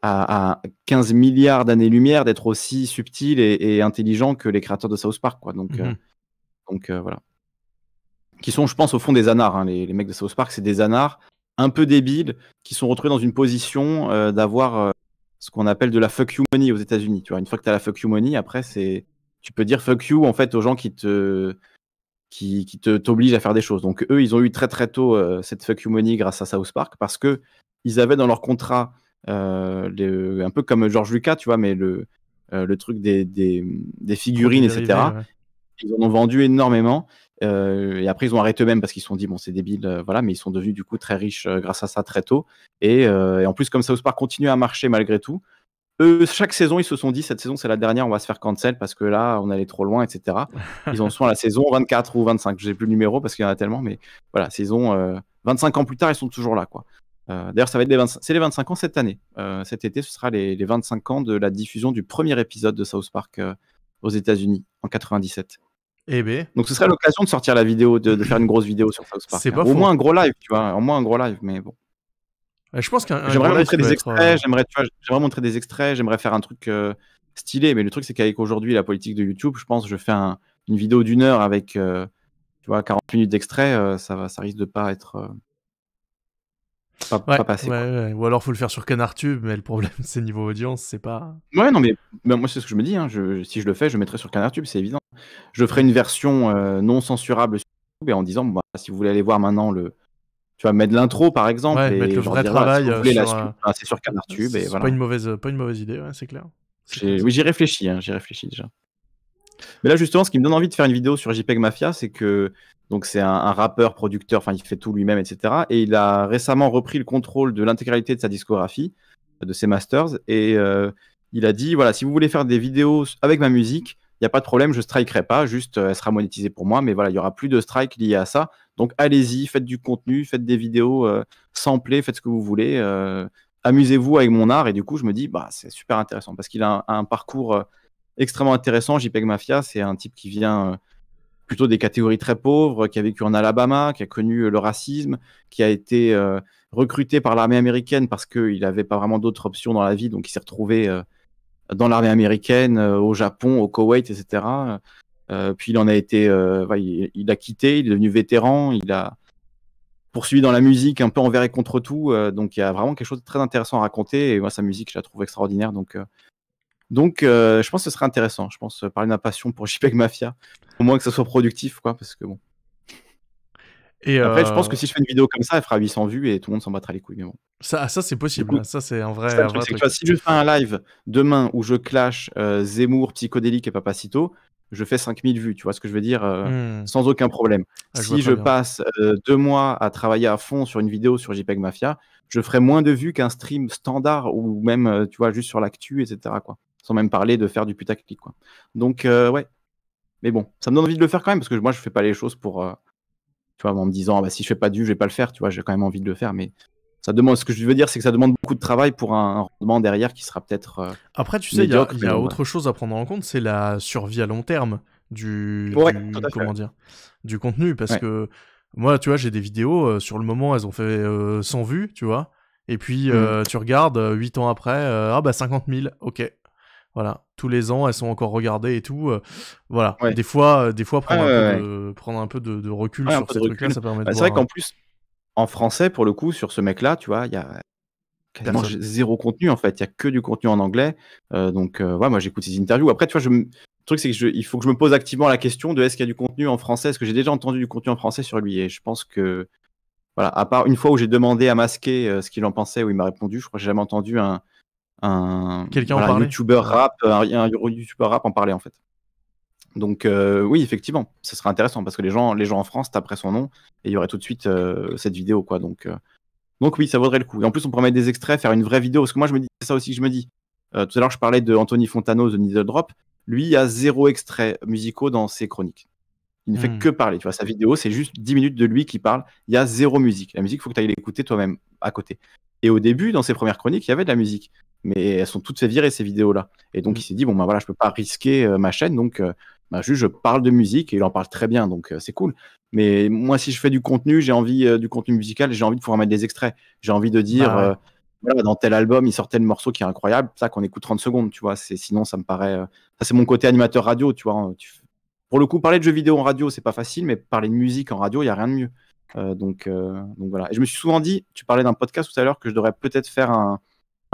à, à, 15 milliards d'années-lumière d'être aussi subtils et, intelligents que les créateurs de South Park, quoi. Donc, mmh donc voilà. Qui sont, je pense, au fond des anards. Hein. Les, les mecs de South Park, c'est des anards un peu débiles qui sont retrouvés dans une position euh, d'avoir euh, ce qu'on appelle de la fuck you money aux États-Unis. Tu vois, une fois que tu as la fuck you money, après, c'est tu peux dire fuck you en fait aux gens qui te qui, qui t'obligent à faire des choses. Donc eux, ils ont eu très très tôt euh, cette fuck you money grâce à South Park parce que ils avaient dans leur contrat un peu comme George Lucas, tu vois, mais le le truc des, des, figurines, etc. Ils en ont vendu énormément euh, et après, ils ont arrêté eux-mêmes parce qu'ils se sont dit, bon, c'est débile, euh, voilà, mais ils sont devenus du coup très riches euh, grâce à ça très tôt. Et, en plus, comme South Park continue à marcher malgré tout, eux, chaque saison, ils se sont dit, cette saison, c'est la dernière, on va se faire cancel parce que là, on allait trop loin, etc. Ils ont sont la saison 24 ou 25, je n'ai plus le numéro parce qu'il y en a tellement, mais voilà, saison 25 ans plus tard, ils sont toujours là, quoi. D'ailleurs, ça va être c'est les 25 ans cette année. cet été, ce sera les, les, 25 ans de la diffusion du premier épisode de South Park aux États-Unis en 97. Eh ben. Donc ce serait l'occasion de sortir la vidéo, de, faire une grosse vidéo sur South Park. Pas Au moins un gros live, tu vois. Au moins un gros live, mais bon. Je pense qu'un. J'aimerais montrer, des extraits, euh, tu j'aimerais, j'aimerais montrer des extraits, j'aimerais faire un truc euh, stylé, mais le truc, c'est qu'avec aujourd'hui la politique de YouTube, je pense que je fais une vidéo d'une heure avec, euh, tu vois, 40 minutes d'extrait, ça, va, ça risque de pas être. Ou alors faut le faire sur CanarTube, mais le problème c'est niveau audience, c'est pas. Ouais, non, mais moi c'est ce que je me dis. Hein. si je le fais, je mettrai sur CanarTube, c'est évident. Je ferai une version euh, non censurable sur YouTube et en disant, bah, si vous voulez aller voir maintenant le, tu vas mettre l'intro par exemple et mettre le vrai travail sur, c'est sur euh, c'est pas une mauvaise pas une mauvaise idée c'est clair oui j'y réfléchis hein, j'y réfléchis déjà mais là justement ce qui me donne envie de faire une vidéo sur JPEG Mafia c'est que donc c'est un, rappeur, producteur, enfin il fait tout lui-même, etc. Et il a récemment repris le contrôle de l'intégralité de sa discographie, de ses masters, et euh, il a dit voilà, si vous voulez faire des vidéos avec ma musique, il n'y a pas de problème, je strikerai pas, juste euh, elle sera monétisée pour moi, mais voilà, il y aura plus de strike lié à ça. Donc allez-y, faites du contenu, faites des vidéos, euh, samplez, faites ce que vous voulez, amusez-vous avec mon art. Et du coup, je me dis bah c'est super intéressant parce qu'il a un, parcours extrêmement intéressant. JPEG Mafia, c'est un type qui vient plutôt des catégories très pauvres, qui a vécu en Alabama, qui a connu euh, le racisme, qui a été euh, recruté par l'armée américaine parce qu'il n'avait pas vraiment d'autres options dans la vie, donc il s'est retrouvé euh, dans l'armée américaine, au Japon, au Koweït, etc. puis il en a été, il, a quitté, il est devenu vétéran, il a poursuivi dans la musique un peu envers et contre tout, donc il y a vraiment quelque chose de très intéressant à raconter, et moi sa musique je la trouve extraordinaire, donc donc, euh, je pense que ce serait intéressant. Je pense euh, parler de ma passion pour JPEG Mafia, au moins que ça soit productif, quoi, parce que bon. Et Après, je euh, pense que si je fais une vidéo comme ça, elle fera 800 vues et tout le monde s'en battra les couilles. Mais bon. Ça, ah, ça c'est possible. Hein. ça, c'est un vrai. si je fais un live demain où je clash Zemmour, Psychodélique et Papacito, je fais 5000 vues, tu vois ce que je veux dire, hmm. sans aucun problème. Ah, si je passe deux mois à travailler à fond sur une vidéo sur JPEG Mafia, je ferai moins de vues qu'un stream standard ou même, tu vois, juste sur l'actu, etc. Quoi. Sans même parler de faire du putaclic. Quoi. Donc, euh, ouais. Mais bon, ça me donne envie de le faire quand même, parce que moi, je fais pas les choses pour. Euh, tu vois, en me disant, ah bah, si je fais pas du, je vais pas le faire. Tu vois, j'ai quand même envie de le faire. Mais ça demande, ce que je veux dire, c'est que ça demande beaucoup de travail pour un, rendement derrière qui sera peut-être. Euh, après, tu sais, il y a, autre chose à prendre en compte, c'est la survie à long terme du, comment dire, du contenu. Parce que moi, tu vois, j'ai des vidéos, sur le moment, elles ont fait 100 vues, tu vois. Et puis, mmh. tu regardes, 8 ans après, ah bah 50 000, ok. Voilà, tous les ans, elles sont encore regardées et tout. Euh, voilà, des fois, euh, des fois prendre, un peu de, prendre, un peu de, recul sur ces trucs-là, ça permet de bah, C'est vrai qu'en hein. plus, en français, pour le coup, sur ce mec-là, tu vois, il y a quasiment zéro contenu en fait. Il y a que du contenu en anglais. Euh, donc, voilà, ouais, moi, j'écoute ses interviews. Après, tu vois, le truc, c'est que il faut que je me pose activement la question de est-ce qu'il y a du contenu en français Est-ce que j'ai déjà entendu du contenu en français sur lui Et je pense que, voilà, à part une fois où j'ai demandé à masquer ce qu'il en pensait, où il m'a répondu, je crois que j'ai jamais entendu un, un, Quelqu'un youtubeur rap, euh, un, youtubeur rap en parlait en fait. Donc euh, oui, effectivement, ça serait intéressant parce que les gens, les gens en France taperaient son nom et il y aurait tout de suite euh, cette vidéo quoi. Donc oui, ça vaudrait le coup. Et en plus, on pourrait mettre des extraits, faire une vraie vidéo parce que moi je me dis ça aussi que je me dis. tout à l'heure, je parlais de Anthony Fontano, de Needle Drop. Lui, il a zéro extrait musicaux dans ses chroniques. Il ne fait hmm. que parler. Tu vois, sa vidéo, c'est juste 10 minutes de lui qui parle. Il y a zéro musique. La musique, il faut que tu ailles l'écouter toi-même à côté. Et au début, dans ses premières chroniques, il y avait de la musique. Mais elles sont toutes fait virer, ces vidéos-là. Et donc, hmm. il s'est dit, bon, ben voilà, je peux pas risquer euh, ma chaîne. Donc, euh, ben, juste, je parle de musique et il en parle très bien. Donc, euh, c'est cool. Mais moi, si je fais du contenu, j'ai envie du contenu musical, j'ai envie de pouvoir mettre des extraits. J'ai envie de dire. Bah dans tel album, il sortait le morceau qui est incroyable, ça qu'on écoute 30 secondes, tu vois. sinon ça me paraît, ça c'est mon côté animateur radio, tu vois. Hein. Pour le coup, parler de jeux vidéo en radio, c'est pas facile, mais parler de musique en radio, il n'y a rien de mieux. Euh, euh, donc, voilà. Et je me suis souvent dit, tu parlais d'un podcast tout à l'heure, que je devrais peut-être faire un,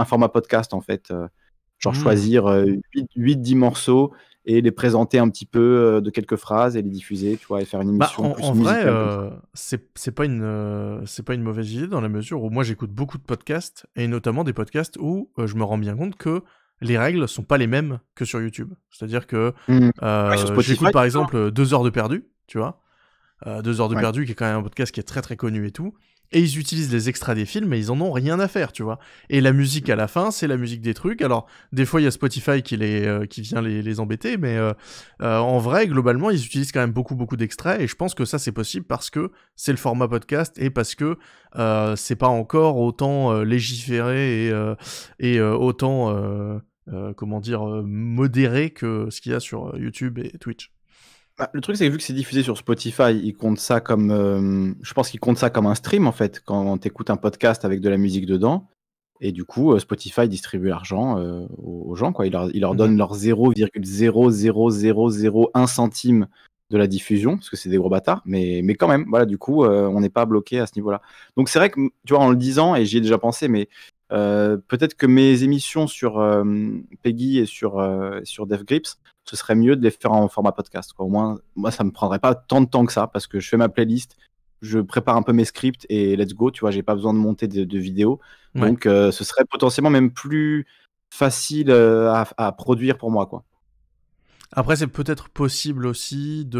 format podcast en fait. Euh, genre hmm. choisir 8-10 morceaux et les présenter un petit peu de quelques phrases et les diffuser, tu vois, et faire une bah, émission. en, en vrai, c'est pas, c'est pas une mauvaise idée dans la mesure où moi j'écoute beaucoup de podcasts et notamment des podcasts où je me rends bien compte que les règles sont pas les mêmes que sur YouTube. C'est-à-dire que hmm. euh, ah, j'écoute par exemple deux heures de perdu, tu vois, euh, deux heures de perdu qui est quand même un podcast qui est très très connu et tout et ils utilisent les extraits des films, mais ils en ont rien à faire, tu vois. Et la musique à la fin, c'est la musique des trucs. Alors, des fois, il y a Spotify qui, les, euh, qui vient les, les embêter, mais euh, euh, en vrai, globalement, ils utilisent quand même beaucoup, beaucoup d'extraits, et je pense que ça, c'est possible parce que c'est le format podcast et parce que c'est pas encore autant légiféré et, et autant, comment dire, modéré que ce qu'il y a sur YouTube et Twitch. Bah, le truc, c'est que vu que c'est diffusé sur Spotify, ils comptent ça comme. Euh, je pense qu'ils comptent ça comme un stream, en fait, quand écoute un podcast avec de la musique dedans. Et du coup, euh, Spotify distribue l'argent euh, aux gens, quoi. Il leur, donnent leur mhm. donne leur 0,00001 centime de la diffusion, parce que c'est des gros bâtards, mais, mais quand même, voilà, du coup, on n'est pas bloqué à ce niveau-là. Donc c'est vrai que, tu vois, en le disant, et j'y ai déjà pensé, mais peut-être que mes émissions sur Peggy et sur, sur Grips ce serait mieux de les faire en format podcast. Au moins, moi, ça me prendrait pas tant de temps que ça parce que je fais ma playlist, je prépare un peu mes scripts et let's go. Tu vois, j'ai pas besoin de monter de, vidéos. Donc, euh, ce serait potentiellement même plus facile euh, à, produire pour moi, quoi. Après, c'est peut-être possible aussi de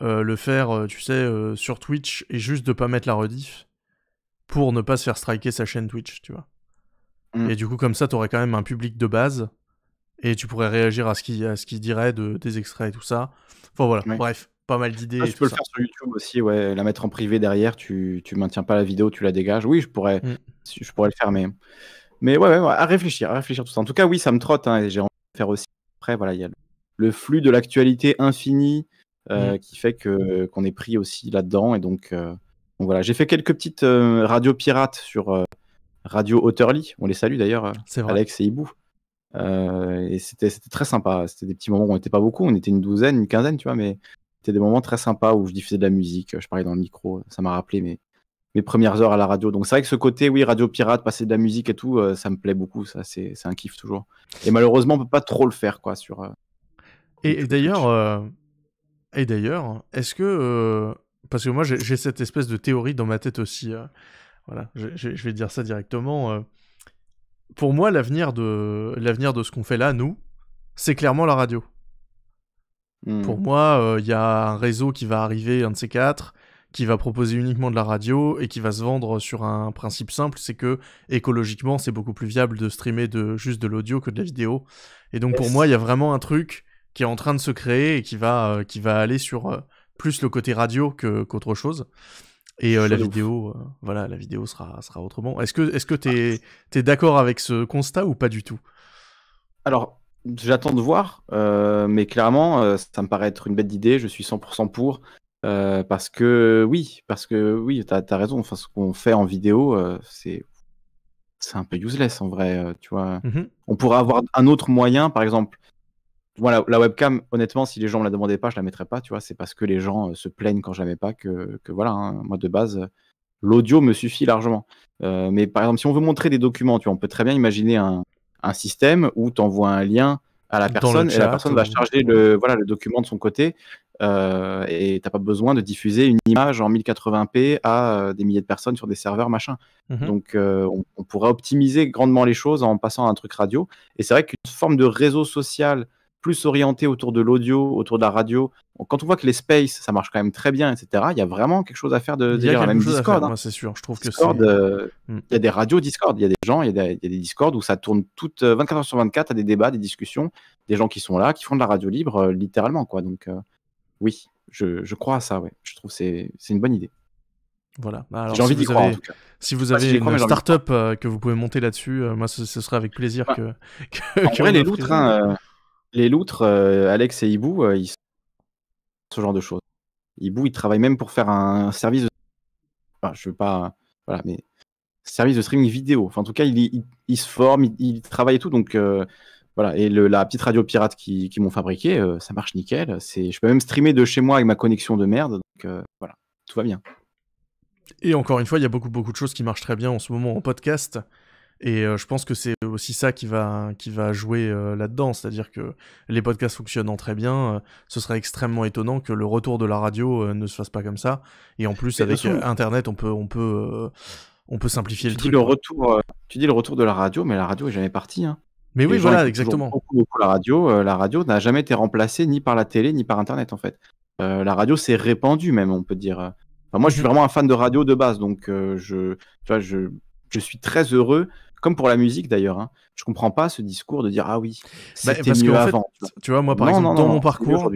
euh, le faire, tu sais, sur Twitch et juste de pas mettre la rediff pour ne pas se faire striker sa chaîne Twitch, tu vois. Mm. Et du coup, comme ça, tu aurais quand même un public de base et tu pourrais réagir à ce qu'il qui dirait de, des extraits et tout ça. Enfin voilà, bref, pas mal d'idées. Ah, tu peux le faire sur YouTube aussi, ouais, la mettre en privé derrière, tu, tu maintiens pas la vidéo, tu la dégages. Oui, je pourrais, mm. je pourrais le faire, mais, mais ouais, à réfléchir, à réfléchir tout ça. En tout cas, oui, ça me trotte, hein, j'ai envie de faire aussi. Après, voilà, il y a le, flux de l'actualité infini euh, mm. qui fait que qu'on est pris aussi là-dedans, et donc, euh, voilà, j'ai fait quelques petites euh, radios pirates sur Radio Otterly. on les salue d'ailleurs, Alex et Hibou. Euh, et c'était très sympa. C'était des petits moments où on n'était pas beaucoup, on était une douzaine, une quinzaine, tu vois, mais c'était des moments très sympas où je diffusais de la musique, je parlais dans le micro, ça m'a rappelé mes, mes premières heures à la radio. Donc c'est vrai que ce côté, oui, radio pirate, passer de la musique et tout, euh, ça me plaît beaucoup, ça c'est un kiff toujours. Et malheureusement, on peut pas trop le faire quoi sur. Euh, et d'ailleurs, et d'ailleurs, est-ce que parce que moi j'ai cette espèce de théorie dans ma tête aussi, voilà, je vais dire ça directement pour moi, l'avenir de l'avenir de ce qu'on fait là, nous, c'est clairement la radio. Hmm. Pour moi, il euh, y a un réseau qui va arriver, un de ces quatre, qui va proposer uniquement de la radio et qui va se vendre sur un principe simple, c'est que écologiquement, c'est beaucoup plus viable de streamer de juste de l'audio que de la vidéo. Et donc, pour moi, il y a vraiment un truc qui est en train de se créer et qui va euh, qui va aller sur euh, plus le côté radio qu'autre chose. Et euh, la vidéo, euh, voilà, la vidéo sera, sera autrement. Est-ce que est-ce que es, ah. d'accord avec ce constat ou pas du tout Alors, j'attends de voir, euh, mais clairement, ça me paraît être une bête idée. Je suis 100% pour parce que oui, parce que oui, t'as as raison. Enfin, ce qu'on fait en vidéo, c'est c'est un peu useless en vrai, tu vois. Mm-hmm. On pourrait avoir un autre moyen, par exemple voilà la, webcam, honnêtement, si les gens ne me la demandaient pas, je la mettrais pas. Tu vois, c'est parce que les gens euh, se plaignent quand je la pas que, voilà. Hein. moi, de base, euh, l'audio me suffit largement. Euh, mais par exemple, si on veut montrer des documents, tu vois, on peut très bien imaginer un, système où tu envoies un lien à la personne et la personne va charger le, voilà, le document de son côté euh, et n'as pas besoin de diffuser une image en 1080p à des milliers de personnes sur des serveurs machin. Mhm. Donc on, pourrait optimiser grandement les choses en passant à un truc radio. Et c'est vrai qu'une forme de réseau social plus orienté autour de l'audio, autour de la radio. Quand on voit que les spaces, ça marche quand même très bien, etc., il y a vraiment quelque chose à faire de dire même Discord. Hein. C'est sûr, je trouve que euh, mm. Il y a des radios Discord, il y a des gens, il y, a des Discord où ça tourne toutes 24 euh, heures sur 24 à des débats, des discussions, des gens qui sont là, qui font de la radio libre, euh, littéralement, quoi. Donc, oui, je, crois à ça, ouais. Je trouve c'est c'est une bonne idée. Voilà. J'ai envie d'y croire. Si vous avez une start-up que vous pouvez monter là-dessus, moi, ce, serait avec plaisir que, que, En que les loutres, hein, les loutres, euh, Alex et Hibou, euh, ils sont ce genre de choses. Hibou, il travaille même pour faire un service de... Enfin, je veux pas... Voilà, mais... Service de streaming vidéo. Enfin, en tout cas, il, se forme, il, travaillent travaille et tout. Donc, euh, voilà. Et la petite radio pirate qui, m'ont fabriquée, ça marche nickel. Je peux même streamer de chez moi avec ma connexion de merde. Donc, voilà. Tout va bien. Et encore une fois, il y a beaucoup, beaucoup de choses qui marchent très bien en ce moment en podcast. Et euh, je pense que c'est aussi ça qui va, qui va jouer euh, là-dedans. C'est-à-dire que les podcasts fonctionnant très bien, euh, ce serait extrêmement étonnant que le retour de la radio ne se fasse pas comme ça. Et en plus, avec Internet, on peut, on peut, on peut simplifier le truc. Le retour, tu dis le retour de la radio, mais la radio est jamais partie. Hein. Mais oui, voilà, exactement. la radio, la radio n'a jamais été remplacée ni par la télé ni par Internet en fait. la radio s'est répandue même, on peut dire. moi, je suis mhm. vraiment un fan de radio de base, donc je, tu vois, je, je suis très heureux comme pour la musique d'ailleurs, hein. je comprends pas ce discours de dire ah oui, bah, c'était mieux Tu vois, moi par exemple, dans, mon parcours,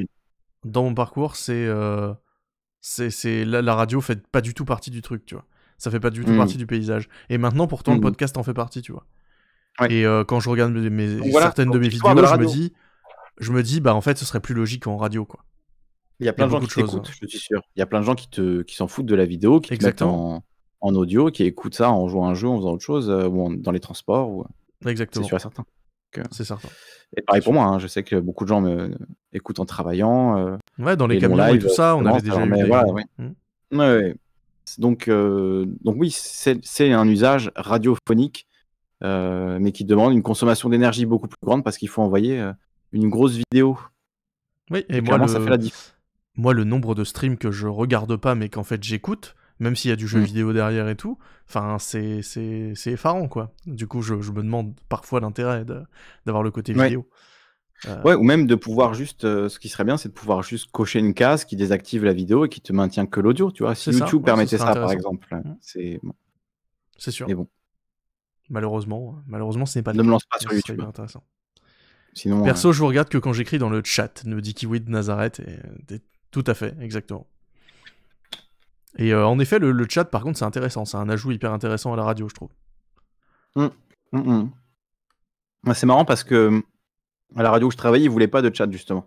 dans mon parcours, c'est euh, c'est la, radio radio fait pas du tout partie du truc, tu vois. Ça fait pas du tout hmm. partie du paysage. Et maintenant, pourtant, le hmm. podcast en fait partie, tu vois. Et euh, quand je regarde certaines de mes vidéos, je me dis, je bah en fait, ce serait plus logique en radio, quoi. Il y a plein de gens qui je suis sûr. Il y a plein de gens qui te qui s'en foutent de la vidéo, qui Exactement en audio qui écoute ça en jouant un jeu, en faisant autre chose, euh, ou dans les transports. Ou... Euh, Exactement. C'est sûr certain. C'est certain. et pareil pour moi, hein, je sais que beaucoup de gens me euh, écoutent en travaillant. Ouais, dans les camions et tout ça, on avait déjà eu. Mmh. ouais. Ouais, Donc, donc oui, c'est un usage radiophonique, mais qui demande une consommation d'énergie beaucoup plus grande parce qu'il faut envoyer une grosse vidéo. Oui, et moi, ça fait la diff. moi, le nombre de streams que je regarde pas, mais qu'en fait j'écoute, même s'il y a du jeu mm. vidéo derrière et tout, enfin, c'est, c'est, c'est effarant, quoi. Du coup, je, me demande parfois l'intérêt d'avoir le côté vidéo. Euh, ouais, ou même de pouvoir juste, euh, ce qui serait bien, c'est de pouvoir juste cocher une case qui désactive la vidéo et qui te maintient que l'audio, tu vois. Si YouTube permettait ça, par exemple, mm. c'est bon. C'est sûr. Mais bon. Malheureusement, euh, malheureusement, ce n'est pas. Ne me lance pas sur YouTube. Sinon, Perso, je vous regarde que quand j'écris dans le chat, nous dit Kiwi de Nazareth, et... tout à fait, exactement. Et euh, en effet, le, chat, par contre, c'est intéressant. C'est un ajout hyper intéressant à la radio, je trouve. Mmh, mmh, mmh. Bah, c'est marrant parce que euh, à la radio où je travaillais, ils voulaient pas de chat, justement.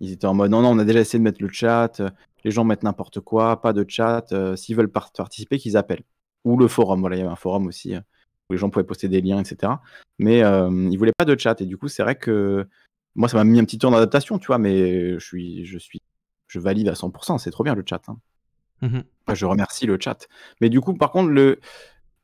Ils étaient en mode non, non, on a déjà essayé de mettre le chat, euh, les gens mettent n'importe quoi, pas de chat. S'ils veulent participer, qu'ils appellent. Ou le forum, voilà, il y avait un forum aussi où les gens pouvaient poster des liens, etc. Mais ils voulaient pas de chat. Et du coup, c'est vrai que moi, ça m'a mis un petit temps d'adaptation, tu vois, mais je suis, je suis, je valide à 100%. C'est trop bien le chat. Hein. Mhm. Je remercie le chat. Mais du coup, par contre, le...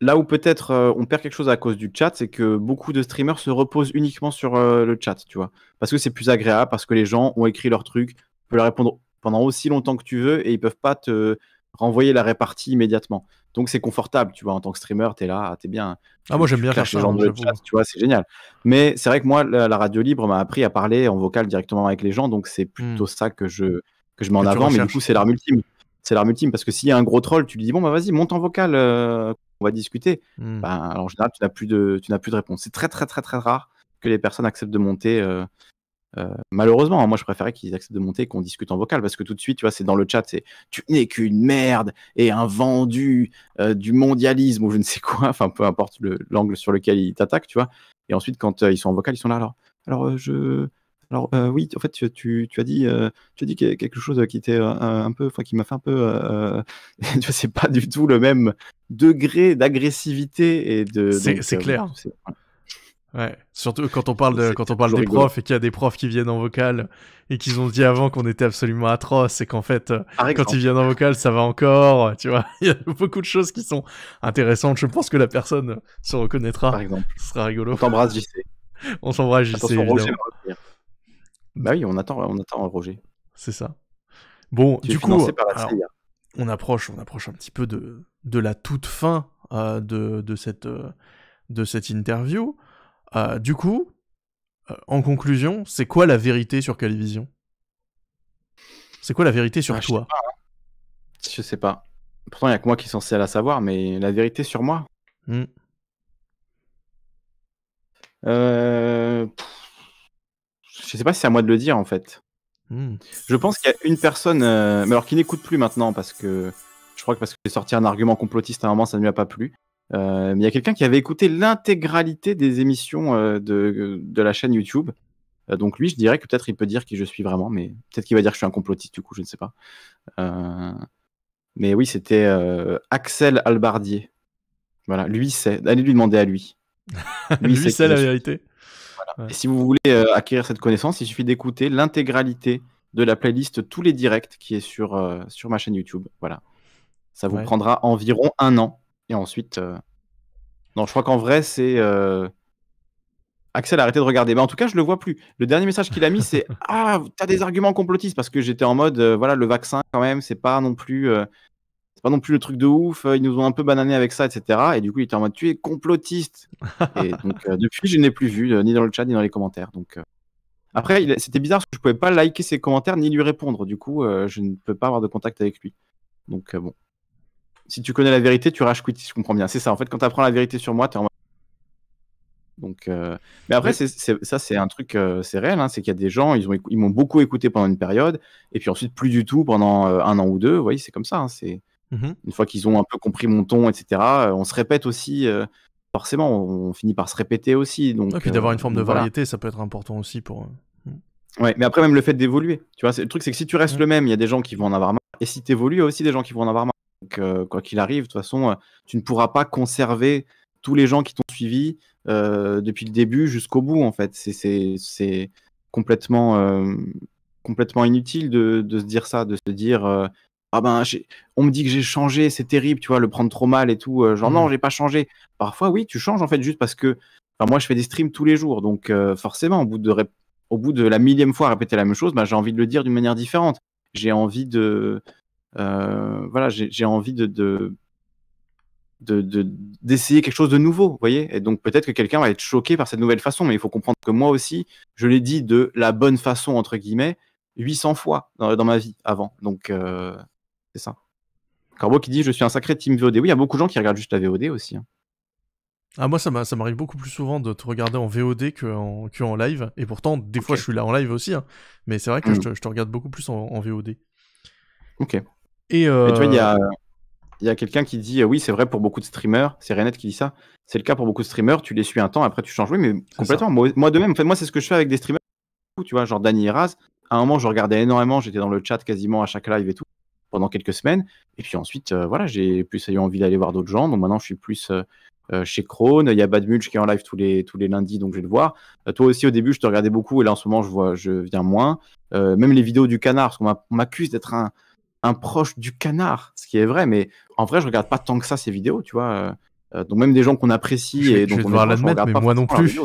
là où peut-être euh, on perd quelque chose à cause du chat, c'est que beaucoup de streamers se reposent uniquement sur euh, le chat, tu vois. Parce que c'est plus agréable, parce que les gens ont écrit leur truc, tu peux leur répondre pendant aussi longtemps que tu veux et ils peuvent pas te renvoyer la répartie immédiatement. Donc c'est confortable, tu vois, en tant que streamer, tu es là, ah, tu es bien. Ah, moi j'aime bien faire ce genre de chat, tu vois, c'est génial. Mais c'est vrai que moi, la, radio libre m'a appris à parler en vocal directement avec les gens, donc c'est hmm. plutôt ça que je, que je mets en avant, mais du coup c'est l'arme ultime c'est l'arme ultime parce que s'il y a un gros troll, tu lui dis bon bah vas-y monte en vocal, euh, on va discuter. Hmm. Ben, alors en général tu n'as plus de tu n'as plus de réponse. C'est très très très très rare que les personnes acceptent de monter. Euh, euh, malheureusement, hein, moi je préférais qu'ils acceptent de monter et qu'on discute en vocal parce que tout de suite, tu vois, c'est dans le chat, c'est tu n'es qu'une merde et un vendu du mondialisme ou je ne sais quoi, enfin peu importe l'angle sur lequel ils t'attaquent, tu vois. Et ensuite, quand ils sont en vocal, ils sont là alors. Alors je alors euh, oui, en fait, tu, as dit, euh, quelque chose qui était euh, un peu, enfin, qui m'a fait un peu, tu c'est pas du tout le même degré d'agressivité et de. C'est clair. Ouais. Surtout quand on parle de, quand on parle des profs et qu'il y a des profs qui viennent en vocal et qu'ils ont dit avant qu'on était absolument atroce et qu'en fait quand ils viennent en vocal ça va encore, tu vois. Il y a beaucoup de choses qui sont intéressantes. Je pense que la personne se reconnaîtra. Par exemple. Ce sera rigolo. On t'embrasse JC. On s'embrasse JC. Bah oui, on attend, on attend Roger. C'est ça. Bon, du coup, on approche, on approche un petit peu de, de la toute fin euh, de, cette, euh, de cette interview. Euh, du coup, en conclusion, c'est quoi la vérité sur Calivision C'est quoi la vérité sur ah, toi je sais, pas. Hein. sais pas. Pourtant, il n'y a que moi qui suis censé la savoir, mais la vérité sur moi hmm. Je sais pas si c'est à moi de le dire en fait. Mmh. Je pense qu'il y a une personne, euh, mais alors qui n'écoute plus maintenant parce que je crois que parce que j'ai sorti un argument complotiste à un moment, ça ne lui a pas plu. Euh, mais il y a quelqu'un qui avait écouté l'intégralité des émissions euh, de, la chaîne YouTube. donc lui, je dirais que peut-être il peut dire qui je suis vraiment, mais peut-être qu'il va dire que je suis un complotiste du coup, je ne sais pas. Mais oui, c'était Axel Albardier. Voilà, lui c'est, Allez lui demander à lui. Lui, c'est la vérité si vous voulez euh, acquérir cette connaissance, il suffit d'écouter l'intégralité de la playlist Tous les directs qui est sur, euh, sur ma chaîne YouTube. Voilà. Ça vous prendra environ un an. Et ensuite. Euh, non, je crois qu'en vrai, c'est. Axel, arrêtez de regarder. Mais en tout cas, je ne le vois plus. Le dernier message qu'il a mis, c'est Ah, tu as des arguments complotistes. Parce que j'étais en mode Voilà, le vaccin, quand même, c'est pas non plus c'est pas non plus le truc de ouf, euh, ils nous ont un peu banané avec ça, etc. Et du coup, il était en mode tu es complotiste. et donc, euh, depuis, je n'ai plus vu, euh, ni dans le chat, ni dans les commentaires. Donc, Après, c'était bizarre parce que je pouvais pas liker ses commentaires ni lui répondre. Du coup, je ne peux pas avoir de contact avec lui. Donc, bon. Si tu connais la vérité, tu rage quit, je comprends bien. C'est ça, en fait, quand tu apprends la vérité sur moi, tu es en mode. Donc, Mais après, ça, c'est un truc, c'est réel. Hein. c'est qu'il y a des gens, ils, ont, ils m'ont beaucoup écouté pendant une période, et puis ensuite, plus du tout pendant un an ou deux. Vous voyez, c'est comme ça. Hein. c'est Mmh une fois qu'ils ont un peu compris mon ton, etc., euh, on se répète aussi. Euh, forcément, on, finit par se répéter aussi. Donc, puis d'avoir une forme de euh, variété, ça peut être important aussi pour. Mmh. Ouais, mais après, même le fait d'évoluer. Tu vois, le truc, c'est que si tu restes mmh. le même, il y a des gens qui vont en avoir marre. Et si tu évolues, il y a aussi des gens qui vont en avoir marre. quoi qu'il arrive, de toute façon, tu ne pourras pas conserver tous les gens qui t'ont suivi depuis le début jusqu'au bout, en fait. C'est complètement, complètement inutile de, de, se dire ça, de se dire ah ben, on me dit que j'ai changé, c'est terrible, tu vois, le prendre trop mal et tout. Euh, genre non, mmh. j'ai pas changé. Parfois oui, tu changes en fait juste parce que moi je fais des streams tous les jours, donc euh, forcément au bout de la millième fois à répéter la même chose, bah, j'ai envie de le dire d'une manière différente. J'ai envie de euh, voilà, j'ai envie de, d'essayer quelque chose de nouveau, vous voyez. Et donc peut-être que quelqu'un va être choqué par cette nouvelle façon, mais il faut comprendre que moi aussi, je l'ai dit de la bonne façon entre guillemets 800 fois dans, ma vie avant. Donc ça. Carbo qui dit Je suis un sacré team VOD. Oui, il y a beaucoup de gens qui regardent juste la VOD aussi. Hein. Ah, moi, ça m'arrive beaucoup plus souvent de te regarder en VOD qu'en que en live. Et pourtant, des fois, je suis là en live aussi. Hein. Mais c'est vrai que mm. je, te, regarde beaucoup plus en, VOD. Ok. Euh, et, tu vois, il y a, quelqu'un qui dit Oui, c'est vrai pour beaucoup de streamers. C'est Renette qui dit ça. C'est le cas pour beaucoup de streamers. Tu les suis un temps, après, tu changes. Oui, mais complètement. Moi, de même, en fait, moi, c'est ce que je fais avec des streamers. Tu vois, genre Danny Raz. À un moment, je regardais énormément. J'étais dans le chat quasiment à chaque live et tout pendant quelques semaines. Et puis ensuite, euh, voilà, j'ai plus eu envie d'aller voir d'autres gens. Donc maintenant, je suis plus euh, euh, chez Krone. Il y a Bad Mulch qui est en live tous les, tous les lundis, donc je vais le voir. toi aussi, au début, je te regardais beaucoup et là, en ce moment, je, vois, je viens moins. même les vidéos du canard, parce qu'on m'accuse d'être un, un, proche du canard, ce qui est vrai, mais en vrai, je ne regarde pas tant que ça ces vidéos, tu vois. donc même des gens qu'on apprécie et donc on mais moi non plus.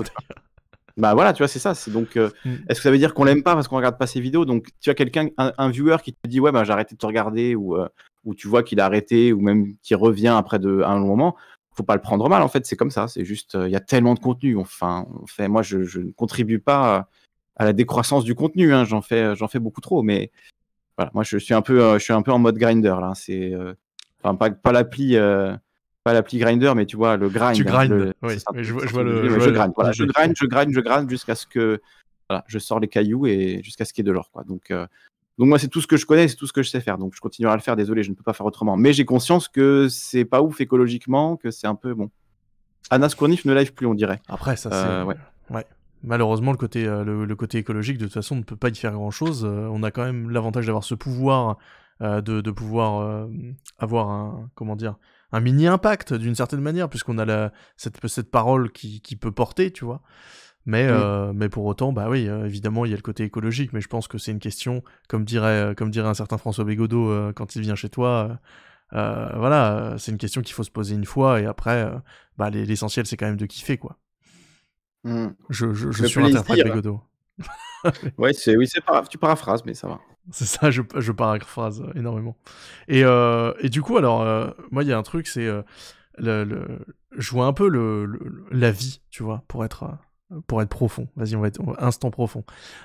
Bah voilà, tu vois, c'est ça. C'est donc, euh, mm. est-ce que ça veut dire qu'on l'aime pas parce qu'on regarde pas ses vidéos Donc, tu as quelqu'un, un, viewer qui te dit, ouais, bah, j'ai arrêté de te regarder, ou, euh, tu vois qu'il a arrêté, ou même qui revient après de, un long moment. Faut pas le prendre mal, en fait. C'est comme ça. C'est juste, euh, il y a tellement de contenu. Enfin, on fait, moi, je, ne contribue pas à la décroissance du contenu. Hein, j'en fais, j'en fais beaucoup trop, mais voilà. Moi, je suis un peu, je suis un peu en mode grinder là. C'est, enfin, pas, pas l'appli pas l'appli grinder, mais tu vois, le grind. Tu hein, grind, oui. je, vois, le. Je, grind, je grind, je grind, jusqu'à ce que voilà, je sors les cailloux et jusqu'à ce qu'il y ait de l'or. Quoi. Donc, euh, donc moi, c'est tout ce que je connais, c'est tout ce que je sais faire. Donc je continuerai à le faire, désolé, je ne peux pas faire autrement. Mais j'ai conscience que c'est pas ouf écologiquement, que c'est un peu bon. Anna Scournif ne live plus, on dirait. Après, ça, euh, c'est. ouais. ouais. Malheureusement, le côté, euh, le, côté écologique, de toute façon, on ne peut pas y faire grand-chose. on a quand même l'avantage d'avoir ce pouvoir, de, de, pouvoir avoir un. Comment dire un mini impact d'une certaine manière, puisqu'on a la, cette, parole qui, peut porter, tu vois. Mais, mm. euh, mais pour autant, bah oui, euh, évidemment, il y a le côté écologique, mais je pense que c'est une question, comme dirait, euh, comme dirait un certain François Bégodeau quand il vient chez toi, voilà, c'est une question qu'il faut se poser une fois, et après, bah, l'essentiel, c'est quand même de kiffer, quoi. Mm. Je, je, suis interprète Bégodeau. ouais, c'est, oui, c'est pas grave, tu paraphrases, mais ça va. C'est ça, je, je, paraphrase énormément. Et, euh, du coup, alors, euh, moi, il y a un truc, c'est. Euh, je vois un peu le, la vie, tu vois, pour être, pour être profond. Vas-y, on va être instant profond.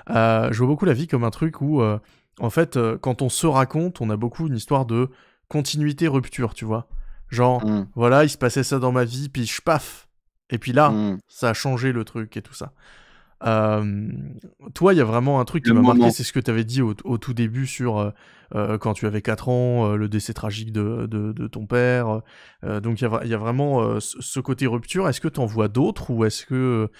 je vois beaucoup la vie comme un truc où, en fait, quand on se raconte, on a beaucoup une histoire de continuité-rupture, tu vois. Genre, mm. voilà, il se passait ça dans ma vie, puis je paf. Et puis là, mm. ça a changé le truc et tout ça. Euh, toi, il y a vraiment un truc qui m'a marqué, c'est ce que tu avais dit au, tout début sur euh, euh, quand tu avais 4 ans, le décès tragique de, ton père. donc il y, a vraiment ce côté rupture. Est-ce que tu en vois d'autres ou est-ce que,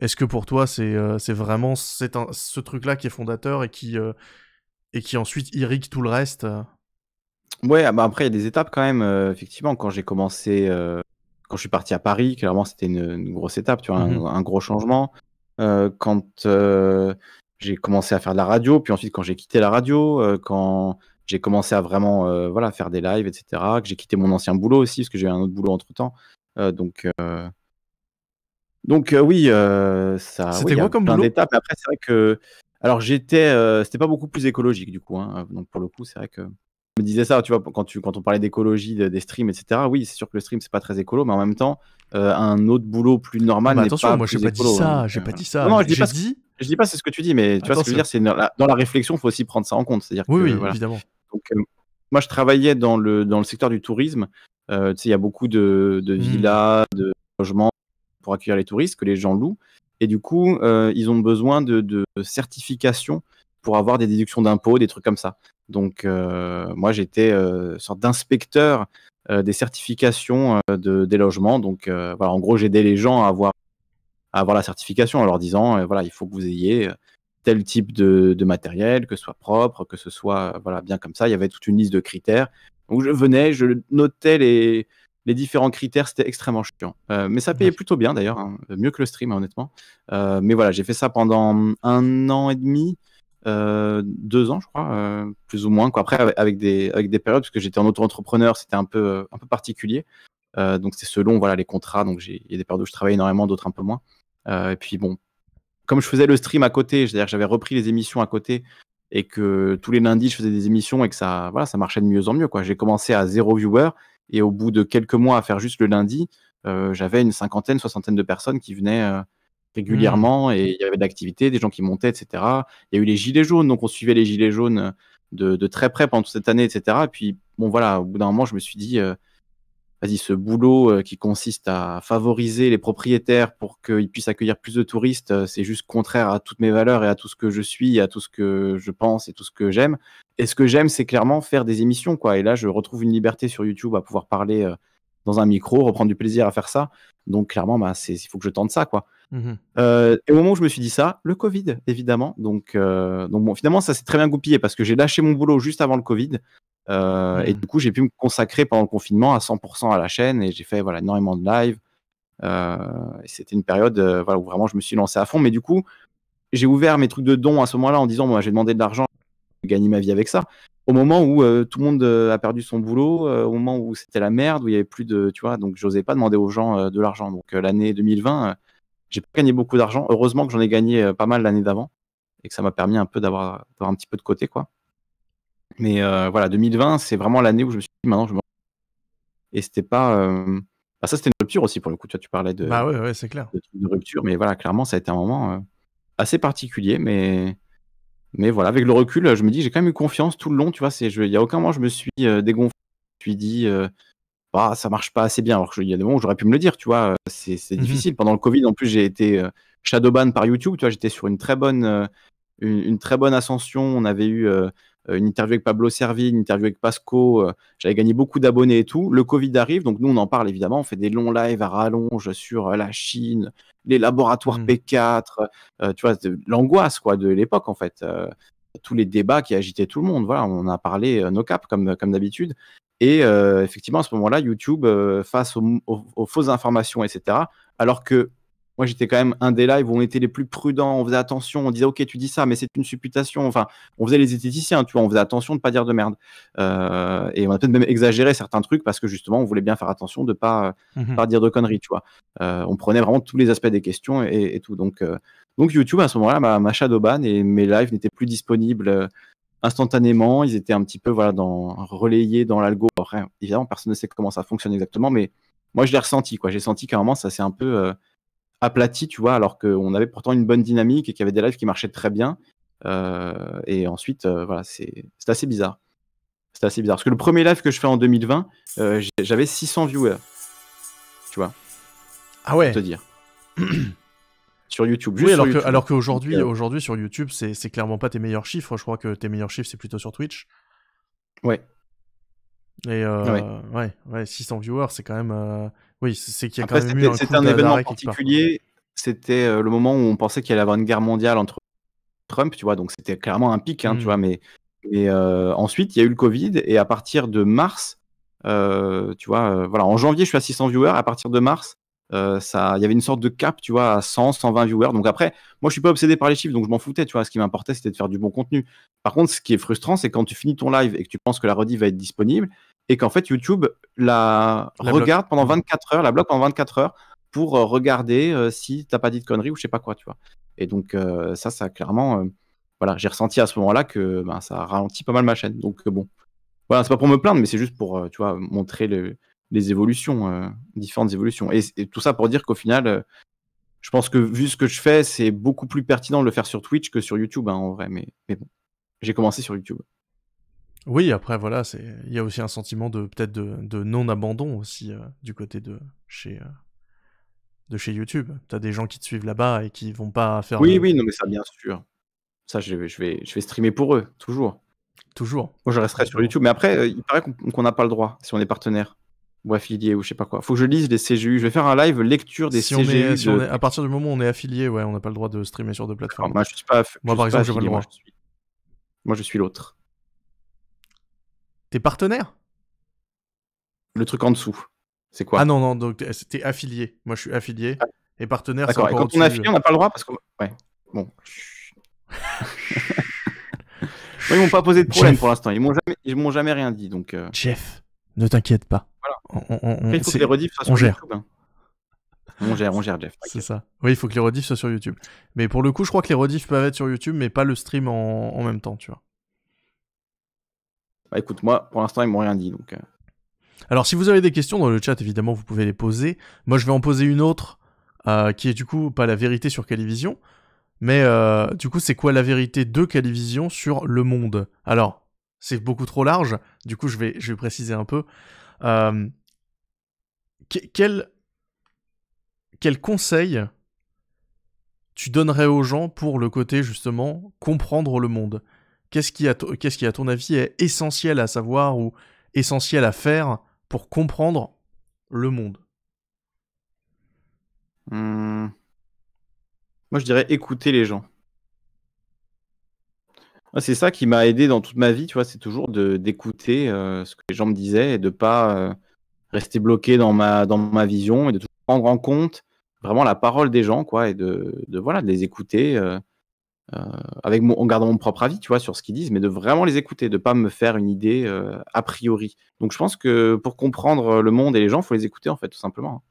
est que pour toi c'est vraiment ce truc-là qui est fondateur et qui, et qui ensuite irrigue tout le reste Ouais, ah bah après il y a des étapes quand même. effectivement, quand j'ai commencé, quand je suis parti à Paris, clairement c'était une, grosse étape, tu mmh un, gros changement. Euh, quand euh, j'ai commencé à faire de la radio, puis ensuite quand j'ai quitté la radio, euh, quand j'ai commencé à vraiment voilà, faire des lives, etc., que j'ai quitté mon ancien boulot aussi, parce que j'ai un autre boulot entre-temps. donc, donc oui, ça... C'était quoi comme Après, c'est vrai que... Alors j'étais, c'était pas beaucoup plus écologique du coup. Hein. Donc pour le coup, c'est vrai que me disais ça, tu vois, quand, tu, quand on parlait d'écologie, des streams, etc. Oui, c'est sûr que le stream, c'est pas très écolo, mais en même temps, euh, un autre boulot plus normal. attention, moi, hein. j'ai pas, dit ça, j'ai pas dit ça. je dis pas, pas c'est ce que tu dis, mais tu vois dire, c'est dans la, réflexion, il faut aussi prendre ça en compte. C'est-à-dire oui, évidemment. Euh, moi, je travaillais dans le, dans le secteur du tourisme. Euh, tu sais, il y a beaucoup de, mmh. villas, de logements pour accueillir les touristes que les gens louent. Et du coup, ils ont besoin de, de certifications pour avoir des déductions d'impôts, des trucs comme ça. Donc, euh, moi, j'étais euh, sorte d'inspecteur euh, des certifications de, des logements. Donc, voilà, en gros, j'aidais les gens à avoir, à avoir la certification en leur disant, voilà, il faut que vous ayez tel type de, de, matériel, que ce soit propre, que ce soit voilà, bien comme ça. Il y avait toute une liste de critères. Donc je venais, je notais les, les différents critères, c'était extrêmement chiant. mais ça payait plutôt bien d'ailleurs, hein, mieux que le stream hein, honnêtement. mais voilà, j'ai fait ça pendant un an et demi. Euh, deux ans, je crois, euh, plus ou moins. Quoi. Après, avec des, avec des périodes, que j'étais en auto-entrepreneur, c'était un peu, euh, un peu particulier. donc, c'est selon voilà, les contrats. Donc, il y a des périodes où je travaillais énormément, d'autres un peu moins. et puis, bon, comme je faisais le stream à côté, c'est-à-dire j'avais repris les émissions à côté et que tous les lundis, je faisais des émissions et que ça, voilà, ça marchait de mieux en mieux. J'ai commencé à zéro viewer et au bout de quelques mois à faire juste le lundi, j'avais une cinquantaine, soixantaine de personnes qui venaient régulièrement mmh. et il y avait de l'activité, des gens qui montaient, etc. Il y a eu les gilets jaunes, donc on suivait les gilets jaunes de, très près pendant toute cette année, etc. Et puis, bon, voilà, au bout d'un moment, je me suis dit, euh, vas-y, ce boulot euh, qui consiste à favoriser les propriétaires pour qu'ils puissent accueillir plus de touristes, euh, c'est juste contraire à toutes mes valeurs et à tout ce que je suis, à tout ce que je pense et tout ce que j'aime. Et ce que j'aime, c'est clairement faire des émissions, quoi. Et là, je retrouve une liberté sur YouTube à pouvoir parler dans un micro, reprendre du plaisir à faire ça. Donc clairement, bah, il faut que je tente ça, quoi. Mhm. Euh, et au moment où je me suis dit ça, le Covid, évidemment. Donc, euh, donc bon, finalement, ça s'est très bien goupillé parce que j'ai lâché mon boulot juste avant le Covid. Euh, mhm. Et du coup, j'ai pu me consacrer pendant le confinement à 100% à la chaîne et j'ai fait voilà, énormément de live. Euh, c'était une période voilà, où vraiment je me suis lancé à fond. Mais du coup, j'ai ouvert mes trucs de dons à ce moment-là en disant moi, bah, j'ai demandé de l'argent, gagner ma vie avec ça au moment où euh, tout le monde euh, a perdu son boulot, euh, au moment où c'était la merde, où il y avait plus de, tu vois, donc j'osais pas demander aux gens de l'argent. Donc l'année 2020, j'ai pas gagné beaucoup d'argent. Heureusement que j'en ai gagné pas mal l'année d'avant et que ça m'a permis un peu d'avoir un petit peu de côté, quoi. Mais voilà, 2020, c'est vraiment l'année où je me suis dit, maintenant, je me... Et c'était pas... Bah, ça, c'était une rupture aussi, pour le coup. Tu, tu parlais de... Bah ouais, c'est clair. De, de, rupture, mais voilà, clairement, ça a été un moment assez particulier, mais mais voilà, avec le recul, euh, je me dis, j'ai quand même eu confiance tout le long, tu vois. Il n'y a aucun moment, je me suis euh, dégonflé, je me suis dit, euh, bah, ça marche pas assez bien. Alors qu'il y a des moments où j'aurais pu me le dire, tu vois. C'est mmh difficile. Pendant le Covid, en plus, j'ai été shadowban par YouTube, tu vois. J'étais sur une très bonne, une, très bonne ascension. On avait eu euh, une interview avec Pablo Servi, une interview avec Pasco. Euh, j'avais gagné beaucoup d'abonnés et tout. Le Covid arrive, donc nous, on en parle évidemment. On fait des longs lives à rallonge sur euh, la Chine, les laboratoires mm. P4, tu vois, l'angoisse quoi de l'époque en fait. tous les débats qui agitaient tout le monde. Voilà, on a parlé nos caps comme, comme d'habitude. Et effectivement, à ce moment-là, YouTube, face aux, aux, fausses informations, etc., alors que moi j'étais quand même un des lives où on était les plus prudents, on faisait attention, on disait ok tu dis ça, mais c'est une supputation. Enfin, on faisait les zététiciens, tu vois, on faisait attention de ne pas dire de merde. Euh, et on a peut-être même exagéré certains trucs parce que justement on voulait bien faire attention de pas, mhm. pas dire de conneries, tu vois. Euh, on prenait vraiment tous les aspects des questions et, tout. Donc, euh, donc YouTube à ce moment-là m'a, ma shadowban et mes lives n'étaient plus disponibles. instantanément, ils étaient un petit peu voilà dans relayés dans l'algo. évidemment, personne ne sait comment ça fonctionne exactement, mais moi je l'ai ressenti quoi. J'ai senti qu'à un moment ça s'est un peu aplati, tu vois, alors qu'on avait pourtant une bonne dynamique et qu'il y avait des lives qui marchaient très bien. Euh, et ensuite, euh, voilà, c'est assez bizarre. C'est assez bizarre. Parce que le premier live que je fais en 2020, euh, j'avais 600 viewers. Tu vois Ah ouais te dire. sur YouTube. alors, qu'aujourd'hui, aujourd'hui, sur YouTube, c'est clairement pas tes meilleurs chiffres. Je crois que tes meilleurs chiffres, c'est plutôt sur Twitch. Ouais, et euh, ouais. 600 viewers, c'est quand même. Euh, oui, c'est qu'il y a un C'était un événement particulier. C'était euh, le moment où on pensait qu'il allait y avoir une guerre mondiale entre Trump, tu vois, donc c'était clairement un pic, hein, tu hmm. vois, mais, ensuite, il y a eu le Covid, et à partir de mars, tu vois, voilà, en janvier, je suis à 600 viewers, à partir de mars, euh, il y avait une sorte de cap, tu vois, à 100, 120 viewers. Donc après, moi, je suis pas obsédé par les chiffres, donc je m'en foutais, tu vois. Ce qui m'importait, c'était de faire du bon contenu. Par contre, ce qui est frustrant, c'est quand tu finis ton live et que tu penses que la rediff va être disponible et qu'en fait, YouTube la, regarde pendant 24 mmh. heures, la bloque pendant 24 heures pour euh, regarder euh, si t'as pas dit de conneries ou je sais pas quoi, tu vois. Et donc, ça, ça clairement, voilà, j'ai ressenti à ce moment-là que ben, ça ralentit pas mal ma chaîne. Donc, bon, voilà, c'est pas pour me plaindre, mais c'est juste pour, tu vois, montrer le, les évolutions, euh, différentes évolutions. Et, tout ça pour dire qu'au final, euh, je pense que vu ce que je fais, c'est beaucoup plus pertinent de le faire sur Twitch que sur YouTube, hein, en vrai. Mais, mais bon, j'ai commencé sur YouTube. Oui, après, voilà, il y a aussi un sentiment de peut-être de, non-abandon aussi euh, du côté de chez, de chez YouTube. Tu as des gens qui te suivent là-bas et qui vont pas faire. Oui, oui, non, mais ça, bien sûr. Ça, je, je, vais, je vais streamer pour eux, toujours. Toujours. Moi, je resterai sur YouTube. Mais après, il paraît qu'on n'a pas le droit si on est partenaire ou affilié ou je sais pas quoi. Faut que je lise les CGU. Je vais faire un live lecture des CGU. à partir du moment où on est affilié, ouais, on n'a pas le droit de streamer sur deux plateformes. moi, je suis par exemple, moi, je suis l'autre. T'es partenaire Le truc en dessous. C'est quoi Ah non, non, donc eh, t'es affilié. Moi, je suis affilié. Ah. Et partenaire, c'est D'accord, quand on est affilié, on n'a pas le droit parce que. Ouais. Bon. ils m'ont pas posé de problème pour l'instant. Ils m'ont ils m'ont jamais rien dit. Donc. Euh. Jeff, ne t'inquiète pas il faut que les rediffs soient sur YouTube. Hein. On gère, Jeff. C'est ça. Oui, il faut que les rediffs soient sur YouTube. Mais pour le coup, je crois que les rediffs peuvent être sur YouTube, mais pas le stream en, même temps, tu vois. Bah, écoute, moi, pour l'instant, ils m'ont rien dit, donc... Euh. Alors, si vous avez des questions dans le chat, évidemment, vous pouvez les poser. Moi, je vais en poser une autre, euh, qui est du coup pas la vérité sur Calivision, mais euh, du coup, c'est quoi la vérité de Calivision sur le monde Alors, c'est beaucoup trop large, du coup, je vais, je vais préciser un peu. Euh, quel, conseil tu donnerais aux gens pour le côté justement comprendre le monde Qu'est-ce qui, qui, à ton avis, est essentiel à savoir ou essentiel à faire pour comprendre le monde mmh. Moi, je dirais écouter les gens. C'est ça qui m'a aidé dans toute ma vie, tu vois, c'est toujours d'écouter euh, ce que les gens me disaient et de pas euh, rester bloqué dans ma, dans ma vision et de prendre en compte vraiment la parole des gens, quoi, et de, voilà, de les écouter euh, euh, avec mon, en gardant mon propre avis, tu vois, sur ce qu'ils disent, mais de vraiment les écouter, de pas me faire une idée euh, a priori. Donc je pense que pour comprendre le monde et les gens, faut les écouter en fait, tout simplement. Hein.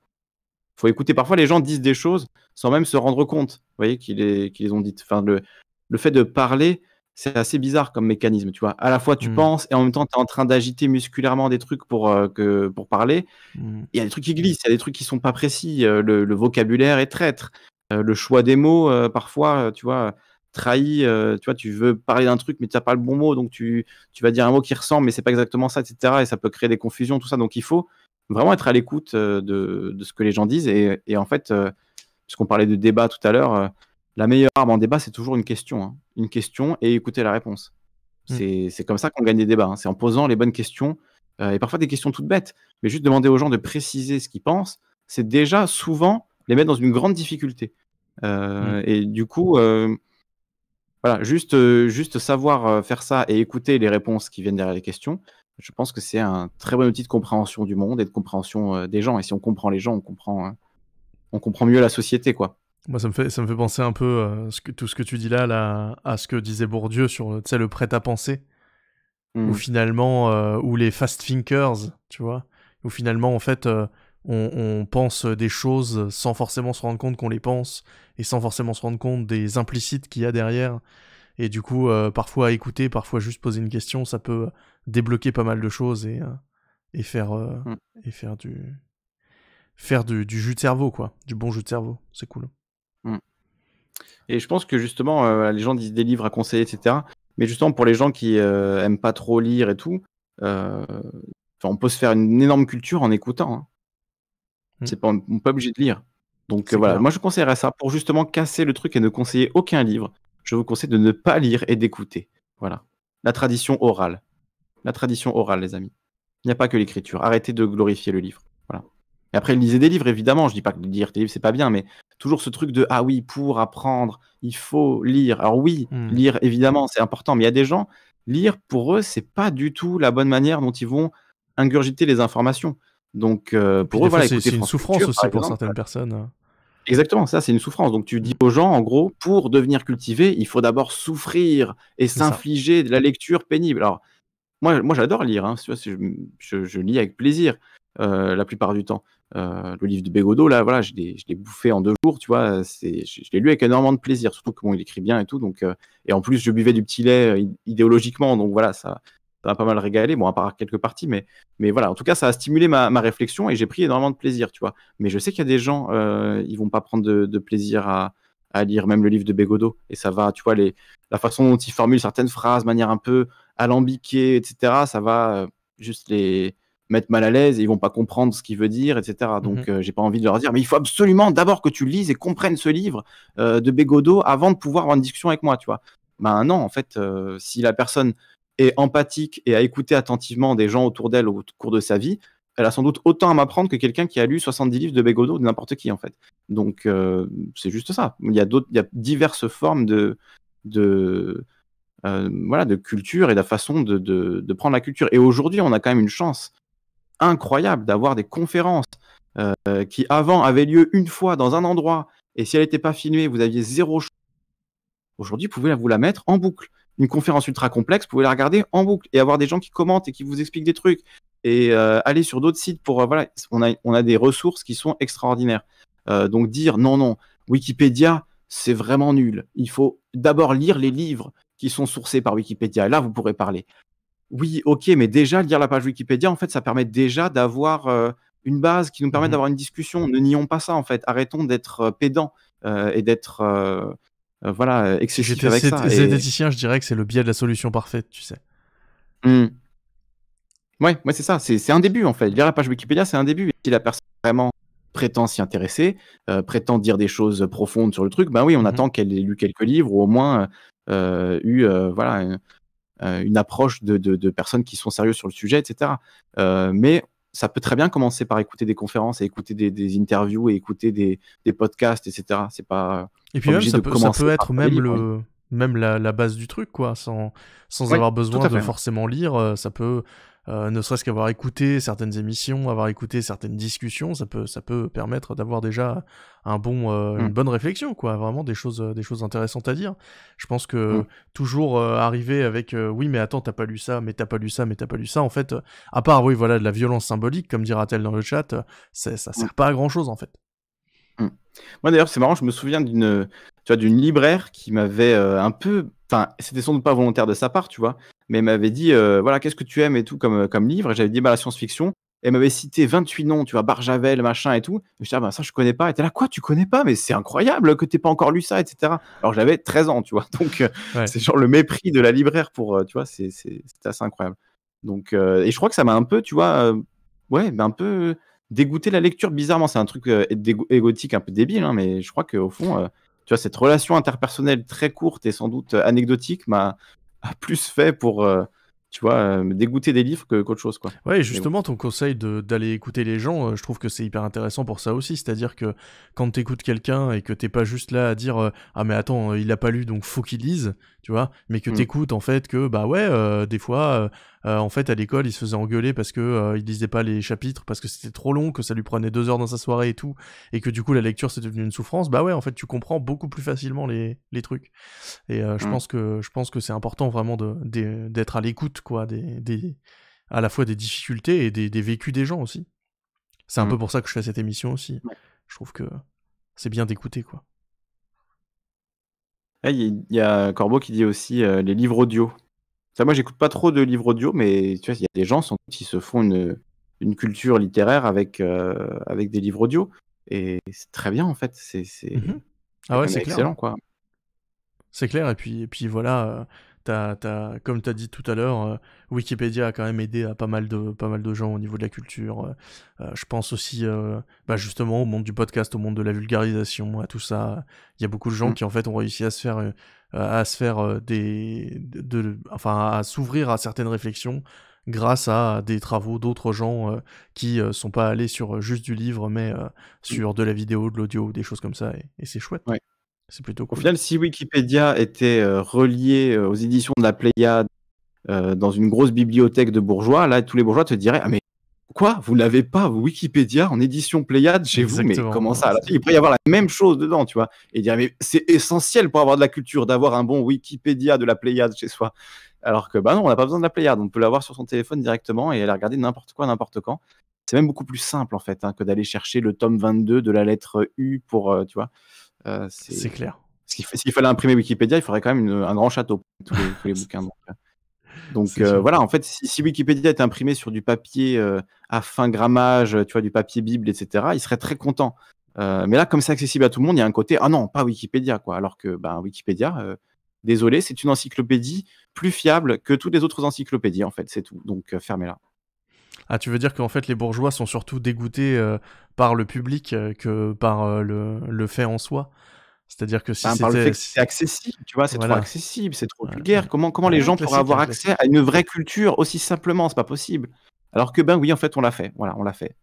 Faut écouter. Parfois, les gens disent des choses sans même se rendre compte, vous voyez, qu'ils les, ont dites. Enfin, le, le fait de parler, c'est assez bizarre comme mécanisme, tu vois. À la fois, tu mmh. penses et en même temps, tu es en train d'agiter musculairement des trucs pour, euh, que, pour parler. Mmh. Il y a des trucs qui mmh. glissent, il y a des trucs qui sont pas précis. Euh, le, vocabulaire est traître. Euh, le choix des mots, parfois, tu vois, trahi. tu vois, tu veux parler d'un truc, mais tu n'as pas le bon mot. Donc, tu, tu vas dire un mot qui ressemble, mais c'est pas exactement ça, etc. Et ça peut créer des confusions, tout ça. Donc, il faut vraiment être à l'écoute de, ce que les gens disent. Et, et en fait, puisqu'on parlait de débat tout à l'heure, la meilleure arme en débat, c'est toujours une question. Hein. Une question et écouter la réponse. Mm. C'est comme ça qu'on gagne des débats. Hein. C'est en posant les bonnes questions, euh, et parfois des questions toutes bêtes, mais juste demander aux gens de préciser ce qu'ils pensent, c'est déjà souvent les mettre dans une grande difficulté. Euh, mm. Et du coup, euh, voilà, juste, juste savoir faire ça et écouter les réponses qui viennent derrière les questions, je pense que c'est un très bon outil de compréhension du monde et de compréhension des gens. Et si on comprend les gens, on comprend, hein, on comprend mieux la société, quoi. Moi, ça me fait, ça me fait penser un peu euh, ce tout ce que tu dis là, là, à ce que disait Bourdieu sur le prêt-à-penser, ou hmm. finalement, euh, les fast thinkers, tu vois, où finalement, en fait, euh, on, pense des choses sans forcément se rendre compte qu'on les pense et sans forcément se rendre compte des implicites qu'il y a derrière. Et du coup, euh, parfois écouter, parfois juste poser une question, ça peut débloquer pas mal de choses et, et, faire, hmm. et faire du, faire du, du jus de cerveau, quoi, du bon jus de cerveau. C'est cool. Mm. Et je pense que justement, euh, les gens disent des livres à conseiller, etc. Mais justement, pour les gens qui euh, aiment pas trop lire et tout, euh, on peut se faire une énorme culture en écoutant. Hein. Mm. C'est pas, on n'est pas obligé de lire. Donc voilà, moi je conseillerais ça pour justement casser le truc et ne conseiller aucun livre. Je vous conseille de ne pas lire et d'écouter. Voilà. La tradition orale. La tradition orale, les amis. Il n'y a pas que l'écriture. Arrêtez de glorifier le livre. Voilà. Et après, lisez des livres, évidemment. Je dis pas que lire des livres, c'est pas bien, mais toujours ce truc de ah oui, pour apprendre, il faut lire. Alors oui, hmm. lire évidemment, c'est important, mais il y a des gens, lire pour eux, c'est pas du tout la bonne manière dont ils vont ingurgiter les informations. Donc euh, pour eux, voilà, c'est une souffrance aussi pour certaines euh, personnes. Hein. Exactement, ça c'est une souffrance. Donc tu hmm. dis aux gens, en gros, pour devenir cultivé, il faut d'abord souffrir et s'infliger de la lecture pénible. Alors moi, moi j'adore lire, hein. je, je, lis avec plaisir euh, la plupart du temps. Euh, le livre de Bégodeau, là, voilà, je l'ai bouffé en deux jours, tu vois. Je, je l'ai lu avec énormément de plaisir, surtout comment il écrit bien et tout. Donc, euh, et en plus, je buvais du petit lait euh, idéologiquement, donc voilà, ça m'a pas mal régalé. Bon, à part quelques parties, mais, mais voilà, en tout cas, ça a stimulé ma, réflexion et j'ai pris énormément de plaisir, tu vois. Mais je sais qu'il y a des gens, euh, ils vont pas prendre de, plaisir à, à, lire même le livre de Bégodeau, et ça va, tu vois, les, la façon dont il formule certaines phrases, manière un peu alambiquée, etc., ça va juste les mettre mal à l'aise, et ils vont pas comprendre ce qu'il veut dire, etc. Mhm. Donc, euh, j'ai pas envie de leur dire, mais il faut absolument d'abord que tu lises et comprennes ce livre euh, de Bégodo avant de pouvoir avoir une discussion avec moi, tu vois. Ben non, en fait, euh, si la personne est empathique et a écouté attentivement des gens autour d'elle au cours de sa vie, elle a sans doute autant à m'apprendre que quelqu'un qui a lu 70 livres de Bégodo de n'importe qui, en fait. Donc, c'est juste ça. Il y, a d'autres, diverses formes de, de, voilà, de culture et de la façon de prendre la culture. Et aujourd'hui, on a quand même une chance incroyable d'avoir des conférences euh, qui avant avaient lieu une fois dans un endroit et si elle n'était pas filmée, vous aviez zéro chose. Aujourd'hui, vous pouvez vous la mettre en boucle. Une conférence ultra complexe, vous pouvez la regarder en boucle et avoir des gens qui commentent et qui vous expliquent des trucs et euh, aller sur d'autres sites pour euh, voilà, on a, on a des ressources qui sont extraordinaires. donc dire non non, Wikipédia c'est vraiment nul. Il faut d'abord lire les livres qui sont sourcés par Wikipédia. Là, vous pourrez parler. Oui, ok, mais déjà lire la page Wikipédia, en fait, ça permet déjà d'avoir euh, une base qui nous permet mmh d'avoir une discussion. Ne nions pas ça, en fait. Arrêtons d'être euh, pédants euh, et d'être voilà avec ça. je dirais que c'est le biais de la solution parfaite, tu sais. Mmh. Oui, Ouais, c'est ça. C'est un début, en fait. Lire la page Wikipédia, c'est un début. si la personne vraiment prétend s'y intéresser, prétend dire des choses profondes sur le truc, ben oui, on mmh attend qu'elle ait lu quelques livres ou au moins eu voilà. Euh, une approche de, de, personnes qui sont sérieuses sur le sujet, etc. Euh, mais ça peut très bien commencer par écouter des conférences et écouter des, interviews et écouter des, des podcasts, etc. C'est pas. Et puis ça, peut, ça peut être même le même hein. la, base du truc, quoi, sans, sans avoir besoin de forcément lire. Euh, ça peut euh, ne serait-ce qu'avoir écouté certaines émissions, avoir écouté certaines discussions, ça peut, ça peut permettre d'avoir déjà un bon, euh, une mm. bonne réflexion, quoi. Vraiment des choses, euh, des choses intéressantes à dire. Je pense que mm. toujours arriver avec oui, mais attends, t'as pas lu ça, mais t'as pas lu ça, mais t'as pas lu ça. En fait, à part oui, voilà, de la violence symbolique, comme dira-t-elle dans le chat, ça, sert pas à grand chose, en fait. Moi d'ailleurs, c'est marrant, je me souviens d'une tu vois d'une libraire qui m'avait euh, un peu enfin, c'était sans doute pas volontaire de sa part, tu vois, mais elle m'avait dit euh, voilà, qu'est-ce que tu aimes et tout comme euh, comme livre, et j'avais dit bah la science-fiction. elle m'avait cité 28 noms, tu vois, Barjavel, machin et tout. je disais, ah, bah, ça, je connais pas. Et t'es là, quoi, tu connais pas Mais c'est incroyable que t'aies pas encore lu ça, etc. Alors, j'avais 13 ans, tu vois. Donc, c'est genre le mépris de la libraire pour, tu vois, c'est assez incroyable. Donc, et je crois que ça m'a un peu, tu vois, ouais, mais un peu dégoûter la lecture bizarrement. C'est un truc euh, égotique un peu débile, hein, mais je crois qu'au fond, euh, tu vois, cette relation interpersonnelle très courte et sans doute euh, anecdotique m'a plus fait pour. tu vois, me dégoûter des livres que, qu'autre chose. Quoi. Ouais, justement, ton conseil d'aller écouter les gens, je trouve que c'est hyper intéressant pour ça aussi. C'est-à-dire que quand tu écoutes quelqu'un et que t'es pas juste là à dire Ah, mais attends, il a pas lu, donc faut qu'il lise, tu vois, mais que mmh. tu écoutes en fait que, bah ouais, des fois euh, en fait, à l'école, il se faisait engueuler parce que ne euh, lisait pas les chapitres, parce que c'était trop long, que ça lui prenait deux heures dans sa soirée et tout, et que du coup la lecture c'est devenu une souffrance. Bah ouais, en fait, tu comprends beaucoup plus facilement les, trucs. Et euh, je mm. pense que je pense que c'est important vraiment d'être à l'écoute, quoi, des, des, à la fois des difficultés et des, vécus des gens aussi. C'est un mm. peu pour ça que je fais cette émission aussi. Je trouve que c'est bien d'écouter, quoi. Eh, il y, a Corbeau qui dit aussi les livres audio moi, j'écoute pas trop de livres audio, mais tu vois, il y a des gens qui se font une, culture littéraire avec, euh, avec des livres audio. Et c'est très bien, en fait. C'est mmh ah ouais, hein. excellent, quoi. C'est clair, et puis, et puis voilà, euh, comme tu as dit tout à l'heure, euh, Wikipédia a quand même aidé à pas mal de, pas mal de gens au niveau de la culture. Euh, euh, je pense aussi bah justement au monde du podcast, au monde de la vulgarisation, à tout ça. Il y a beaucoup de gens mmh. qui en fait ont réussi à se faire, à se faire des. De, enfin, à s'ouvrir à certaines réflexions grâce à des travaux d'autres gens qui sont pas allés sur juste du livre, mais mmh. sur de la vidéo, de l'audio, des choses comme ça. Et, c'est chouette. C'est plutôt cool. Au final, si Wikipédia était relié aux éditions de la Pléiade dans une grosse bibliothèque de bourgeois, là, tous les bourgeois te diraient Ah, mais quoi Vous n'avez pas Wikipédia en édition Pléiade chez vous Mais comment ça Il pourrait y avoir la même chose dedans, tu vois. Et dire Mais c'est essentiel pour avoir de la culture d'avoir un bon Wikipédia de la Pléiade chez soi. Alors que, bah non, on n'a pas besoin de la Pléiade. On peut l'avoir sur son téléphone directement et aller regarder n'importe quoi, n'importe quand. C'est même beaucoup plus simple, en fait, hein, que d'aller chercher le tome 22 de la lettre U pour, tu vois. Euh, c'est clair. S'il fallait imprimer Wikipédia, il faudrait quand même un grand château pour tous les, bouquins. Donc, euh. euh, voilà, en fait, si, Wikipédia était imprimé sur du papier à fin grammage, tu vois, du papier Bible, etc., il serait très content. mais là, comme c'est accessible à tout le monde, il y a un côté ah non, pas Wikipédia, quoi. Alors que ben, Wikipédia, désolé, c'est une encyclopédie plus fiable que toutes les autres encyclopédies, en fait, c'est tout. Donc fermez-la. Ah, tu veux dire qu'en fait les bourgeois sont surtout dégoûtés euh, par le public euh, que par euh, le, fait en soi. C'est-à-dire que si c'était... par c'est accessible, tu vois, c'est trop accessible, c'est trop vulgaire. Comment comment les gens pourraient avoir accès à une vraie culture aussi simplement C'est pas possible. Alors que ben oui, en fait, on l'a fait. Voilà, on l'a fait.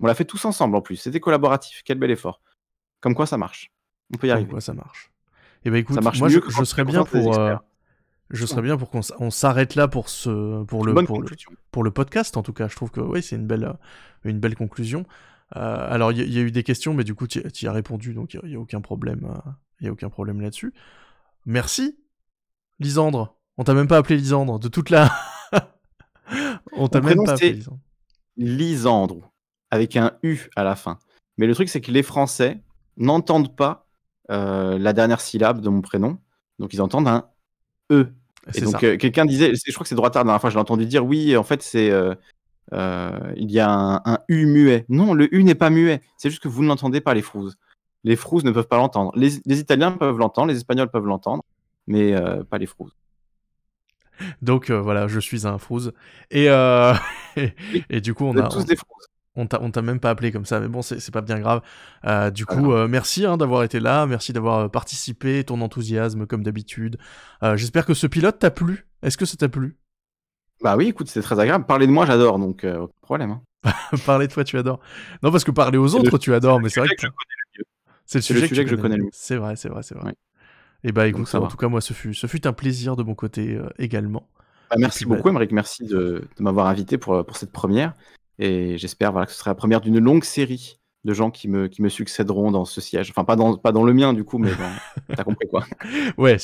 On l'a fait tous ensemble en plus. C'était collaboratif. Quel bel effort. Comme quoi ça marche. On peut y arriver. Comme quoi ça marche. eh ben écoute, ça marche moi mieux je, je serais bien pour je serais bien pour qu'on s'arrête là pour ce pour le pour, le podcast en tout cas. Je trouve que oui, c'est une belle euh, une belle conclusion. Euh, alors il y, a eu des questions, mais du coup tu y, as répondu, donc il n'y a, aucun problème, euh, problème là-dessus. Merci, Lisandre. On t'a même pas appelé Lisandre de toute la. On t'a même pas appelé Lisandre. Lisandre avec un U à la fin. Mais le truc c'est que les Français n'entendent pas la dernière syllabe de mon prénom, donc ils entendent un E et donc, euh, quelqu'un disait, je crois que c'est Droitard la dernière fois, je l'ai entendu dire, oui, en fait, c'est. Euh, euh, il y a un, U muet. Non, le U n'est pas muet. C'est juste que vous ne l'entendez pas, les frouzes. Les frouzes ne peuvent pas l'entendre. Les, Italiens peuvent l'entendre, les Espagnols peuvent l'entendre, mais pas les frouzes. Donc voilà, je suis un frouze. Et, du coup, on a. Tous des frouzes. On t'a même pas appelé comme ça, mais bon, c'est pas bien grave. Euh, du coup, euh, merci hein, d'avoir été là, merci d'avoir euh, participé, ton enthousiasme comme d'habitude. J'espère que ce pilote t'a plu. Est-ce que ça t'a plu Bah oui, écoute, c'était très agréable. Parler de moi, j'adore, donc aucun problème. Hein. parler de toi, tu adores. Non, parce que parler aux autres, tu adores, mais c'est vrai que. C'est le sujet, le sujet que, je connais le mieux. C'est vrai, c'est vrai, c'est vrai. Et eh bah ben, écoute, en tout cas, moi, ce fut, un plaisir de mon côté également. Bah, merci bah, beaucoup, Emmerich. Merci de, m'avoir invité pour cette première. Et j'espère voilà, que ce sera la première d'une longue série de gens qui me, qui me succéderont dans ce siège. Enfin, pas dans, pas dans le mien, du coup, mais t'as compris quoi. ouais,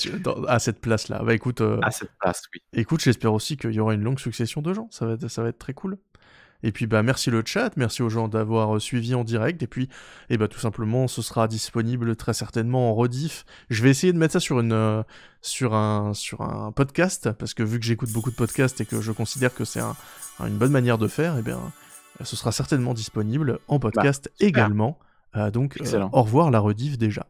à cette place-là. Bah, écoute, euh, à cette place, oui. Écoute, j'espère aussi qu'il y aura une longue succession de gens. Ça va être, ça va être très cool. Et puis bah merci le chat, merci aux gens d'avoir euh, suivi en direct. Et puis et eh bah tout simplement ce sera disponible très certainement en rediff. Je vais essayer de mettre ça sur une euh, sur un sur un podcast parce que vu que j'écoute beaucoup de podcasts et que je considère que c'est une bonne manière de faire, et eh bien ce sera certainement disponible en bah, podcast également. Euh, donc, euh, au revoir la rediff déjà.